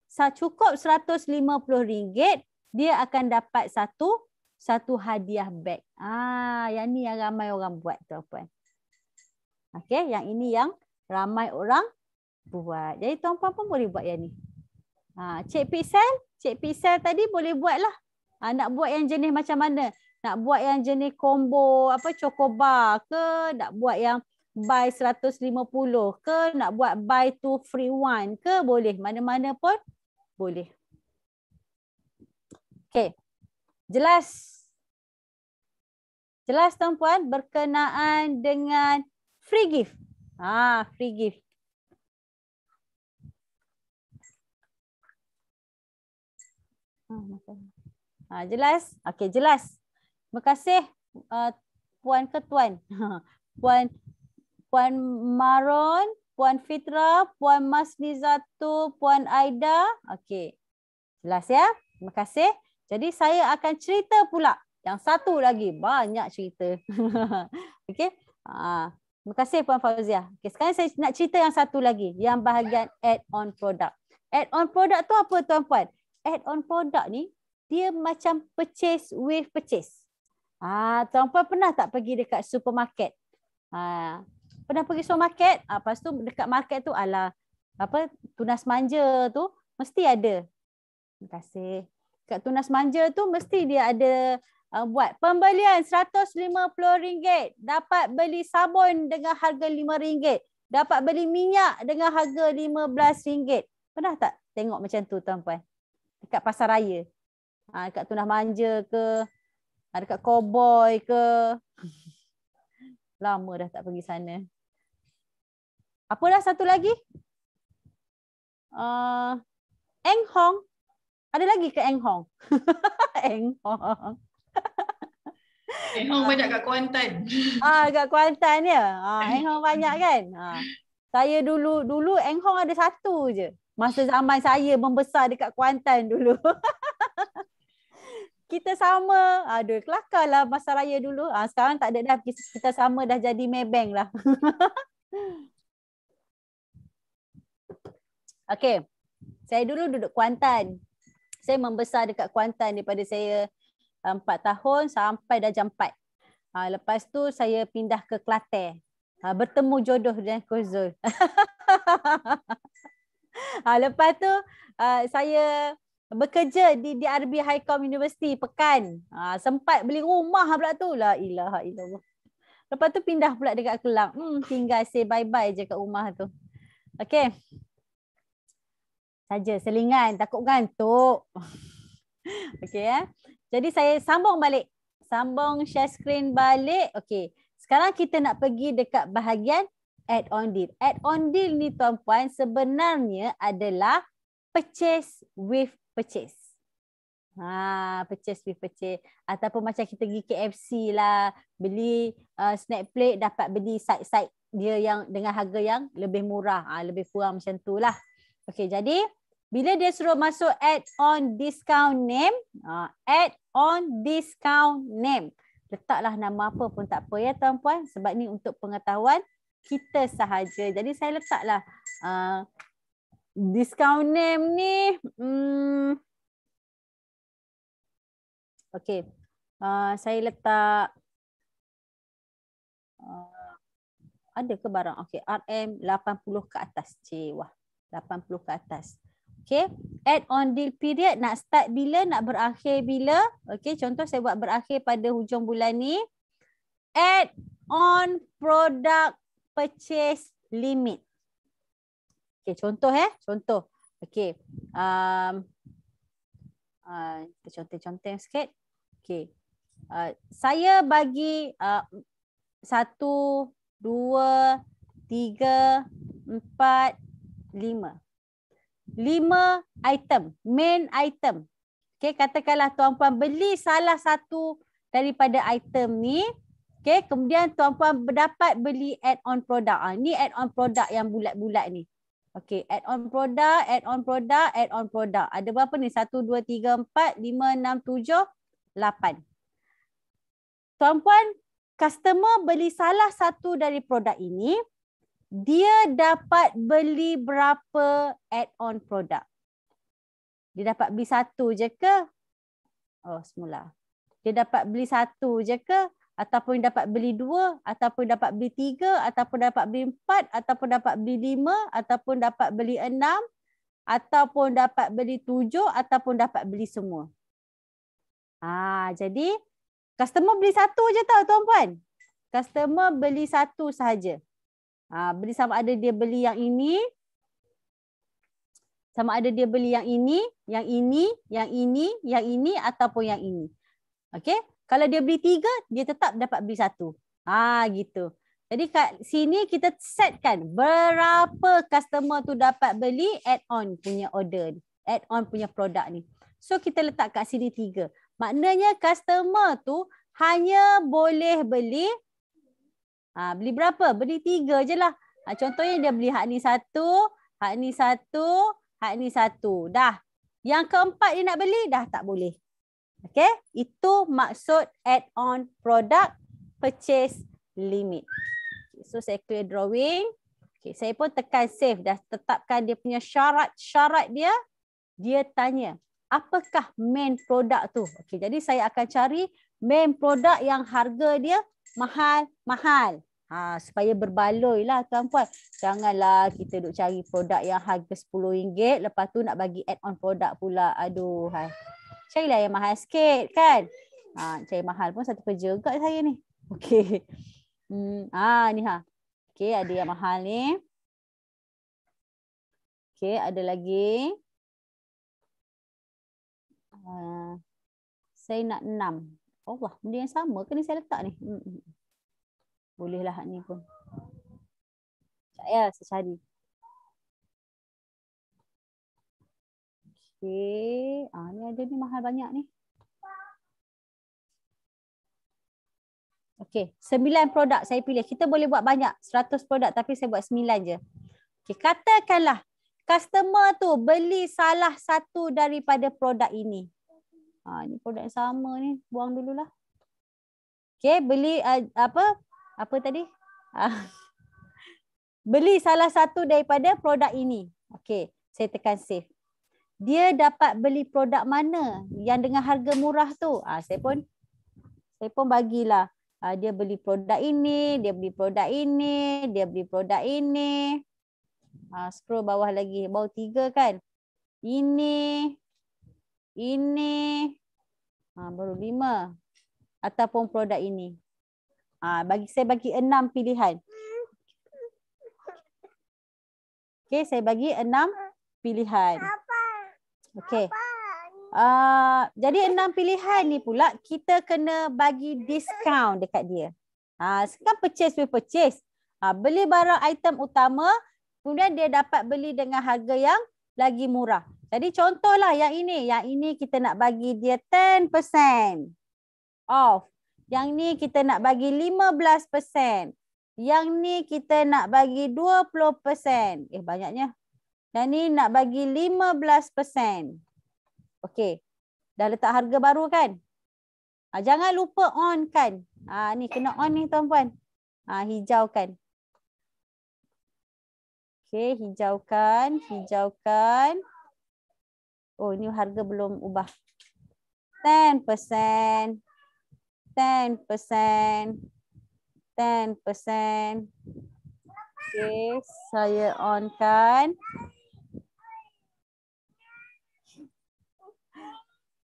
sah Cukup RM150, dia akan dapat satu satu hadiah bag. Ah, Yang ni yang ramai orang buat tuan-tuan. Okey, yang ini yang ramai orang buat. Jadi tuan-tuan pun boleh buat yang ni. Ha, Cik Pixel, Cik Pixel tadi boleh buatlah. Ha, nak buat yang jenis macam mana? Nak buat yang jenis combo apa chocobar ke? Nak buat yang buy 150 ke? Nak buat buy two free one ke? Boleh. Mana-mana pun boleh. Okay, Jelas? Jelas tuan-puan berkenaan dengan free gift? Ah, ha, free gift. Ha, jelas? Okey, jelas. Terima kasih uh, Puan Ketuan. Puan Puan Maron, Puan Fitra, Puan Masniza tu, Puan Aida. Okey. Jelas ya? Terima kasih. Jadi saya akan cerita pula. Yang satu lagi. Banyak cerita. Okey. Ah, terima kasih Puan Fauzia. Okay, sekarang saya nak cerita yang satu lagi. Yang bahagian add-on product. Add-on product tu apa Tuan Puan? add-on product ni dia macam purchase with purchase. Ah, tuan puan pernah tak pergi dekat supermarket? Ah, pernah pergi supermarket? Ah, lepas tu dekat market tu ala apa tunas manja tu mesti ada. Terima kasih. Dekat tunas manja tu mesti dia ada uh, buat pembelian RM150 dapat beli sabun dengan harga RM5, dapat beli minyak dengan harga RM15. Pernah tak tengok macam tu tuan puan? dekat pasar raya. Ha, dekat Tunah Manja ke, ha, dekat koboi, ke. Lama dah tak pergi sana. Apa dah satu lagi? Uh, Eng Hong. Ada lagi ke Eng Hong? Eng Hong. Eng Hong banyak kat Kuantan. Ah, ha, kat Kuantan ya. Ah, Eng Hong banyak kan? Ha. Saya dulu dulu Eng Hong ada satu je. Masa zaman saya membesar dekat Kuantan dulu. kita sama. Aduh, kelakarlah masa raya dulu. Ha, sekarang tak ada dah. Kita sama dah jadi Maybank lah. okay. Saya dulu duduk Kuantan. Saya membesar dekat Kuantan daripada saya 4 ah, tahun sampai dah jam 4. Ha, ah, lepas tu saya pindah ke Kelantan. Ha, bertemu jodoh dengan Kozul. ha, lepas tu uh, saya bekerja di DRB Highcom University Pekan. Ha, sempat beli rumah pula tu. La ilaha illallah. Lepas tu pindah pula dekat Kelang. Hmm, tinggal say bye-bye je kat rumah tu. Okay. Saja selingan. Takut gantuk. okay. Eh? Ya. Jadi saya sambung balik. Sambung share screen balik. Okay. Sekarang kita nak pergi dekat bahagian add-on deal. Add-on deal ni tuan-puan sebenarnya adalah purchase with purchase. Ha, purchase with purchase ataupun macam kita pergi KFC lah beli uh, snack plate dapat beli side-side dia yang dengan harga yang lebih murah ha, lebih kurang macam tu lah okay, jadi bila dia suruh masuk add on discount name uh, add on discount name letaklah nama apa pun tak apa ya tuan-puan sebab ni untuk pengetahuan kita sahaja. Jadi saya letaklah uh, discount name ni. Um, okay. Uh, saya letak. Uh, ada ke barang? Okay. RM80 ke atas. Cik. Wah. 80 ke atas. Okay. Add on deal period. Nak start bila? Nak berakhir bila? Okay. Contoh saya buat berakhir pada hujung bulan ni. Add on product purchase limit. Okay, contoh eh, contoh. Okay, um, uh, kita contoh-contoh sikit. Okay, uh, saya bagi uh, satu, dua, tiga, empat, lima. Lima item, main item. Okay, katakanlah tuan-puan beli salah satu daripada item ni. Okay, kemudian tuan-puan dapat beli add-on produk. Ha, ni add-on produk yang bulat-bulat ni. Okay, add-on produk, add-on produk, add-on produk. Ada berapa ni? satu dua tiga empat lima enam tujuh lapan. Tuan-puan, customer beli salah satu dari produk ini, dia dapat beli berapa add-on produk? Dia dapat beli satu je ke? Oh, semula. Dia dapat beli satu je ke? ataupun dapat beli dua, ataupun dapat beli tiga, ataupun dapat beli empat, ataupun dapat beli lima, ataupun dapat beli enam, ataupun dapat beli tujuh, ataupun dapat beli semua. Ah, Jadi, customer beli satu je tau tuan-puan. Customer beli satu sahaja. Ha, beli sama ada dia beli yang ini. Sama ada dia beli yang ini, yang ini, yang ini, yang ini ataupun yang ini. Okey. Kalau dia beli tiga, dia tetap dapat beli satu. Ah gitu. Jadi kat sini kita setkan berapa customer tu dapat beli add-on punya order. Add-on punya produk ni. So kita letak kat sini tiga. Maknanya customer tu hanya boleh beli. Ah, beli berapa? Beli tiga je lah. Ah, contohnya dia beli hak ni satu, hak ni satu, hak ni satu. Dah. Yang keempat dia nak beli, dah tak boleh. Okay, itu maksud add-on product purchase limit. Okay, so saya clear drawing. Okay, saya pun tekan save dah tetapkan dia punya syarat-syarat dia. Dia tanya, apakah main product tu? Okay, jadi saya akan cari main product yang harga dia mahal-mahal. Ha, supaya berbaloi lah tuan-puan. Janganlah kita duk cari produk yang harga RM10. Lepas tu nak bagi add-on produk pula. Aduh. Hai carilah yang mahal sikit kan. Ha, cari mahal pun satu kerja juga saya ni. Okey. Hmm, ah ha, ni ha. Okey, ada yang mahal ni. Okey, ada lagi. Uh, saya nak enam. Allah, benda yang sama ke ni saya letak ni? Hmm. hmm, hmm. Bolehlah hak ni pun. Tak payah saya cari. Okey. Ah, ni ada ni mahal banyak ni. Okey. Sembilan produk saya pilih. Kita boleh buat banyak. Seratus produk tapi saya buat sembilan je. Okey. Katakanlah. Customer tu beli salah satu daripada produk ini. Ah, ni produk yang sama ni. Buang dululah. Okey. Beli uh, apa? Apa tadi? Ah. Beli salah satu daripada produk ini. Okey. Saya tekan save dia dapat beli produk mana yang dengan harga murah tu ah saya pun saya pun bagilah ah, dia beli produk ini dia beli produk ini dia beli produk ini ah, scroll bawah lagi bawah tiga kan ini ini ah, baru lima ataupun produk ini ah bagi saya bagi enam pilihan Okay, saya bagi enam pilihan Apa? Okey. Uh, jadi enam pilihan ni pula kita kena bagi diskaun dekat dia. Ha, sekarang purchase with purchase. Ha, beli barang item utama kemudian dia dapat beli dengan harga yang lagi murah. Jadi contohlah yang ini. Yang ini kita nak bagi dia 10% off. Yang ni kita nak bagi 15%. Yang ni kita nak bagi 20%. Eh banyaknya dan ni nak bagi 15%. Okey. Dah letak harga baru kan? Ha, jangan lupa on kan. Ha, ni kena on ni tuan-puan. Ha, hijaukan. Okey. hijau kan. Oh ni harga belum ubah. 10%. 10%. Ten percent. Okay, saya on kan.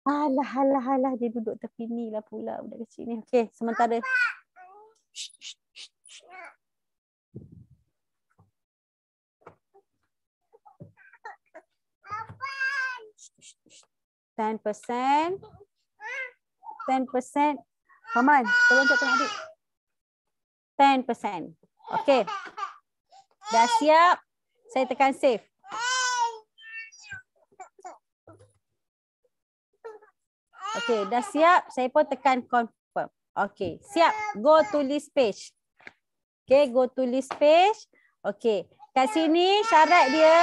Alah, alah, alah. Dia duduk tepi ni lah pula budak kecil ni. Okey, sementara. Ten percent. Ten percent. Paman, tolong cakap adik. Ten percent. Okey. Dah siap? Saya tekan save. Okay, dah siap? Saya pun tekan confirm. Okay, siap. Go to list page. Okay, go to list page. Okay, kat sini syarat dia,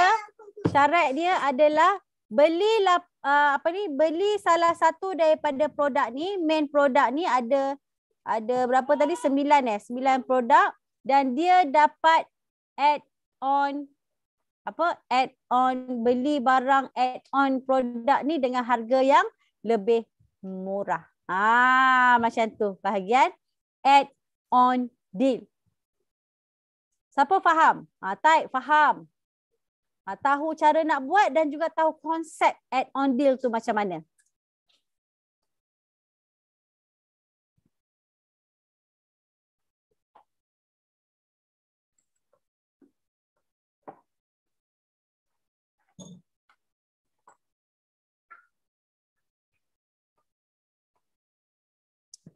syarat dia adalah beli belilah, uh, apa ni, beli salah satu daripada produk ni, main produk ni ada, ada berapa tadi? Sembilan eh, sembilan produk. Dan dia dapat add on, apa, add on, beli barang, add on produk ni dengan harga yang lebih murah. Ah macam tu bahagian add on deal. Siapa faham? Ah taik faham. Ah tahu cara nak buat dan juga tahu konsep add on deal tu macam mana?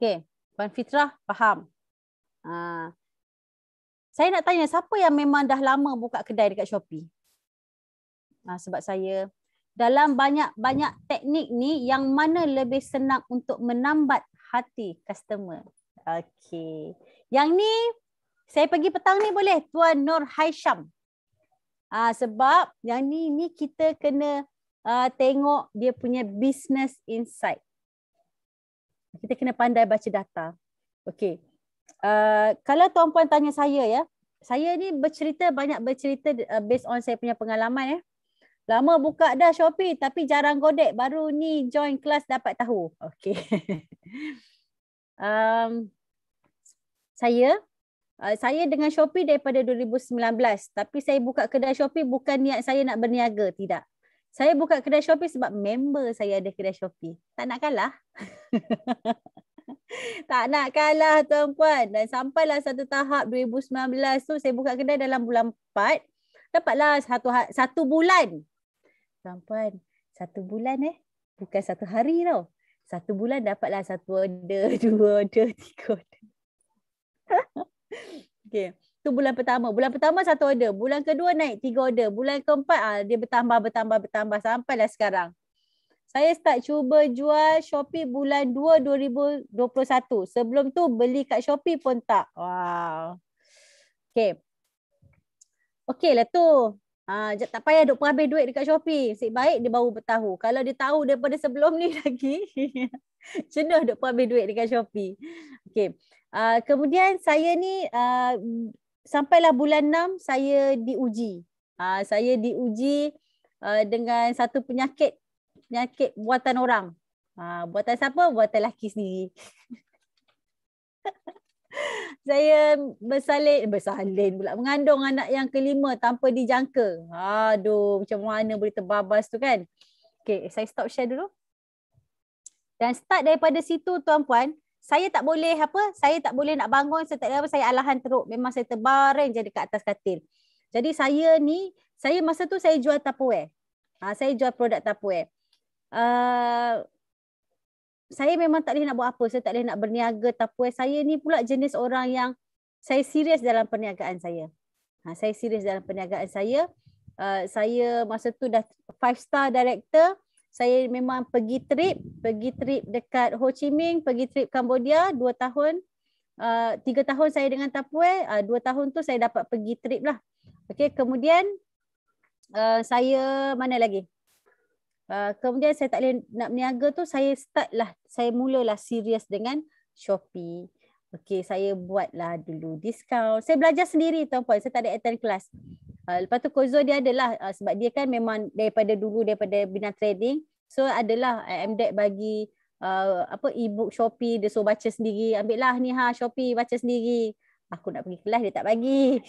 Okey, Puan Fitrah faham. Uh, saya nak tanya siapa yang memang dah lama buka kedai dekat Shopee? Uh, sebab saya dalam banyak-banyak teknik ni yang mana lebih senang untuk menambat hati customer? Okey. Yang ni saya pergi petang ni boleh Tuan Nur Haisham. Uh, sebab yang ni ni kita kena uh, tengok dia punya business insight kita kena pandai baca data. Okey. Uh, kalau tuan-puan tanya saya ya, saya ni bercerita banyak bercerita uh, based on saya punya pengalaman ya. Lama buka dah Shopee tapi jarang godek baru ni join kelas dapat tahu. Okey. um, saya uh, saya dengan Shopee daripada 2019 tapi saya buka kedai Shopee bukan niat saya nak berniaga, tidak saya buka kedai Shopee sebab member saya ada kedai Shopee. Tak nak kalah. tak nak kalah tuan puan. Dan sampailah satu tahap 2019 tu saya buka kedai dalam bulan 4. Dapatlah satu ha-, satu bulan. Tuan puan, satu bulan eh. Bukan satu hari tau. Satu bulan dapatlah satu order, dua order, tiga order. okay tu bulan pertama. Bulan pertama satu order. Bulan kedua naik tiga order. Bulan keempat ah, dia bertambah, bertambah, bertambah. Sampailah sekarang. Saya start cuba jual Shopee bulan 2 2021. Sebelum tu beli kat Shopee pun tak. Wow. Okay. Okay lah tu. Ha, tak payah duk perhabis duit dekat Shopee. Sik baik dia baru bertahu. Kalau dia tahu daripada sebelum ni lagi. Cenuh duk perhabis duit dekat Shopee. Okay. Uh, ah, kemudian saya ni uh, sampailah bulan enam, saya diuji. Ha, saya diuji uh, dengan satu penyakit penyakit buatan orang. Ha, buatan siapa? Buatan lelaki sendiri. saya bersalin, bersalin pula mengandung anak yang kelima tanpa dijangka. Aduh, macam mana boleh terbabas tu kan? Okay, saya stop share dulu. Dan start daripada situ tuan-puan, saya tak boleh apa saya tak boleh nak bangun saya tak apa saya alahan teruk memang saya terbaring je dekat atas katil jadi saya ni saya masa tu saya jual tapoe ha, saya jual produk tapoe uh, ah, saya memang tak boleh nak buat apa saya tak boleh nak berniaga tapoe saya ni pula jenis orang yang saya serius dalam perniagaan saya ha, saya serius dalam perniagaan saya uh, saya masa tu dah five star director saya memang pergi trip, pergi trip dekat Ho Chi Minh, pergi trip Cambodia dua tahun. Uh, 3 tahun saya dengan Tapue, uh, 2 tahun tu saya dapat pergi trip lah. Okey, kemudian uh, saya mana lagi? Uh, kemudian saya tak boleh nak berniaga tu, saya start lah, saya mulalah serius dengan Shopee. Okay, saya buatlah dulu diskaun. Saya belajar sendiri tuan puan. Saya tak ada attend kelas. Uh, lepas tu Kozo dia adalah uh, sebab dia kan memang daripada dulu daripada bina trading. So adalah ah, MDEC bagi uh, apa e-book Shopee dia suruh baca sendiri. Ambil lah ni ha Shopee baca sendiri. Aku nak pergi kelas dia tak bagi.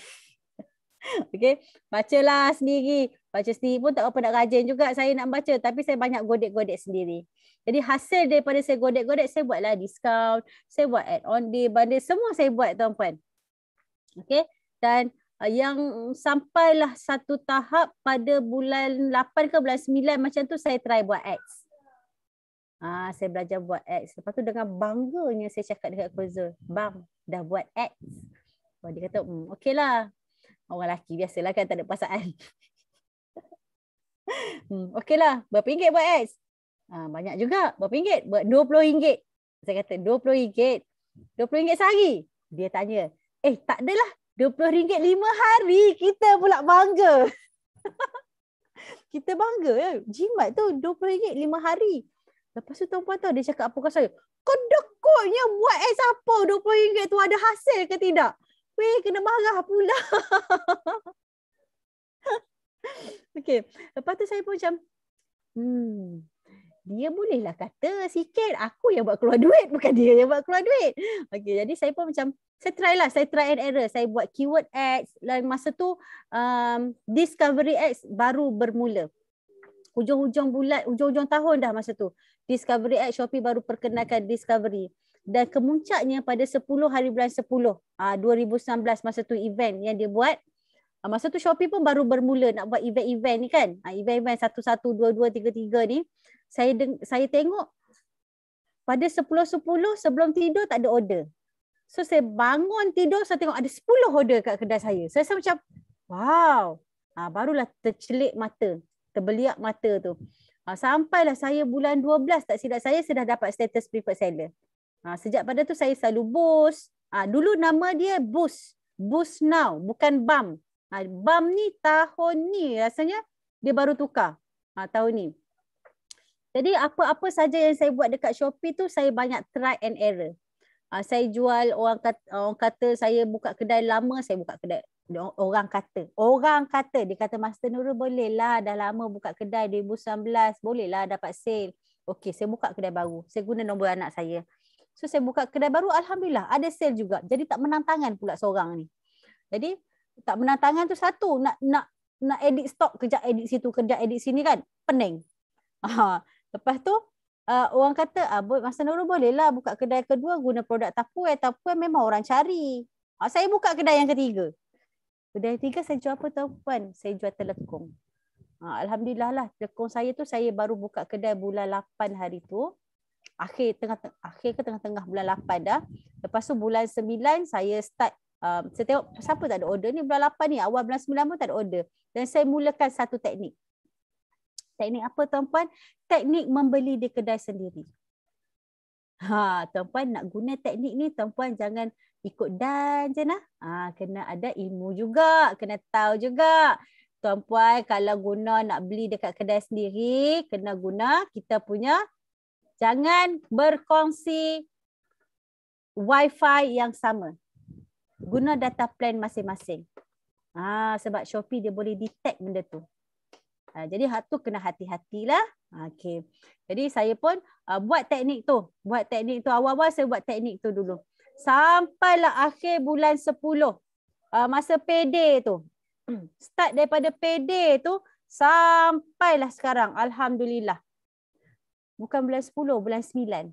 okay, bacalah sendiri. Baca sendiri pun tak apa nak rajin juga saya nak baca. Tapi saya banyak godek-godek sendiri. Jadi hasil daripada saya godek-godek, saya buatlah discount, saya buat add-on day, bundle, semua saya buat tuan-puan. Okay? Dan uh, yang sampailah satu tahap pada bulan 8 ke bulan 9 macam tu saya try buat X. Ah, ha, saya belajar buat X. Lepas tu dengan bangganya saya cakap dekat Kozul, bang dah buat X. Oh, dia kata, mmm, okey lah. Orang lelaki biasalah kan tak ada perasaan. hmm, okey lah, berapa ringgit buat X? Ha, banyak juga. Berapa ringgit? Buat RM20. Saya kata RM20. RM20 sehari. Dia tanya. Eh tak adalah. RM20 lima hari. Kita pula bangga. kita bangga. Eh? Jimat tu RM20 lima hari. Lepas tu tuan-puan tu dia cakap apakah saya. Kedekutnya buat es apa RM20 tu ada hasil ke tidak? Weh kena marah pula. okay. Lepas tu saya pun macam. Hmm dia bolehlah kata sikit aku yang buat keluar duit bukan dia yang buat keluar duit. Okey jadi saya pun macam saya try lah saya try and error saya buat keyword ads dan masa tu um, discovery ads baru bermula. Hujung-hujung bulan hujung-hujung tahun dah masa tu. Discovery ads Shopee baru perkenalkan discovery dan kemuncaknya pada 10 hari bulan 10 2019 ah, masa tu event yang dia buat Uh, masa tu Shopee pun baru bermula nak buat event-event ni kan. Uh, event-event satu satu dua dua tiga tiga ni. Saya saya tengok pada sepuluh sepuluh sebelum tidur tak ada order. So saya bangun tidur saya tengok ada sepuluh order kat kedai saya. So, saya macam wow. Ha, barulah tercelik mata. Terbeliak mata tu. Ha, sampailah saya bulan dua belas tak silap saya sudah dapat status preferred seller. Ha, sejak pada tu saya selalu boost. Ha, dulu nama dia boost. Boost now. Bukan bump. Ha, BAM ni tahun ni rasanya dia baru tukar ha, tahun ni. Jadi apa-apa saja yang saya buat dekat Shopee tu saya banyak try and error. Ha, saya jual orang kata, orang kata saya buka kedai lama, saya buka kedai orang kata. Orang kata, dia kata Master Nurul bolehlah dah lama buka kedai 2019, bolehlah dapat sale. Okey, saya buka kedai baru. Saya guna nombor anak saya. So saya buka kedai baru, Alhamdulillah ada sale juga. Jadi tak menantangan pula seorang ni. Jadi tak menang tangan tu satu nak nak nak edit stok kerja edit situ kerja edit sini kan pening ha. lepas tu uh, orang kata ah masa dulu boleh lah buka kedai kedua guna produk tapuai tapuai memang orang cari ha, saya buka kedai yang ketiga kedai ketiga saya jual apa tahu puan saya jual telekong ha, alhamdulillah lah telekong saya tu saya baru buka kedai bulan 8 hari tu akhir tengah akhir ke tengah-tengah bulan 8 dah lepas tu bulan 9 saya start um, saya tengok siapa tak ada order ni bulan 8 ni awal bulan 9 pun tak ada order dan saya mulakan satu teknik teknik apa tuan-puan teknik membeli di kedai sendiri ha tuan-puan nak guna teknik ni tuan-puan jangan ikut dan je nah ha, kena ada ilmu juga kena tahu juga tuan-puan kalau guna nak beli dekat kedai sendiri kena guna kita punya jangan berkongsi wifi yang sama guna data plan masing-masing. Ha, sebab Shopee dia boleh detect benda tu. Ha, jadi hak tu kena hati-hatilah. Ha, okey. Jadi saya pun uh, buat teknik tu. Buat teknik tu awal-awal saya buat teknik tu dulu. Sampailah akhir bulan 10. Uh, ha, masa payday tu. Start daripada PD tu sampailah sekarang alhamdulillah. Bukan bulan 10, bulan 9.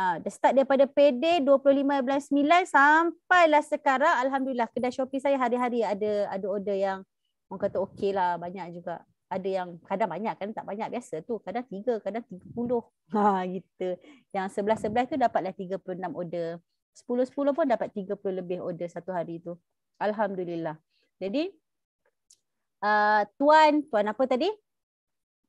Uh, start daripada payday sampai lah sekarang Alhamdulillah kedai Shopee saya hari-hari ada ada order yang orang kata okey lah banyak juga. Ada yang kadang banyak kan tak banyak biasa tu. Kadang tiga, kadang 10. puluh. Ha, gitu. Yang sebelah-sebelah tu dapatlah 36 order. 10 10 pun dapat 30 lebih order satu hari tu. Alhamdulillah. Jadi uh, tuan, tuan apa tadi?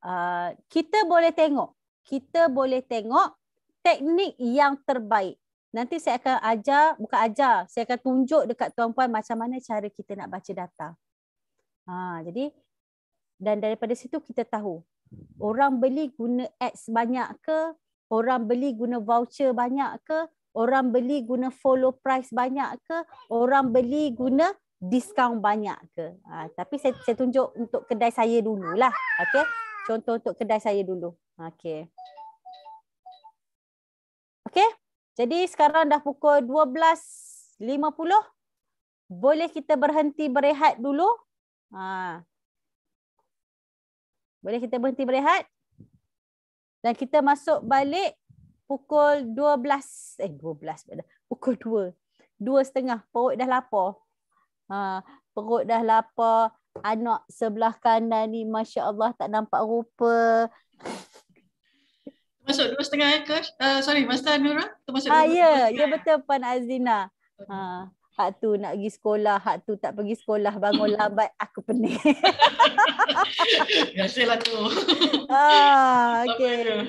Uh, kita boleh tengok. Kita boleh tengok teknik yang terbaik. Nanti saya akan ajar, bukan ajar, saya akan tunjuk dekat tuan-puan macam mana cara kita nak baca data. Ha, jadi, dan daripada situ kita tahu, orang beli guna ads banyak ke, orang beli guna voucher banyak ke, orang beli guna follow price banyak ke, orang beli guna discount banyak ke. Ha, tapi saya, saya tunjuk untuk kedai saya dululah. Okay? Contoh untuk kedai saya dulu. Okay. Jadi sekarang dah pukul 12.50. Boleh kita berhenti berehat dulu? Ha. Boleh kita berhenti berehat? Dan kita masuk balik pukul 12. Eh 12 dah. Pukul 2. setengah Perut dah lapar. Ha. Perut dah lapar. Anak sebelah kanan ni Masya Allah tak nampak rupa. Ha. Masuk dua setengah eh, Coach? Uh, sorry, Master Nurul? Termasuk ah, ya, ya yeah, betul Puan Azina. Ha. Ah, hak tu nak pergi sekolah, hak tu tak pergi sekolah, bangun lambat, aku pening. Biasalah tu. Ah, okay.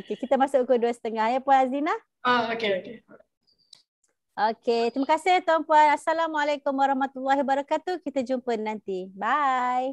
okay, kita masuk ke dua setengah ya Puan Azina. Ah, okay, okay. Okay, terima kasih Tuan Puan. Assalamualaikum warahmatullahi wabarakatuh. Kita jumpa nanti. Bye.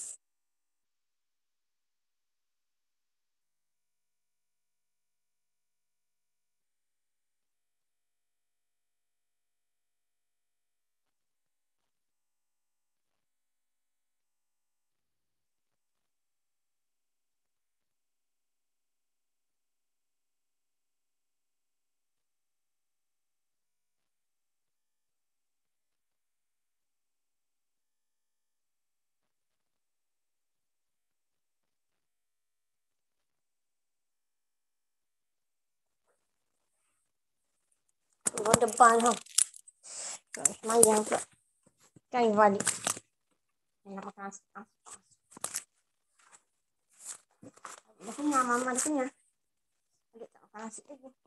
Tuan depan ha. Semayang pula. Kan balik. Nak makan nasi. Dia kenyang, mama dia kenyang. Dia tak makan nasi lagi. Eh.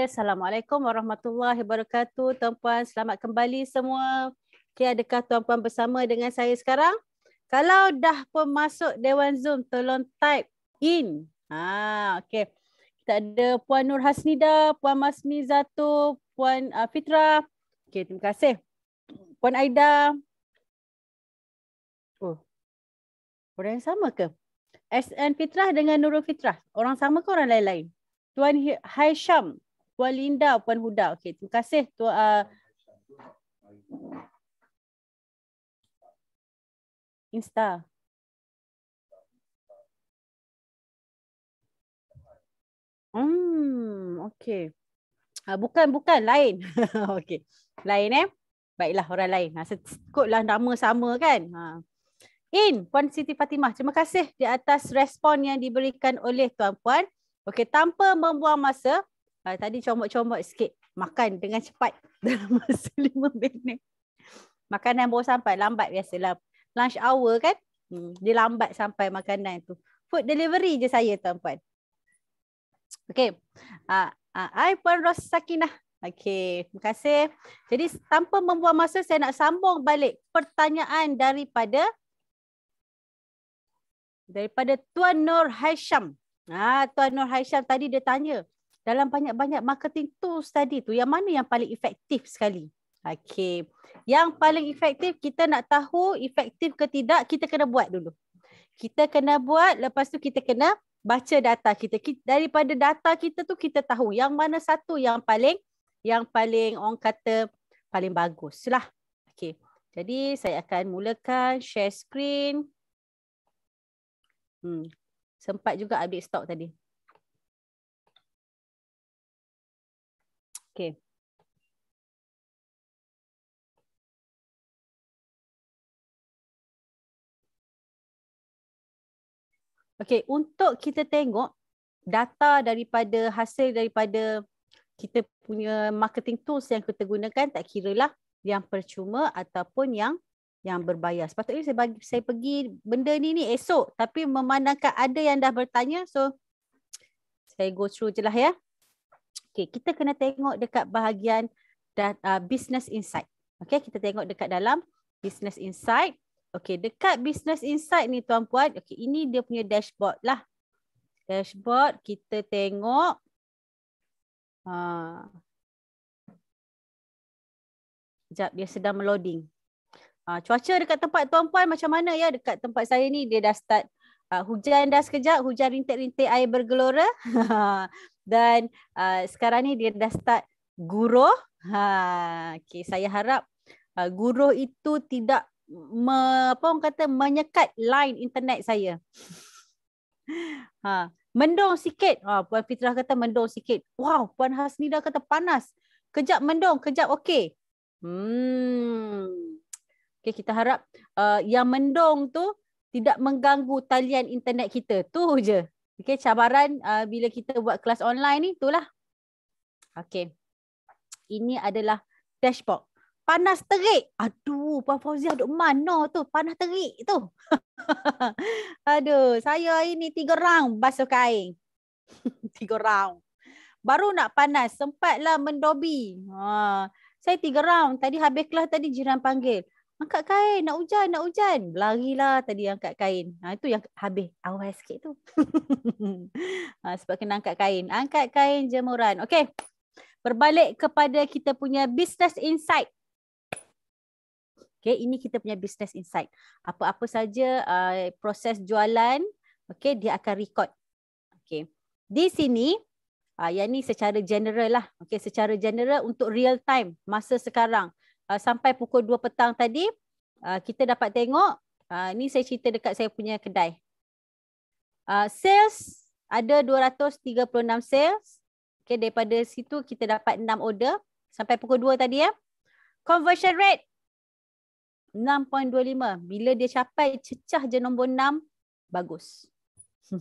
Assalamualaikum warahmatullahi wabarakatuh. Tuan-puan, selamat kembali semua. Okay, adakah tuan-puan bersama dengan saya sekarang? Kalau dah pun masuk Dewan Zoom, tolong type in. Ha, okay. Kita ada Puan Nur Hasnida, Puan Masmi Zatu, Puan uh, Fitra. Okay, terima kasih. Puan Aida. Oh, orang yang sama ke? SN Fitrah dengan Nurul Fitrah. Orang sama ke orang lain-lain? Tuan Haisham, Puan Linda, Puan Huda. Okey, terima kasih Tuan uh, Insta. Hmm, okey. Uh, bukan bukan lain. okey. Lain eh? Baiklah orang lain. Ha, ah, Sekutlah nama sama kan. Ha. In Puan Siti Fatimah. Terima kasih di atas respon yang diberikan oleh Tuan Puan. Okey, tanpa membuang masa, uh, tadi comot-comot sikit makan dengan cepat dalam masa lima minit. Makanan baru sampai lambat biasalah. Lunch hour kan? Hmm, dia lambat sampai makanan tu. Food delivery je saya tuan-puan. Okay. Hai uh, uh, ah, Puan Ros Sakinah. Okay. Terima kasih. Jadi tanpa membuang masa saya nak sambung balik pertanyaan daripada daripada Tuan Nur Haisham. Ah, Tuan Nur Haisham tadi dia tanya dalam banyak-banyak marketing tools tadi tu yang mana yang paling efektif sekali okey yang paling efektif kita nak tahu efektif ke tidak kita kena buat dulu kita kena buat lepas tu kita kena baca data kita daripada data kita tu kita tahu yang mana satu yang paling yang paling orang kata paling baguslah okey jadi saya akan mulakan share screen hmm sempat juga update stock tadi ¿Qué? Okay untuk kita tengok data daripada hasil daripada kita punya marketing tools yang kita gunakan tak kira lah yang percuma ataupun yang yang berbayar. Sepatutnya saya bagi saya pergi benda ni ni esok tapi memandangkan ada yang dah bertanya so saya go through je lah ya. Okay, kita kena tengok dekat bahagian dan uh, business insight. Okay, kita tengok dekat dalam business insight. Okay, dekat business insight ni tuan-puan. Okay, ini dia punya dashboard lah. Dashboard kita tengok. Uh, sekejap, dia sedang meloading. Uh, cuaca dekat tempat tuan-puan macam mana ya? Dekat tempat saya ni dia dah start. Uh, hujan dah sekejap, hujan rintik-rintik air bergelora. dan uh, sekarang ni dia dah start guru. Ha okey saya harap uh, guru itu tidak me, apa orang kata menyekat line internet saya. Ha mendung sikit. Ha puan Fitrah kata mendung sikit. Wow puan Hasnida kata panas. Kejap mendung, kejap okey. Hmm. Okay, kita harap uh, yang mendung tu tidak mengganggu talian internet kita. Tu je. Okay, cabaran uh, bila kita buat kelas online ni, itulah. Okay. Ini adalah dashboard. Panas terik. Aduh, Puan Fauziah duduk mana tu? Panas terik tu. Aduh, saya hari ni tiga round basuh kain. tiga round. Baru nak panas, sempatlah mendobi. Ha. Saya tiga round. Tadi habis kelas tadi jiran panggil angkat kain nak hujan nak hujan larilah tadi angkat kain ha itu yang habis awal sikit tu ha, sebab kena angkat kain angkat kain jemuran okey berbalik kepada kita punya business insight okey ini kita punya business insight apa-apa saja uh, proses jualan okey dia akan record okey di sini uh, yang ni secara general lah okey secara general untuk real time masa sekarang Ah, sampai pukul 2 petang tadi uh, kita dapat tengok uh, ni saya cerita dekat saya punya kedai. Uh, sales ada 236 sales. Okay, daripada situ kita dapat 6 order sampai pukul 2 tadi ya. Conversion rate 6.25. Bila dia capai cecah je nombor 6, bagus.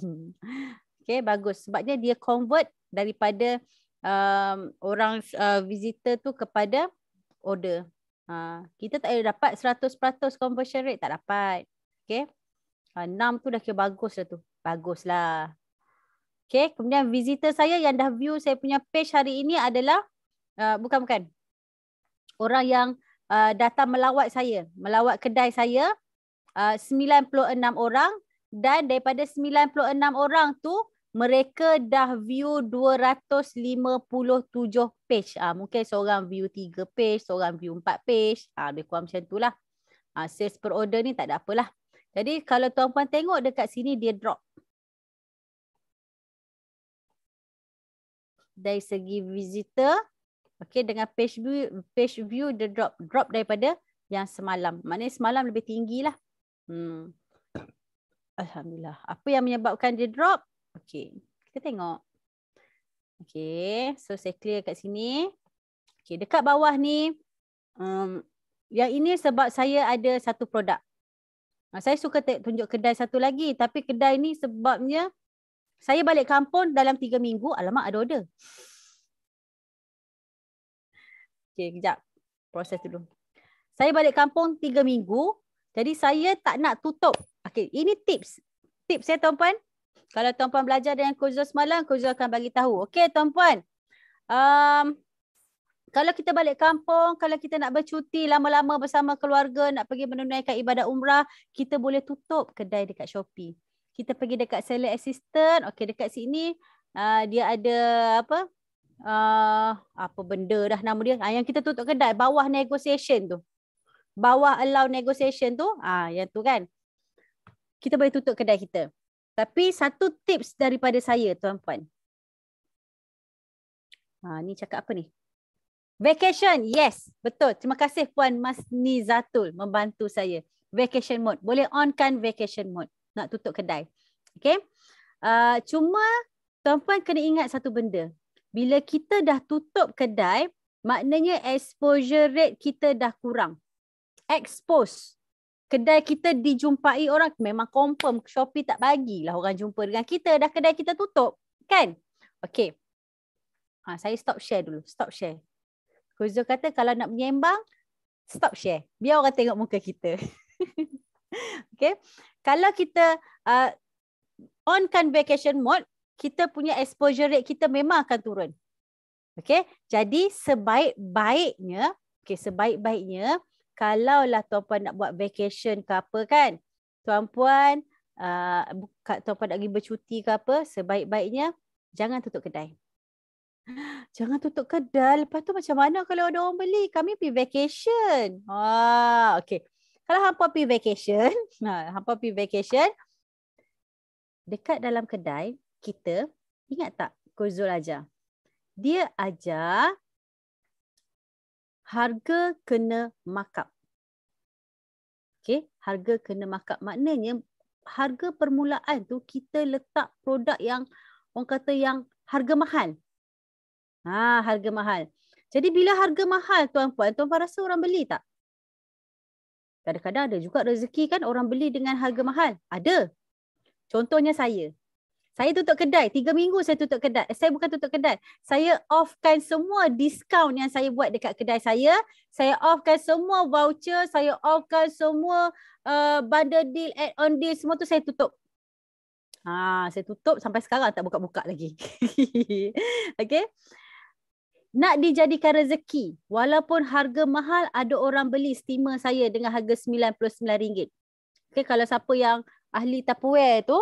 okay, bagus. Sebabnya dia convert daripada um, orang uh, visitor tu kepada order. Ha, kita tak boleh dapat 100% conversion rate. Tak dapat. Okay. Ha, 6 tu dah kira bagus lah tu. Bagus lah. Okay. Kemudian visitor saya yang dah view saya punya page hari ini adalah. Bukan-bukan. Ha, uh, Orang yang uh, ha, datang melawat saya. Melawat kedai saya. Ha, uh, 96 orang. Dan daripada 96 orang tu mereka dah view 257 page. Ha, mungkin seorang view 3 page, seorang view 4 page. Ha, lebih kurang macam itulah. Ha, ah, sales per order ni tak ada apalah. Jadi kalau tuan-puan tengok dekat sini dia drop. Dari segi visitor. Okay, dengan page view, page view dia drop. Drop daripada yang semalam. Maknanya semalam lebih tinggi lah. Hmm. Alhamdulillah. Apa yang menyebabkan dia drop? Okay. Kita tengok. Okay. So saya clear kat sini. Okay. Dekat bawah ni. Um, yang ini sebab saya ada satu produk. Ah, saya suka tunjuk kedai satu lagi. Tapi kedai ni sebabnya. Saya balik kampung dalam tiga minggu. Alamat ada order. Okay. Kejap. Proses dulu. Saya balik kampung tiga minggu. Jadi saya tak nak tutup. Okay. Ini tips. Tips saya tuan-puan. Kalau tuan-puan belajar dengan Coach Zul semalam, Coach akan bagi tahu. Okey, tuan-puan. Um, kalau kita balik kampung, kalau kita nak bercuti lama-lama bersama keluarga, nak pergi menunaikan ibadah umrah, kita boleh tutup kedai dekat Shopee. Kita pergi dekat seller assistant. Okey, dekat sini uh, dia ada apa? Uh, apa benda dah nama dia? Uh, yang kita tutup kedai, bawah negotiation tu. Bawah allow negotiation tu. ah yang tu kan. Kita boleh tutup kedai kita. Tapi satu tips daripada saya tuan-puan. Ha, ni cakap apa ni? Vacation, yes. Betul. Terima kasih Puan Mas Nizatul membantu saya. Vacation mode. Boleh onkan vacation mode. Nak tutup kedai. Okay. Uh, ah, cuma tuan-puan kena ingat satu benda. Bila kita dah tutup kedai, maknanya exposure rate kita dah kurang. Expose kedai kita dijumpai orang memang confirm Shopee tak bagilah orang jumpa dengan kita dah kedai kita tutup kan okey ha saya stop share dulu stop share Kuzo kata kalau nak menyembang stop share biar orang tengok muka kita okey kalau kita uh, onkan vacation mode kita punya exposure rate kita memang akan turun okey jadi sebaik-baiknya okey sebaik-baiknya kalaulah tuan-puan nak buat vacation ke apa kan, tuan-puan, uh, tuan-puan nak pergi bercuti ke apa, sebaik-baiknya jangan tutup kedai. Jangan tutup kedai. Lepas tu macam mana kalau ada orang beli? Kami pergi vacation. Ha, ah, okay. Kalau hampa pergi vacation, ha, hampa pergi vacation, dekat dalam kedai, kita, ingat tak Kuzul aja, Dia ajar harga kena markup. okay? harga kena markup maknanya harga permulaan tu kita letak produk yang orang kata yang harga mahal. Ha, harga mahal. Jadi bila harga mahal tuan puan, tuan puan rasa orang beli tak? Kadang-kadang ada juga rezeki kan orang beli dengan harga mahal. Ada. Contohnya saya. Saya tutup kedai. Tiga minggu saya tutup kedai. Saya bukan tutup kedai. Saya offkan semua diskaun yang saya buat dekat kedai saya. Saya offkan semua voucher. Saya offkan semua uh, bundle deal, add-on deal. Semua tu saya tutup. Ha, saya tutup sampai sekarang tak buka-buka lagi. okay. Nak dijadikan rezeki. Walaupun harga mahal, ada orang beli steamer saya dengan harga RM99. Okay, kalau siapa yang ahli tupperware tu,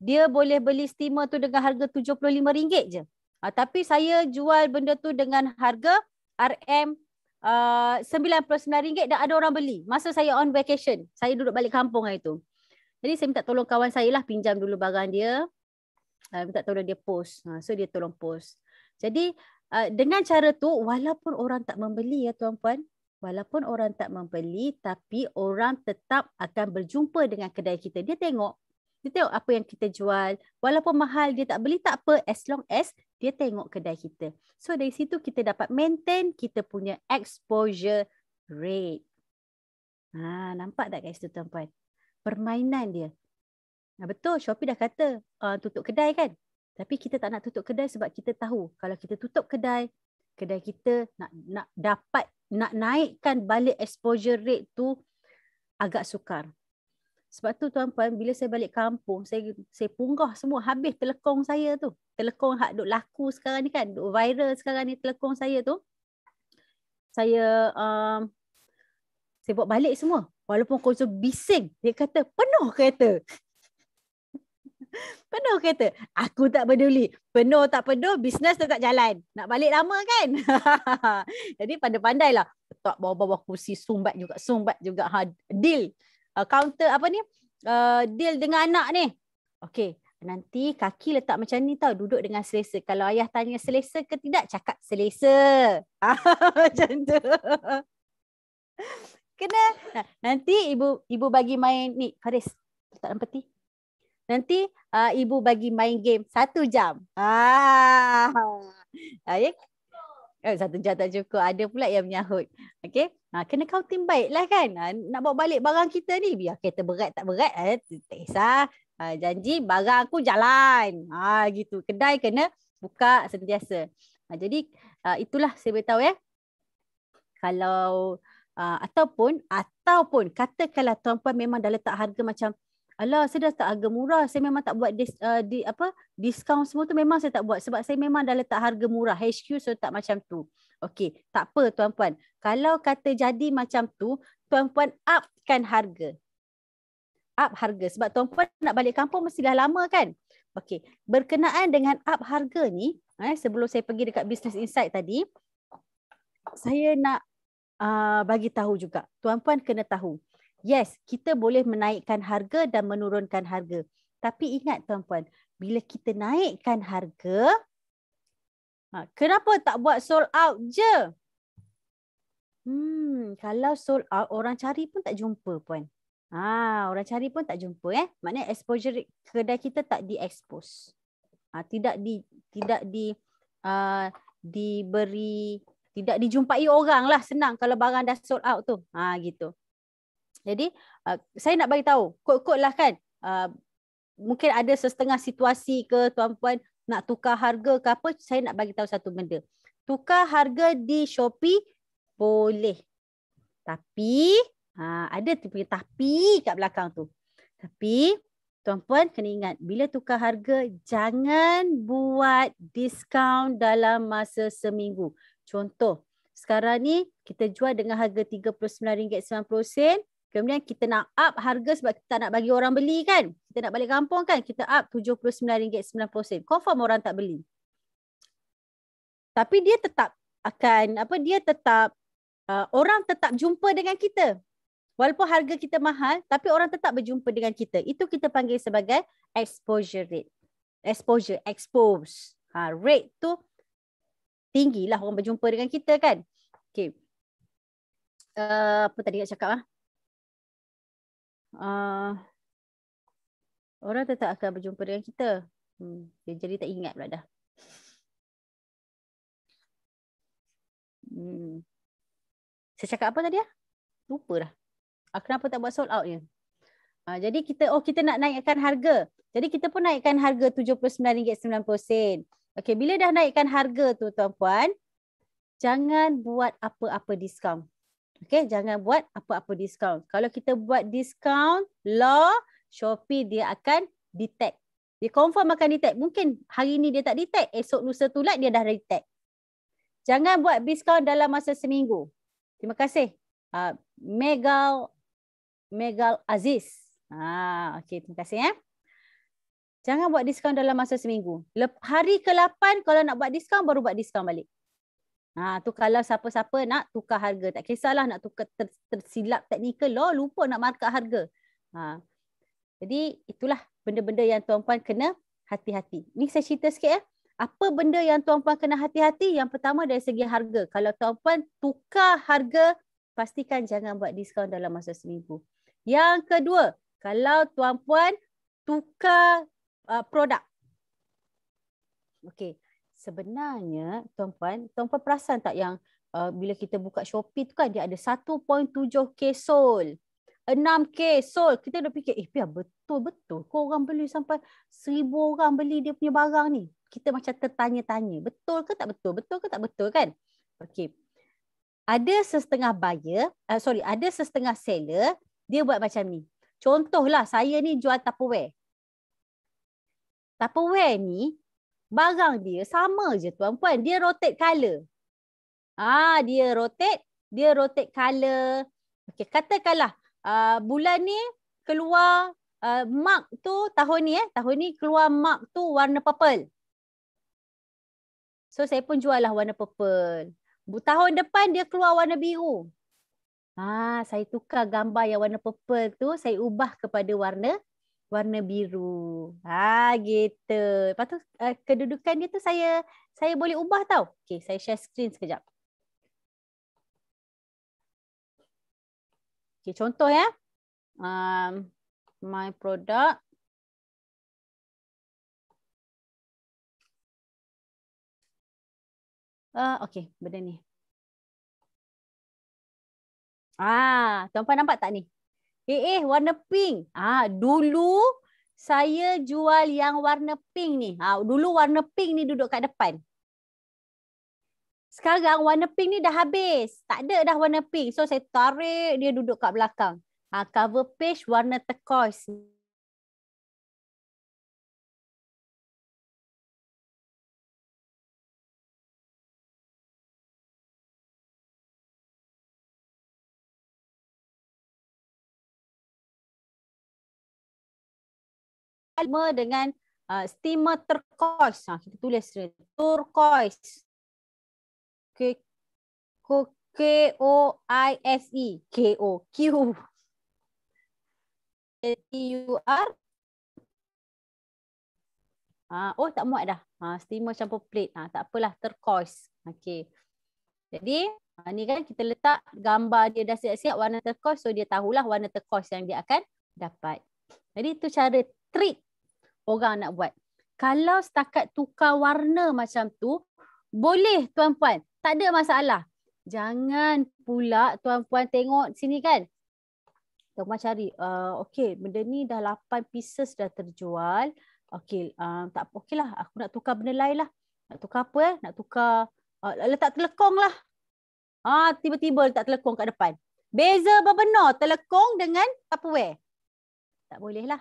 dia boleh beli steamer tu dengan harga RM75 je. Ha, tapi saya jual benda tu dengan harga RM RM99 ah, uh, dan ada orang beli. Masa saya on vacation, saya duduk balik kampung hari tu. Jadi saya minta tolong kawan saya lah pinjam dulu barang dia. Uh, minta tolong dia post. Uh, so dia tolong post. Jadi uh, dengan cara tu, walaupun orang tak membeli ya tuan-puan, walaupun orang tak membeli, tapi orang tetap akan berjumpa dengan kedai kita. Dia tengok dia tengok apa yang kita jual walaupun mahal dia tak beli tak apa as long as dia tengok kedai kita so dari situ kita dapat maintain kita punya exposure rate ha nampak tak guys tu tuan-puan permainan dia nah, ha, betul Shopee dah kata uh, tutup kedai kan tapi kita tak nak tutup kedai sebab kita tahu kalau kita tutup kedai kedai kita nak nak dapat nak naikkan balik exposure rate tu agak sukar sebab tu tuan-puan bila saya balik kampung saya saya punggah semua habis telekong saya tu. Telekong hak duk laku sekarang ni kan, duk viral sekarang ni telekong saya tu. Saya um, saya buat balik semua. Walaupun kau bising, dia kata penuh kereta. penuh kereta. Aku tak peduli. Penuh tak penuh, bisnes tu tak jalan. Nak balik lama kan? Jadi pandai-pandailah. Tak bawa-bawa kursi sumbat juga, sumbat juga. Ha, deal uh, counter apa ni uh, deal dengan anak ni. Okey, nanti kaki letak macam ni tau, duduk dengan selesa. Kalau ayah tanya selesa ke tidak, cakap selesa. Ah, macam tu. Kena. Nah, nanti ibu ibu bagi main ni, Faris. Letak dalam peti. Nanti uh, ibu bagi main game satu jam. Ah. Ah, ah ya? Eh, satu jam tak cukup. Ada pula yang menyahut. okay. Ha, kena counting baik lah kan. Ha, nak bawa balik barang kita ni. Biar kereta berat tak berat. Eh, tak kisah. Ha, janji barang aku jalan. Ha, gitu. Kedai kena buka sentiasa. Ha, jadi uh, itulah saya beritahu ya. Kalau uh, ataupun ataupun katakanlah tuan puan memang dah letak harga macam Alah saya dah tak harga murah. Saya memang tak buat dis, uh, di, apa diskaun semua tu memang saya tak buat. Sebab saya memang dah letak harga murah. HQ so tak macam tu. Okey, tak apa tuan-puan. Kalau kata jadi macam tu, tuan-puan upkan harga. Up harga. Sebab tuan-puan nak balik kampung mesti dah lama kan? Okey, berkenaan dengan up harga ni, eh, sebelum saya pergi dekat Business Insight tadi, saya nak uh, bagi tahu juga. Tuan-puan kena tahu. Yes, kita boleh menaikkan harga dan menurunkan harga. Tapi ingat tuan-puan, bila kita naikkan harga, Ha, kenapa tak buat sold out je? Hmm, kalau sold out orang cari pun tak jumpa pun. Ha, orang cari pun tak jumpa eh. Maknanya exposure kedai kita tak di expose. Ha, tidak di tidak di uh, diberi tidak dijumpai orang lah senang kalau barang dah sold out tu. Ha, gitu. Jadi uh, saya nak bagi tahu, kod-kod lah kan. Uh, mungkin ada setengah situasi ke tuan-puan nak tukar harga ke apa saya nak bagi tahu satu benda tukar harga di Shopee boleh tapi ha, ada tu punya tapi kat belakang tu tapi tuan-tuan kena ingat bila tukar harga jangan buat diskaun dalam masa seminggu contoh sekarang ni kita jual dengan harga RM39.90 Kemudian kita nak up harga sebab kita nak bagi orang beli kan. Kita nak balik kampung kan. Kita up RM79.90. Confirm orang tak beli. Tapi dia tetap akan, apa dia tetap, uh, orang tetap jumpa dengan kita. Walaupun harga kita mahal, tapi orang tetap berjumpa dengan kita. Itu kita panggil sebagai exposure rate. Exposure, expose. Ha, rate tu tinggilah orang berjumpa dengan kita kan. Okay. Uh, apa tadi nak cakap lah? uh, orang tetap akan berjumpa dengan kita. Hmm, dia jadi tak ingat pula dah. Hmm. Saya cakap apa tadi ya? Lupa dah. Uh, kenapa tak buat sold out ni? Uh, jadi kita oh kita nak naikkan harga. Jadi kita pun naikkan harga RM79.90. Okey, bila dah naikkan harga tu tuan-puan, jangan buat apa-apa diskaun. Okay, jangan buat apa-apa discount. Kalau kita buat discount, law, Shopee dia akan detect. Dia confirm akan detect. Mungkin hari ni dia tak detect. Esok lusa tulat dia dah detect. Jangan buat discount dalam masa seminggu. Terima kasih. Uh, Megal Megal Aziz. Ah, okay, terima kasih. Eh. Jangan buat discount dalam masa seminggu. Hari ke-8 kalau nak buat discount, baru buat discount balik. Ha, tu kalau siapa-siapa nak tukar harga. Tak kisahlah nak tukar tersilap teknikal. Lo lupa nak markah harga. Ha. Jadi itulah benda-benda yang tuan-puan kena hati-hati. Ni saya cerita sikit. Eh. Apa benda yang tuan-puan kena hati-hati? Yang pertama dari segi harga. Kalau tuan-puan tukar harga, pastikan jangan buat diskaun dalam masa seminggu. Yang kedua, kalau tuan-puan tukar uh, produk. Okey sebenarnya tuan-puan, tuan-puan perasan tak yang uh, bila kita buka Shopee tu kan dia ada 1.7k sol. 6k sol. Kita dah fikir eh biar betul-betul kau orang beli sampai 1000 orang beli dia punya barang ni. Kita macam tertanya-tanya. Betul ke tak betul? Betul ke tak betul kan? Okey. Ada setengah buyer, uh, sorry, ada setengah seller, dia buat macam ni. Contohlah saya ni jual Tupperware. Tupperware ni barang dia sama je tuan-puan. Dia rotate color. Ah, ha, dia rotate, dia rotate color. okay katakanlah uh, bulan ni keluar uh, mark tu tahun ni eh, tahun ni keluar mark tu warna purple. So saya pun jual lah warna purple. Tahun depan dia keluar warna biru. Ah, saya tukar gambar yang warna purple tu, saya ubah kepada warna warna biru. Ha gitu. Lepas tu uh, kedudukan dia tu saya saya boleh ubah tau. Okey, saya share screen sekejap. Okey, contoh ya. Um, my product Uh, ah, okay, benda ni. Ah, tuan-puan nampak tak ni? Eh, eh warna pink. Ah, dulu saya jual yang warna pink ni. Ah, dulu warna pink ni duduk kat depan. Sekarang warna pink ni dah habis. Tak ada dah warna pink. So saya tarik dia duduk kat belakang. Ah, cover page warna turquoise. sama dengan uh, steamer turquoise. Ha, kita tulis dia. Turquoise. K-O-I-S-E. K-O-Q. A-T-U-R. Ha, oh, tak muat dah. Ha, steamer campur plate. Ha, tak apalah. Turquoise. Okay. Jadi, ha, ni kan kita letak gambar dia dah siap-siap warna turquoise. So, dia tahulah warna turquoise yang dia akan dapat. Jadi, itu cara trick korang nak buat. Kalau setakat tukar warna macam tu, boleh tuan-puan. Tak ada masalah. Jangan pula tuan-puan tengok sini kan. Tuan-puan cari. Uh, okay, benda ni dah 8 pieces dah terjual. Okay, uh, tak okay lah. Aku nak tukar benda lain lah. Nak tukar apa eh? Nak tukar uh, letak telekong lah. Ha, tiba-tiba uh, letak telekong kat depan. Beza berbenar telekong dengan tupperware. Tak boleh lah.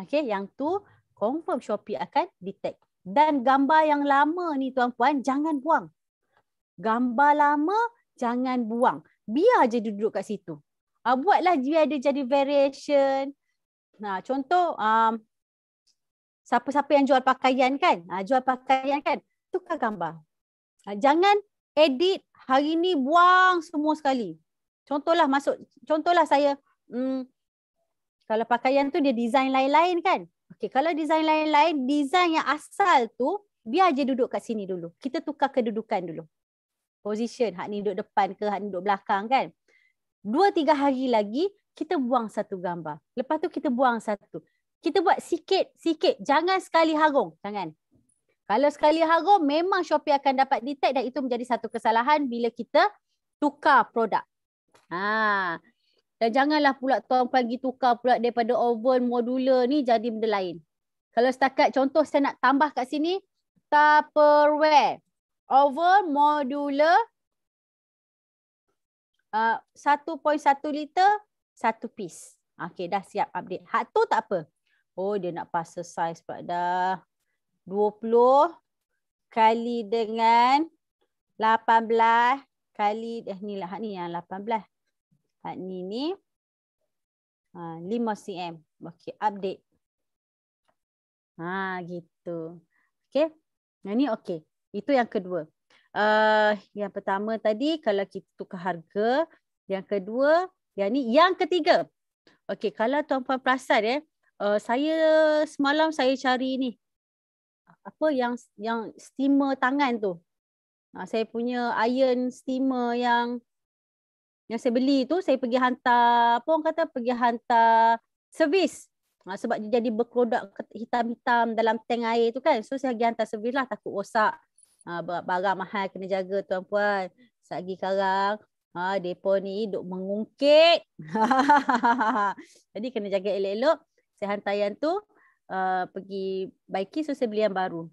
Okay, yang tu confirm Shopee akan detect. Dan gambar yang lama ni tuan-puan, jangan buang. Gambar lama, jangan buang. Biar je duduk kat situ. Uh, buatlah dia ada jadi variation. Nah, contoh, um, siapa-siapa um, yang jual pakaian kan? Uh, jual pakaian kan? Tukar gambar. Uh, jangan edit hari ni buang semua sekali. Contohlah masuk, contohlah saya, um, kalau pakaian tu dia design lain-lain kan? Okay, kalau design lain-lain, design yang asal tu biar je duduk kat sini dulu. Kita tukar kedudukan dulu. Position, hak ni duduk depan ke hak ni duduk belakang kan. Dua tiga hari lagi kita buang satu gambar. Lepas tu kita buang satu. Kita buat sikit-sikit. Jangan sekali harung. Jangan. Kalau sekali harung, memang Shopee akan dapat detect dan itu menjadi satu kesalahan bila kita tukar produk. Haa. Dan janganlah pula tuan pergi tukar pula daripada oven modular ni jadi benda lain. Kalau setakat contoh saya nak tambah kat sini. Tupperware. Oven modular. Uh, 1.1 liter. Satu piece. Okay dah siap update. Hak tu tak apa. Oh dia nak pasal size pula dah. 20 kali dengan 18 kali. Eh ni lah hak ni yang 18 ni ni ha, 5 cm. okay update. Ha gitu. okay. Yang ni okay. Itu yang kedua. Uh, yang pertama tadi kalau kita tukar harga, yang kedua, yang ni yang ketiga. Okay, kalau tuan-tuan perasan ya, eh, uh, saya semalam saya cari ni. Apa yang yang steamer tangan tu? Uh, saya punya iron steamer yang yang saya beli tu saya pergi hantar apa orang kata pergi hantar servis ha, sebab dia jadi berkerodak hitam-hitam dalam tank air tu kan so saya pergi hantar servis lah takut rosak ha, barang mahal kena jaga tuan-puan saya pergi karang ha, depo ni duk mengungkit jadi kena jaga elok-elok saya hantar yang tu uh, pergi baiki so saya beli yang baru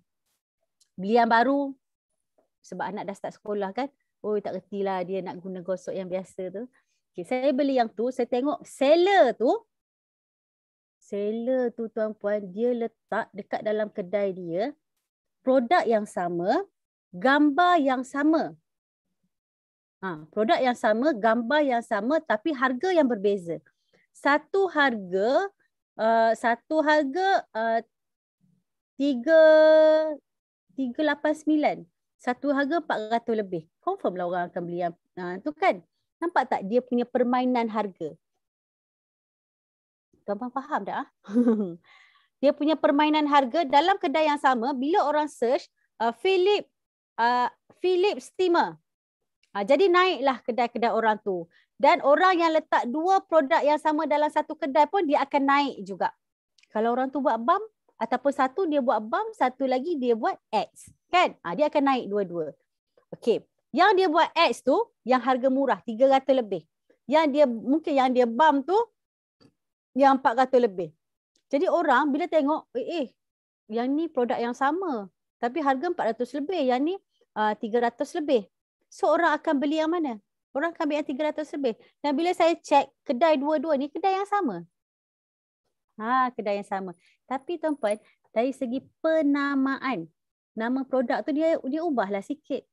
beli yang baru sebab anak dah start sekolah kan Oh tak reti lah dia nak guna gosok yang biasa tu. Okay, saya beli yang tu, saya tengok seller tu. Seller tu tuan-puan, dia letak dekat dalam kedai dia. Produk yang sama, gambar yang sama. Ha, produk yang sama, gambar yang sama tapi harga yang berbeza. Satu harga, uh, satu harga uh, 389 satu harga 400 lebih. Confirm lah orang akan beli yang ha, tu kan. Nampak tak dia punya permainan harga? Tuan-tuan faham tak? Ah? dia punya permainan harga dalam kedai yang sama bila orang search uh, Philip uh, Philip Steamer. Uh, jadi naiklah kedai-kedai orang tu. Dan orang yang letak dua produk yang sama dalam satu kedai pun dia akan naik juga. Kalau orang tu buat bump ataupun satu dia buat bump, satu lagi dia buat ads. Kan? Ha, dia akan naik dua-dua. Okey. Yang dia buat X tu yang harga murah 300 lebih. Yang dia mungkin yang dia bump tu yang 400 lebih. Jadi orang bila tengok eh, eh yang ni produk yang sama tapi harga 400 lebih, yang ni uh, ah, 300 lebih. So orang akan beli yang mana? Orang akan ambil yang 300 lebih. Dan bila saya cek kedai dua-dua ni kedai yang sama. Ha kedai yang sama. Tapi tuan-tuan dari segi penamaan nama produk tu dia dia ubahlah sikit.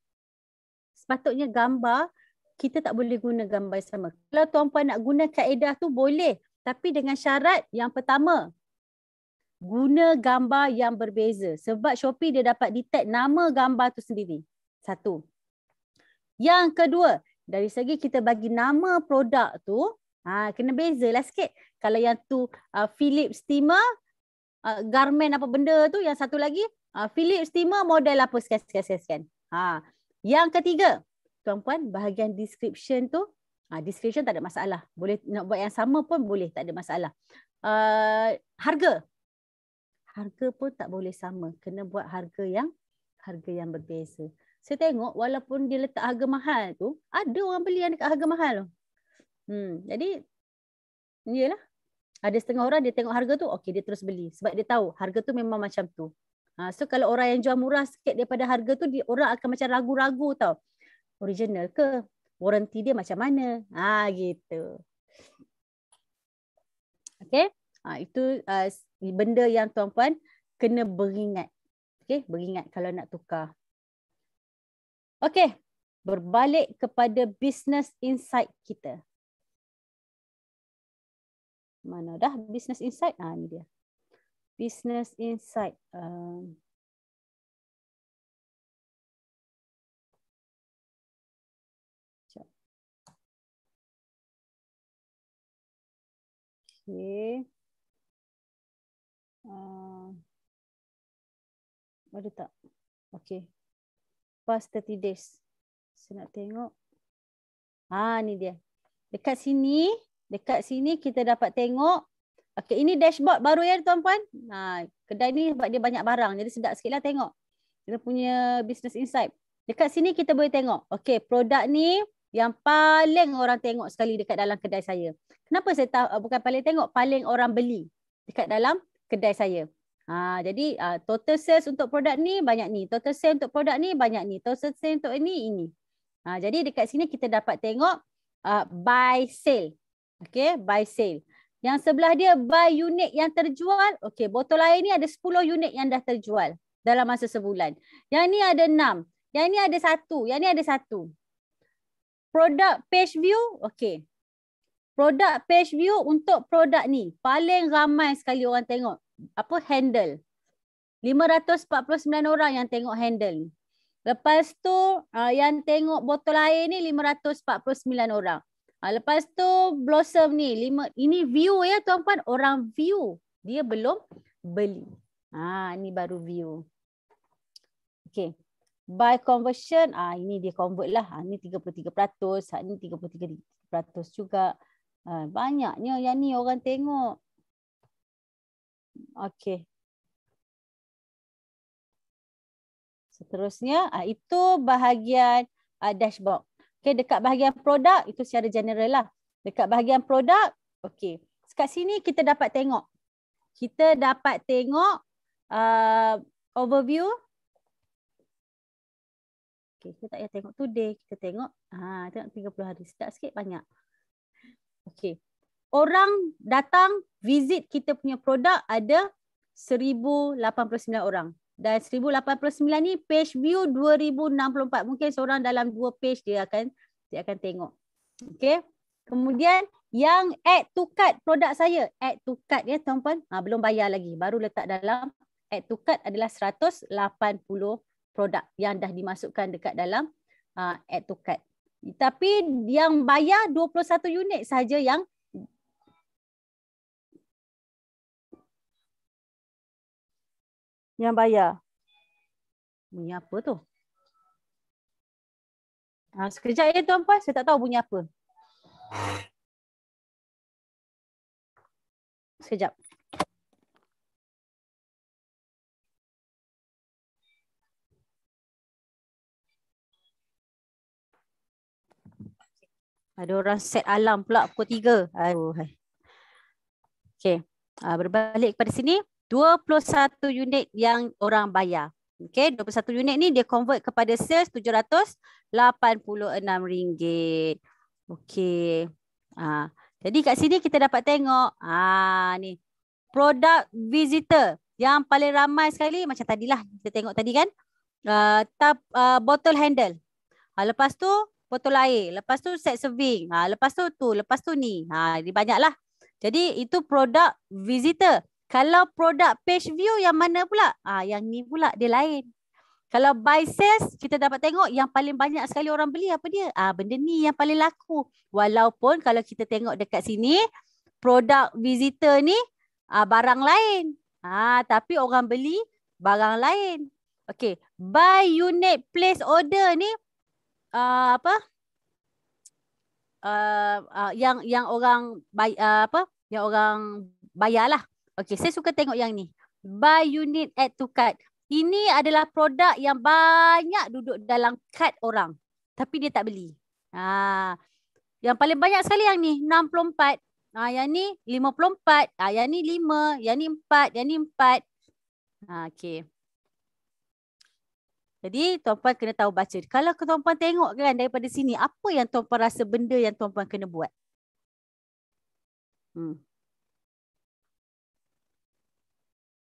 Sepatutnya gambar kita tak boleh guna gambar yang sama. Kalau tuan puan nak guna kaedah tu boleh tapi dengan syarat yang pertama guna gambar yang berbeza sebab Shopee dia dapat detect nama gambar tu sendiri. Satu. Yang kedua, dari segi kita bagi nama produk tu, ha kena bezalah sikit. Kalau yang tu uh, Philips steamer, uh, garment apa benda tu, yang satu lagi Ah, Philip Steamer model apa sekian sekian sekian. Ha. Yang ketiga, tuan-puan, bahagian description tu, ha, description tak ada masalah. Boleh nak buat yang sama pun boleh, tak ada masalah. Uh, harga. Harga pun tak boleh sama. Kena buat harga yang harga yang berbeza. Saya tengok walaupun dia letak harga mahal tu, ada orang beli yang dekat harga mahal tu. Hmm, jadi, iyalah. Ada setengah orang dia tengok harga tu, okey dia terus beli. Sebab dia tahu harga tu memang macam tu. Ha, so kalau orang yang jual murah sikit daripada harga tu, dia, orang akan macam ragu-ragu tau. Original ke? Warranty dia macam mana? Ha, gitu. Okay. Ha, itu uh, benda yang tuan-puan kena beringat. Okay. Beringat kalau nak tukar. Okay. Berbalik kepada business insight kita. Mana dah business insight? Ha, ni dia business insight. Um, okay. Uh, ada tak? Okay. Pas 30 days. Saya nak tengok. Ah, ni dia. Dekat sini, dekat sini kita dapat tengok Okay, ini dashboard baru ya tuan-puan. Ha, kedai ni sebab dia banyak barang. Jadi sedap sikit lah tengok. Kita punya business insight. Dekat sini kita boleh tengok. Okay, produk ni yang paling orang tengok sekali dekat dalam kedai saya. Kenapa saya tahu, eh, bukan paling tengok, paling orang beli dekat dalam kedai saya. Ha, jadi uh, total sales untuk produk ni banyak ni. Total sales untuk produk ni banyak ni. Total sales untuk ini, ini. Ha, jadi dekat sini kita dapat tengok uh, buy sale. Okay, buy sale. Yang sebelah dia buy unit yang terjual. Okey, botol lain ni ada 10 unit yang dah terjual dalam masa sebulan. Yang ni ada 6. Yang ni ada 1. Yang ni ada 1. Product page view. Okey. Product page view untuk produk ni. Paling ramai sekali orang tengok. Apa handle. 549 orang yang tengok handle ni. Lepas tu ah, yang tengok botol air ni 549 orang. Ah, lepas tu blossom ni lima ini view ya tuan-tuan orang view dia belum beli ha ini baru view okey by conversion ah ini dia convert lah ha, ini 33% saat ini 33% juga ha, banyaknya yang ni orang tengok okey seterusnya ah itu bahagian ah dashboard Okay, dekat bahagian produk itu secara general lah. Dekat bahagian produk, okay. Kat sini kita dapat tengok. Kita dapat tengok uh, overview. Okay, kita tak payah tengok today. Kita tengok, ha, tengok 30 hari. Sedap sikit banyak. Okay, Orang datang visit kita punya produk ada 1,089 orang dan 1089 ni page view 2064 mungkin seorang dalam dua page dia akan dia akan tengok okey kemudian yang add to cart produk saya add to cart ya tuan-tuan ha, belum bayar lagi baru letak dalam add to cart adalah 180 produk yang dah dimasukkan dekat dalam uh, add to cart tapi yang bayar 21 unit saja yang yang bayar. Bunyi apa tu? Ha, sekejap ya tuan-puan, saya tak tahu bunyi apa. Sekejap. Ada orang set alarm pula pukul 3. Aduh. Okay. Ah, berbalik kepada sini. 21 unit yang orang bayar. Okey, 21 unit ni dia convert kepada sales RM786. Okey. Ah, jadi kat sini kita dapat tengok ah ni product visitor yang paling ramai sekali macam tadilah kita tengok tadi kan. Uh, tap uh, bottle handle. Ha, lepas tu botol air, lepas tu set serving, ha, lepas tu tu, lepas tu ni. Ha, dia banyaklah. Jadi itu product visitor. Kalau produk page view yang mana pula? Ah, yang ni pula dia lain. Kalau buy sales, kita dapat tengok yang paling banyak sekali orang beli apa dia? Ah, Benda ni yang paling laku. Walaupun kalau kita tengok dekat sini, produk visitor ni ah, barang lain. Ah, tapi orang beli barang lain. Okay, buy unit place order ni ah, apa? Uh, uh, yang yang orang bay, uh, ah, apa yang orang bayarlah Okay, saya suka tengok yang ni. Buy unit add to cart. Ini adalah produk yang banyak duduk dalam kad orang. Tapi dia tak beli. Ha. Yang paling banyak sekali yang ni. 64. Ha, yang ni 54. Ha, yang ni 5. Yang ni 4. Yang ni 4. Ha, okay. Jadi tuan-puan kena tahu baca. Kalau tuan-puan tengok kan daripada sini. Apa yang tuan-puan rasa benda yang tuan-puan kena buat? Hmm.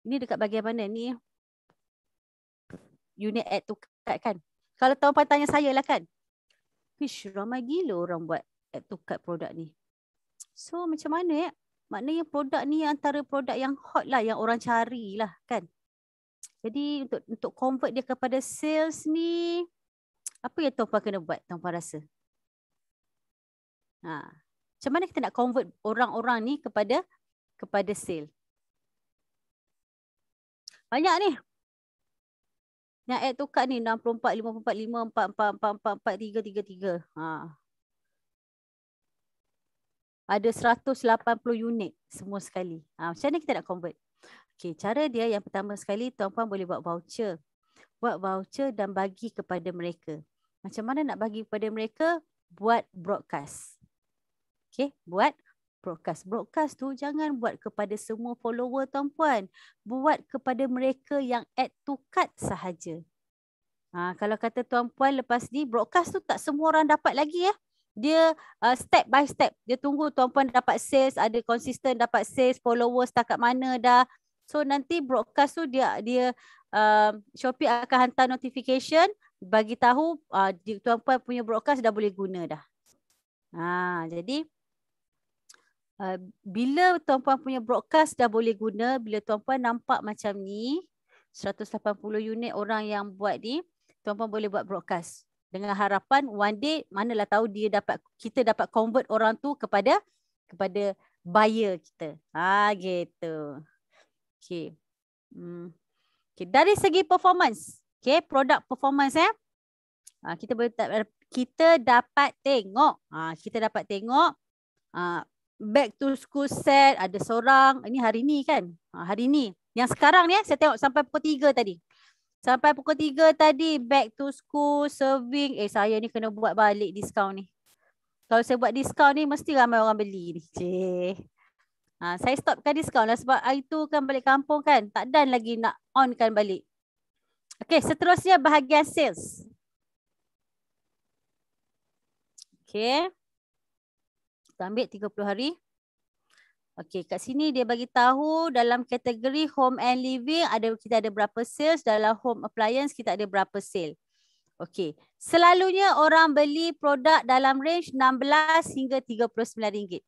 Ini dekat bahagian mana ni? Unit add to cart kan? Kalau tahu apa tanya saya lah kan? Fish ramai gila orang buat add to cart produk ni. So macam mana ya? Maknanya produk ni antara produk yang hot lah yang orang cari lah kan? Jadi untuk untuk convert dia kepada sales ni apa yang tuan-tuan kena buat tuan-tuan rasa? Ha. Macam mana kita nak convert orang-orang ni kepada kepada sale? Banyak ni. Yang add tukar ni 64 54 5 44 44 43 33. Ha. Ada 180 unit semua sekali. Ha, macam mana kita nak convert? Okey, cara dia yang pertama sekali tuan-tuan boleh buat voucher. Buat voucher dan bagi kepada mereka. Macam mana nak bagi kepada mereka? Buat broadcast. Okey, buat broadcast broadcast tu jangan buat kepada semua follower tuan puan buat kepada mereka yang add to cart sahaja ha, kalau kata tuan puan lepas ni broadcast tu tak semua orang dapat lagi ya dia uh, step by step dia tunggu tuan puan dapat sales ada konsisten dapat sales follower setakat mana dah so nanti broadcast tu dia dia uh, Shopee akan hantar notification bagi tahu uh, tuan puan punya broadcast dah boleh guna dah ha, jadi jadi Uh, bila tuan-puan punya broadcast dah boleh guna, bila tuan-puan nampak macam ni, 180 unit orang yang buat ni, tuan-puan boleh buat broadcast. Dengan harapan one day, manalah tahu dia dapat kita dapat convert orang tu kepada kepada buyer kita. Ha, gitu. Okay. Hmm. Okay. Dari segi performance, okay, Produk performance eh. Ha, kita boleh kita dapat tengok, ha, kita dapat tengok ha, back to school set ada seorang ini hari ni kan ha, hari ni yang sekarang ni eh, saya tengok sampai pukul 3 tadi sampai pukul 3 tadi back to school serving eh saya ni kena buat balik diskaun ni kalau saya buat diskaun ni mesti ramai orang beli ni cik ha, saya stopkan diskaun lah sebab hari tu kan balik kampung kan tak dan lagi nak on kan balik okey seterusnya bahagian sales okey kita ambil 30 hari. Okey, kat sini dia bagi tahu dalam kategori home and living ada kita ada berapa sales dalam home appliance kita ada berapa sale. Okey. Selalunya orang beli produk dalam range 16 hingga 39 ringgit.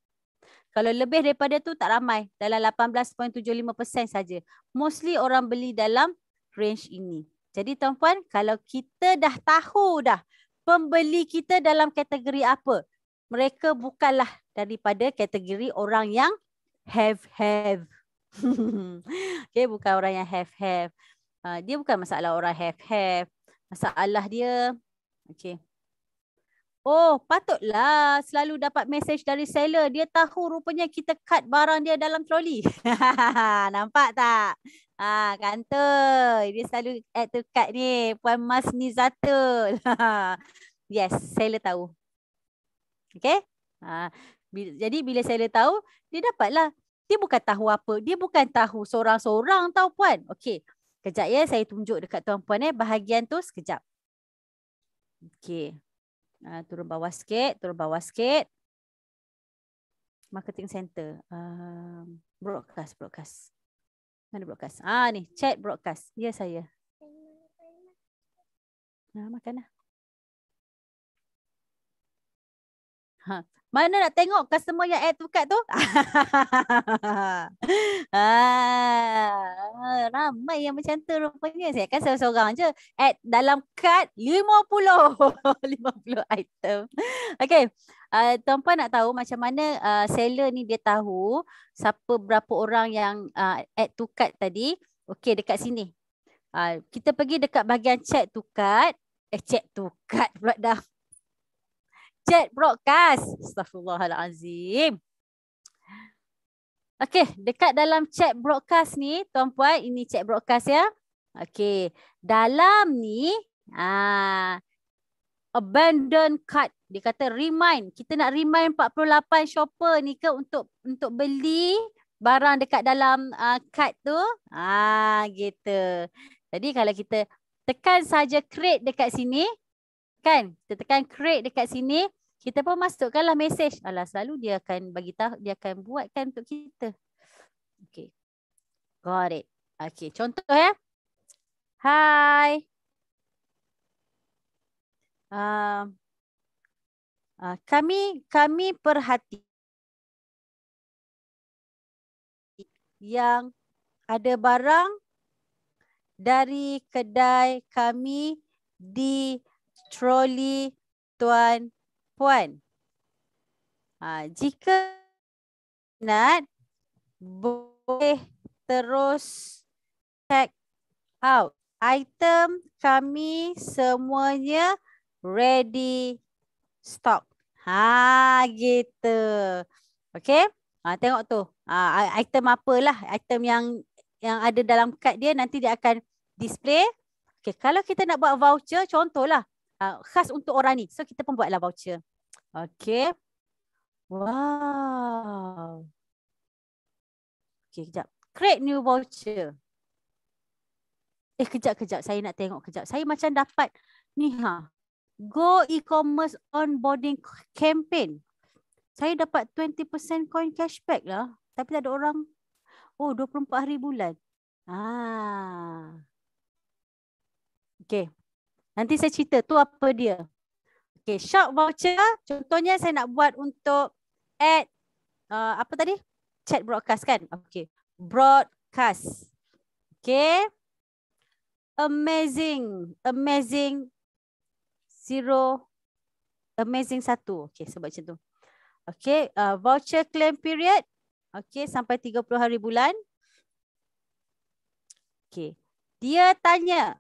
Kalau lebih daripada tu tak ramai, dalam 18.75% saja. Mostly orang beli dalam range ini. Jadi tuan-puan, kalau kita dah tahu dah pembeli kita dalam kategori apa, mereka bukanlah daripada kategori orang yang have have. okay, bukan orang yang have have. Uh, dia bukan masalah orang have have. Masalah dia, okay. Oh, patutlah selalu dapat message dari seller. Dia tahu rupanya kita cut barang dia dalam troli. Nampak tak? Ha, ah, kantor. Dia selalu add to cut ni. Puan Mas Nizatul. yes, seller tahu. Okay, Ha, jadi bila saya dah tahu, dia dapatlah. Dia bukan tahu apa. Dia bukan tahu seorang-seorang tahu puan. Okay, Kejap ya saya tunjuk dekat tuan-puan eh bahagian tu sekejap. Okay, Ha, turun bawah sikit, turun bawah sikit. Marketing center. Uh, broadcast, broadcast. Mana broadcast? Ah ni, chat broadcast. Ya saya. Nah, makanlah. Ha. Mana nak tengok customer yang add to cart tu? ha. Ramai yang macam tu rupanya. Saya kan seorang-seorang je. Add dalam cart 50. 50 item. Okay. Uh, ah, tuan-puan nak tahu macam mana uh, seller ni dia tahu siapa berapa orang yang uh, add to cart tadi. Okay dekat sini. Uh, kita pergi dekat bahagian chat to cart. Eh chat to cart pula dah chat broadcast. Astaghfirullahalazim. Okey, dekat dalam chat broadcast ni, tuan puan, ini chat broadcast ya. Okey, dalam ni aa, ah, abandon cart. Dia kata remind. Kita nak remind 48 shopper ni ke untuk untuk beli barang dekat dalam aa, ah, cart tu. Ah, gitu. Jadi kalau kita tekan saja create dekat sini, Kan? Kita tekan create dekat sini. Kita pun masukkanlah message. Alah selalu dia akan bagi tahu dia akan buatkan untuk kita. Okay. Got it. Okay. Contoh ya. Hi. Uh, uh, kami kami perhati yang ada barang dari kedai kami di troli tuan puan. Ha, jika nak boleh terus check out. Item kami semuanya ready stock. Ha gitu. Okey. Ha, tengok tu. Ha, item apalah. Item yang yang ada dalam kad dia nanti dia akan display. Okey. Kalau kita nak buat voucher contohlah. Uh, khas untuk orang ni. So kita pun buatlah voucher. Okay. Wow. Okay, kejap. Create new voucher. Eh, kejap, kejap. Saya nak tengok kejap. Saya macam dapat ni ha. Go e-commerce onboarding campaign. Saya dapat 20% coin cashback lah. Tapi tak ada orang. Oh, 24 hari bulan. Ah. Okay. Nanti saya cerita tu apa dia. Okay, shop voucher. Contohnya saya nak buat untuk add uh, apa tadi? Chat broadcast kan? Okay, broadcast. Okay. Amazing, amazing zero, amazing satu. Okay, sebab macam tu. Okay, uh, voucher claim period. Okay, sampai 30 hari bulan. Okay, dia tanya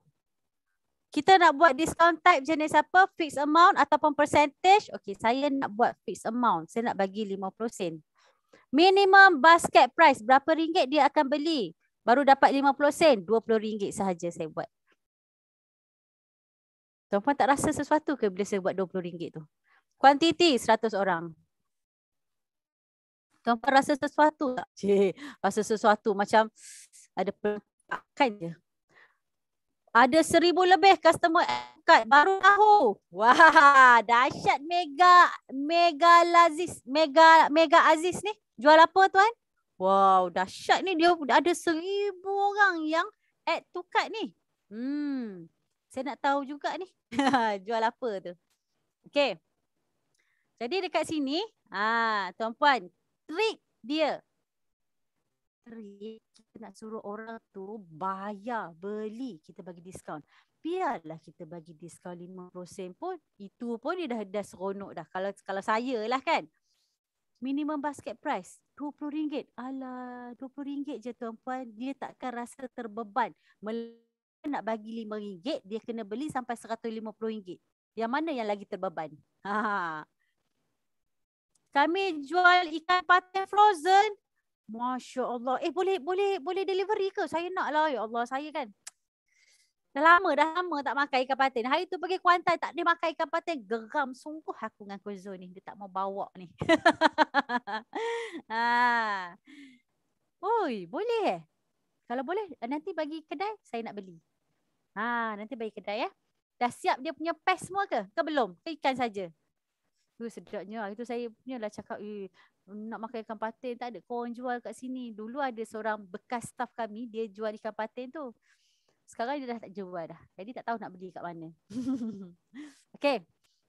kita nak buat discount type jenis apa? Fixed amount ataupun percentage? Okey, saya nak buat fixed amount. Saya nak bagi 50 sen. Minimum basket price berapa ringgit dia akan beli? Baru dapat 50 sen, 20 ringgit sahaja saya buat. Tuan-tuan tak rasa sesuatu ke bila saya buat 20 ringgit tu? Quantity 100 orang. Tuan-tuan rasa sesuatu tak? Cik, rasa sesuatu macam ada perlukan je ada seribu lebih customer card baru tahu. Wah, dahsyat mega mega Aziz, mega mega Aziz ni. Jual apa tuan? Wow, dahsyat ni dia ada seribu orang yang add to card ni. Hmm. Saya nak tahu juga ni. jual apa tu? Okay, Jadi dekat sini, ah tuan puan, trick dia. Trick kita nak suruh orang tu bayar, beli, kita bagi diskaun. Biarlah kita bagi diskaun 50% pun, itu pun dia dah, dah seronok dah. Kalau kalau saya lah kan. Minimum basket price RM20. Alah, RM20 je tuan puan. Dia takkan rasa terbeban. Mereka nak bagi RM5, dia kena beli sampai RM150. Yang mana yang lagi terbeban? Ha. ha, ha. Kami jual ikan patin frozen Masya Allah. Eh boleh boleh boleh delivery ke? Saya nak lah ya Allah. Saya kan. Dah lama, dah lama tak makan ikan patin. Hari tu pergi Kuantan tak dia makan ikan patin. Geram sungguh aku dengan Kozo ni. Dia tak mau bawa ni. ha. Oi, boleh eh? Kalau boleh nanti bagi kedai saya nak beli. Ha, nanti bagi kedai ya. Eh? Dah siap dia punya pes semua ke? Ke belum? Ke ikan saja. Tu sedapnya. Hari tu saya punya lah cakap, eh, nak makan ikan patin tak ada. Kau jual kat sini. Dulu ada seorang bekas staff kami, dia jual ikan patin tu. Sekarang dia dah tak jual dah. Jadi tak tahu nak beli kat mana. okay.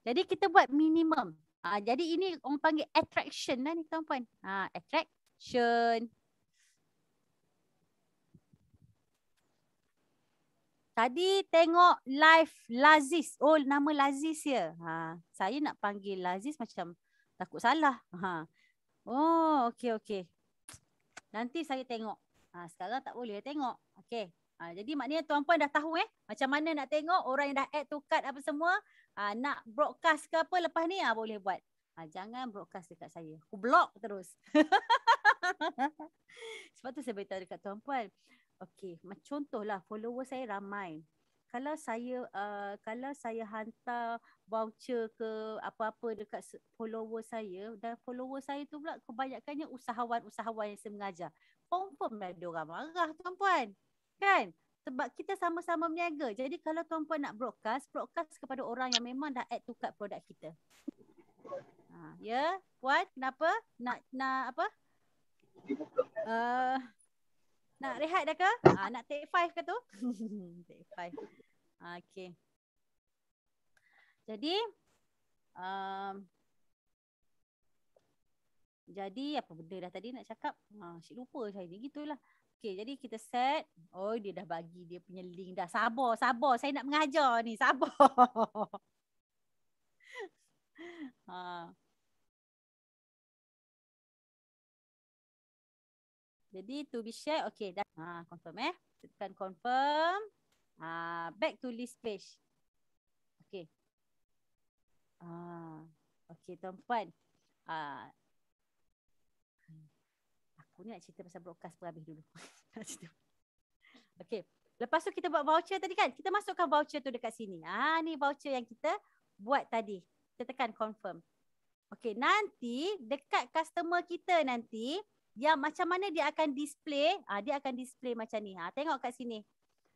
Jadi kita buat minimum. Ha, jadi ini orang panggil attraction lah ni kawan-kawan. Ha, attraction. Tadi tengok live Lazis. Oh nama Lazis ya. Ha, saya nak panggil Lazis macam takut salah. Ha. Oh, okey okey. Nanti saya tengok. Ha, sekarang tak boleh tengok. Okey. Ha, jadi maknanya tuan puan dah tahu eh macam mana nak tengok orang yang dah add to cart apa semua ha, nak broadcast ke apa lepas ni ha, boleh buat. Ha, jangan broadcast dekat saya. Aku block terus. Sebab tu saya beritahu dekat tuan puan. Okey, contohlah follower saya ramai kalau saya uh, kalau saya hantar voucher ke apa-apa dekat follower saya dan follower saya tu pula kebanyakannya usahawan-usahawan yang saya mengajar. Confirm lah dia orang marah tuan-puan. Kan? Sebab kita sama-sama meniaga. Jadi kalau tuan-puan nak broadcast, broadcast kepada orang yang memang dah add to cart produk kita. Ha, ya, yeah? puan kenapa? Nak nak apa? Uh, nak rehat dah ke? Ah, nak take five ke tu? take five. Ah, okay. Jadi, um, jadi apa benda dah tadi nak cakap? Ha, asyik lupa saya ni. Gitulah. Okay, jadi kita set. Oh, dia dah bagi dia punya link dah. Sabar, sabar. Saya nak mengajar ni. Sabar. ha. Jadi to be shared. Okay dah. Ha, confirm eh. Tekan confirm. Ha, back to list page. Okay. Ha, okay tuan-puan. Ha, aku ni nak cerita pasal broadcast pun habis dulu. okay. Lepas tu kita buat voucher tadi kan. Kita masukkan voucher tu dekat sini. Ha, ni voucher yang kita buat tadi. Kita tekan confirm. Okay, nanti dekat customer kita nanti, yang macam mana dia akan display ah dia akan display macam ni ha tengok kat sini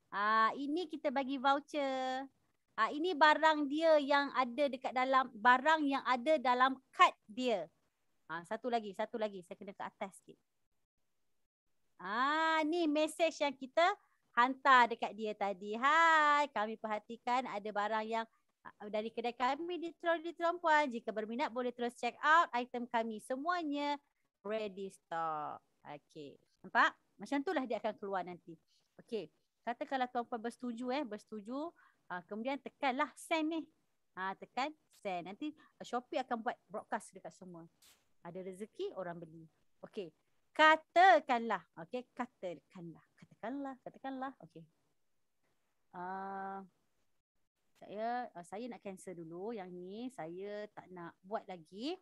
ah ini kita bagi voucher ah ini barang dia yang ada dekat dalam barang yang ada dalam kad dia ah satu lagi satu lagi saya kena ke atas sikit ah ni message yang kita hantar dekat dia tadi hai kami perhatikan ada barang yang ah, dari kedai kami di Troli Terompuan. Jika berminat boleh terus check out item kami. Semuanya ready stock. Okay. Nampak? Macam itulah dia akan keluar nanti. Okay. kata kalau tuan-puan bersetuju eh. Bersetuju. Uh, kemudian tekanlah send ni. Ha, uh, tekan send. Nanti ah, Shopee akan buat broadcast dekat semua. Ada rezeki orang beli. Okay. Katakanlah. Okay. Katakanlah. Katakanlah. Katakanlah. Okay. Uh, ah, saya uh, saya nak cancel dulu yang ni. Saya tak nak buat lagi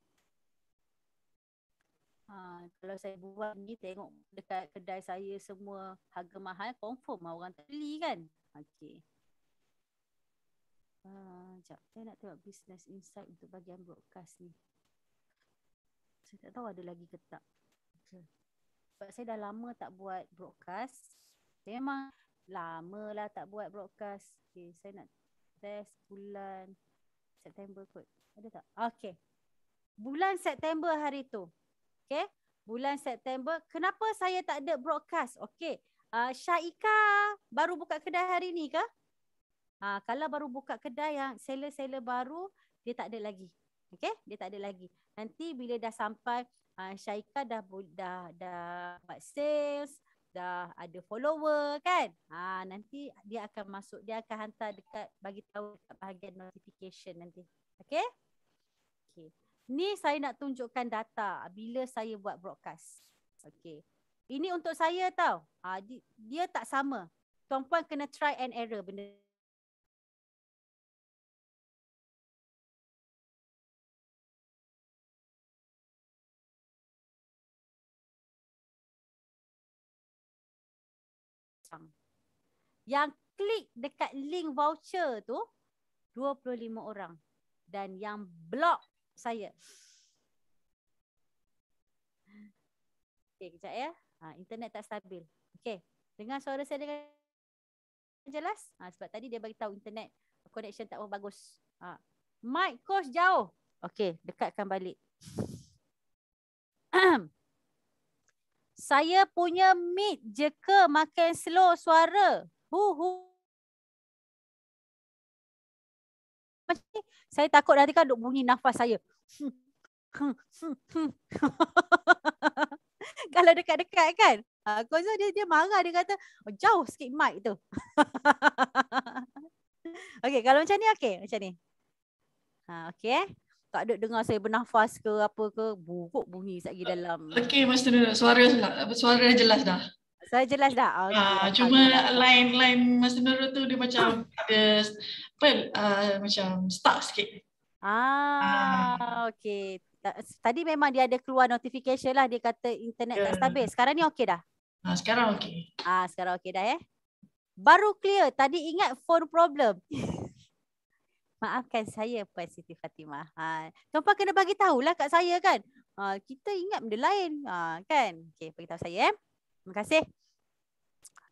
ha, kalau saya buat ni tengok dekat kedai saya semua harga mahal confirm lah orang tak beli kan okey ha, jap saya nak tengok business insight untuk bagian broadcast ni saya tak tahu ada lagi ke tak okay. sebab saya dah lama tak buat broadcast memang lama lah tak buat broadcast okey saya nak test bulan September kot ada tak okey bulan September hari tu Okay. Bulan September. Kenapa saya tak ada broadcast? Okay. Uh, ah, Syaika baru buka kedai hari ni ke? Ha, kalau baru buka kedai yang seller-seller baru, dia tak ada lagi. Okay? Dia tak ada lagi. Nanti bila dah sampai, uh, Syaika dah, dah, dah buat sales, dah ada follower kan? Ha, nanti dia akan masuk, dia akan hantar dekat, bagi tahu dekat bahagian notification nanti. Okey. Okay. Ni saya nak tunjukkan data bila saya buat broadcast. Okay, Ini untuk saya tau. Ha, di, dia tak sama. Tuan-puan kena try and error benda. Yang klik dekat link voucher tu 25 orang dan yang block saya. Okey, kejap ya. Ha, internet tak stabil. Okey, dengar suara saya dengan jelas? Ha, sebab tadi dia bagi tahu internet connection tak bagus. Ha. Mic coach jauh. Okey, dekatkan balik. saya punya mic je ke makin slow suara? Hu Macam ni saya takut nanti kan duk bunyi nafas saya. Hmm, hmm, hmm, kalau dekat-dekat kan. Ha, uh, so dia dia marah dia kata oh, jauh sikit mic tu. okay kalau macam ni okay macam ni. Ha, okay eh. Tak ada dengar saya bernafas ke apa ke buruk bunyi sat dalam. Okay Master Nuna suara suara dah jelas dah. Saya jelas dah. Ah, okay. Uh, cuma lah. line masa messenger tu dia macam ada apa uh, macam stuck sikit. Ah, uh. Ah. okey. Tadi memang dia ada keluar notification lah dia kata internet yeah. tak ya. stabil. Sekarang ni okey dah. Ah, uh, sekarang okey. Ah, uh, sekarang okey dah eh. Baru clear. Tadi ingat phone problem. Maafkan saya Puan Siti Fatimah. Ha, Tuan kena bagi tahulah kat saya kan. Ha, kita ingat benda lain. Ha, kan? Okay, bagi tahu saya eh. Terima kasih.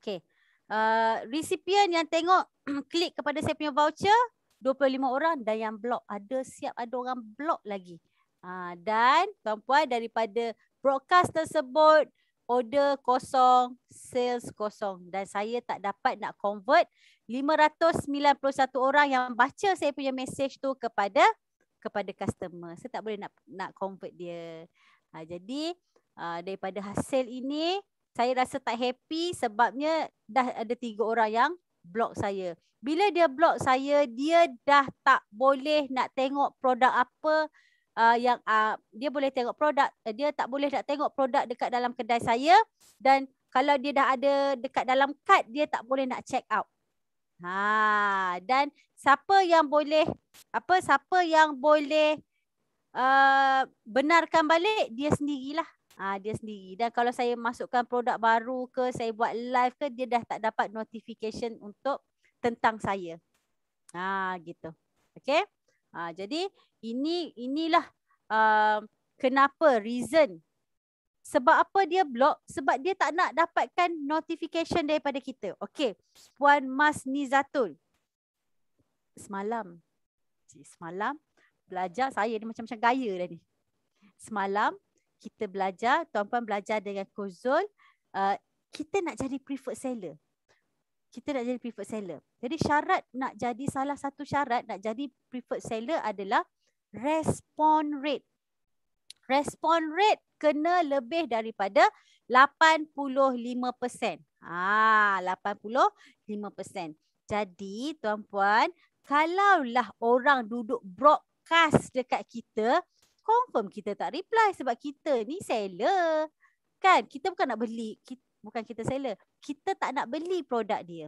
Okey. Uh, recipient yang tengok klik kepada saya punya voucher 25 orang dan yang blok ada siap ada orang blok lagi. Uh, dan tuan puan daripada broadcast tersebut order kosong, sales kosong dan saya tak dapat nak convert 591 orang yang baca saya punya message tu kepada kepada customer. Saya tak boleh nak nak convert dia. Uh, jadi uh, daripada hasil ini saya rasa tak happy sebabnya dah ada tiga orang yang block saya. Bila dia block saya, dia dah tak boleh nak tengok produk apa uh, yang uh, dia boleh tengok produk, uh, dia tak boleh nak tengok produk dekat dalam kedai saya dan kalau dia dah ada dekat dalam kad, dia tak boleh nak check out. Ha, dan siapa yang boleh apa siapa yang boleh uh, benarkan balik dia sendirilah Ah dia sendiri dan kalau saya masukkan produk baru ke saya buat live ke dia dah tak dapat notification untuk tentang saya. Ah gitu. Okey. Ah jadi ini inilah uh, kenapa reason sebab apa dia block? Sebab dia tak nak dapatkan notification daripada kita. Okey. Puan Mas Nizatul. Semalam. Semalam belajar saya ni macam-macam gaya dah ni. Semalam kita belajar, tuan-puan belajar dengan Kozol, uh, kita nak jadi preferred seller. Kita nak jadi preferred seller. Jadi syarat nak jadi, salah satu syarat nak jadi preferred seller adalah respond rate. Respond rate kena lebih daripada 85%. Ah, 85%. Jadi tuan-puan, kalaulah orang duduk broadcast dekat kita, confirm kita tak reply sebab kita ni seller. Kan? Kita bukan nak beli, kita, bukan kita seller. Kita tak nak beli produk dia.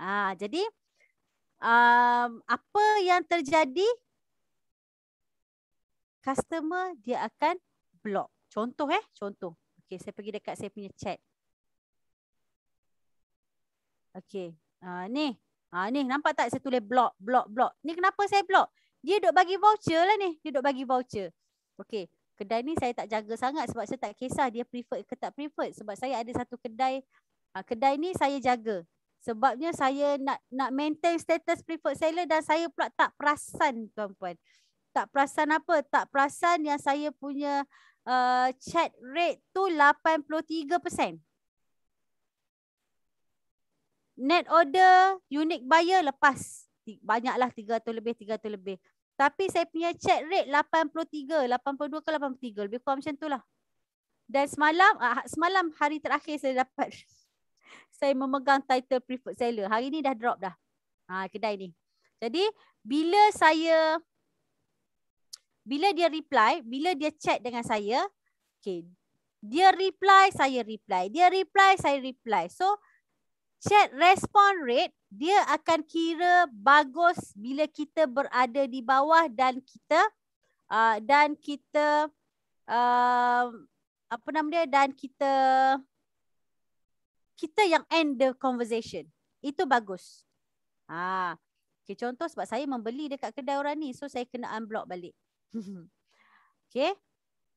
Ha, jadi, um, apa yang terjadi? Customer dia akan block. Contoh eh, contoh. Okay, saya pergi dekat saya punya chat. Okay, uh, ha, ni. Uh, ni, nampak tak saya tulis block, block, block. Ni kenapa saya block? Dia duk bagi voucher lah ni. Dia duk bagi voucher. Okay. Kedai ni saya tak jaga sangat sebab saya tak kisah dia prefer ke tak prefer. Sebab saya ada satu kedai. Ha, kedai ni saya jaga. Sebabnya saya nak nak maintain status preferred seller dan saya pula tak perasan tuan-puan. Tak perasan apa? Tak perasan yang saya punya uh, chat rate tu 83%. Net order, unique buyer lepas. Banyaklah tiga 300 lebih, tiga 300 lebih. Tapi saya punya chat rate 83, 82 ke 83. Lebih kurang macam lah. Dan semalam, uh, semalam hari terakhir saya dapat. saya memegang title preferred seller. Hari ni dah drop dah. Ha, kedai ni. Jadi bila saya, bila dia reply, bila dia chat dengan saya. Okay. Dia reply, saya reply. Dia reply, saya reply. So, Chat respond rate dia akan kira bagus bila kita berada di bawah dan kita uh, dan kita uh, apa nama dia dan kita kita yang end the conversation. Itu bagus. Ha. Okay, contoh sebab saya membeli dekat kedai orang ni so saya kena unblock balik. okay.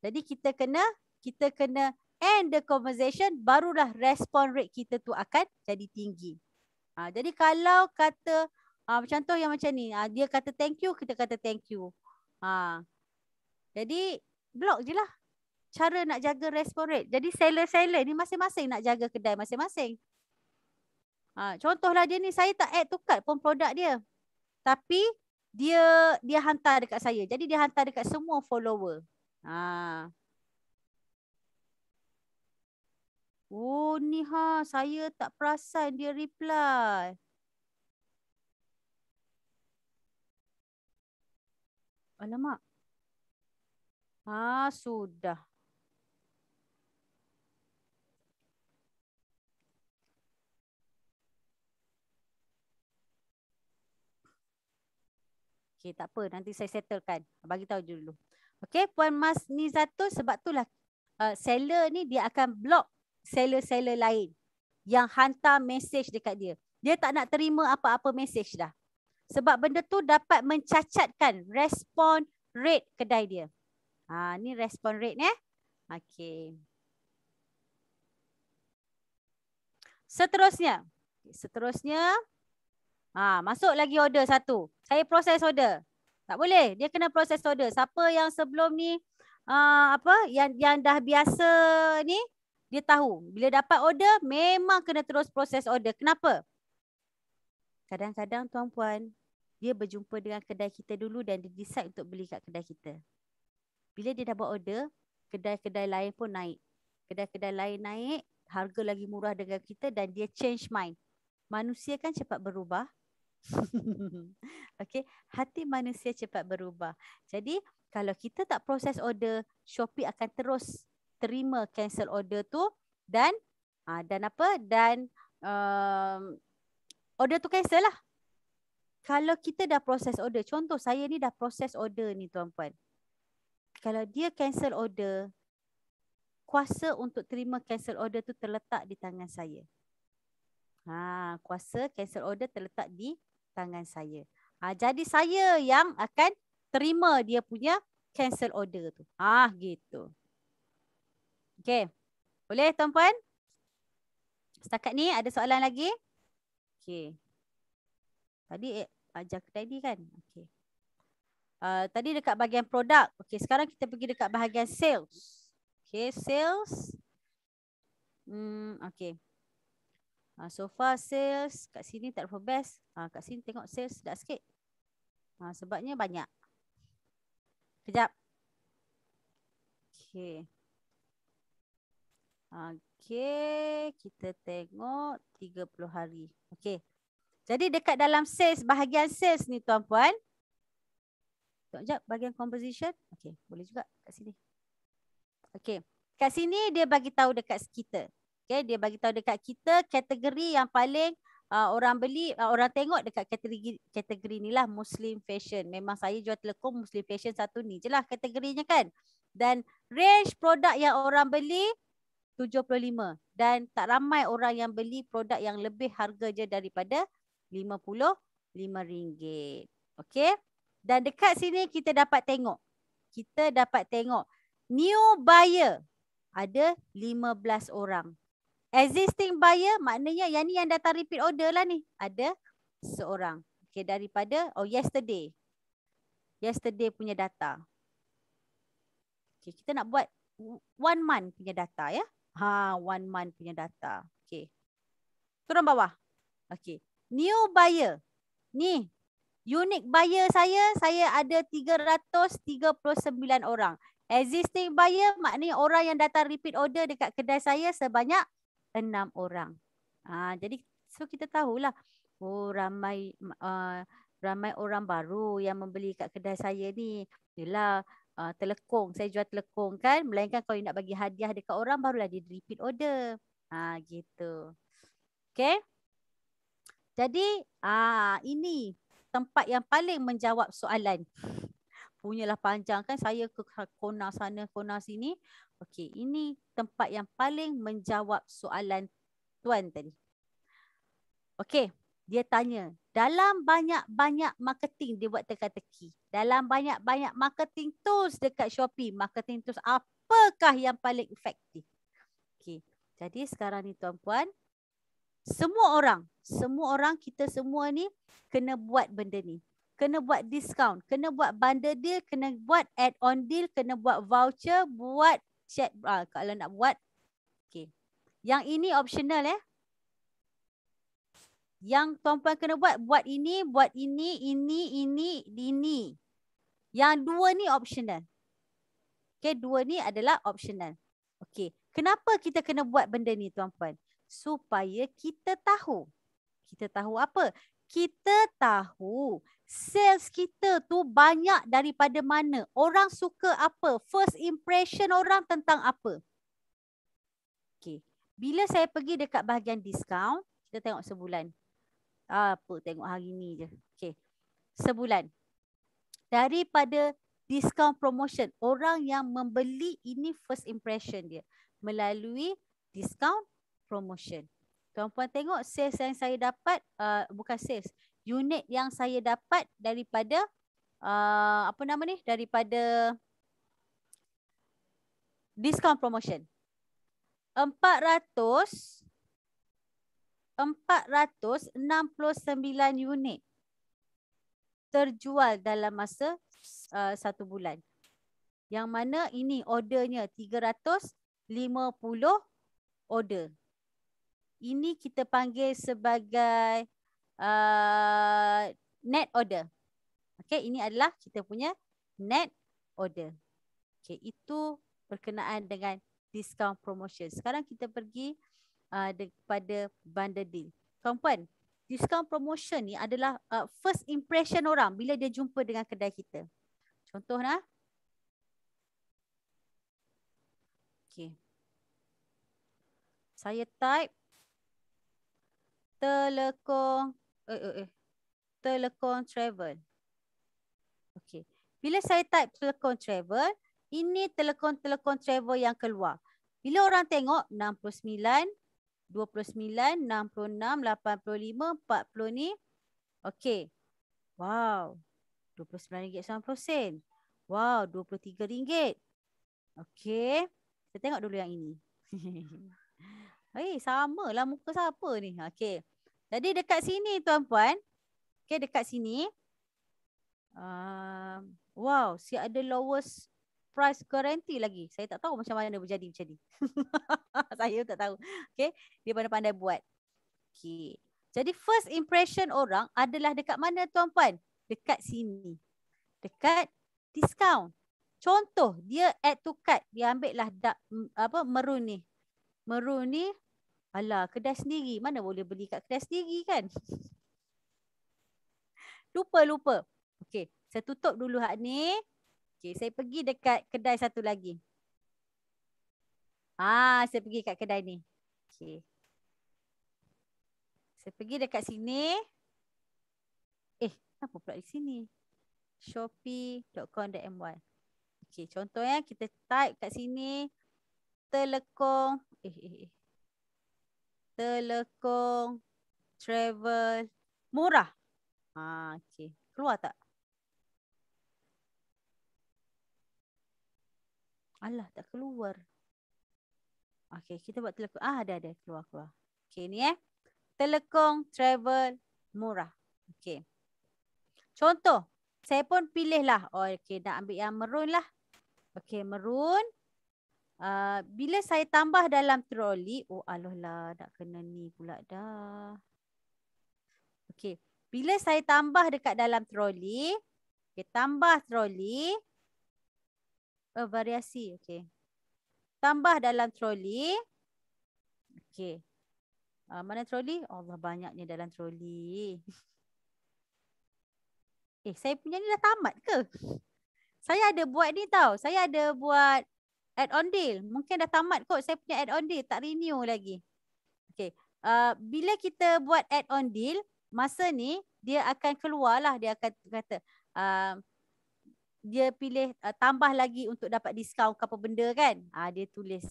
Jadi kita kena kita kena end the conversation, barulah respond rate kita tu akan jadi tinggi. Ha, jadi kalau kata, ha, macam tu yang macam ni, ha, dia kata thank you, kita kata thank you. Ha. Jadi block je lah cara nak jaga respon rate. Jadi seller-seller ni masing-masing nak jaga kedai masing-masing. Ha, contohlah dia ni, saya tak add to pun produk dia. Tapi dia dia hantar dekat saya. Jadi dia hantar dekat semua follower. Haa. Oh ni ha saya tak perasan dia reply. Alamak. Ha sudah. Okey tak apa nanti saya settlekan. Bagi tahu dulu. Okey puan Mas Nizatul sebab itulah uh, seller ni dia akan block seller-seller lain yang hantar mesej dekat dia. Dia tak nak terima apa-apa mesej dah. Sebab benda tu dapat mencacatkan respon rate kedai dia. Ha, ni respon rate ni. Eh? Okay. Seterusnya. Seterusnya. Ha, masuk lagi order satu. Saya proses order. Tak boleh. Dia kena proses order. Siapa yang sebelum ni. Uh, apa yang yang dah biasa ni dia tahu bila dapat order memang kena terus proses order. Kenapa? Kadang-kadang tuan-puan dia berjumpa dengan kedai kita dulu dan dia decide untuk beli kat kedai kita. Bila dia dah buat order, kedai-kedai lain pun naik. Kedai-kedai lain naik, harga lagi murah dengan kita dan dia change mind. Manusia kan cepat berubah. okay, hati manusia cepat berubah. Jadi kalau kita tak proses order, Shopee akan terus terima cancel order tu dan uh, dan apa dan uh, order tu cancel lah. Kalau kita dah proses order, contoh saya ni dah proses order ni tuan-puan. Kalau dia cancel order, kuasa untuk terima cancel order tu terletak di tangan saya. Ha, kuasa cancel order terletak di tangan saya. Ha, jadi saya yang akan terima dia punya cancel order tu. Ah gitu. Okey. Boleh tuan-puan? Setakat ni ada soalan lagi? Okey. Tadi eh, ajar tadi kan? Okey. Uh, tadi dekat bahagian produk. Okey, sekarang kita pergi dekat bahagian sales. Okey, sales. Hmm, okey. Uh, so far sales kat sini tak for best. Uh, kat sini tengok sales dah sikit. Uh, sebabnya banyak. Kejap. Okey. Okey, kita tengok 30 hari. Okey. Jadi dekat dalam sales, bahagian sales ni tuan-puan. Sekejap, bahagian composition. Okey, boleh juga kat sini. Okey, kat sini dia bagi tahu dekat kita. Okey, dia bagi tahu dekat kita kategori yang paling uh, orang beli, uh, orang tengok dekat kategori, kategori ni lah Muslim fashion. Memang saya jual telekom Muslim fashion satu ni je lah kategorinya kan. Dan range produk yang orang beli RM75 dan tak ramai orang yang beli produk yang lebih harga je daripada RM55. Okey. Dan dekat sini kita dapat tengok. Kita dapat tengok new buyer ada 15 orang. Existing buyer maknanya yang ni yang datang repeat order lah ni. Ada seorang. Okey daripada oh yesterday. Yesterday punya data. Okey kita nak buat one month punya data ya. Yeah. Ha, one month punya data. Okey, Turun bawah. Okey, New buyer. Ni. Unique buyer saya, saya ada 339 orang. Existing buyer makni orang yang datang repeat order dekat kedai saya sebanyak 6 orang. Ha, jadi, so kita tahulah. Oh, ramai uh, ramai orang baru yang membeli kat kedai saya ni. Yelah, uh, ah, telekong saya jual telekong kan melainkan kalau nak bagi hadiah dekat orang barulah dia repeat order ha uh, gitu Okay. jadi uh, ini tempat yang paling menjawab soalan punyalah panjang kan saya ke kona sana kona sini okey ini tempat yang paling menjawab soalan tuan tadi okey dia tanya dalam banyak-banyak marketing dia buat teka-teki. Dalam banyak-banyak marketing tools dekat Shopee, marketing tools apakah yang paling efektif? Okay, Jadi sekarang ni tuan-puan, semua orang, semua orang kita semua ni kena buat benda ni. Kena buat discount, kena buat bundle deal, kena buat add-on deal, kena buat voucher, buat chat ah, kalau nak buat. okay. Yang ini optional eh. Yang tuan-puan kena buat, buat ini, buat ini, ini, ini, ini. Yang dua ni optional. Okay, dua ni adalah optional. Okay, kenapa kita kena buat benda ni tuan-puan? Supaya kita tahu. Kita tahu apa? Kita tahu sales kita tu banyak daripada mana. Orang suka apa? First impression orang tentang apa? Okay, bila saya pergi dekat bahagian discount, kita tengok sebulan. Ah, apa tengok hari ni je. Okay. Sebulan. Daripada diskaun promotion. Orang yang membeli ini first impression dia. Melalui diskaun promotion. Tuan-puan tengok sales yang saya dapat. Uh, bukan sales. Unit yang saya dapat daripada. Uh, apa nama ni? Daripada. Diskaun promotion. 400. 400. 469 unit terjual dalam masa uh, satu bulan. Yang mana ini ordernya 350 order. Ini kita panggil sebagai uh, net order. Okay, ini adalah kita punya net order. Okay, itu berkenaan dengan discount promotion. Sekarang kita pergi uh, pada bundle deal. Kawan-kawan, diskaun promotion ni adalah uh, first impression orang bila dia jumpa dengan kedai kita. Contoh lah. Okay. Saya type telekong eh, eh, eh. telekong travel. Okay. Bila saya type telekong travel, ini telekong-telekong travel yang keluar. Bila orang tengok 69, 29, 66, 85, 40 ni. Okey. Wow. RM29.90. Wow. RM23. Okey. Kita tengok dulu yang ini. Hei, sama lah muka siapa ni. Okey. Jadi dekat sini tuan-puan. Okey, dekat sini. Uh, wow, si ada lowest price guarantee lagi. Saya tak tahu macam mana dia berjadi macam ni. saya tak tahu. Okay. Dia mana pandai buat. Okay. Jadi first impression orang adalah dekat mana tuan-puan? Dekat sini. Dekat discount. Contoh dia add to cart. Dia ambil lah apa, meru ni. Meru ni. Alah kedai sendiri. Mana boleh beli kat kedai sendiri kan? Lupa-lupa. Okay. Saya tutup dulu hak ni. Okay. Saya pergi dekat kedai satu lagi. Ah, saya pergi kat kedai ni. Okay, Saya pergi dekat sini. Eh, apa pula di sini? shopee.com.my. Okey, contoh ya, kita type kat sini telekong eh eh eh. Telekong travel murah. Ah, okey. Keluar tak? Alah, tak keluar. Okay, kita buat telekong. Ah, ada ada keluar keluar. Okay ni eh. Telekong travel murah. Okay Contoh, saya pun pilih lah. Oh, okay nak ambil yang merun lah. Okay merun. Uh, bila saya tambah dalam troli, oh alohlah, nak kena ni pula dah. Okay bila saya tambah dekat dalam troli, okay tambah troli. Oh, variasi, okay tambah dalam troli. Okey. Uh, mana troli? Allah banyaknya dalam troli. Eh, saya punya ni dah tamat ke? Saya ada buat ni tau. Saya ada buat add-on deal. Mungkin dah tamat kot saya punya add-on deal. Tak renew lagi. Okay. Uh, ah, bila kita buat add-on deal, masa ni dia akan keluar lah. Dia akan kata, uh, dia pilih uh, tambah lagi untuk dapat diskaun ke apa benda kan. Uh, dia tulis.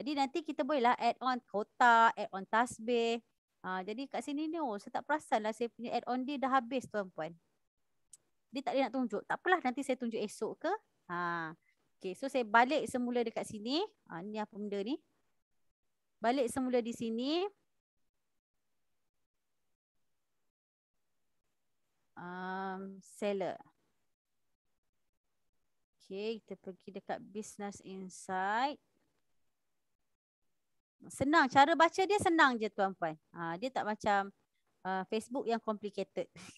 Jadi nanti kita bolehlah add on kota, add on tasbih. Uh, jadi kat sini ni oh, saya tak perasan lah saya punya add on dia dah habis tuan-puan. Dia tak boleh nak tunjuk. Tak apalah nanti saya tunjuk esok ke. Ha. Okay so saya balik semula dekat sini. Ha, ni apa benda ni. Balik semula di sini. Um, seller. Okay, kita pergi dekat Business Insight. Senang, cara baca dia senang je tuan-puan. Ha, dia tak macam uh, Facebook yang complicated.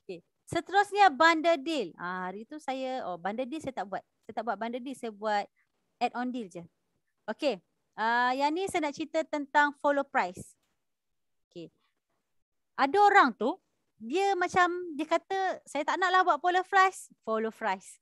okay, seterusnya bundle deal. Ha, hari tu saya, oh bundle deal saya tak buat. Saya tak buat bundle deal, saya buat add-on deal je. Okay, uh, yang ni saya nak cerita tentang follow price. Okay, ada orang tu dia macam dia kata saya tak naklah buat polo fries, polo fries.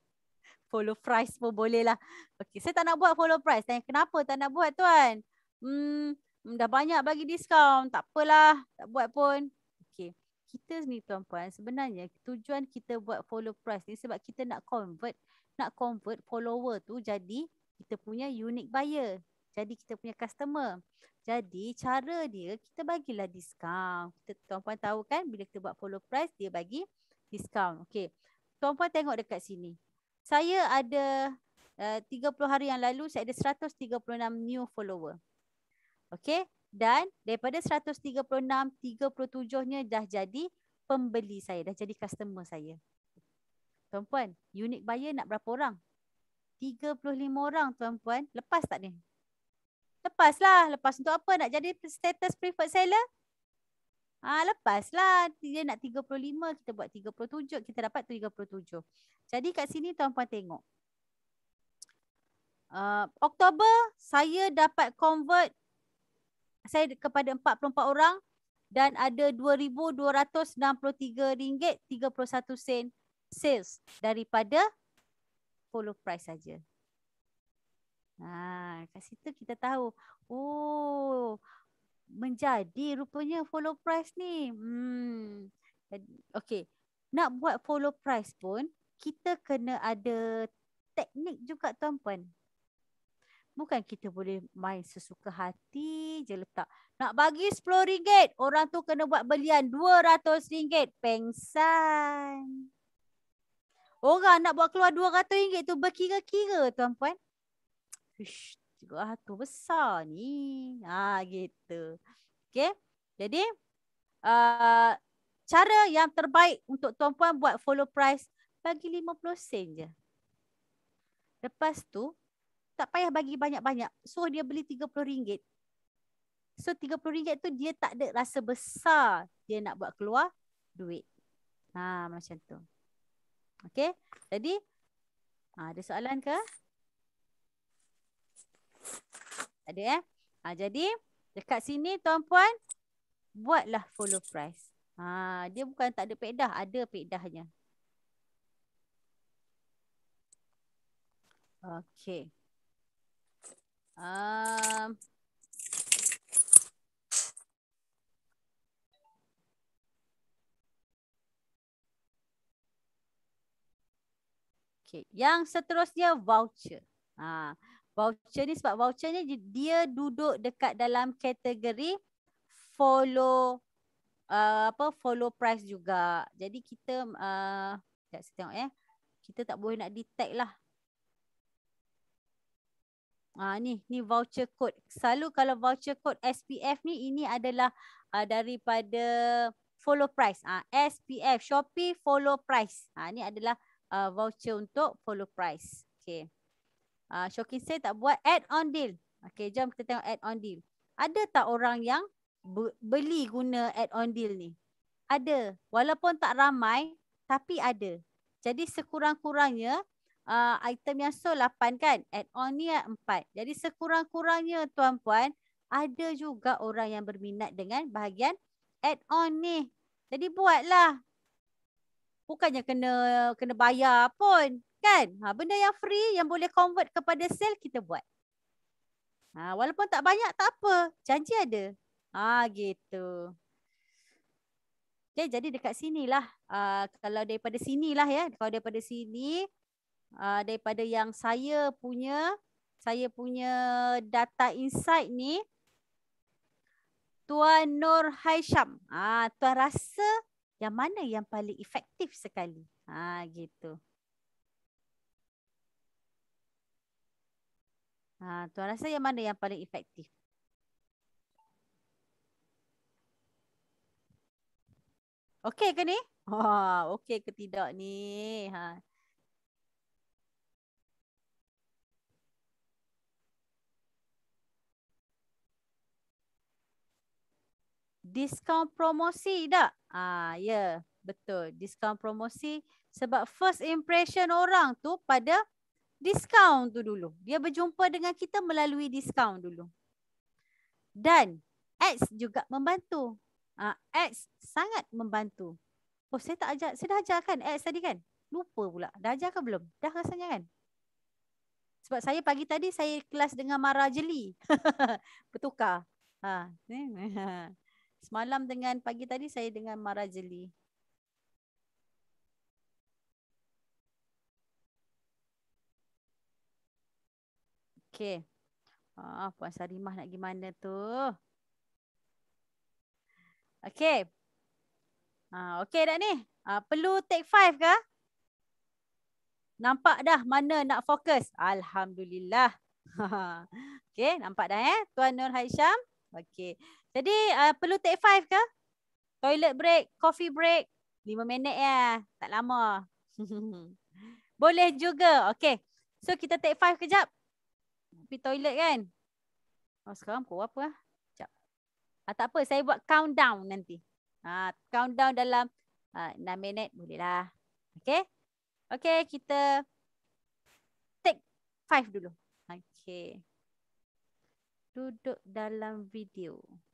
polo fries pun boleh lah. Okey, saya tak nak buat polo fries. Tanya kenapa tak nak buat tuan? Hmm, hmm, dah banyak bagi diskaun. Tak apalah, tak buat pun. Okey. Kita ni tuan tuan sebenarnya tujuan kita buat polo fries ni sebab kita nak convert nak convert follower tu jadi kita punya unique buyer jadi kita punya customer. Jadi cara dia kita bagilah diskaun. Kita tuan-puan tahu kan bila kita buat follow price dia bagi diskaun. Okey. Tuan-puan tengok dekat sini. Saya ada eh, uh, 30 hari yang lalu saya ada 136 new follower. Okey. Dan daripada 136, 37 nya dah jadi pembeli saya. Dah jadi customer saya. Tuan-puan, unique buyer nak berapa orang? 35 orang tuan-puan. Lepas tak ni? lepaslah. Lepas untuk apa? Nak jadi status preferred seller? Ah ha, lepaslah. Dia nak 35, kita buat 37, kita dapat 37. Jadi kat sini tuan-tuan tengok. Uh, Oktober saya dapat convert saya kepada 44 orang dan ada RM2,263.31 sales daripada full price saja. Ha, kat situ kita tahu. Oh, menjadi rupanya follow price ni. Hmm. Okay. Nak buat follow price pun, kita kena ada teknik juga tuan-puan. Bukan kita boleh main sesuka hati je letak. Nak bagi RM10, orang tu kena buat belian RM200. Pengsan. Orang nak buat keluar RM200 tu berkira-kira tuan-puan. Ish, cikgu Hatu besar ni. Ha, gitu. Okay. Jadi, uh, cara yang terbaik untuk tuan-puan buat follow price, bagi 50 sen je. Lepas tu, tak payah bagi banyak-banyak. So, dia beli 30 ringgit. So, 30 ringgit tu dia tak ada rasa besar dia nak buat keluar duit. Ha, macam tu. Okay. Jadi, ah, ada soalan ke? Ada eh. Ha, jadi dekat sini tuan-puan buatlah follow price. Ha, dia bukan tak ada pedah. Ada pedahnya. Okay. Um. Okay. Yang seterusnya voucher. Ha voucher ni sebab voucher ni dia duduk dekat dalam kategori follow uh, apa follow price juga. Jadi kita uh, a saya tengok ya. Kita tak boleh nak detect lah. Ah ni ni voucher code. Selalu kalau voucher code SPF ni ini adalah uh, daripada follow price. Ah uh, SPF Shopee follow price. Ah uh, ni adalah uh, voucher untuk follow price. Okey uh, ah, shocking sale tak buat add on deal. Okay, jom kita tengok add on deal. Ada tak orang yang beli guna add on deal ni? Ada. Walaupun tak ramai, tapi ada. Jadi sekurang-kurangnya uh, item yang so 8 kan, add on ni 4. Jadi sekurang-kurangnya tuan-puan, ada juga orang yang berminat dengan bahagian add on ni. Jadi buatlah. Bukannya kena kena bayar pun kan? Ha, benda yang free yang boleh convert kepada sale kita buat. Ha, walaupun tak banyak tak apa. Janji ada. Ha, gitu. Okay, jadi dekat sinilah. Uh, kalau daripada sini lah ya. Kalau daripada sini. Uh, daripada yang saya punya. Saya punya data insight ni. Tuan Nur Haisham. Uh, tuan rasa yang mana yang paling efektif sekali. Ha, gitu. Gitu. Ha, tuan rasa yang mana yang paling efektif? Okey ke ni? Ha, okey ke tidak ni? Ha. Diskaun promosi tak? Ha, ya, yeah, betul. Diskaun promosi sebab first impression orang tu pada diskaun tu dulu. Dia berjumpa dengan kita melalui diskaun dulu. Dan X juga membantu. Uh, X sangat membantu. Oh saya tak ajar. Saya dah ajar kan X tadi kan? Lupa pula. Dah ajar ke belum? Dah rasanya kan? Sebab saya pagi tadi saya kelas dengan Mara Jeli. Bertukar. Ha. Semalam dengan pagi tadi saya dengan Mara Jeli. Okey. Ah, Puan Sarimah nak gimana tu? Okey. Ah, Okey dah ni? Ah, perlu take five ke? Nampak dah mana nak fokus? Alhamdulillah. Okey, nampak dah eh? Tuan Nur Haisham. Okey. Jadi ah perlu take five ke? Toilet break, coffee break. Lima minit ya. Tak lama. Boleh juga. Okey. So kita take five kejap pergi toilet kan. Oh, sekarang pukul apa? Ah? Sekejap. Ah, tak apa, saya buat countdown nanti. Ah, countdown dalam ah, 6 minit bolehlah. Okay. Okay, kita take 5 dulu. Okay. Duduk dalam video. Okay.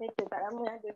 thì chị tạ cảm ơn anh chị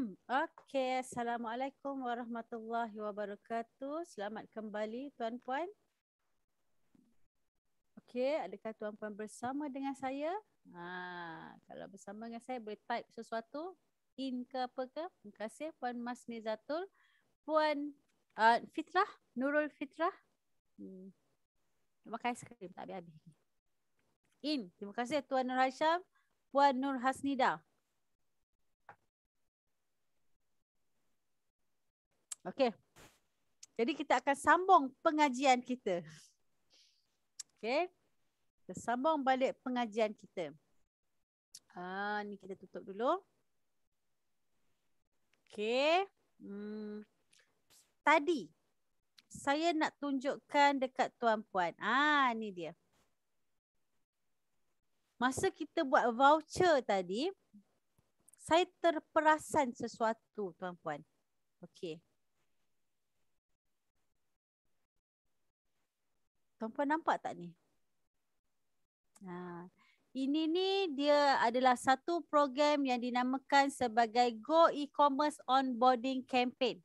Hmm, okay, Assalamualaikum warahmatullahi wabarakatuh. Selamat kembali tuan-puan. Okay, adakah tuan-puan bersama dengan saya? Ha, kalau bersama dengan saya boleh type sesuatu. In ke apa ke? Terima kasih Puan Mas Puan uh, Fitrah, Nurul Fitrah. Hmm. Terima kasih sekali, tak habis-habis. In, terima kasih Tuan Nur Hasham, Puan Nur Hasnida. Okey. Jadi kita akan sambung pengajian kita. Okey. Kita sambung balik pengajian kita. Ah, ni kita tutup dulu. Okey. Hmm. Tadi saya nak tunjukkan dekat tuan puan. Ah, ni dia. Masa kita buat voucher tadi, saya terperasan sesuatu tuan puan. Okey. Tuan-puan nampak tak ni? Ha. Ini ni dia adalah satu program yang dinamakan sebagai Go E-commerce Onboarding Campaign.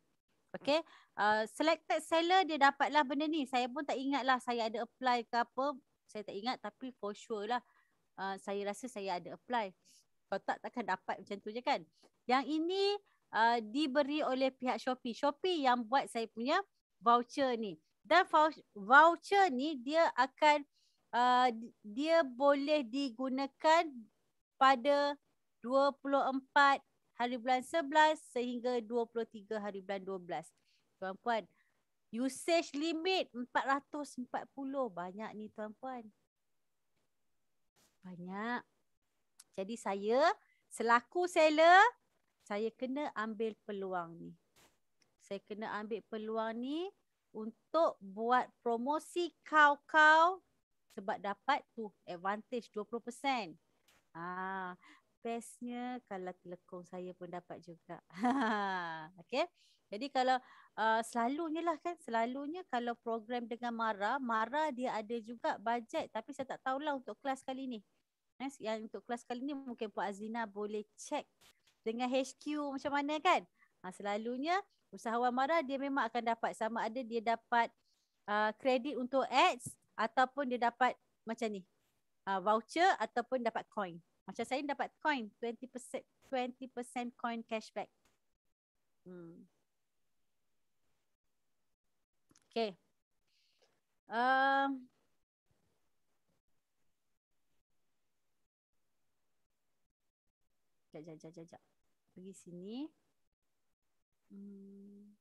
Okay. Uh, selected seller dia dapatlah benda ni. Saya pun tak ingat lah saya ada apply ke apa. Saya tak ingat tapi for sure lah. Uh, saya rasa saya ada apply. Kalau tak takkan dapat macam tu je kan. Yang ini uh, diberi oleh pihak Shopee. Shopee yang buat saya punya voucher ni dan voucher ni dia akan uh, dia boleh digunakan pada 24 hari bulan 11 sehingga 23 hari bulan 12. Tuan-puan, usage limit 440. Banyak ni tuan-puan. Banyak. Jadi saya selaku seller, saya kena ambil peluang ni. Saya kena ambil peluang ni untuk buat promosi kau-kau sebab dapat tu advantage 20%. Ah, bestnya kalau telekong saya pun dapat juga. okay. Jadi kalau uh, selalunya lah kan, selalunya kalau program dengan Mara, Mara dia ada juga bajet tapi saya tak tahu lah untuk kelas kali ni. Yes, eh, yang untuk kelas kali ni mungkin Puan Azina boleh check dengan HQ macam mana kan. Ha, selalunya uh, usahawan mara dia memang akan dapat sama ada dia dapat uh, kredit untuk ads ataupun dia dapat macam ni uh, voucher ataupun dapat coin macam saya dapat coin 20% 20% coin cashback hmm. okey um jap jap jap jap pergi sini Hmm.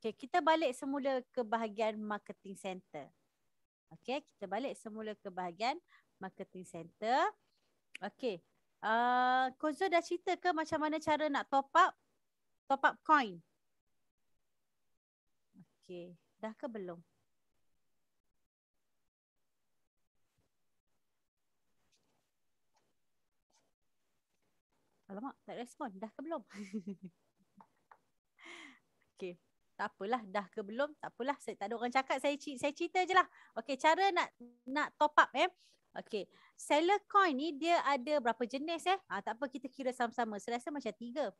Okay, kita balik semula ke bahagian marketing center. Okay, kita balik semula ke bahagian marketing center. Okay, uh, ah, Kozo dah cerita ke macam mana cara nak top up top up coin? Okay, dah ke belum? Alamak, tak respon. Dah ke belum? okay. Tak apalah, dah ke belum? Tak apalah, saya, tak ada orang cakap, saya, saya cerita je lah. Okay, cara nak nak top up eh. Okay, seller coin ni dia ada berapa jenis eh? Ha, tak apa, kita kira sama-sama. Saya rasa macam tiga.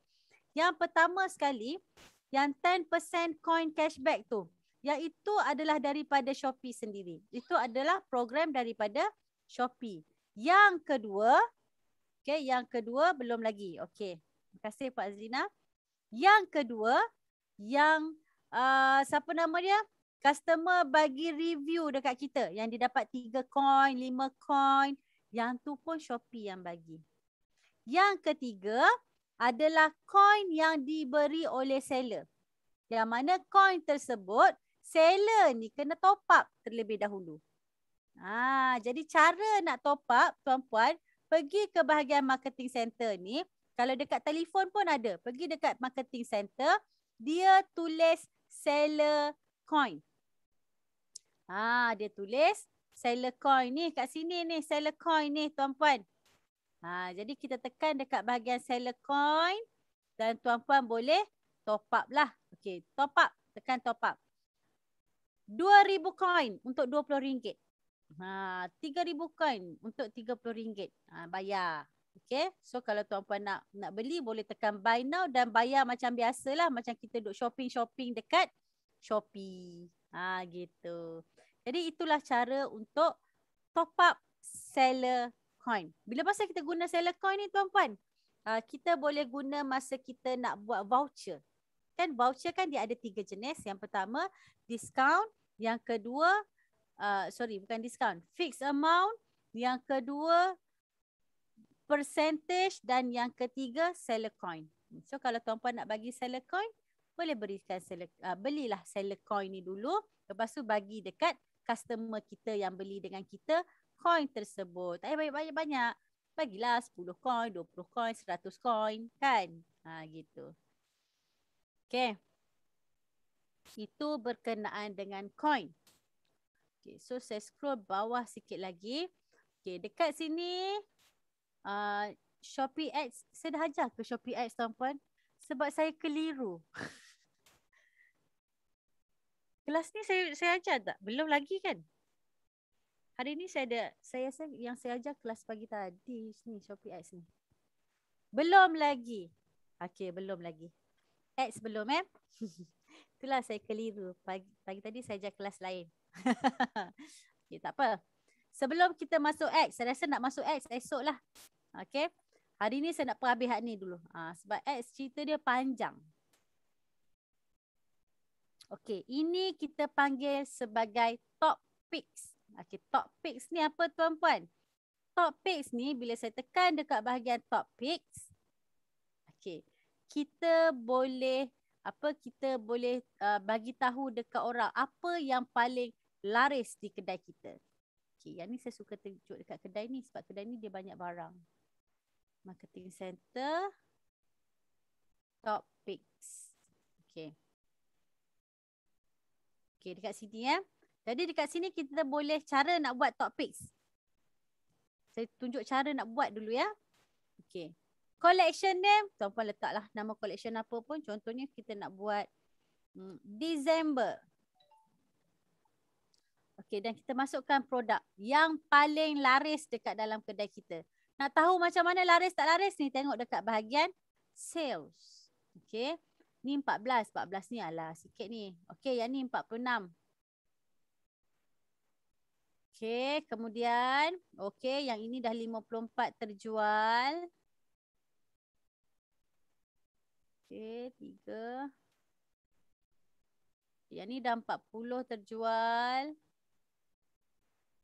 Yang pertama sekali, yang 10% coin cashback tu. Yang itu adalah daripada Shopee sendiri. Itu adalah program daripada Shopee. Yang kedua, Okey, yang kedua belum lagi. Okey. Terima kasih Pak Azlina. Yang kedua, yang uh, siapa nama dia? Customer bagi review dekat kita yang dia dapat 3 coin, 5 coin, yang tu pun Shopee yang bagi. Yang ketiga adalah coin yang diberi oleh seller. Yang mana coin tersebut seller ni kena top up terlebih dahulu. Ah, jadi cara nak top up tuan-puan pergi ke bahagian marketing center ni kalau dekat telefon pun ada pergi dekat marketing center dia tulis seller coin ha dia tulis seller coin ni kat sini ni seller coin ni tuan-puan ha jadi kita tekan dekat bahagian seller coin dan tuan-puan boleh top up lah okey top up tekan top up 2000 coin untuk 20 ringgit Ha, 3000 coin untuk RM30. Ha, bayar. Okay. So kalau tuan-puan nak nak beli boleh tekan buy now dan bayar macam biasa lah Macam kita duduk shopping-shopping dekat Shopee. Ha, gitu. Jadi itulah cara untuk top up seller coin. Bila masa kita guna seller coin ni tuan-puan? Ha, kita boleh guna masa kita nak buat voucher. Kan voucher kan dia ada tiga jenis. Yang pertama discount. Yang kedua Uh, sorry bukan discount fixed amount yang kedua percentage dan yang ketiga seller coin so kalau tuan puan nak bagi seller coin boleh berikan seller uh, belilah seller coin ni dulu lepas tu bagi dekat customer kita yang beli dengan kita coin tersebut tak payah banyak-banyak bagilah 10 coin 20 coin 100 coin kan ha gitu okey itu berkenaan dengan coin Okay, so saya scroll bawah sikit lagi. Okay, dekat sini uh, Shopee Ads. Saya dah ajar ke Shopee Ads, tuan-puan? Sebab saya keliru. Kelas ni saya saya ajar tak? Belum lagi kan? Hari ni saya ada, saya rasa yang saya ajar kelas pagi tadi sini, Shopee Ads ni. Belum lagi. Okay, belum lagi. Ads belum eh. Itulah saya keliru. Pagi, pagi tadi saya ajar kelas lain. okay, tak apa. Sebelum kita masuk X, saya rasa nak masuk X esok lah. Okay. Hari ni saya nak perhabihan ni dulu. Ha, sebab X cerita dia panjang. Okay, ini kita panggil sebagai top picks. Okay, top picks ni apa tuan-puan? Top picks ni bila saya tekan dekat bahagian top picks. Okay, kita boleh apa kita boleh uh, bagi tahu dekat orang apa yang paling laris di kedai kita. Okay, yang ni saya suka tunjuk dekat kedai ni sebab kedai ni dia banyak barang. Marketing center topics. picks. Okay. Okay, dekat sini ya. Eh. Jadi dekat sini kita boleh cara nak buat topics. Saya tunjuk cara nak buat dulu ya. Okay. Collection name, tuan-puan letaklah nama collection apa pun. Contohnya kita nak buat hmm, December. December. Okey dan kita masukkan produk yang paling laris dekat dalam kedai kita. Nak tahu macam mana laris tak laris ni tengok dekat bahagian sales. Okey. Ni 14, 14 ni ala, sikit ni. Okey yang ni 46. Okey, kemudian okey yang ini dah 54 terjual. Okey, tiga. Yang ni dah 40 terjual.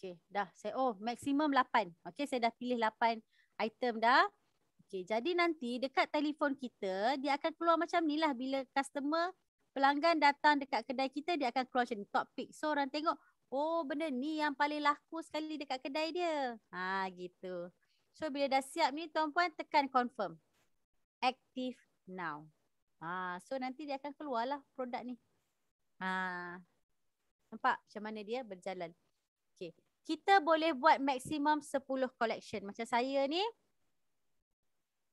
Okey, dah saya oh maksimum 8. Okey, saya dah pilih 8 item dah. Okey, jadi nanti dekat telefon kita dia akan keluar macam ni lah bila customer pelanggan datang dekat kedai kita dia akan keluar macam top pick. So orang tengok, oh benda ni yang paling laku sekali dekat kedai dia. Ha gitu. So bila dah siap ni tuan-puan tekan confirm. Active now. Ha so nanti dia akan keluarlah produk ni. Ha nampak macam mana dia berjalan kita boleh buat maksimum 10 collection. Macam saya ni,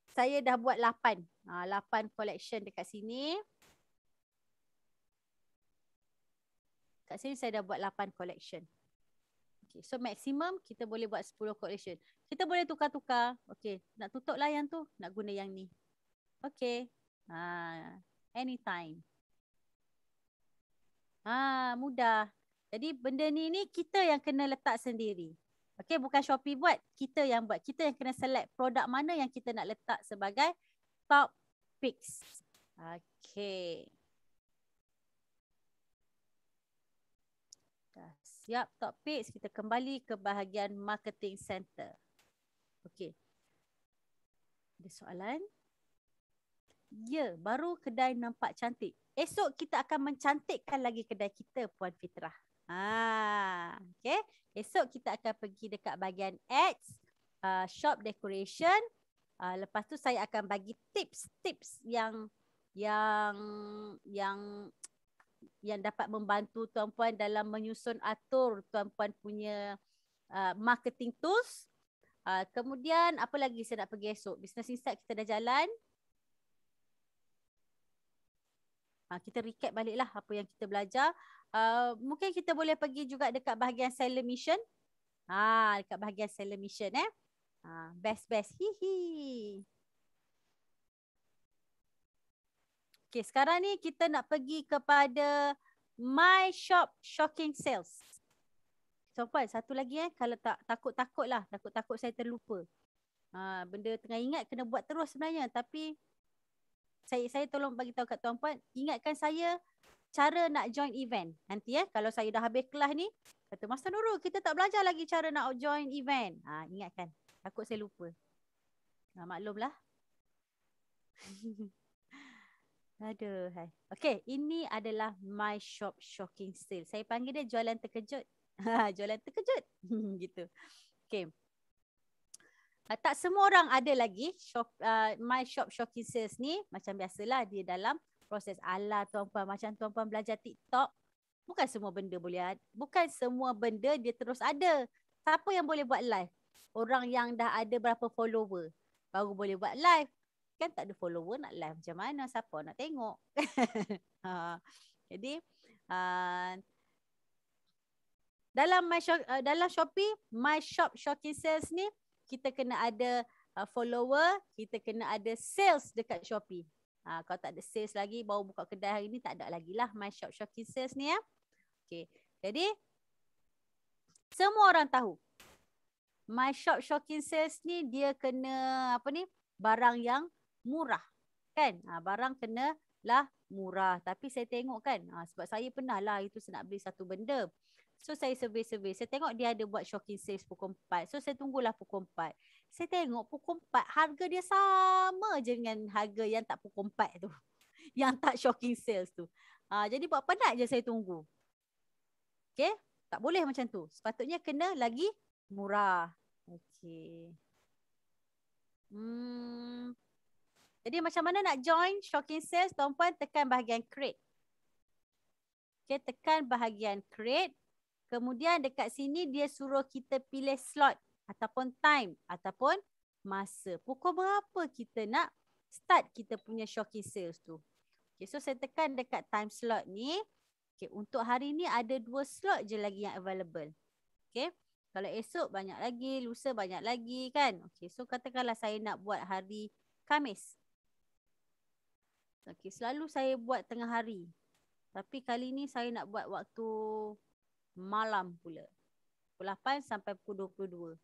saya dah buat 8. Ha, 8 collection dekat sini. Dekat sini saya dah buat 8 collection. Okay, so maksimum kita boleh buat 10 collection. Kita boleh tukar-tukar. Okay, nak tutup lah yang tu, nak guna yang ni. Okay. Ha, anytime. Ah, mudah. Jadi benda ni ni kita yang kena letak sendiri. Okey bukan Shopee buat, kita yang buat. Kita yang kena select produk mana yang kita nak letak sebagai top picks. Okey. Dah siap top picks, kita kembali ke bahagian marketing center. Okey. Ada soalan? Ya, baru kedai nampak cantik. Esok kita akan mencantikkan lagi kedai kita Puan Fitrah. Ah, okay. Esok kita akan pergi dekat bahagian ads, uh, shop decoration. Uh, lepas tu saya akan bagi tips-tips yang yang yang yang dapat membantu tuan-puan dalam menyusun atur tuan-puan punya uh, marketing tools. Uh, kemudian apa lagi saya nak pergi esok? Business Insight kita dah jalan. Uh, kita recap baliklah apa yang kita belajar. Uh, mungkin kita boleh pergi juga dekat bahagian seller mission. Ha, dekat bahagian seller mission eh. Ha, best best. Hihi. Okay, sekarang ni kita nak pergi kepada My Shop Shocking Sales. Sofwan, satu lagi eh. Kalau tak takut-takut lah. Takut-takut saya terlupa. Ha, benda tengah ingat kena buat terus sebenarnya. Tapi saya saya tolong bagi tahu kat tuan puan ingatkan saya cara nak join event. Nanti ya, kalau saya dah habis kelas ni, kata Master Nurul, kita tak belajar lagi cara nak join event. Ha, ingatkan, takut saya lupa. Ha, maklumlah. Aduh, hai. Okay, ini adalah My Shop Shocking Sale. Saya panggil dia jualan terkejut. Ha, jualan terkejut. gitu. Okay. Uh, ah, tak semua orang ada lagi shop, uh, My Shop Shocking Sales ni Macam biasalah dia dalam proses ala tuan-puan macam tuan-puan belajar TikTok bukan semua benda boleh bukan semua benda dia terus ada siapa yang boleh buat live orang yang dah ada berapa follower baru boleh buat live kan tak ada follower nak live macam mana siapa nak tengok ha. jadi uh, dalam my shop, uh, dalam Shopee my shop shopping sales ni kita kena ada uh, follower kita kena ada sales dekat Shopee ha, kalau tak ada sales lagi baru buka kedai hari ni tak ada lagi lah my shop shocking sales ni ya okay. jadi semua orang tahu my shop shocking sales ni dia kena apa ni barang yang murah kan ha, barang kena lah murah tapi saya tengok kan ha, sebab saya pernah lah itu saya nak beli satu benda So saya survey-survey. Saya tengok dia ada buat shocking sales pukul 4. So saya tunggulah pukul 4. Saya tengok pukul 4 harga dia sama je dengan harga yang tak pukul 4 tu. Yang tak shocking sales tu. Ha, jadi buat penat je saya tunggu. Okay. Tak boleh macam tu. Sepatutnya kena lagi murah. Okay. Hmm. Jadi macam mana nak join shocking sales tuan puan tekan bahagian create. Okay, tekan bahagian create. Kemudian dekat sini dia suruh kita pilih slot ataupun time ataupun masa. Pukul berapa kita nak start kita punya shocking sales tu. Okay, so saya tekan dekat time slot ni. Okay, untuk hari ni ada dua slot je lagi yang available. Okay. Kalau esok banyak lagi, lusa banyak lagi kan. Okay, so katakanlah saya nak buat hari Kamis. Okay, selalu saya buat tengah hari. Tapi kali ni saya nak buat waktu malam pula. Pukul 8 sampai pukul 22.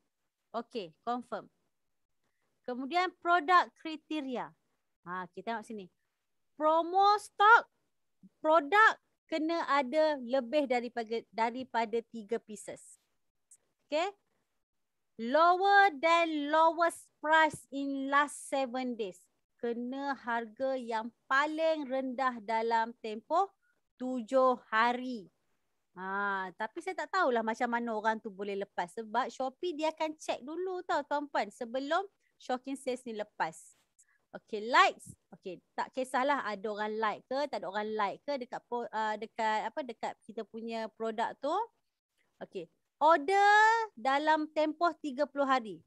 Okey, confirm. Kemudian produk kriteria. Ha, kita tengok sini. Promo stock produk kena ada lebih daripada daripada 3 pieces. Okey. Lower than lowest price in last 7 days. Kena harga yang paling rendah dalam tempoh 7 hari. Ha, tapi saya tak tahulah macam mana orang tu boleh lepas sebab Shopee dia akan check dulu tau tuan-puan sebelum shopping sales ni lepas. Okay, likes. Okay, tak kisahlah ada orang like ke, tak ada orang like ke dekat uh, dekat apa dekat kita punya produk tu. Okay, order dalam tempoh 30 hari.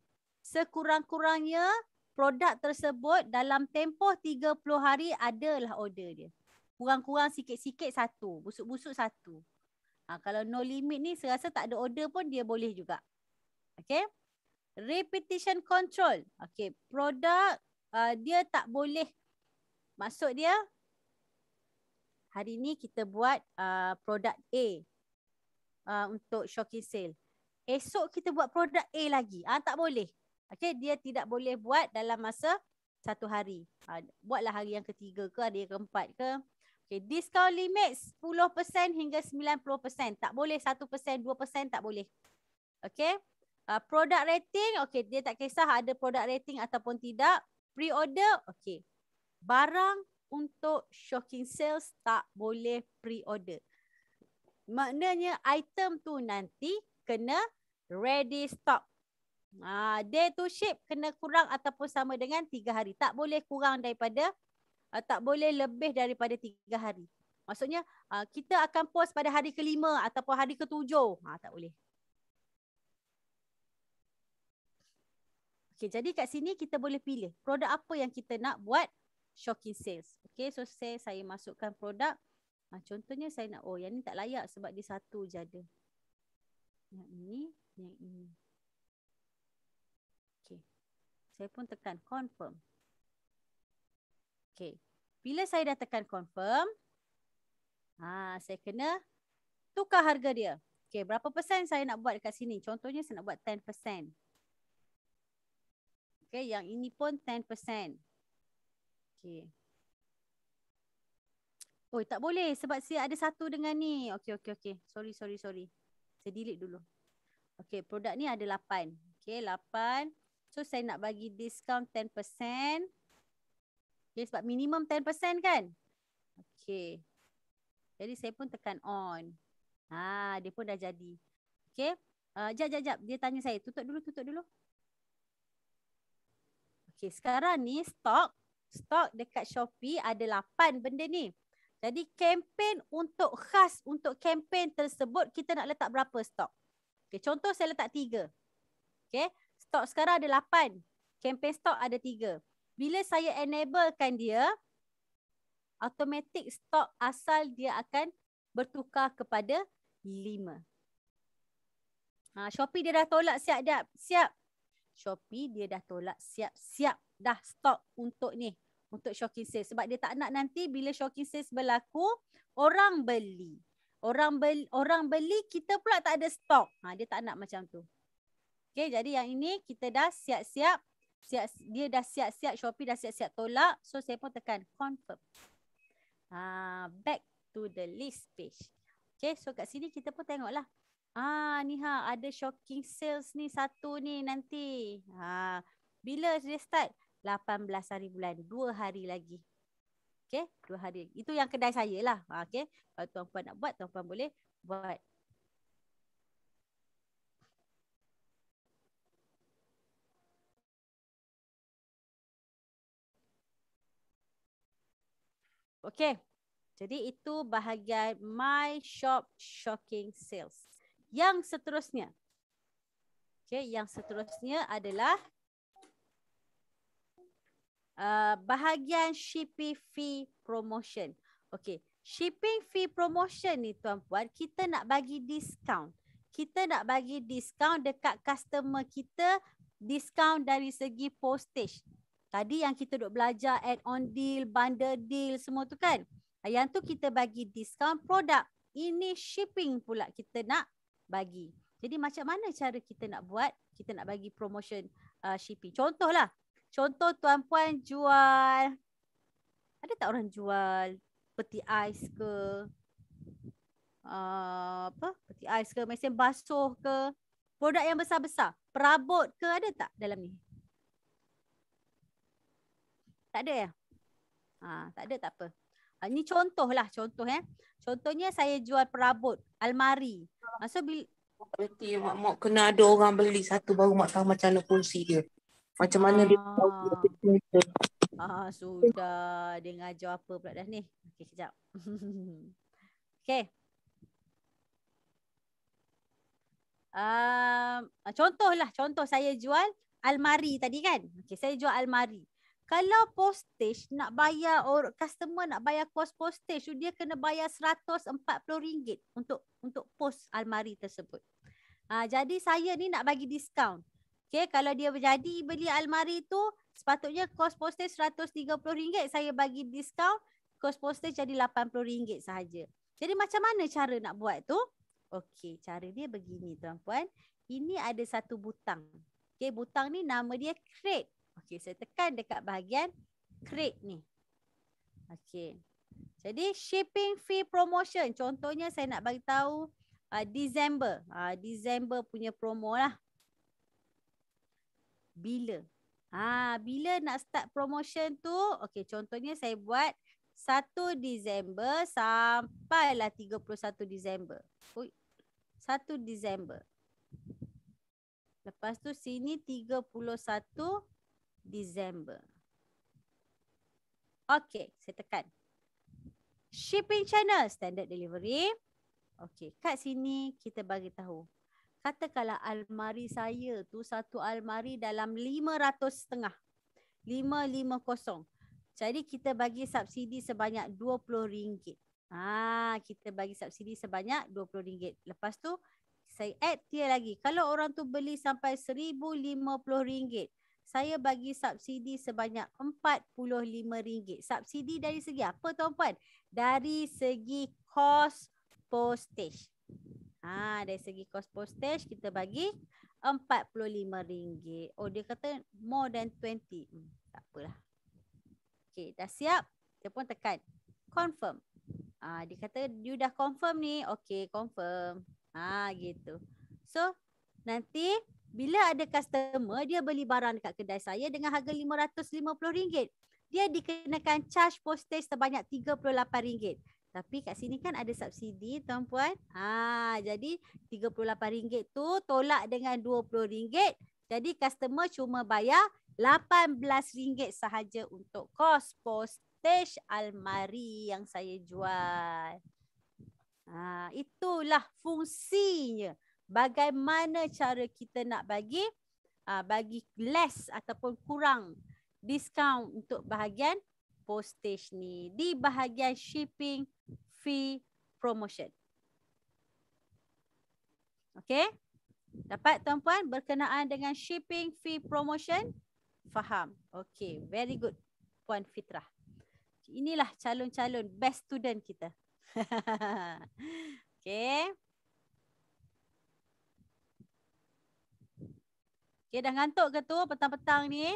Sekurang-kurangnya produk tersebut dalam tempoh 30 hari adalah order dia. Kurang-kurang sikit-sikit satu, busuk-busuk satu. Ha, kalau no limit ni serasa tak ada order pun dia boleh juga. Okay. Repetition control. Okay. Produk uh, dia tak boleh. Maksud dia hari ni kita buat uh, produk A uh, untuk shocking sale. Esok kita buat produk A lagi. Ha, tak boleh. Okay. Dia tidak boleh buat dalam masa satu hari. Ha, buatlah hari yang ketiga ke, hari yang keempat ke. Okay, discount limit 10% hingga 90%. Tak boleh 1%, 2% tak boleh. Okay. Uh, ah, product rating, okay, dia tak kisah ada product rating ataupun tidak. Pre-order, okay. Barang untuk shocking sales tak boleh pre-order. Maknanya item tu nanti kena ready stock. Uh, day to ship kena kurang ataupun sama dengan 3 hari. Tak boleh kurang daripada uh, tak boleh lebih daripada tiga hari. Maksudnya uh, kita akan post pada hari kelima ataupun hari ketujuh. Ha, tak boleh. Okay, jadi kat sini kita boleh pilih produk apa yang kita nak buat shocking sales. Okay, so say saya masukkan produk. Ha, contohnya saya nak, oh yang ni tak layak sebab dia satu je ada. Yang ini, yang ini. Okay. Saya pun tekan confirm. Okay. Bila saya dah tekan confirm, ha, saya kena tukar harga dia. Okay, berapa persen saya nak buat dekat sini? Contohnya saya nak buat 10%. Okay, yang ini pun 10%. Okay. Oh, tak boleh sebab saya ada satu dengan ni. Okay, okay, okay. Sorry, sorry, sorry. Saya delete dulu. Okay, produk ni ada 8. Okay, 8. So, saya nak bagi discount 10%. Okay, sebab minimum 10% kan? Okay. Jadi saya pun tekan on. Ha, dia pun dah jadi. Okay. Uh, eh, jap, jap, Dia tanya saya. Tutup dulu, tutup dulu. Okay, sekarang ni stok. Stok dekat Shopee ada 8 benda ni. Jadi kempen untuk khas untuk kempen tersebut kita nak letak berapa stok? Okay, contoh saya letak 3. Okay, stok sekarang ada 8. Kempen stok ada 3 bila saya enablekan dia automatic stop asal dia akan bertukar kepada 5. Ha Shopee dia dah tolak siap dah siap. Shopee dia dah tolak siap siap dah stop untuk ni untuk shocking sales sebab dia tak nak nanti bila shocking sales berlaku orang beli. Orang beli, orang beli kita pula tak ada stok. Ha, dia tak nak macam tu. Okay, jadi yang ini kita dah siap-siap siap dia dah siap-siap Shopee dah siap-siap tolak. So saya pun tekan confirm. Ah back to the list page. Okay, so kat sini kita pun tengok lah Ah ni ha ada shocking sales ni satu ni nanti. Ha bila dia start? 18 hari bulan, 2 hari lagi. Okay, dua hari. Itu yang kedai saya lah. Ah, okay, kalau tuan-puan nak buat, tuan-puan boleh buat Okay. Jadi itu bahagian My Shop Shocking Sales. Yang seterusnya. Okay. Yang seterusnya adalah uh, bahagian Shipping Fee Promotion. Okay. Shipping Fee Promotion ni tuan-puan, kita nak bagi discount. Kita nak bagi discount dekat customer kita, discount dari segi postage. Tadi yang kita duk belajar add-on deal, bundle deal semua tu kan. Yang tu kita bagi discount produk. Ini shipping pula kita nak bagi. Jadi macam mana cara kita nak buat, kita nak bagi promotion uh, shipping. Contohlah, contoh tuan-puan jual, ada tak orang jual peti ais ke? Uh, apa peti ais ke mesin basuh ke produk yang besar-besar perabot ke ada tak dalam ni tak ada ya? Ha, tak ada tak apa. Ha, contoh lah contoh eh. Contohnya saya jual perabot, almari. Masa bil Berarti mak, mak kena ada orang beli satu baru mak tahu macam mana fungsi dia. Macam mana ha. dia ah. tahu. Ha, sudah. Dia ngajar apa pula dah ni. Okey, sekejap. Okey. Um, contohlah contoh saya jual almari tadi kan. Okey saya jual almari kalau postage nak bayar or customer nak bayar kos postage dia kena bayar RM140 untuk untuk post almari tersebut. Ha, jadi saya ni nak bagi discount. Okay, kalau dia berjadi beli almari tu sepatutnya kos postage RM130 saya bagi discount kos postage jadi RM80 sahaja. Jadi macam mana cara nak buat tu? Okey, cara dia begini tuan-puan. Ini ada satu butang. Okey, butang ni nama dia crate. Okey, saya tekan dekat bahagian create ni. Okey. Jadi shipping fee promotion. Contohnya saya nak bagi tahu uh, Disember. Uh, Disember punya promo lah. Bila? Ah, uh, bila nak start promotion tu? Okey, contohnya saya buat 1 Disember sampai lah 31 Disember. Oi. 1 Disember. Lepas tu sini Disember. Okay, saya tekan. Shipping channel, standard delivery. Okay, kat sini kita bagi tahu. Katakanlah almari saya tu satu almari dalam lima ratus setengah. lima lima kosong. Jadi kita bagi subsidi sebanyak dua puluh ringgit. Ha, kita bagi subsidi sebanyak dua puluh ringgit. Lepas tu saya add dia lagi. Kalau orang tu beli sampai seribu lima puluh ringgit saya bagi subsidi sebanyak RM45. Subsidi dari segi apa tuan puan? Dari segi kos postage. Ha, dari segi kos postage kita bagi RM45. Oh dia kata more than 20. Hmm, tak apalah. Okay, dah siap? Kita pun tekan confirm. Ha, dia kata you dah confirm ni. Okay, confirm. Ha gitu. So nanti bila ada customer dia beli barang dekat kedai saya dengan harga RM550, dia dikenakan charge postage sebanyak RM38. Tapi kat sini kan ada subsidi tuan puan. Ha jadi RM38 tu tolak dengan RM20. Jadi customer cuma bayar RM18 sahaja untuk kos postage almari yang saya jual. Ha itulah fungsinya bagaimana cara kita nak bagi uh, bagi less ataupun kurang diskaun untuk bahagian postage ni di bahagian shipping fee promotion. Okey? Dapat tuan-puan berkenaan dengan shipping fee promotion? Faham. Okey, very good puan Fitrah. Inilah calon-calon best student kita. Okey. Okey dah ngantuk ke tu petang-petang ni?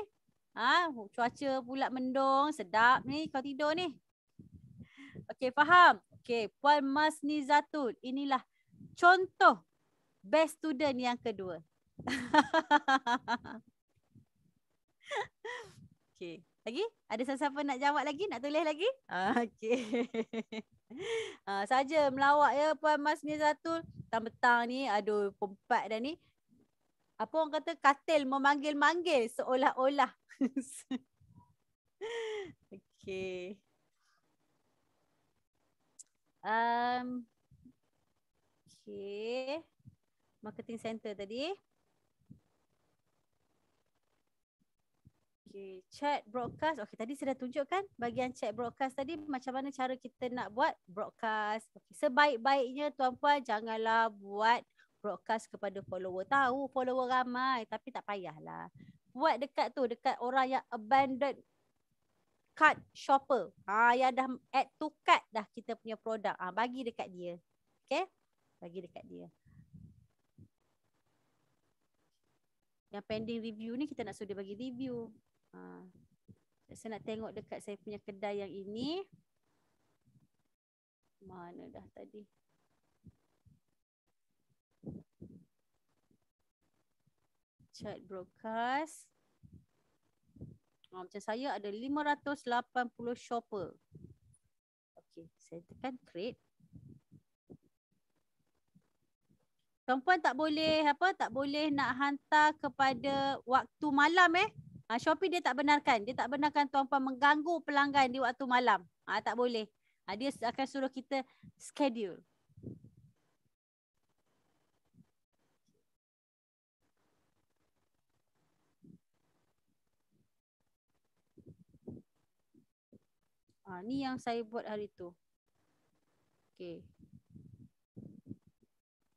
Ha cuaca pula mendung, sedap ni kau tidur ni. Okey faham. Okey Puan Masnizatul inilah contoh best student yang kedua. Okey. Lagi? Ada siapa-siapa nak jawab lagi? Nak tulis lagi? Ha, okey. Ah, saja melawak ya Puan Masnizatul. Petang-petang ni aduh pempat dah ni apa orang kata katil memanggil-manggil seolah-olah. okay. Um, okay. Marketing center tadi. Okay. Chat broadcast. Okay, tadi saya dah tunjukkan bagian chat broadcast tadi macam mana cara kita nak buat broadcast. Okay. Sebaik-baiknya tuan-puan janganlah buat broadcast kepada follower tahu follower ramai tapi tak payahlah buat dekat tu dekat orang yang abandoned cart shopper ha ya dah add to cart dah kita punya produk Ah, bagi dekat dia okey bagi dekat dia yang pending review ni kita nak suruh dia bagi review ha saya nak tengok dekat saya punya kedai yang ini. Mana dah tadi? chat broadcast. Oh, macam saya ada 580 shopper. Okay, saya tekan create. Tuan-puan tak boleh apa tak boleh nak hantar kepada waktu malam eh. Ha, Shopee dia tak benarkan. Dia tak benarkan tuan-puan mengganggu pelanggan di waktu malam. Ha, tak boleh. Ha, dia akan suruh kita schedule. Ha, ni yang saya buat hari tu. Okay.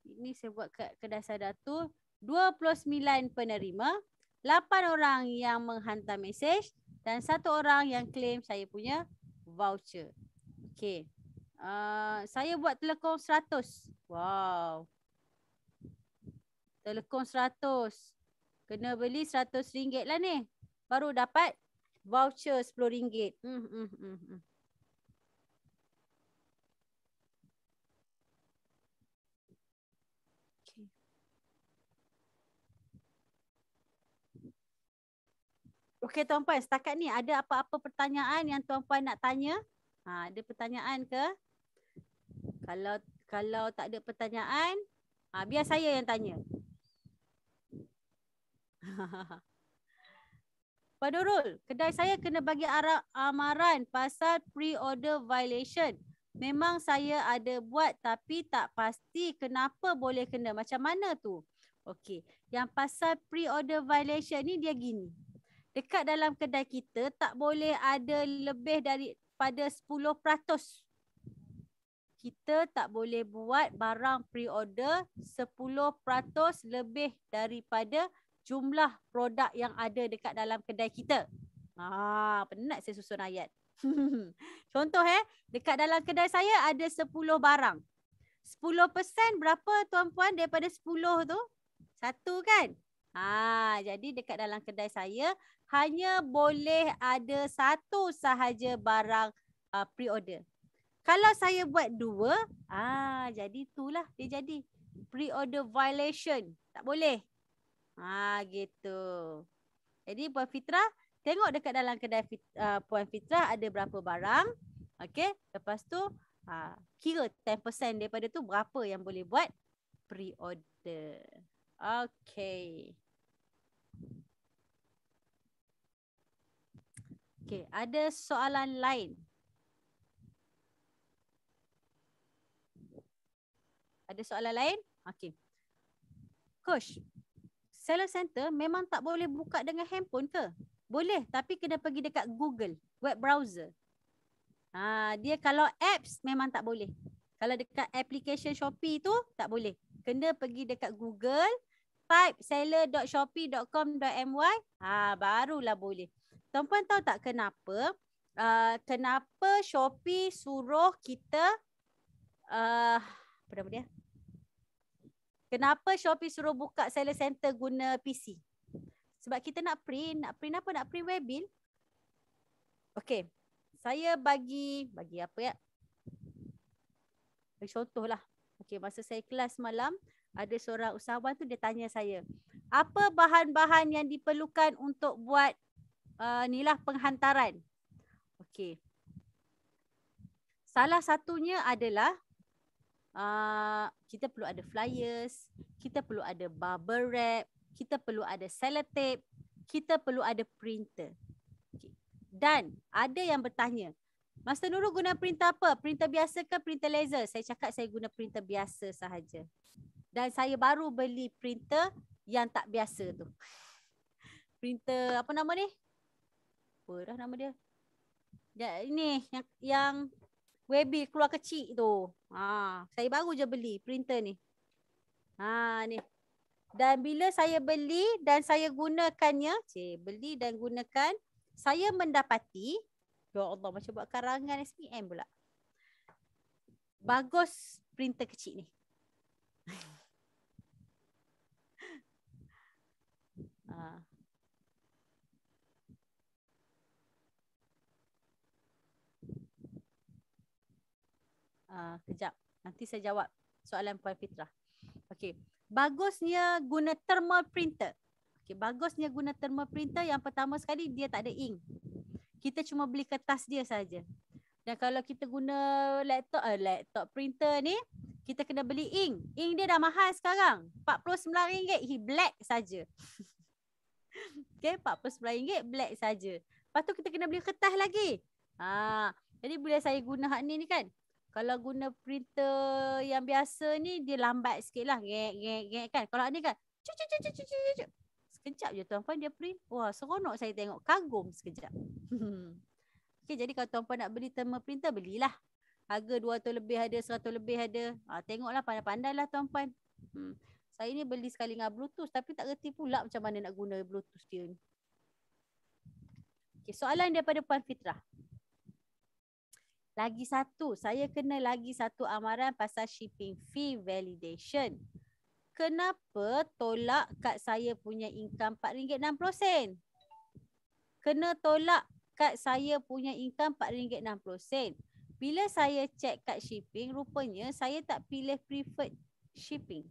Ini saya buat kat kedai tu. 29 penerima. 8 orang yang menghantar mesej. Dan satu orang yang claim saya punya voucher. Okay. Uh, ah, saya buat telekong 100. Wow. Telekong 100. Kena beli rm ringgit lah ni. Baru dapat voucher RM10. Hmm, hmm, hmm, hmm. Okey, okay, Tuan Puan. Setakat ni ada apa-apa pertanyaan yang Tuan Puan nak tanya? Ha, ada pertanyaan ke? Kalau kalau tak ada pertanyaan, ha, biar saya yang tanya. Ha, ha, ha. Pak Nurul, kedai saya kena bagi arah amaran pasal pre-order violation. Memang saya ada buat tapi tak pasti kenapa boleh kena. Macam mana tu? Okey. Yang pasal pre-order violation ni dia gini. Dekat dalam kedai kita tak boleh ada lebih daripada 10%. Kita tak boleh buat barang pre-order 10% lebih daripada jumlah produk yang ada dekat dalam kedai kita. Ah, penat saya susun ayat. Contoh eh, dekat dalam kedai saya ada 10 barang. 10% berapa tuan-puan daripada 10 tu? Satu kan? Ah, jadi dekat dalam kedai saya hanya boleh ada satu sahaja barang uh, pre-order. Kalau saya buat dua, ah jadi itulah dia jadi pre-order violation. Tak boleh. Ha gitu. Jadi Puan Fitra tengok dekat dalam kedai Fit, uh, Puan Fitra ada berapa barang. Okey, lepas tu ha, kira 10% daripada tu berapa yang boleh buat pre-order. Okey. Okey, ada soalan lain. Ada soalan lain? Okey. Coach, seller center memang tak boleh buka dengan handphone ke? Boleh tapi kena pergi dekat Google, web browser. Ha, dia kalau apps memang tak boleh. Kalau dekat application Shopee tu tak boleh. Kena pergi dekat Google, type seller.shopee.com.my ha, barulah boleh. Tuan-puan tahu tak kenapa? Uh, kenapa Shopee suruh kita uh, apa nama dia? Kenapa Shopee suruh buka seller center guna PC? Sebab kita nak print. Nak print apa? Nak print web bill. Okay. Saya bagi, bagi apa ya? Bagi lah. Okay, masa saya kelas malam, ada seorang usahawan tu dia tanya saya. Apa bahan-bahan yang diperlukan untuk buat uh, nilah penghantaran? Okay. Salah satunya adalah uh, kita perlu ada flyers, kita perlu ada bubble wrap, kita perlu ada sellotape, kita perlu ada printer. Dan ada yang bertanya, Master Nurul guna printer apa? Printer biasa ke printer laser? Saya cakap saya guna printer biasa sahaja. Dan saya baru beli printer yang tak biasa tu. Printer apa nama ni? Apa dah nama dia? Ya, ini yang, yang Webby keluar kecil tu. Ha, saya baru je beli printer ni. Ha, ni. Dan bila saya beli dan saya gunakannya, cik, beli dan gunakan, saya mendapati, ya Allah macam buat karangan SPM pula. Bagus printer kecil ni. uh, nanti saya jawab soalan puan Fitrah. Okey, bagusnya guna thermal printer. Okey, bagusnya guna thermal printer yang pertama sekali dia tak ada ink. Kita cuma beli kertas dia saja. Dan kalau kita guna laptop uh, laptop printer ni, kita kena beli ink. Ink dia dah mahal sekarang. RM49 he black saja. Okey, RM49 black saja. Lepas tu kita kena beli kertas lagi. Ha, jadi boleh saya guna hak ni ni kan, kalau guna printer yang biasa ni dia lambat sikit lah. Gek, gek, gek kan. Kalau ni kan cuk, cuk, cuk, cuk, cuk, cuk, cuk. Sekejap je tuan-puan dia print. Wah seronok saya tengok. Kagum sekejap. okay, jadi kalau tuan-puan nak beli thermal printer belilah. Harga dua atau lebih ada, seratus lebih ada. Ha, tengoklah pandai-pandai lah tuan-puan. Hmm. Saya ni beli sekali dengan bluetooth tapi tak reti pula macam mana nak guna bluetooth dia ni. Okay, soalan daripada Puan Fitrah. Lagi satu, saya kena lagi satu amaran pasal shipping fee validation. Kenapa tolak kad saya punya income RM4.60? Kena tolak kad saya punya income RM4.60. Bila saya check kad shipping, rupanya saya tak pilih preferred shipping.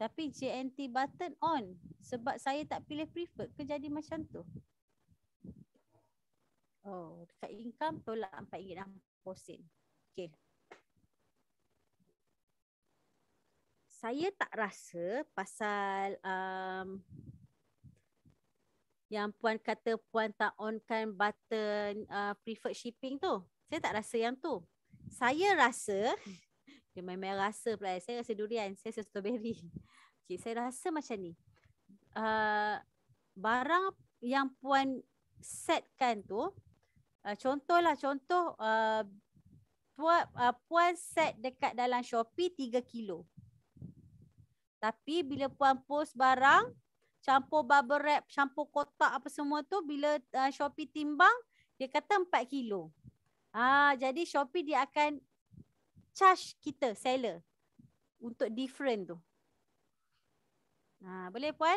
Tapi JNT button on sebab saya tak pilih preferred ke jadi macam tu. Oh, dekat income tolak RM4.60. Hosin. Okay. Saya tak rasa pasal um, yang puan kata puan tak onkan button uh, preferred shipping tu. Saya tak rasa yang tu. Saya rasa, dia main-main rasa pula. Saya rasa durian, saya rasa strawberry. Okay, saya rasa macam ni. Uh, barang yang puan setkan tu, Uh, lah contoh uh, puan, uh, puan set dekat dalam Shopee 3 kilo. Tapi bila puan post barang, campur bubble wrap, campur kotak apa semua tu bila uh, Shopee timbang, dia kata 4 kilo. Ah uh, jadi Shopee dia akan charge kita seller untuk different tu. Ah uh, boleh puan?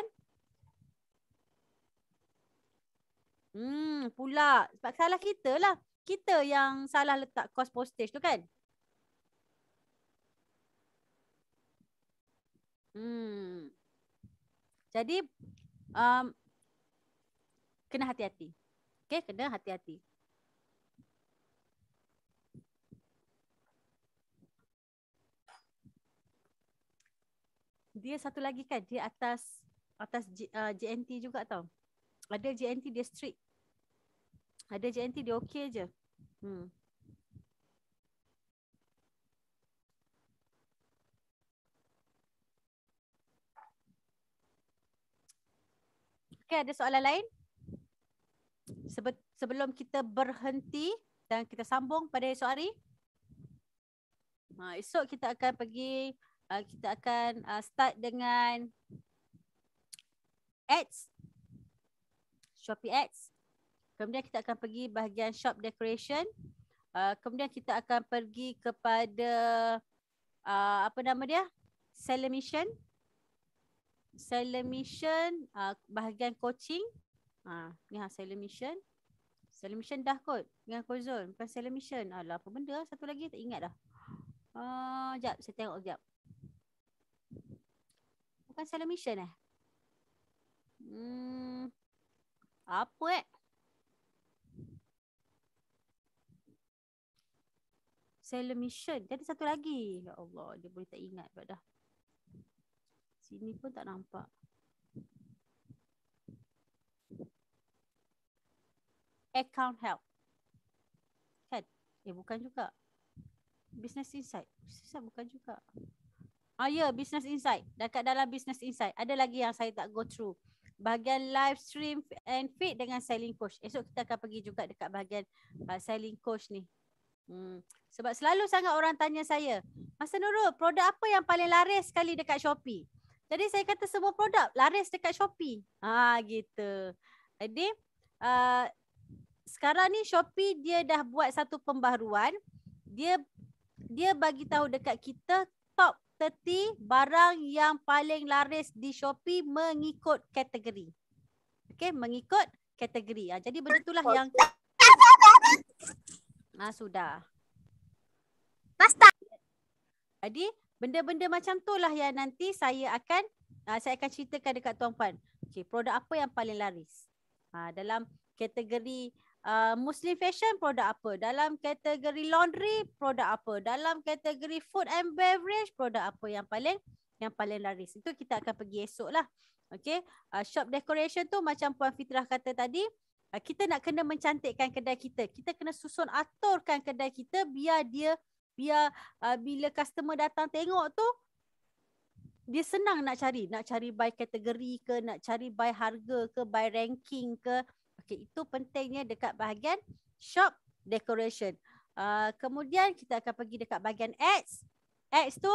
Hmm, pula. Sebab salah kita lah. Kita yang salah letak cost postage tu kan? Hmm. Jadi, um, kena hati-hati. Okay, kena hati-hati. Dia satu lagi kan, dia atas atas G, uh, GNT juga tau. Ada GNT dia strict. Ada je nanti dia okey je. Hmm. Okay, ada soalan lain? Sebe- sebelum kita berhenti dan kita sambung pada esok hari. Ha, esok kita akan pergi, uh, kita akan uh, start dengan ads. Shopee ads. Kemudian kita akan pergi bahagian shop decoration. Uh, kemudian kita akan pergi kepada uh, apa nama dia? Seller mission. Seller mission uh, bahagian coaching. Uh, ni ha, seller mission. Seller mission dah kot dengan Kozon. Bukan seller mission. Alah apa benda lah? satu lagi tak ingat dah. Uh, sekejap saya tengok sekejap. Bukan seller mission eh? Hmm, apa eh? Sailor Mission. Dia ada satu lagi. Ya Allah, dia boleh tak ingat pula dah. Sini pun tak nampak. Account help. Kan? Eh, bukan juga. Business insight. Business insight bukan juga. Ah, ya. Yeah, business insight. Dekat dalam business insight. Ada lagi yang saya tak go through. Bahagian live stream and feed dengan selling coach. Esok kita akan pergi juga dekat bahagian uh, selling coach ni. Hmm. Sebab selalu sangat orang tanya saya, Masa Nurul, produk apa yang paling laris sekali dekat Shopee? Jadi saya kata semua produk laris dekat Shopee. Ha, gitu. Jadi uh, sekarang ni Shopee dia dah buat satu pembaruan. Dia dia bagi tahu dekat kita top 30 barang yang paling laris di Shopee mengikut kategori. Okay, mengikut kategori. Ha, jadi benda itulah yang... Ah sudah. Nasta. Jadi benda-benda macam tu lah yang nanti saya akan uh, saya akan ceritakan dekat tuan puan. Okey, produk apa yang paling laris? Ha, dalam kategori uh, Muslim fashion produk apa? Dalam kategori laundry produk apa? Dalam kategori food and beverage produk apa yang paling yang paling laris? Itu kita akan pergi esok lah. Okey, uh, shop decoration tu macam puan Fitrah kata tadi, Ah, kita nak kena mencantikkan kedai kita. Kita kena susun aturkan kedai kita biar dia biar uh, bila customer datang tengok tu dia senang nak cari, nak cari by kategori ke, nak cari by harga ke, by ranking ke. Okey, itu pentingnya dekat bahagian shop decoration. Uh, kemudian kita akan pergi dekat bahagian ads. Ads tu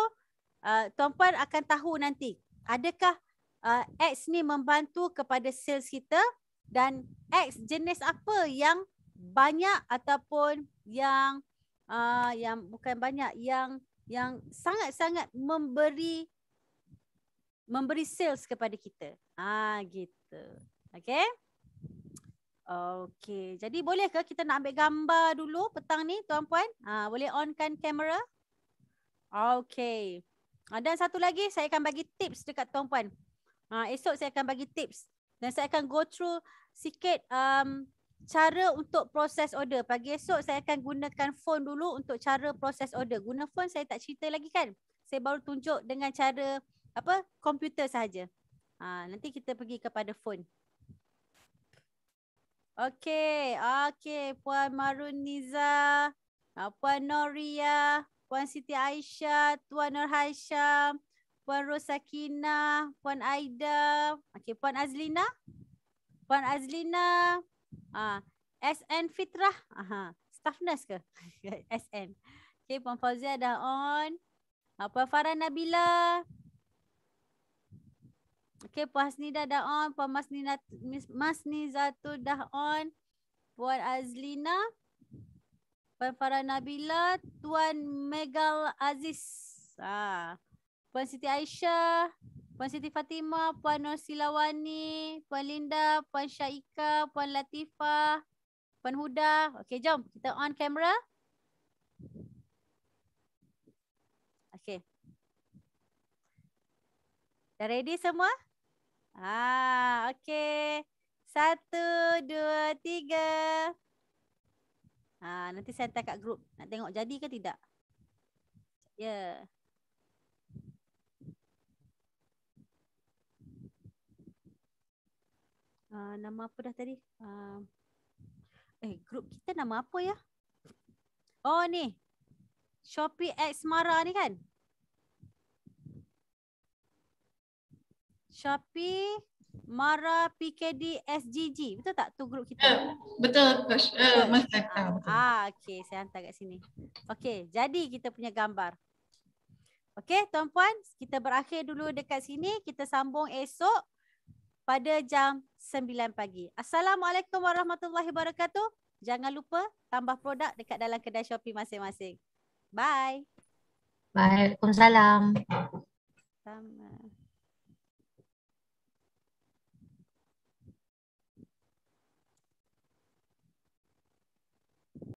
uh, tuan-puan akan tahu nanti adakah uh, ads ni membantu kepada sales kita dan X jenis apa yang banyak ataupun yang uh, yang bukan banyak yang yang sangat-sangat memberi memberi sales kepada kita. Ah ha, gitu. Okey. Okey. Jadi boleh ke kita nak ambil gambar dulu petang ni tuan puan? Ha, ah, boleh on onkan kamera? Okey. Ah, dan satu lagi saya akan bagi tips dekat tuan puan. Ha, esok saya akan bagi tips dan saya akan go through sikit um, cara untuk proses order. Pagi esok saya akan gunakan phone dulu untuk cara proses order. Guna phone saya tak cerita lagi kan. Saya baru tunjuk dengan cara apa komputer sahaja. Ha, nanti kita pergi kepada phone. Okey, okey Puan Marun Niza, ha, Puan Noria, Puan Siti Aisyah, Tuan Nur Haisham, Puan Rosakina, Puan Aida, okey Puan Azlina. Puan Azlina uh, ha. SN Fitrah uh, Staff nurse ke? SN Okay Puan Fauzia dah on uh, Puan Farah Nabila Okay Puan Hasnida dah on Puan Masnina, tu dah on Puan Azlina Puan Farah Nabila Tuan Megal Aziz uh, Puan Siti Aisyah Puan Siti Fatimah, Puan Nur Silawani, Puan Linda, Puan Syaika, Puan Latifah, Puan Huda. Okey, jom kita on kamera. Okey. Dah ready semua? Ah, okey. Satu, dua, tiga. Ah, nanti saya hantar kat grup. Nak tengok jadi ke tidak? Ya. Yeah. uh, nama apa dah tadi? Uh, eh, grup kita nama apa ya? Oh ni, Shopee X Mara ni kan? Shopee Mara PKD SGG. Betul tak tu grup kita? Uh, betul. Uh, betul. Uh, betul. Ah, okay, saya hantar kat sini. Okay, jadi kita punya gambar. Okay, tuan-puan, kita berakhir dulu dekat sini. Kita sambung esok pada jam 9 pagi. Assalamualaikum warahmatullahi wabarakatuh. Jangan lupa tambah produk dekat dalam kedai Shopee masing-masing. Bye. Waalaikumsalam. Selamat.